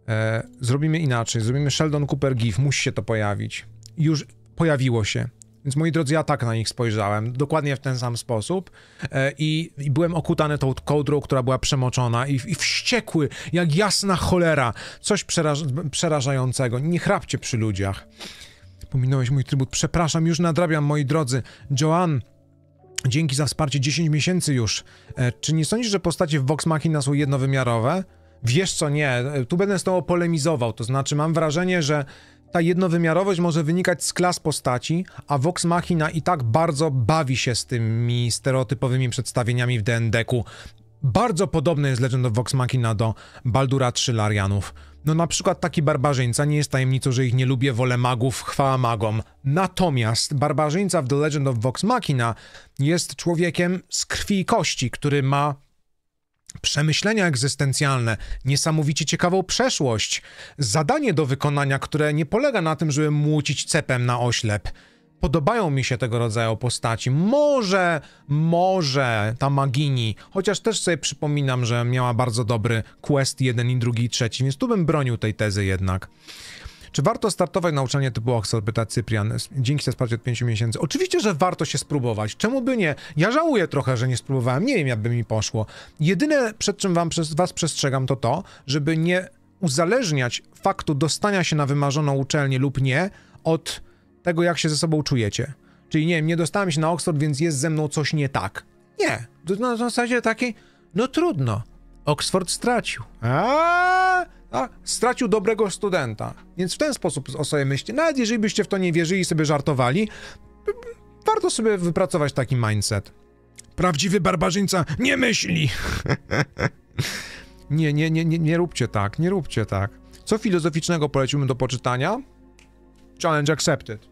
E, zrobimy inaczej. Zrobimy Sheldon Cooper GIF. Musi się to pojawić. Już pojawiło się. Więc moi drodzy, ja tak na nich spojrzałem, dokładnie w ten sam sposób e, i, i, byłem okutany tą kołdrą, która była przemoczona i, i wściekły, jak jasna cholera. Coś przeraż przerażającego. Nie chrapcie przy ludziach. Pominąłeś mój trybut. Przepraszam, już nadrabiam, moi drodzy. Joanne, Dzięki za wsparcie 10 miesięcy już. E, czy nie sądzisz, że postacie w Vox Machina są jednowymiarowe? Wiesz co, nie, e, tu będę z tobą polemizował, to znaczy mam wrażenie, że ta jednowymiarowość może wynikać z klas postaci, a Vox Machina i tak bardzo bawi się z tymi stereotypowymi przedstawieniami w dnd ku Bardzo podobny jest Legend of Vox Machina do Baldura 3 Larianów. No na przykład taki barbarzyńca, nie jest tajemnicą, że ich nie lubię, wolę magów, chwała magom. Natomiast barbarzyńca w The Legend of Vox Machina jest człowiekiem z krwi i kości, który ma przemyślenia egzystencjalne, niesamowicie ciekawą przeszłość, zadanie do wykonania, które nie polega na tym, żeby młócić cepem na oślep podobają mi się tego rodzaju postaci. Może, może ta Magini, chociaż też sobie przypominam, że miała bardzo dobry quest jeden i drugi i trzeci, więc tu bym bronił tej tezy jednak. Czy warto startować nauczanie typu Oxford? Pyta Cyprian. Dzięki za wsparcie od 5 miesięcy. Oczywiście, że warto się spróbować. Czemu by nie? Ja żałuję trochę, że nie spróbowałem. Nie wiem, jakby mi poszło. Jedyne, przed czym wam, was przestrzegam, to to, żeby nie uzależniać faktu dostania się na wymarzoną uczelnię lub nie od tego, jak się ze sobą czujecie. Czyli nie wiem, nie dostałem się na Oxford, więc jest ze mną coś nie tak. Nie, na zasadzie takiej, no trudno, Oxford stracił. a, stracił dobrego studenta. Więc w ten sposób o sobie myślcie. Nawet jeżeli byście w to nie wierzyli i sobie żartowali, warto sobie wypracować taki mindset. Prawdziwy barbarzyńca nie myśli. nie, nie, nie, nie, nie róbcie tak, nie róbcie tak. Co filozoficznego poleciłbym do poczytania? Challenge accepted.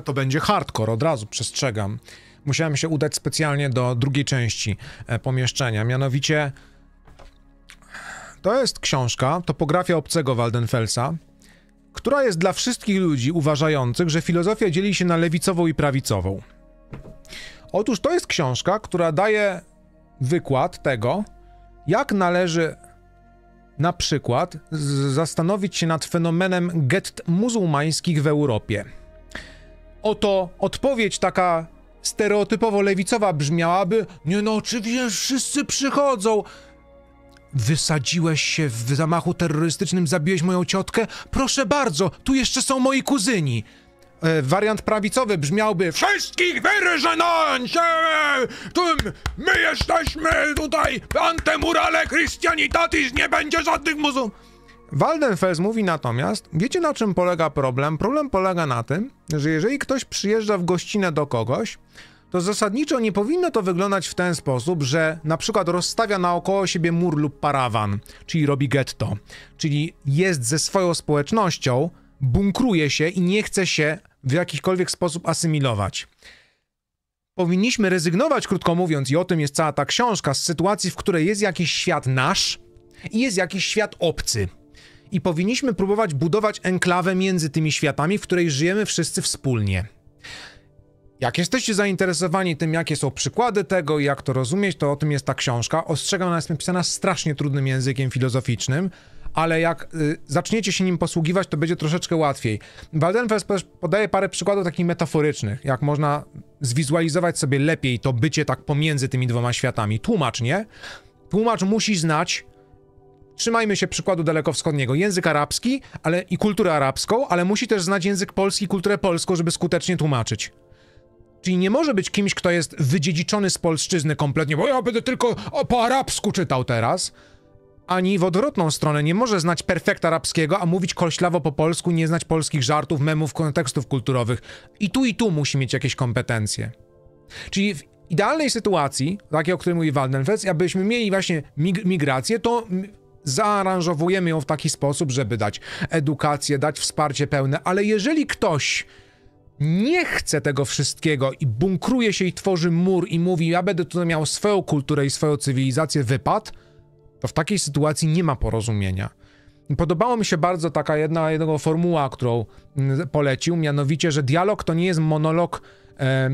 to będzie hardcore, od razu przestrzegam. Musiałem się udać specjalnie do drugiej części e, pomieszczenia, mianowicie to jest książka Topografia obcego Waldenfelsa, która jest dla wszystkich ludzi uważających, że filozofia dzieli się na lewicową i prawicową. Otóż to jest książka, która daje wykład tego, jak należy na przykład zastanowić się nad fenomenem gett muzułmańskich w Europie oto odpowiedź taka stereotypowo lewicowa brzmiałaby: Nie no, oczywiście wszyscy przychodzą. Wysadziłeś się w zamachu terrorystycznym, zabiłeś moją ciotkę? Proszę bardzo, tu jeszcze są moi kuzyni. E, wariant prawicowy brzmiałby Wszystkich wyryżenąć! E, Tym my jesteśmy tutaj antymurale Christianitatis, nie będzie żadnych muzułmanów. Waldenfels mówi natomiast, wiecie na czym polega problem? Problem polega na tym, że jeżeli ktoś przyjeżdża w gościnę do kogoś, to zasadniczo nie powinno to wyglądać w ten sposób, że na przykład rozstawia naokoło siebie mur lub parawan, czyli robi getto, czyli jest ze swoją społecznością, bunkruje się i nie chce się w jakikolwiek sposób asymilować. Powinniśmy rezygnować, krótko mówiąc, i o tym jest cała ta książka, z sytuacji, w której jest jakiś świat nasz i jest jakiś świat obcy i powinniśmy próbować budować enklawę między tymi światami, w której żyjemy wszyscy wspólnie. Jak jesteście zainteresowani tym, jakie są przykłady tego i jak to rozumieć, to o tym jest ta książka. Ostrzegam, ona jest napisana strasznie trudnym językiem filozoficznym, ale jak y, zaczniecie się nim posługiwać, to będzie troszeczkę łatwiej. Waldenfels podaje parę przykładów takich metaforycznych, jak można zwizualizować sobie lepiej to bycie tak pomiędzy tymi dwoma światami. Tłumacz, nie? Tłumacz musi znać trzymajmy się przykładu dalekowschodniego, język arabski ale i kulturę arabską, ale musi też znać język polski i kulturę polską, żeby skutecznie tłumaczyć. Czyli nie może być kimś, kto jest wydziedziczony z polszczyzny kompletnie, bo ja będę tylko po arabsku czytał teraz. Ani w odwrotną stronę nie może znać perfekt arabskiego, a mówić koślawo po polsku, nie znać polskich żartów, memów, kontekstów kulturowych. I tu i tu musi mieć jakieś kompetencje. Czyli w idealnej sytuacji, takiej o której mówi Waldenfels, abyśmy mieli właśnie mig migrację, to zaaranżowujemy ją w taki sposób, żeby dać edukację, dać wsparcie pełne, ale jeżeli ktoś nie chce tego wszystkiego i bunkruje się i tworzy mur i mówi, ja będę tutaj miał swoją kulturę i swoją cywilizację, wypad, to w takiej sytuacji nie ma porozumienia. Podobała mi się bardzo taka jedna, jednego formuła, którą mm, polecił, mianowicie, że dialog to nie jest monolog e,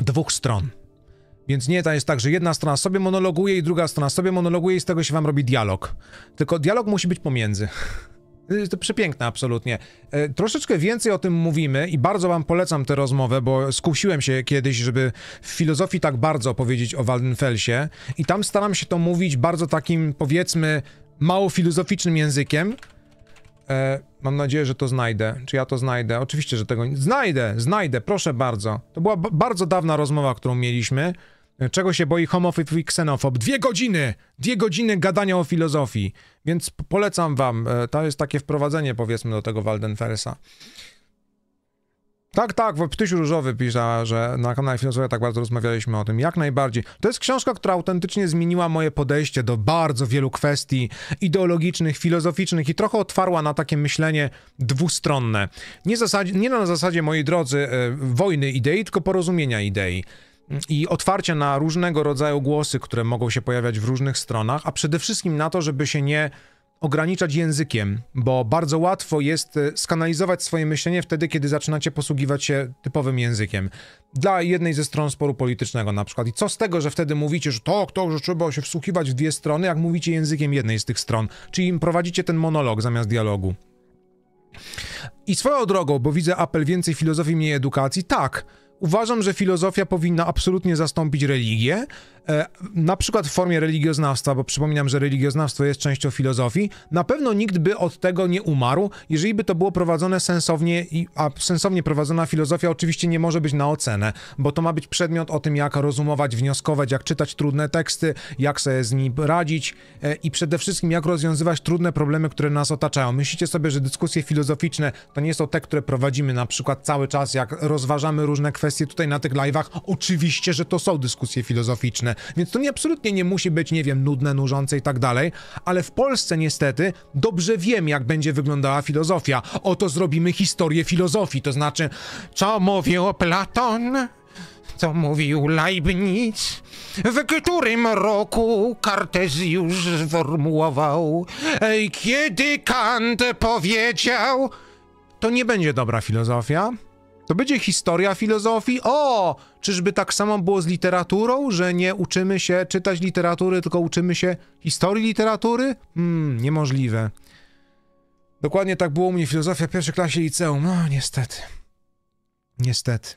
dwóch stron. Więc nie, to jest tak, że jedna strona sobie monologuje i druga strona sobie monologuje i z tego się wam robi dialog. Tylko dialog musi być pomiędzy. To przepiękne, absolutnie. E, troszeczkę więcej o tym mówimy i bardzo Wam polecam tę rozmowę, bo skusiłem się kiedyś, żeby w filozofii tak bardzo powiedzieć o Waldenfelsie. I tam staram się to mówić bardzo takim, powiedzmy, mało filozoficznym językiem. E, mam nadzieję, że to znajdę. Czy ja to znajdę? Oczywiście, że tego nie. Znajdę, znajdę, proszę bardzo. To była bardzo dawna rozmowa, którą mieliśmy. Czego się boi homofob i ksenofob? Dwie godziny! Dwie godziny gadania o filozofii. Więc polecam wam. E, to jest takie wprowadzenie, powiedzmy, do tego Waldenfersa. Tak, tak, Ptysiu Różowy pisze, że na kanale Filozofia tak bardzo rozmawialiśmy o tym. Jak najbardziej. To jest książka, która autentycznie zmieniła moje podejście do bardzo wielu kwestii ideologicznych, filozoficznych i trochę otwarła na takie myślenie dwustronne. Nie, zasadzie, nie na zasadzie, mojej drodzy, e, wojny idei, tylko porozumienia idei i otwarcie na różnego rodzaju głosy, które mogą się pojawiać w różnych stronach, a przede wszystkim na to, żeby się nie ograniczać językiem, bo bardzo łatwo jest e, skanalizować swoje myślenie wtedy, kiedy zaczynacie posługiwać się typowym językiem. Dla jednej ze stron sporu politycznego na przykład. I co z tego, że wtedy mówicie, że to, tak, to, tak, że trzeba się wsłuchiwać w dwie strony, jak mówicie językiem jednej z tych stron, czyli prowadzicie ten monolog zamiast dialogu. I swoją drogą, bo widzę apel więcej filozofii, mniej edukacji, tak – Uważam, że filozofia powinna absolutnie zastąpić religię, e, na przykład w formie religioznawstwa, bo przypominam, że religioznawstwo jest częścią filozofii. Na pewno nikt by od tego nie umarł, jeżeli by to było prowadzone sensownie, a sensownie prowadzona filozofia oczywiście nie może być na ocenę, bo to ma być przedmiot o tym, jak rozumować, wnioskować, jak czytać trudne teksty, jak sobie z nimi radzić e, i przede wszystkim jak rozwiązywać trudne problemy, które nas otaczają. Myślicie sobie, że dyskusje filozoficzne to nie są te, które prowadzimy na przykład cały czas, jak rozważamy różne kwestie, kwestie tutaj na tych live'ach. Oczywiście, że to są dyskusje filozoficzne, więc to nie absolutnie nie musi być, nie wiem, nudne, nużące i tak dalej, ale w Polsce niestety dobrze wiem, jak będzie wyglądała filozofia. Oto zrobimy historię filozofii, to znaczy, co mówił Platon? co mówił Leibniz, w którym roku Kartezjusz sformułował, kiedy Kant powiedział, to nie będzie dobra filozofia, to będzie historia filozofii? O! Czyżby tak samo było z literaturą, że nie uczymy się czytać literatury, tylko uczymy się historii literatury? Hmm, niemożliwe. Dokładnie tak było u mnie filozofia w pierwszej klasie liceum. No, niestety. Niestety.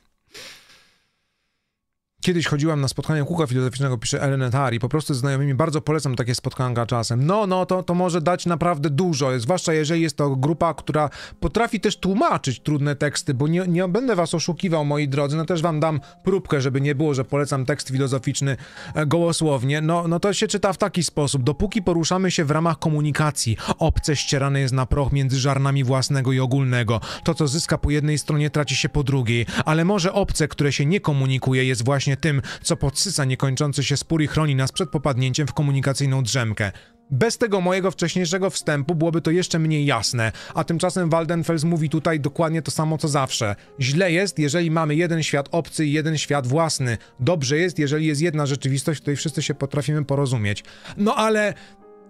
Kiedyś chodziłam na spotkanie kółka filozoficznego, pisze Elenetari, po prostu z znajomymi bardzo polecam takie spotkanka czasem. No, no, to, to może dać naprawdę dużo, zwłaszcza jeżeli jest to grupa, która potrafi też tłumaczyć trudne teksty, bo nie, nie będę was oszukiwał, moi drodzy, no też wam dam próbkę, żeby nie było, że polecam tekst filozoficzny e, gołosłownie. No, no to się czyta w taki sposób, dopóki poruszamy się w ramach komunikacji, obce ścierane jest na proch między żarnami własnego i ogólnego. To, co zyska po jednej stronie, traci się po drugiej, ale może obce, które się nie komunikuje, jest właśnie właśnie tym, co podsyca niekończący się spór i chroni nas przed popadnięciem w komunikacyjną drzemkę. Bez tego mojego wcześniejszego wstępu byłoby to jeszcze mniej jasne, a tymczasem Waldenfels mówi tutaj dokładnie to samo co zawsze. Źle jest, jeżeli mamy jeden świat obcy i jeden świat własny. Dobrze jest, jeżeli jest jedna rzeczywistość, w której wszyscy się potrafimy porozumieć. No ale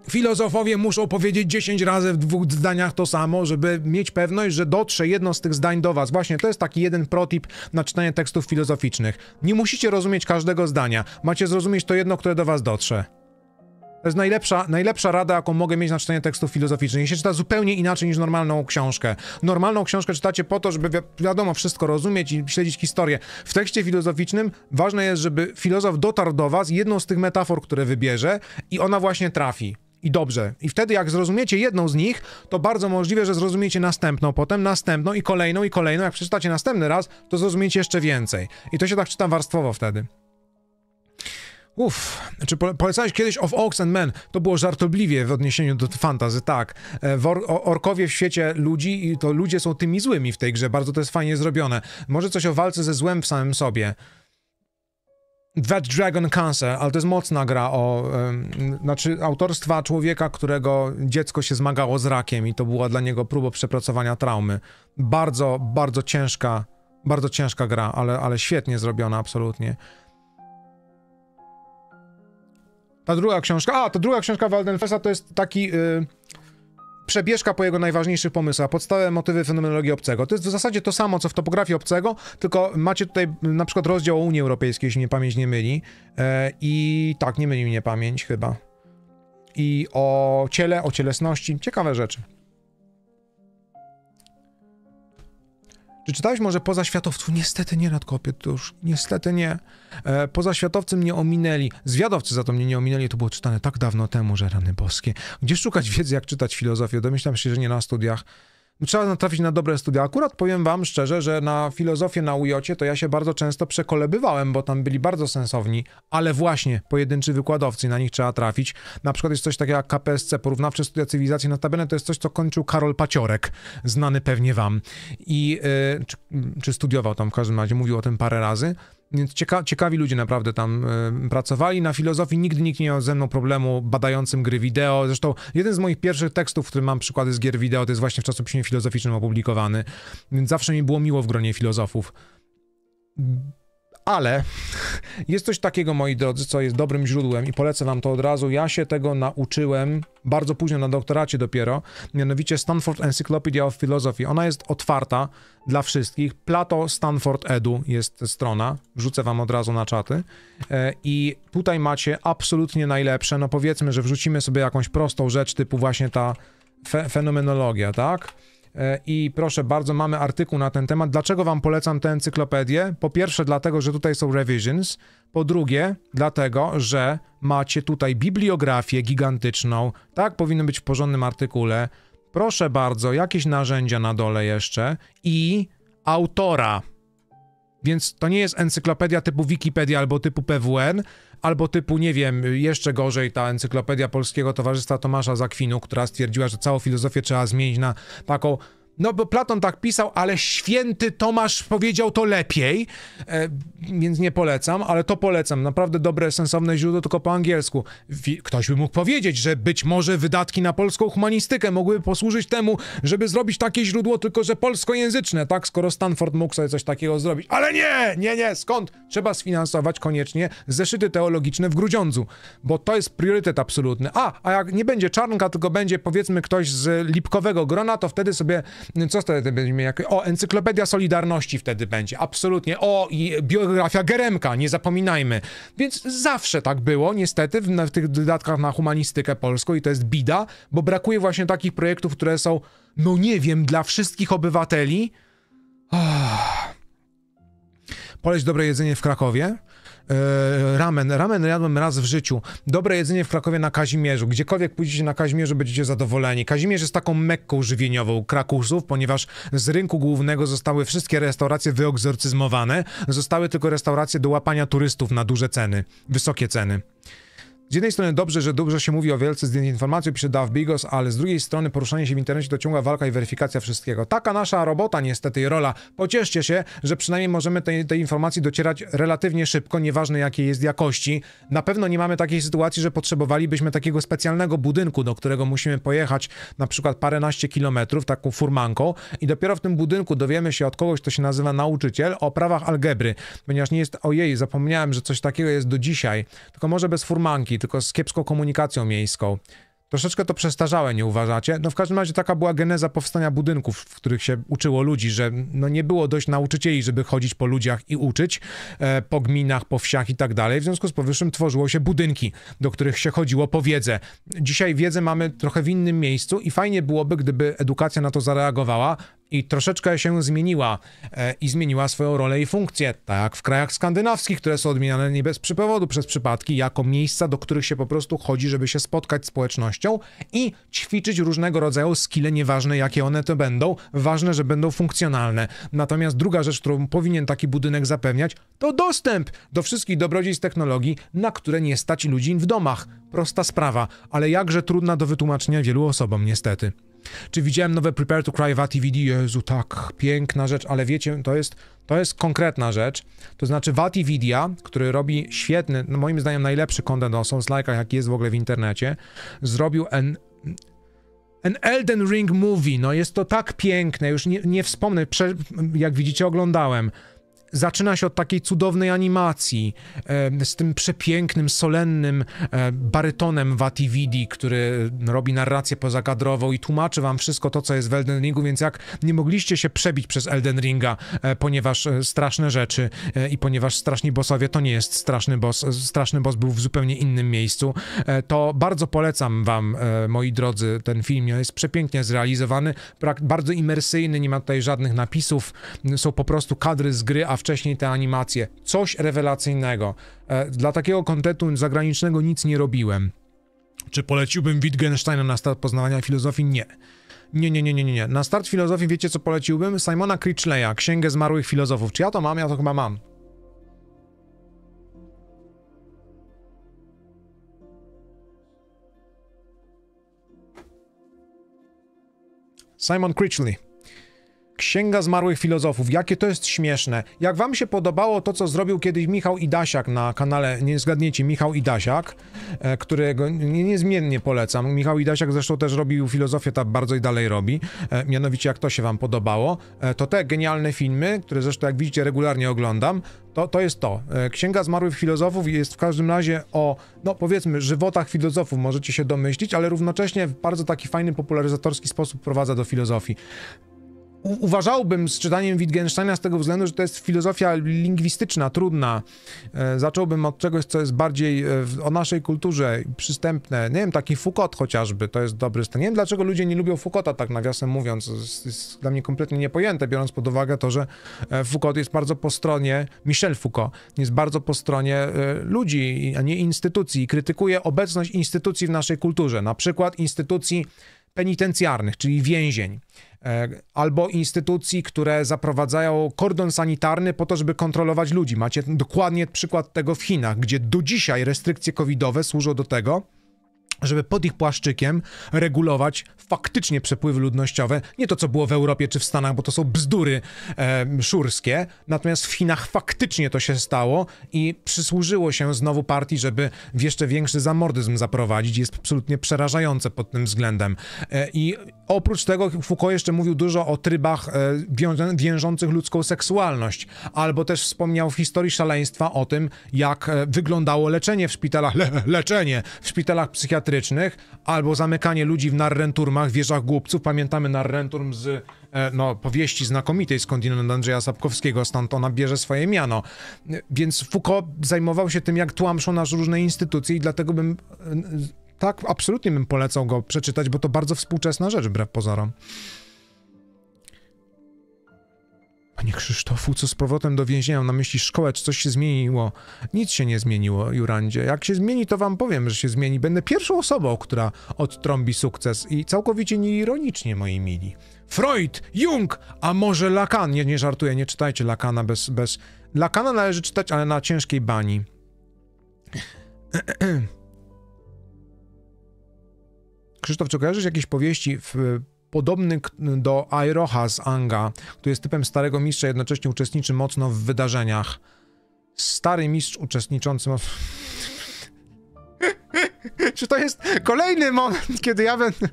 Filozofowie muszą powiedzieć 10 razy w dwóch zdaniach to samo, żeby mieć pewność, że dotrze jedno z tych zdań do was. Właśnie to jest taki jeden protip na czytanie tekstów filozoficznych. Nie musicie rozumieć każdego zdania. Macie zrozumieć to jedno, które do was dotrze. To jest najlepsza, najlepsza rada, jaką mogę mieć na czytanie tekstów filozoficznych. Jeśli czyta zupełnie inaczej niż normalną książkę. Normalną książkę czytacie po to, żeby wi wiadomo wszystko rozumieć i śledzić historię. W tekście filozoficznym ważne jest, żeby filozof dotarł do was jedną z tych metafor, które wybierze i ona właśnie trafi i dobrze. I wtedy, jak zrozumiecie jedną z nich, to bardzo możliwe, że zrozumiecie następną, potem następną i kolejną i kolejną. Jak przeczytacie następny raz, to zrozumiecie jeszcze więcej. I to się tak czyta warstwowo wtedy. Uff, czy polecałeś kiedyś Of Oaks and Men? To było żartobliwie w odniesieniu do fantazy, tak. E, or orkowie w świecie ludzi i to ludzie są tymi złymi w tej grze, bardzo to jest fajnie zrobione. Może coś o walce ze złem w samym sobie. That Dragon Cancer, ale to jest mocna gra o, um, znaczy autorstwa człowieka, którego dziecko się zmagało z rakiem i to była dla niego próba przepracowania traumy. Bardzo, bardzo ciężka, bardzo ciężka gra, ale, ale świetnie zrobiona absolutnie. Ta druga książka, a, ta druga książka Waldenfesta to jest taki, y, przebieżka po jego najważniejszych pomysłach, podstawowe motywy fenomenologii obcego. To jest w zasadzie to samo, co w topografii obcego, tylko macie tutaj na przykład rozdział o Unii Europejskiej, jeśli mnie pamięć nie myli. E, I tak, nie myli mnie pamięć chyba. I o ciele, o cielesności. Ciekawe rzeczy. Czy czytałeś może Poza Światowców? Niestety nie, Radkopie, to już niestety nie. E, poza Światowcem mnie ominęli. Zwiadowcy za to mnie nie ominęli, to było czytane tak dawno temu, że rany boskie. Gdzie szukać wiedzy, jak czytać filozofię? Domyślam się, że nie na studiach trzeba natrafić na dobre studia. Akurat powiem wam szczerze, że na filozofię na UJOcie to ja się bardzo często przekolebywałem, bo tam byli bardzo sensowni, ale właśnie pojedynczy wykładowcy, na nich trzeba trafić. Na przykład jest coś takiego jak KPSC, Porównawcze Studia Cywilizacji, notabene to jest coś, co kończył Karol Paciorek, znany pewnie wam. I, yy, czy, czy studiował tam w każdym razie, mówił o tym parę razy. Więc cieka ciekawi ludzie naprawdę tam y, pracowali. Na filozofii nigdy nikt nie miał ze mną problemu badającym gry wideo. Zresztą jeden z moich pierwszych tekstów, w którym mam przykłady z gier wideo, to jest właśnie w czasopiśmie filozoficznym opublikowany. Więc zawsze mi było miło w gronie filozofów ale jest coś takiego, moi drodzy, co jest dobrym źródłem i polecę wam to od razu. Ja się tego nauczyłem bardzo późno na doktoracie dopiero, mianowicie Stanford Encyclopedia of Philosophy. Ona jest otwarta dla wszystkich. Plato Stanford Edu jest strona. Wrzucę wam od razu na czaty. E, I tutaj macie absolutnie najlepsze. No powiedzmy, że wrzucimy sobie jakąś prostą rzecz typu właśnie ta fe fenomenologia, tak? E, I proszę bardzo, mamy artykuł na ten temat. Dlaczego wam polecam tę encyklopedię? Po pierwsze, dlatego, że tutaj są revisions. Po drugie, dlatego, że macie tutaj bibliografię gigantyczną. Tak powinno być w porządnym artykule. Proszę bardzo, jakieś narzędzia na dole jeszcze i autora. Więc to nie jest encyklopedia typu Wikipedia albo typu PWN, albo typu, nie wiem, jeszcze gorzej ta encyklopedia Polskiego Towarzystwa Tomasza Zakwinu, która stwierdziła, że całą filozofię trzeba zmienić na taką no bo Platon tak pisał, ale święty Tomasz powiedział to lepiej, e, więc nie polecam, ale to polecam. Naprawdę dobre, sensowne źródło, tylko po angielsku. Ktoś by mógł powiedzieć, że być może wydatki na polską humanistykę mogłyby posłużyć temu, żeby zrobić takie źródło, tylko że polskojęzyczne, tak? Skoro Stanford mógł sobie coś takiego zrobić. Ale nie, nie, nie, skąd? Trzeba sfinansować koniecznie zeszyty teologiczne w Grudziądzu, bo to jest priorytet absolutny. A, a jak nie będzie Czarnka, tylko będzie powiedzmy ktoś z Lipkowego grona, to wtedy sobie no co wtedy będziemy jak... O, Encyklopedia Solidarności wtedy będzie, absolutnie. O, i biografia Geremka, nie zapominajmy. Więc zawsze tak było, niestety, w, w tych dodatkach na humanistykę polską i to jest bida, bo brakuje właśnie takich projektów, które są, no nie wiem, dla wszystkich obywateli. Oh. Poleć dobre jedzenie w Krakowie. E, ramen. Ramen jadłem raz w życiu. Dobre jedzenie w Krakowie na Kazimierzu. Gdziekolwiek pójdziecie na Kazimierzu, będziecie zadowoleni. Kazimierz jest taką mekką żywieniową Krakusów, ponieważ z rynku głównego zostały wszystkie restauracje wyegzorcyzmowane. Zostały tylko restauracje do łapania turystów na duże ceny, wysokie ceny z jednej strony dobrze, że dużo się mówi o wielce z informacji, pisze Dav Bigos, ale z drugiej strony poruszanie się w internecie to ciągła walka i weryfikacja wszystkiego. Taka nasza robota niestety i rola. Pocieszcie się, że przynajmniej możemy tej, informacji docierać relatywnie szybko, nieważne jakiej jest jakości. Na pewno nie mamy takiej sytuacji, że potrzebowalibyśmy takiego specjalnego budynku, do którego musimy pojechać na przykład paręnaście kilometrów taką furmanką i dopiero w tym budynku dowiemy się od kogoś, kto się nazywa nauczyciel, o prawach algebry, ponieważ nie jest, ojej, zapomniałem, że coś takiego jest do dzisiaj, tylko może bez furmanki, tylko z kiepską komunikacją miejską. Troszeczkę to przestarzałe, nie uważacie? No w każdym razie taka była geneza powstania budynków, w których się uczyło ludzi, że no nie było dość nauczycieli, żeby chodzić po ludziach i uczyć, e, po gminach, po wsiach i tak dalej. W związku z powyższym tworzyło się budynki, do których się chodziło po wiedzę. Dzisiaj wiedzę mamy trochę w innym miejscu i fajnie byłoby, gdyby edukacja na to zareagowała, i troszeczkę się zmieniła e, i zmieniła swoją rolę i funkcję, tak jak w krajach skandynawskich, które są odmieniane nie bez przypowodu przez przypadki, jako miejsca, do których się po prostu chodzi, żeby się spotkać z społecznością i ćwiczyć różnego rodzaju skille, nieważne jakie one to będą, ważne, że będą funkcjonalne. Natomiast druga rzecz, którą powinien taki budynek zapewniać, to dostęp do wszystkich dobrodziejstw technologii, na które nie stać ludzi w domach. Prosta sprawa, ale jakże trudna do wytłumaczenia wielu osobom niestety. Czy widziałem nowe Prepare to Cry w ATVD? Jezu, tak, piękna rzecz, ale wiecie, to jest, to jest konkretna rzecz. To znaczy Vati który robi świetny, no moim zdaniem najlepszy content o Souls-like'ach, jaki jest w ogóle w internecie, zrobił en, An Elden Ring Movie, no jest to tak piękne, już nie, nie wspomnę, prze, jak widzicie oglądałem. Zaczyna się od takiej cudownej animacji z tym przepięknym, solennym barytonem Vati Vidi, który robi narrację pozakadrową i tłumaczy wam wszystko to, co jest w Elden Ringu, więc jak nie mogliście się przebić przez Elden Ringa, e, ponieważ e, straszne rzeczy e, i ponieważ straszni bossowie to nie jest straszny boss, straszny boss był w zupełnie innym miejscu, to bardzo polecam wam, moi drodzy, ten film. Jest przepięknie zrealizowany, bardzo imersyjny, nie ma tutaj żadnych napisów, są po prostu kadry z gry, a wcześniej te animacje. Coś rewelacyjnego. E, dla takiego kontentu zagranicznego nic nie robiłem. Czy poleciłbym Wittgensteina na start poznawania filozofii? Nie. Nie, nie, nie, nie, nie. Na start filozofii wiecie co poleciłbym? Simona Critchleya, Księgę Zmarłych Filozofów. Czy ja to mam? Ja to chyba mam. Simon Critchley. Księga Zmarłych Filozofów, jakie to jest śmieszne. Jak wam się podobało to, co zrobił kiedyś Michał Idasiak na kanale, nie zgadniecie, Michał Idasiak, e, którego niezmiennie polecam. Michał Idasiak zresztą też robił filozofię, ta bardzo i dalej robi. E, mianowicie, jak to się wam podobało, e, to te genialne filmy, które zresztą, jak widzicie, regularnie oglądam, to, to jest to. Księga Zmarłych Filozofów jest w każdym razie o, no powiedzmy, żywotach filozofów, możecie się domyślić, ale równocześnie w bardzo taki fajny, popularyzatorski sposób prowadza do filozofii uważałbym z czytaniem Wittgensteina z tego względu, że to jest filozofia lingwistyczna, trudna. E, zacząłbym od czegoś, co jest bardziej e, o naszej kulturze przystępne. Nie wiem, taki Foucault chociażby, to jest dobry stan. Nie wiem, dlaczego ludzie nie lubią Foucaulta, tak nawiasem mówiąc. Jest, jest dla mnie kompletnie niepojęte, biorąc pod uwagę to, że e, Foucault jest bardzo po stronie, Michel Foucault jest bardzo po stronie ludzi, a nie instytucji. Krytykuje obecność instytucji w naszej kulturze, na przykład instytucji penitencjarnych, czyli więzień, e, albo instytucji, które zaprowadzają kordon sanitarny po to, żeby kontrolować ludzi. Macie dokładnie przykład tego w Chinach, gdzie do dzisiaj restrykcje covidowe służą do tego, żeby pod ich płaszczykiem regulować faktycznie przepływy ludnościowe. Nie to, co było w Europie czy w Stanach, bo to są bzdury e, szurskie. Natomiast w Chinach faktycznie to się stało i przysłużyło się znowu partii, żeby w jeszcze większy zamordyzm zaprowadzić. Jest absolutnie przerażające pod tym względem. E, I oprócz tego Foucault jeszcze mówił dużo o trybach e, ludzką seksualność, albo też wspomniał w historii szaleństwa o tym, jak e, wyglądało leczenie w szpitalach, le- leczenie w szpitalach psychiatrycznych albo zamykanie ludzi w narrenturmach, wieżach głupców. Pamiętamy narrenturm z e, no, powieści znakomitej skądinąd Andrzeja Sapkowskiego, stąd ona bierze swoje miano. E, więc Foucault zajmował się tym, jak tłamszą nas różne instytucje i dlatego bym e, tak absolutnie bym polecał go przeczytać, bo to bardzo współczesna rzecz, wbrew pozorom. Panie Krzysztofu, co z powrotem do więzienia? Mam na myśli szkołę, czy coś się zmieniło? Nic się nie zmieniło, Jurandzie. Jak się zmieni, to wam powiem, że się zmieni. Będę pierwszą osobą, która odtrąbi sukces i całkowicie nieironicznie, moi mili. Freud, Jung, a może Lacan. Nie, nie żartuję, nie czytajcie Lacana bez, bez... Lacana należy czytać, ale na ciężkiej bani. Krzysztof, czy kojarzysz jakieś powieści w podobny do Airoha z Anga, który jest typem starego mistrza, jednocześnie uczestniczy mocno w wydarzeniach. Stary mistrz uczestniczący mocno... Czy to jest kolejny moment, kiedy ja będę...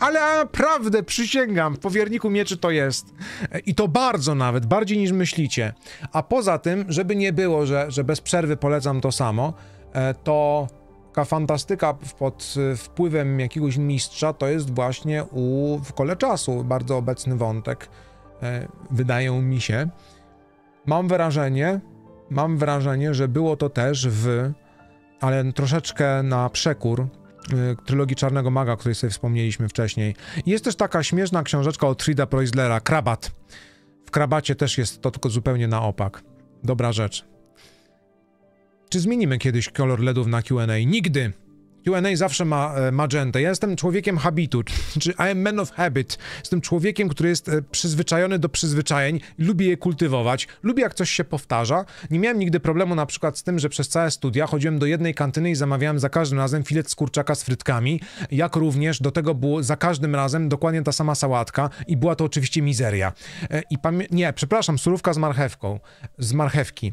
Ale naprawdę, przysięgam, w powierniku mieczy to jest. E, I to bardzo nawet, bardziej niż myślicie. A poza tym, żeby nie było, że, że bez przerwy polecam to samo, e, to taka fantastyka pod y, wpływem jakiegoś mistrza to jest właśnie u, w kole czasu bardzo obecny wątek, e, wydaje mi się. Mam wrażenie, mam wrażenie, że było to też w, ale troszeczkę na przekór y, trylogii Czarnego Maga, o której sobie wspomnieliśmy wcześniej. Jest też taka śmieszna książeczka od Frida Preuslera, Krabat. W Krabacie też jest to tylko zupełnie na opak. Dobra rzecz. Czy zmienimy kiedyś kolor LEDów na QA? Nigdy! Q&A zawsze ma e, magentę. Ja jestem człowiekiem habitu, czy I am man of habit. Jestem człowiekiem, który jest e, przyzwyczajony do przyzwyczajeń, lubię je kultywować, lubię jak coś się powtarza. Nie miałem nigdy problemu na przykład z tym, że przez całe studia chodziłem do jednej kantyny i zamawiałem za każdym razem filet z kurczaka z frytkami, jak również do tego było za każdym razem dokładnie ta sama sałatka i była to oczywiście mizeria. E, I nie, przepraszam, surówka z marchewką, z marchewki.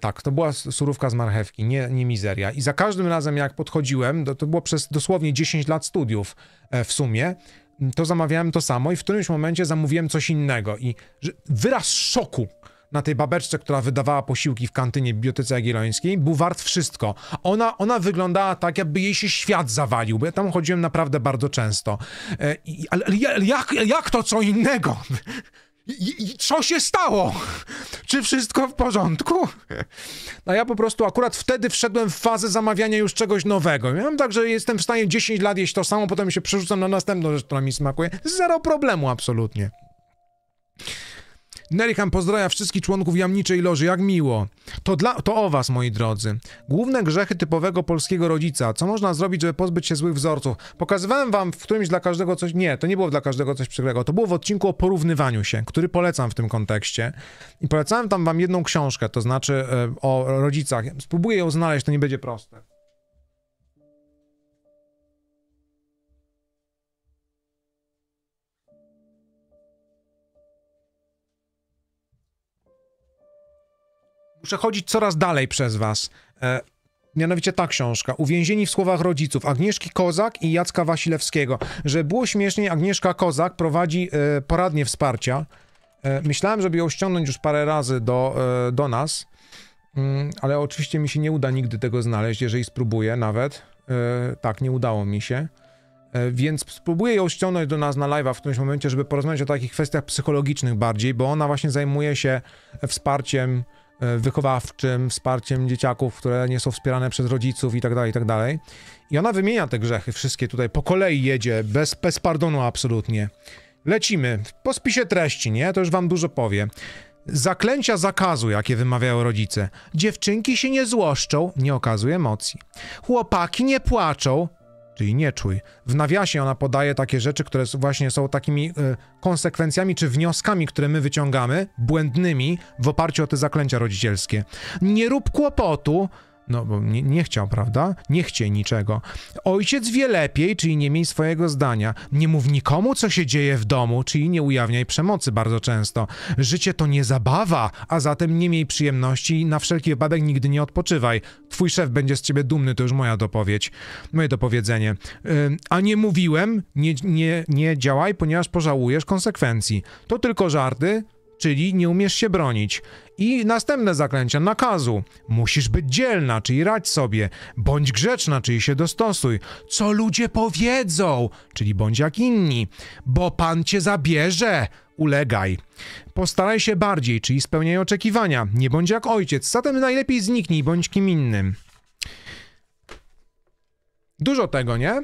tak, to była surówka z marchewki, nie, nie mizeria. I za każdym razem jak podchodziłem robiłem, to było przez dosłownie 10 lat studiów e, w sumie, to zamawiałem to samo i w którymś momencie zamówiłem coś innego i wyraz szoku na tej babeczce, która wydawała posiłki w kantynie biblioteki Jagiellońskiej, był wart wszystko. Ona, ona wyglądała tak, jakby jej się świat zawalił, bo ja tam chodziłem naprawdę bardzo często. E, i, ale, ale jak, jak to co innego? I, i, co się stało? Czy wszystko w porządku? A no ja po prostu akurat wtedy wszedłem w fazę zamawiania już czegoś nowego. Miałem tak, że jestem w stanie 10 lat jeść to samo, potem się przerzucam na następną rzecz, która mi smakuje. Zero problemu absolutnie. Nerykan pozdrawia wszystkich członków jamniczej loży, jak miło. To, dla, to o was, moi drodzy. Główne grzechy typowego polskiego rodzica. Co można zrobić, żeby pozbyć się złych wzorców? Pokazywałem wam w którymś dla każdego coś... Nie, to nie było dla każdego coś przykrego. To było w odcinku o porównywaniu się, który polecam w tym kontekście. I polecałem tam wam jedną książkę, to znaczy e, o rodzicach. Spróbuję ją znaleźć, to nie będzie proste. przechodzić coraz dalej przez was. E, mianowicie ta książka, Uwięzieni w słowach rodziców, Agnieszki Kozak i Jacka Wasilewskiego. Że było śmiesznie, Agnieszka Kozak prowadzi e, wsparcia. E, myślałem, żeby ją ściągnąć już parę razy do, e, do nas, mm, ale oczywiście mi się nie uda nigdy tego znaleźć, jeżeli spróbuję nawet. E, tak, nie udało mi się. E, więc spróbuję ją ściągnąć do nas na live'a w którymś momencie, żeby porozmawiać o takich kwestiach psychologicznych bardziej, bo ona właśnie zajmuje się wsparciem E, wychowawczym, wsparciem dzieciaków, które nie są wspierane przez rodziców i tak dalej, i tak dalej. I ona wymienia te grzechy wszystkie tutaj, po kolei jedzie, bez, bez pardonu absolutnie. Lecimy, po spisie treści, nie? To już wam dużo powie. Zaklęcia zakazu, jakie wymawiają rodzice. Dziewczynki się nie złoszczą, nie okazują emocji. Chłopaki nie płaczą, czyli nie czuj. W nawiasie ona podaje takie rzeczy, które właśnie są takimi y, konsekwencjami czy wnioskami, które my wyciągamy, błędnymi w oparciu o te zaklęcia rodzicielskie. Nie rób kłopotu, no bo nie, nie chciał, prawda? Nie chciej niczego. Ojciec wie lepiej, czyli nie miej swojego zdania. Nie mów nikomu, co się dzieje w domu, czyli nie ujawniaj przemocy bardzo często. Życie to nie zabawa, a zatem nie miej przyjemności i na wszelki wypadek nigdy nie odpoczywaj. Twój szef będzie z ciebie dumny, to już moja dopowiedź, moje dopowiedzenie. Yy, a nie mówiłem, nie, nie, nie działaj, ponieważ pożałujesz konsekwencji. To tylko żarty, czyli nie umiesz się bronić. I następne zaklęcia nakazu. Musisz być dzielna, czyli radź sobie. Bądź grzeczna, czyli się dostosuj. Co ludzie powiedzą, czyli bądź jak inni, bo Pan cię zabierze. Ulegaj. Postaraj się bardziej, czyli spełniaj oczekiwania. Nie bądź jak ojciec, zatem najlepiej zniknij, bądź kim innym. Dużo tego, nie?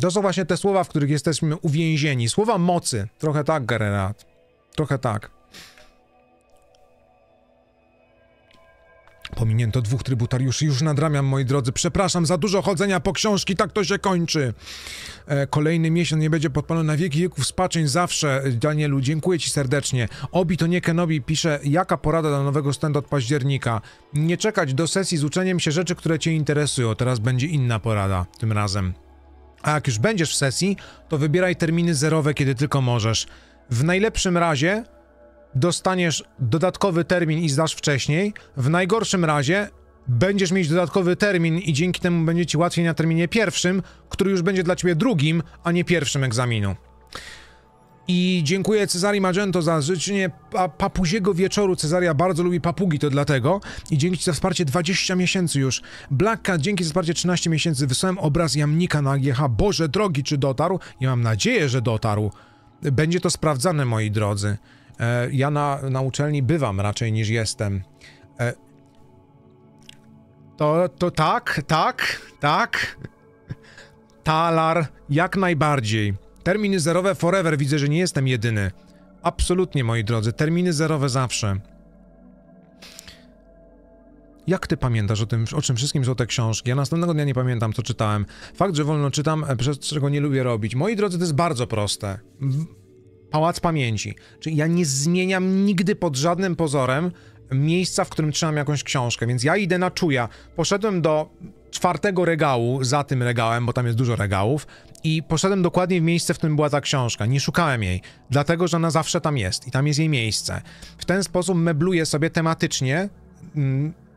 To są właśnie te słowa, w których jesteśmy uwięzieni. Słowa mocy. Trochę tak, Gerard. Trochę tak. Pominięto dwóch trybutariuszy. Już nadramiam, moi drodzy. Przepraszam za dużo chodzenia po książki, tak to się kończy. E, kolejny miesiąc nie będzie podpalony na wieki wieków spaczeń zawsze. E, Danielu, dziękuję ci serdecznie. Obi to nie Kenobi pisze, jaka porada dla nowego stand od października? Nie czekać do sesji z uczeniem się rzeczy, które cię interesują. Teraz będzie inna porada tym razem. A jak już będziesz w sesji, to wybieraj terminy zerowe, kiedy tylko możesz. W najlepszym razie dostaniesz dodatkowy termin i zdasz wcześniej. W najgorszym razie będziesz mieć dodatkowy termin i dzięki temu będzie ci łatwiej na terminie pierwszym, który już będzie dla ciebie drugim, a nie pierwszym egzaminu. I dziękuję Cezary Magento za życzenie pa papuziego wieczoru. Cezaria bardzo lubi papugi, to dlatego. I dzięki ci za wsparcie 20 miesięcy już. Blacka, dzięki za wsparcie 13 miesięcy. Wysłałem obraz jamnika na AGH. Boże drogi, czy dotarł? Ja mam nadzieję, że dotarł. Będzie to sprawdzane, moi drodzy. E, ja na, na uczelni bywam raczej niż jestem. E, to, to tak, tak, tak. Talar, jak najbardziej. Terminy zerowe forever, widzę, że nie jestem jedyny. Absolutnie, moi drodzy, terminy zerowe zawsze. Jak ty pamiętasz o tym, o czym wszystkim są te książki? Ja następnego dnia nie pamiętam, co czytałem. Fakt, że wolno czytam, e, przez czego nie lubię robić. Moi drodzy, to jest bardzo proste. Pałac pamięci. Czyli ja nie zmieniam nigdy pod żadnym pozorem miejsca, w którym trzymam jakąś książkę, więc ja idę na czuja. Poszedłem do czwartego regału za tym regałem, bo tam jest dużo regałów, i poszedłem dokładnie w miejsce, w którym była ta książka. Nie szukałem jej, dlatego że ona zawsze tam jest i tam jest jej miejsce. W ten sposób mebluję sobie tematycznie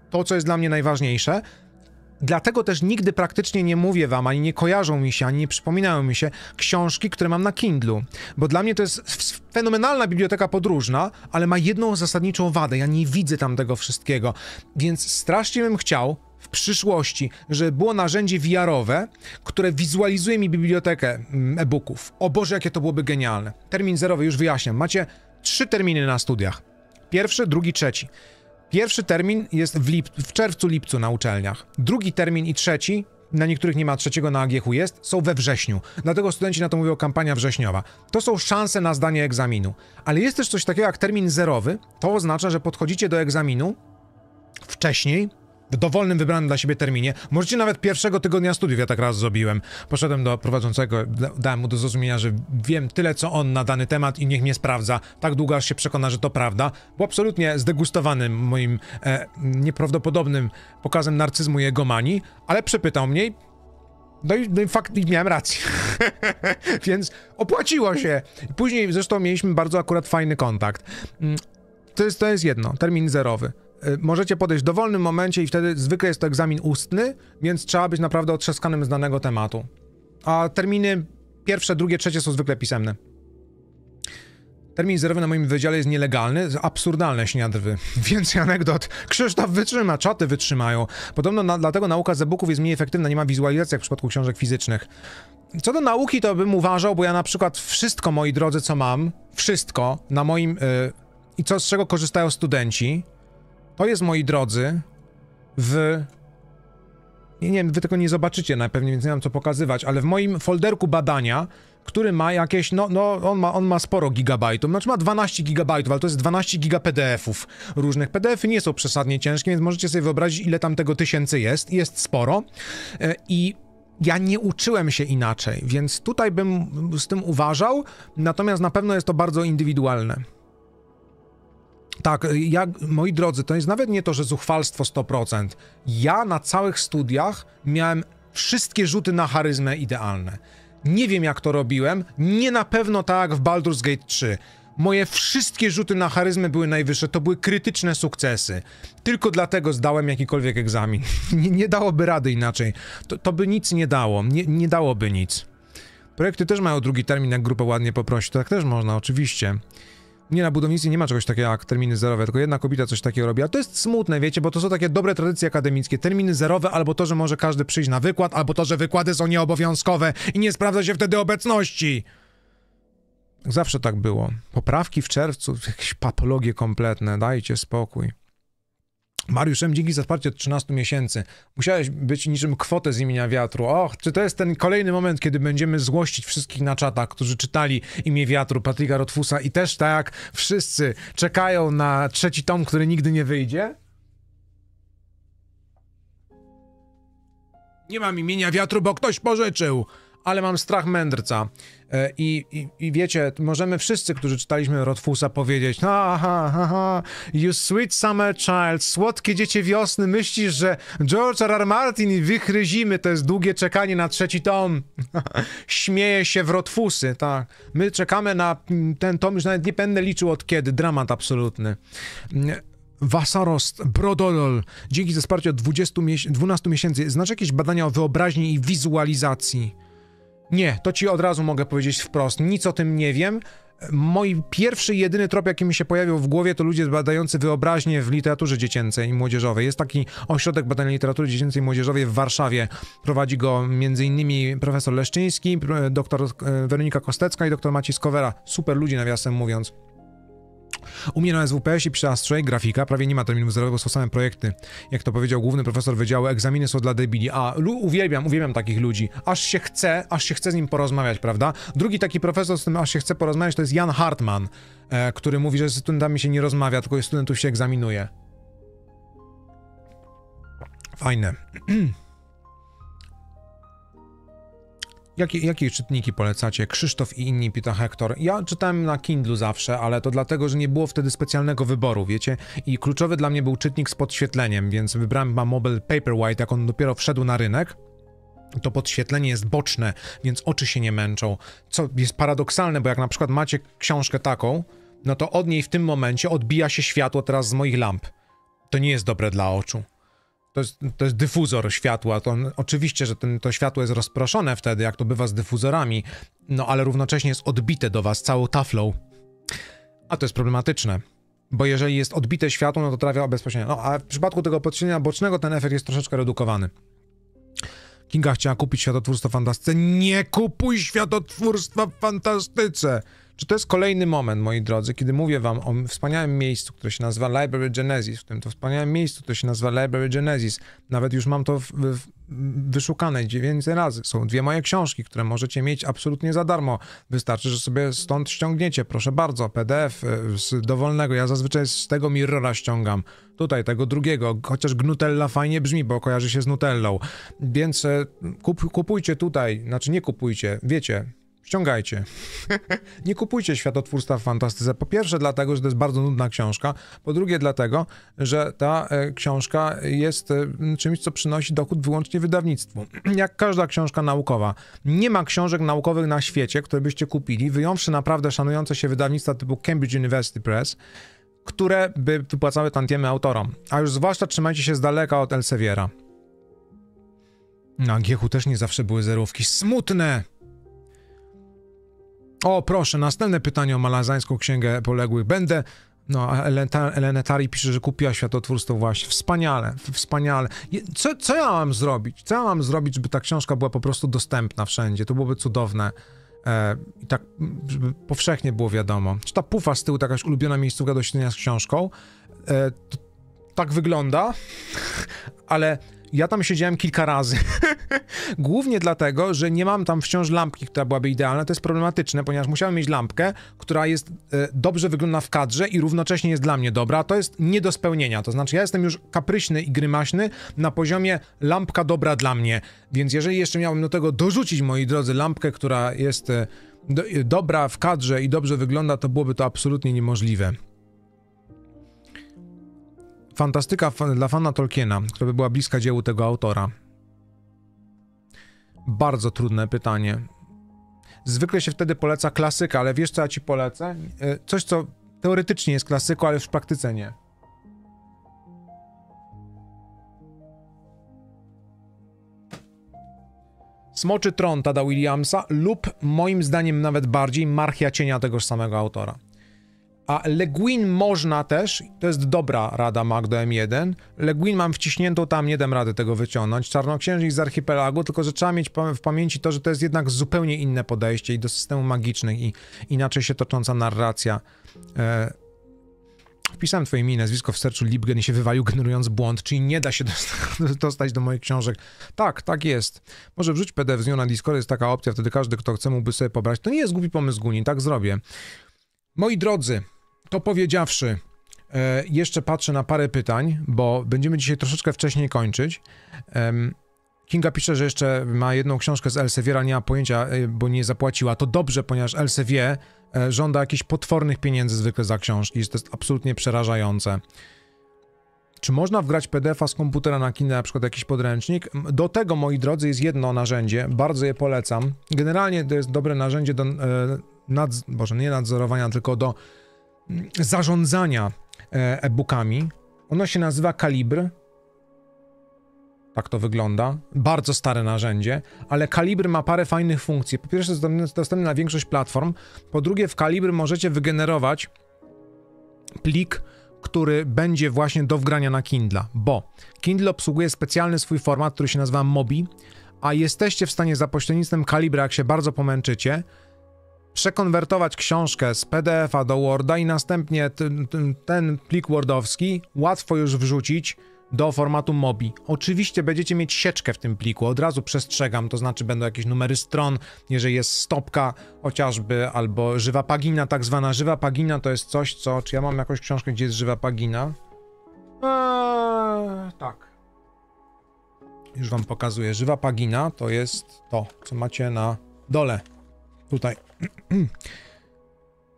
to, co jest dla mnie najważniejsze. Dlatego też nigdy praktycznie nie mówię wam, ani nie kojarzą mi się, ani nie przypominają mi się książki, które mam na Kindlu. Bo dla mnie to jest fenomenalna biblioteka podróżna, ale ma jedną zasadniczą wadę. Ja nie widzę tam tego wszystkiego. Więc strasznie bym chciał, w przyszłości, że było narzędzie VR-owe, które wizualizuje mi bibliotekę mm, e-booków. O Boże, jakie to byłoby genialne. Termin zerowy, już wyjaśniam. Macie trzy terminy na studiach. Pierwszy, drugi, trzeci. Pierwszy termin jest w, lip- w czerwcu-lipcu na uczelniach. Drugi termin i trzeci na niektórych nie ma trzeciego, na AGH jest, są we wrześniu. Dlatego studenci na to mówią kampania wrześniowa. To są szanse na zdanie egzaminu. Ale jest też coś takiego jak termin zerowy. To oznacza, że podchodzicie do egzaminu wcześniej w dowolnym wybranym dla siebie terminie. Możecie nawet pierwszego tygodnia studiów, ja tak raz zrobiłem. Poszedłem do prowadzącego, dałem mu do zrozumienia, że wiem tyle, co on na dany temat i niech mnie sprawdza, tak długo aż się przekona, że to prawda. Był absolutnie zdegustowany moim e, nieprawdopodobnym pokazem narcyzmu i egomanii, ale przepytał mnie no i, no i fakt, miałem rację. Więc opłaciło się. Później zresztą mieliśmy bardzo akurat fajny kontakt. Mm, to jest, to jest jedno, termin zerowy. E, możecie podejść w dowolnym momencie i wtedy zwykle jest to egzamin ustny, więc trzeba być naprawdę otrzeskanym z danego tematu. A terminy pierwsze, drugie, trzecie są zwykle pisemne. Termin zerowy na moim wydziale jest nielegalny, absurdalne śniadwy. Więcej anegdot. Krzysztof wytrzyma, czaty wytrzymają. Podobno na, dlatego nauka zebuków jest mniej efektywna, nie ma wizualizacji jak w przypadku książek fizycznych. Co do nauki, to bym uważał, bo ja na przykład wszystko, moi drodzy, co mam, wszystko na moim... Yy, i co z czego korzystają studenci, to jest, moi drodzy, w... Nie, nie wiem, wy tego nie zobaczycie na pewno, więc nie mam co pokazywać, ale w moim folderku badania, który ma jakieś, no, no on, ma, on ma sporo gigabajtów, znaczy ma 12 gigabajtów, ale to jest 12 giga PDF-ów różnych. PDF-y nie są przesadnie ciężkie, więc możecie sobie wyobrazić, ile tam tego tysięcy jest. Jest sporo. E, I ja nie uczyłem się inaczej, więc tutaj bym z tym uważał, natomiast na pewno jest to bardzo indywidualne. Tak, ja, moi drodzy, to jest nawet nie to, że zuchwalstwo 100%. Ja na całych studiach miałem wszystkie rzuty na charyzmę idealne. Nie wiem, jak to robiłem, nie na pewno tak jak w Baldur's Gate 3. Moje wszystkie rzuty na charyzmę były najwyższe, to były krytyczne sukcesy. Tylko dlatego zdałem jakikolwiek egzamin. nie, nie, dałoby rady inaczej. To, to, by nic nie dało, nie, nie dałoby nic. Projekty też mają drugi termin, jak grupę ładnie poprosi, to tak też można, oczywiście. Nie, na budownictwie nie ma czegoś takiego jak terminy zerowe, tylko jedna kobieta coś takiego robi. A to jest smutne, wiecie, bo to są takie dobre tradycje akademickie. Terminy zerowe, albo to, że może każdy przyjść na wykład, albo to, że wykłady są nieobowiązkowe i nie sprawdza się wtedy obecności. Zawsze tak było. Poprawki w czerwcu, jakieś papologie kompletne, dajcie spokój. Mariuszem, dzięki za wsparcie od 13 miesięcy. Musiałeś być niczym kwotę z imienia wiatru. Och, czy to jest ten kolejny moment, kiedy będziemy złościć wszystkich na czatach, którzy czytali imię wiatru Patryka Rotfusa i też tak wszyscy czekają na trzeci tom, który nigdy nie wyjdzie? Nie mam imienia wiatru, bo ktoś pożyczył ale mam strach mędrca. E, I, i, I, wiecie, możemy wszyscy, którzy czytaliśmy Rotfusa, powiedzieć ha, ha, ha, ha, you sweet summer child, słodkie dziecię wiosny, myślisz, że George R. R. Martin i wychryzimy, to jest długie czekanie na trzeci tom. Śmieje się w Rotfusy, tak. My czekamy na mm, ten tom, już nawet nie będę liczył od kiedy, dramat absolutny. Mm, Wasarost, Brodolol, dzięki za wsparcie od 20 mies 12 miesięcy. Znaczy jakieś badania o wyobraźni i wizualizacji? Nie, to ci od razu mogę powiedzieć wprost. Nic o tym nie wiem. Mój pierwszy, jedyny trop, jaki mi się pojawił w głowie, to ludzie badający wyobraźnię w literaturze dziecięcej i młodzieżowej. Jest taki ośrodek badania literatury dziecięcej i młodzieżowej w Warszawie. Prowadzi go m.in. profesor Leszczyński, dr e, Weronika Kostecka i dr Maciej Skowera. Super ludzi, nawiasem mówiąc. U mnie na swps i przy Astrzej grafika prawie nie ma terminu zerowego, są same projekty. Jak to powiedział główny profesor wydziału, egzaminy są dla debili. A, uwielbiam, uwielbiam takich ludzi. Aż się chce, aż się chce z nim porozmawiać, prawda? Drugi taki profesor, z którym aż się chce porozmawiać, to jest Jan Hartman, e, który mówi, że z studentami się nie rozmawia, tylko studentów się egzaminuje. Fajne. Jakie, jakie czytniki polecacie? Krzysztof i inni, pyta Hektor. Ja czytałem na Kindle zawsze, ale to dlatego, że nie było wtedy specjalnego wyboru, wiecie? I kluczowy dla mnie był czytnik z podświetleniem, więc wybrałem ma Mobile Paperwhite, jak on dopiero wszedł na rynek. To podświetlenie jest boczne, więc oczy się nie męczą. Co jest paradoksalne, bo jak na przykład macie książkę taką, no to od niej w tym momencie odbija się światło teraz z moich lamp. To nie jest dobre dla oczu to jest, to jest dyfuzor światła. To on, oczywiście, że ten, to światło jest rozproszone wtedy, jak to bywa z dyfuzorami, no ale równocześnie jest odbite do was całą taflą. A to jest problematyczne. Bo jeżeli jest odbite światło, no to trafia bezpośrednio. No a w przypadku tego podświetlenia bocznego ten efekt jest troszeczkę redukowany. Kinga chciała kupić światotwórstwo w fantastyce. Nie kupuj światotwórstwa w fantastyce! Czy to jest kolejny moment, moi drodzy, kiedy mówię wam o wspaniałym miejscu, które się nazywa Library Genesis, w tym to wspaniałym miejscu, które się nazywa Library Genesis. Nawet już mam to w, w, wyszukane 9 razy. Są dwie moje książki, które możecie mieć absolutnie za darmo. Wystarczy, że sobie stąd ściągniecie, proszę bardzo, PDF e, z dowolnego. Ja zazwyczaj z tego Mirrora ściągam. Tutaj tego drugiego, chociaż Gnutella fajnie brzmi, bo kojarzy się z Nutellą. Więc e, kup, kupujcie tutaj, znaczy nie kupujcie, wiecie, ściągajcie. nie kupujcie światotwórstwa w fantastyce. Po pierwsze dlatego, że to jest bardzo nudna książka. Po drugie dlatego, że ta e, książka jest e, czymś, co przynosi dochód wyłącznie wydawnictwu. Jak każda książka naukowa. Nie ma książek naukowych na świecie, które byście kupili, wyjąwszy naprawdę szanujące się wydawnictwa typu Cambridge University Press, które by wypłacały tantiemy autorom. A już zwłaszcza trzymajcie się z daleka od Elseviera. Na Giechu też nie zawsze były zerówki. Smutne! O, proszę, następne pytanie o malazańską księgę poległych. Będę no, Elenetari pisze, że kupiła światotwórstwo właśnie. Wspaniale, wspaniale. Co, co ja mam zrobić? Co ja mam zrobić, żeby ta książka była po prostu dostępna wszędzie? To byłoby cudowne. E, I tak, żeby powszechnie było wiadomo. Czy ta pufa z tyłu, takaś ulubiona miejscówka do śnienia z książką, e, tak wygląda, ale ja tam siedziałem kilka razy. Głównie dlatego, że nie mam tam wciąż lampki, która byłaby idealna. To jest problematyczne, ponieważ musiałem mieć lampkę, która jest e, dobrze wygląda w kadrze i równocześnie jest dla mnie dobra. To jest nie do spełnienia. To znaczy, ja jestem już kapryśny i grymaśny na poziomie lampka dobra dla mnie. Więc jeżeli jeszcze miałbym do tego dorzucić, moi drodzy, lampkę, która jest e, do, e, dobra w kadrze i dobrze wygląda, to byłoby to absolutnie niemożliwe. Fantastyka dla fana Tolkiena, która by była bliska dziełu tego autora. Bardzo trudne pytanie. Zwykle się wtedy poleca klasyka, ale wiesz co ja ci polecę? E, coś, co teoretycznie jest klasyką, ale w praktyce nie. Smoczy Tron Tada Williamsa lub moim zdaniem nawet bardziej Marchia Cienia tegoż samego autora. A Leguin można też, to jest dobra rada Magdo M1. Leguin mam wciśniętą tam, nie dam rady tego wyciągnąć. Czarnoksiężnik z archipelagu, tylko że trzeba mieć w pamięci to, że to jest jednak zupełnie inne podejście i do systemu magicznych i inaczej się tocząca narracja. E, wpisałem twoje imię nazwisko w sercu Libgen i się wywalił, generując błąd, czyli nie da się dostać do moich książek. Tak, tak jest. Może wrzuć PDF z nią na Discord, jest taka opcja, wtedy każdy, kto chce, mógłby sobie pobrać. To nie jest głupi pomysł Guni, tak zrobię. Moi drodzy, to powiedziawszy, e, jeszcze patrzę na parę pytań, bo będziemy dzisiaj troszeczkę wcześniej kończyć. Kinga pisze, że jeszcze ma jedną książkę z Elseviera, nie ma pojęcia, e, bo nie zapłaciła. To dobrze, ponieważ Elsevier e, żąda jakichś potwornych pieniędzy zwykle za książki, to jest absolutnie przerażające. Czy można wgrać PDF-a z komputera na Kindle, na przykład jakiś podręcznik? Do tego, moi drodzy, jest jedno narzędzie, bardzo je polecam. Generalnie to jest dobre narzędzie do, nad, boże, nie nadzorowania, tylko do zarządzania e, e-bookami. Ono się nazywa Kalibr. Tak to wygląda. Bardzo stare narzędzie, ale Kalibr ma parę fajnych funkcji. Po pierwsze, jest dostępny na większość platform. Po drugie, w Kalibr możecie wygenerować plik, który będzie właśnie do wgrania na Kindle, bo Kindle obsługuje specjalny swój format, który się nazywa Mobi, a jesteście w stanie za pośrednictwem Kalibra, jak się bardzo pomęczycie, przekonwertować książkę z PDF-a do Worda i następnie ten, ten plik Wordowski łatwo już wrzucić do formatu MOBI. Oczywiście będziecie mieć sieczkę w tym pliku, od razu przestrzegam, to znaczy będą jakieś numery stron, jeżeli jest stopka chociażby, albo żywa pagina, tak zwana żywa pagina to jest coś, co... Czy ja mam jakąś książkę, gdzie jest żywa pagina? Eee, tak. Już wam pokazuję. Żywa pagina to jest to, co macie na dole. Tutaj.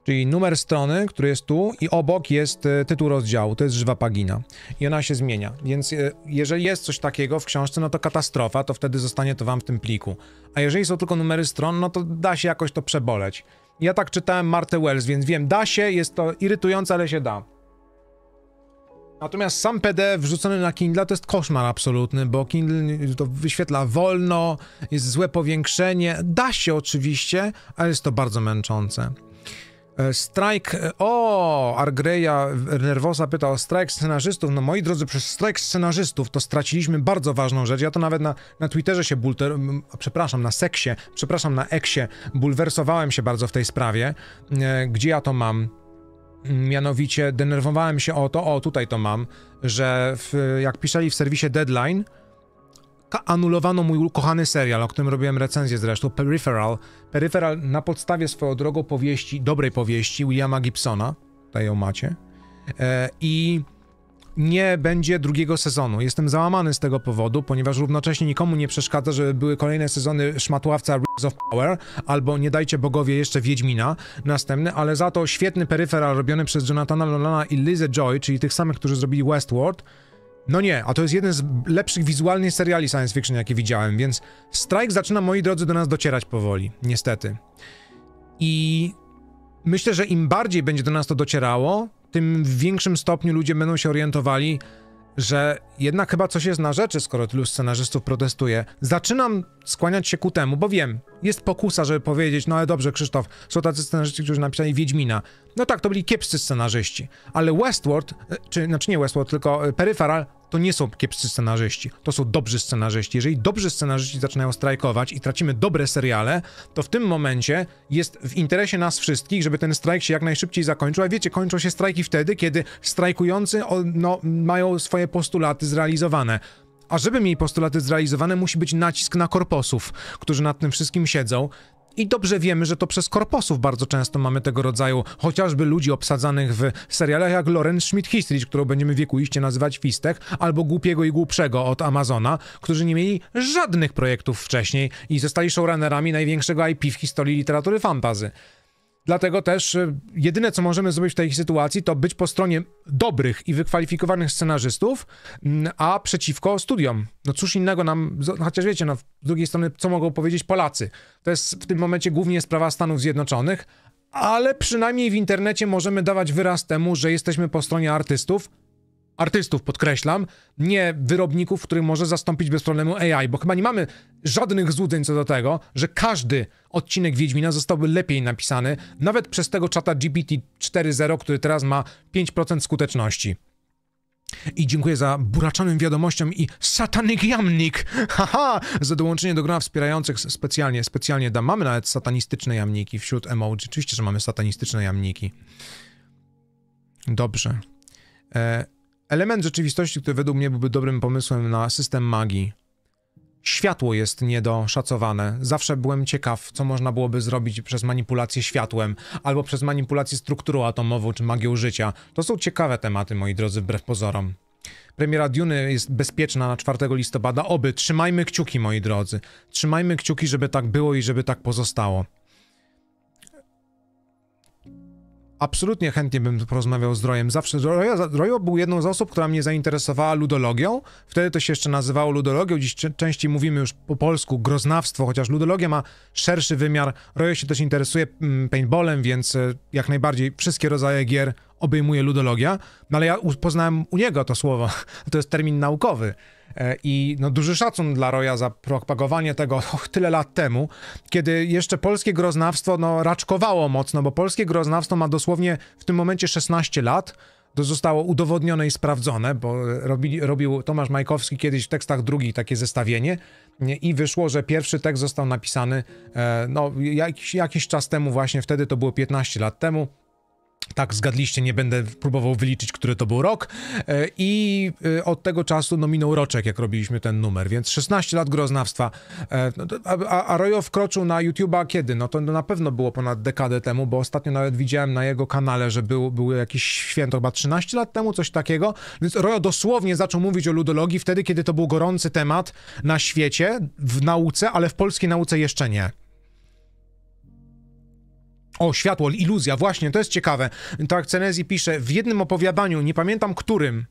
Czyli numer strony, który jest tu i obok jest e, tytuł rozdziału, to jest żywa pagina. I ona się zmienia, więc e, jeżeli jest coś takiego w książce, no to katastrofa, to wtedy zostanie to wam w tym pliku. A jeżeli są tylko numery stron, no to da się jakoś to przeboleć. Ja tak czytałem Martę Wells, więc wiem, da się, jest to irytujące, ale się da. Natomiast sam PDF wrzucony na Kindle to jest koszmar absolutny, bo Kindle to wyświetla wolno, jest złe powiększenie. Da się oczywiście, ale jest to bardzo męczące. E, strajk. E, o! Argreja e, Nerwosa pyta o strajk scenarzystów. No moi drodzy, przez strajk scenarzystów to straciliśmy bardzo ważną rzecz. Ja to nawet na, na Twitterze się bulter... Przepraszam, na seksie, przepraszam, na eksie bulwersowałem się bardzo w tej sprawie. Gdzie ja to mam? Mianowicie denerwowałem się o to, o tutaj to mam, że w, jak pisali w serwisie Deadline, anulowano mój ukochany serial, o którym robiłem recenzję zresztą, Peripheral. Peripheral na podstawie swoją drogą powieści, dobrej powieści Williama Gibsona, tutaj ją macie, e, i nie będzie drugiego sezonu. Jestem załamany z tego powodu, ponieważ równocześnie nikomu nie przeszkadza, żeby były kolejne sezony szmatławca Rings of Power albo nie dajcie bogowie jeszcze Wiedźmina następny, ale za to świetny peryferal robiony przez Jonathana Lolana i Lizę Joy, czyli tych samych, którzy zrobili Westworld. No nie, a to jest jeden z lepszych wizualnie seriali science fiction, jakie widziałem, więc strajk zaczyna, moi drodzy, do nas docierać powoli, niestety. I myślę, że im bardziej będzie do nas to docierało, tym w większym stopniu ludzie będą się orientowali, że jednak chyba coś jest na rzeczy, skoro tylu scenarzystów protestuje. Zaczynam skłaniać się ku temu, bo wiem, jest pokusa, żeby powiedzieć, no ale dobrze, Krzysztof, są tacy scenarzyści, którzy napisali Wiedźmina. No tak, to byli kiepscy scenarzyści, ale Westworld, e, czy, znaczy nie Westworld, tylko e, Peripheral, to nie są kiepscy scenarzyści, to są dobrzy scenarzyści. Jeżeli dobrzy scenarzyści zaczynają strajkować i tracimy dobre seriale, to w tym momencie jest w interesie nas wszystkich, żeby ten strajk się jak najszybciej zakończył. A wiecie, kończą się strajki wtedy, kiedy strajkujący no, mają swoje postulaty zrealizowane. A żeby mieli postulaty zrealizowane, musi być nacisk na korposów, którzy nad tym wszystkim siedzą. I dobrze wiemy, że to przez korposów bardzo często mamy tego rodzaju chociażby ludzi obsadzanych w serialach jak Lorenz Schmidt-Histrich, którą będziemy wiekuiście nazywać Fistek, albo Głupiego i Głupszego od Amazona, którzy nie mieli żadnych projektów wcześniej i zostali showrunnerami największego IP w historii literatury fantazy. Dlatego też e, jedyne, co możemy zrobić w tej sytuacji, to być po stronie dobrych i wykwalifikowanych scenarzystów, mm, a przeciwko studiom. No cóż innego nam, chociaż wiecie, no, z drugiej strony, co mogą powiedzieć Polacy? To jest w tym momencie głównie sprawa Stanów Zjednoczonych, ale przynajmniej w internecie możemy dawać wyraz temu, że jesteśmy po stronie artystów, artystów, podkreślam, nie wyrobników, których może zastąpić bez problemu AI, bo chyba nie mamy żadnych złudzeń co do tego, że każdy odcinek Wiedźmina zostałby lepiej napisany, nawet przez tego czata GPT 4.0, który teraz ma 5% skuteczności. I dziękuję za buraczanym wiadomościom i satanik jamnik! Haha! Za dołączenie do grona wspierających specjalnie, specjalnie da. Mamy nawet satanistyczne jamniki wśród emoji. Oczywiście, że mamy satanistyczne jamniki. Dobrze. E element rzeczywistości, który według mnie byłby dobrym pomysłem na system magii. Światło jest niedoszacowane. Zawsze byłem ciekaw, co można byłoby zrobić przez manipulację światłem, albo przez manipulację strukturą atomową czy magią życia. To są ciekawe tematy, moi drodzy, wbrew pozorom. Premiera Duny jest bezpieczna na 4 listopada. Oby, trzymajmy kciuki, moi drodzy. Trzymajmy kciuki, żeby tak było i żeby tak pozostało. absolutnie chętnie bym porozmawiał z Rojem. Zawsze Rojo, Rojo był jedną z osób, która mnie zainteresowała ludologią. Wtedy to się jeszcze nazywało ludologią. Dziś częściej mówimy już po polsku groznawstwo, chociaż ludologia ma szerszy wymiar. Rojo się też interesuje mm, paintballem, więc e, jak najbardziej wszystkie rodzaje gier obejmuje ludologia. No ale ja poznałem u niego to słowo. To jest termin naukowy. E, I no, duży szacun dla Roya za propagowanie tego tyle lat temu, kiedy jeszcze polskie groznawstwo no, raczkowało mocno, bo polskie groznawstwo ma dosłownie w tym momencie 16 lat. To zostało udowodnione i sprawdzone, bo e, robili, robił Tomasz Majkowski kiedyś w tekstach drugi takie zestawienie i wyszło, że pierwszy tekst został napisany e, no, jakiś, jakiś czas temu właśnie, wtedy to było 15 lat temu, tak, zgadliście, nie będę próbował wyliczyć, który to był rok. E, I e, od tego czasu no, minął roczek, jak robiliśmy ten numer, więc 16 lat groznawstwa. E, no a, Royo wkroczył na YouTube'a kiedy? No to na pewno było ponad dekadę temu, bo ostatnio nawet widziałem na jego kanale, że był, było jakiś święto, chyba 13 lat temu, coś takiego. Więc Royo dosłownie zaczął mówić o ludologii wtedy, kiedy to był gorący temat na świecie, w nauce, ale w polskiej nauce jeszcze nie. O, światło, iluzja, właśnie, to jest ciekawe. To Cenezji pisze, w jednym opowiadaniu, nie pamiętam którym,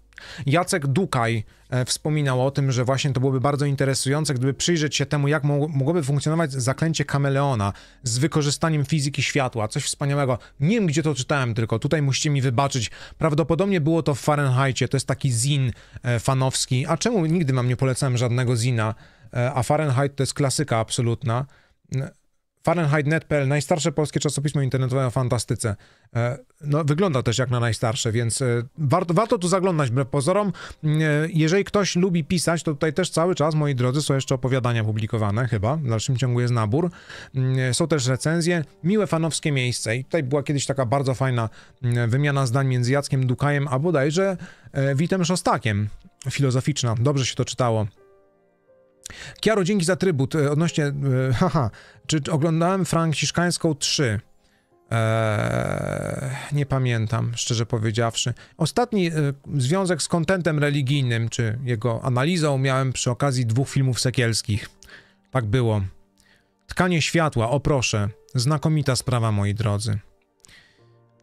Jacek Dukaj e, wspominał o tym, że właśnie to byłoby bardzo interesujące, gdyby przyjrzeć się temu, jak mogłoby funkcjonować zaklęcie kameleona z wykorzystaniem fizyki światła. Coś wspaniałego. Nie wiem, gdzie to czytałem, tylko tutaj musicie mi wybaczyć. Prawdopodobnie było to w Fahrenheitie, to jest taki zin e, fanowski. A czemu nigdy mam nie polecałem żadnego zina? E, a Fahrenheit to jest klasyka absolutna. Fahrenheit.net.pl, najstarsze polskie czasopismo internetowe o fantastyce. E, no, wygląda też jak na najstarsze, więc e, warto, warto tu zaglądać wbrew pozorom. E, jeżeli ktoś lubi pisać, to tutaj też cały czas, moi drodzy, są jeszcze opowiadania publikowane, chyba. W dalszym ciągu jest nabór. Mm, są też recenzje. Miłe fanowskie miejsce. I tutaj była kiedyś taka bardzo fajna mm, wymiana zdań między Jackiem Dukajem, a bodajże Witem Szostakiem. Filozoficzna. Dobrze się to czytało. Kiaro, dzięki za trybut. E, odnośnie, e, haha, czy oglądałem Franciszkańską 3? Eee, nie pamiętam, szczerze powiedziawszy. Ostatni e, związek z kontentem religijnym, czy jego analizą, miałem przy okazji dwóch filmów sekielskich. Tak było. Tkanie światła, o proszę. Znakomita sprawa, moi drodzy.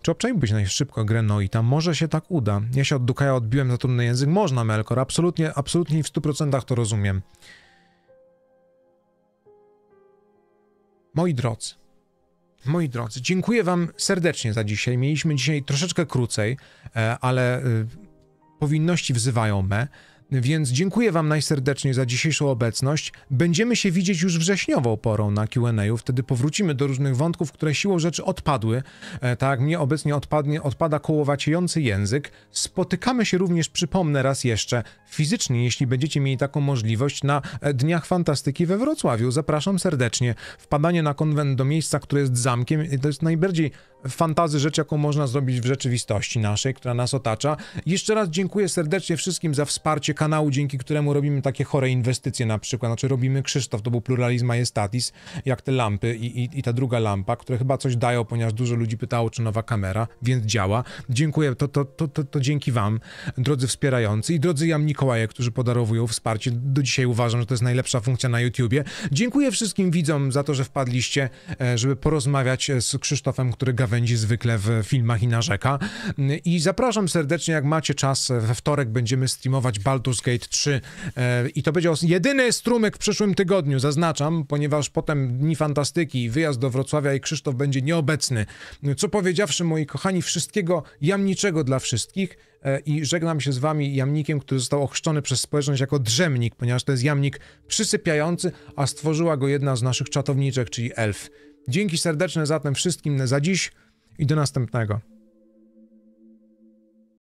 Czy obczaiłbyś najszybko grę Noita? Może się tak uda. Ja się od Dukaja odbiłem za trudny język. Można, Melkor. Absolutnie, absolutnie w 100% to rozumiem. Moi drodzy, moi drodzy, dziękuję Wam serdecznie za dzisiaj. Mieliśmy dzisiaj troszeczkę krócej, e, ale e, powinności wzywają me. Więc dziękuję Wam najserdeczniej za dzisiejszą obecność. Będziemy się widzieć już wrześniową porą na QA. Wtedy powrócimy do różnych wątków, które siłą rzeczy odpadły. E, tak, mnie obecnie odpadnie, odpada kołowaciejący język. Spotykamy się również, przypomnę raz jeszcze, fizycznie, jeśli będziecie mieli taką możliwość, na e, Dniach Fantastyki we Wrocławiu. Zapraszam serdecznie. Wpadanie na konwent do miejsca, które jest zamkiem, to jest najbardziej fantazy rzecz, jaką można zrobić w rzeczywistości naszej, która nas otacza. Jeszcze raz dziękuję serdecznie wszystkim za wsparcie kanału, dzięki któremu robimy takie chore inwestycje na przykład. Znaczy robimy Krzysztof, to był pluralizm majestatis, jak te lampy i, i, i ta druga lampa, które chyba coś dają, ponieważ dużo ludzi pytało, czy nowa kamera, więc działa. Dziękuję, to, to, to, to, to dzięki wam, drodzy wspierający i drodzy Jam Mikołaje, którzy podarowują wsparcie. Do dzisiaj uważam, że to jest najlepsza funkcja na YouTubie. Dziękuję wszystkim widzom za to, że wpadliście, e, żeby porozmawiać e, z Krzysztofem, który gawędzi krawędzi zwykle w filmach i narzeka. I zapraszam serdecznie, jak macie czas, we wtorek będziemy streamować Baldur's Gate 3 e, i to będzie jedyny strumyk w przyszłym tygodniu, zaznaczam, ponieważ potem Dni Fantastyki, wyjazd do Wrocławia i Krzysztof będzie nieobecny. Co powiedziawszy, moi kochani, wszystkiego jamniczego dla wszystkich e, i żegnam się z wami jamnikiem, który został ochrzczony przez społeczność jako drzemnik, ponieważ to jest jamnik przysypiający, a stworzyła go jedna z naszych czatowniczek, czyli elf. Dzięki serdeczne zatem wszystkim za dziś i do następnego.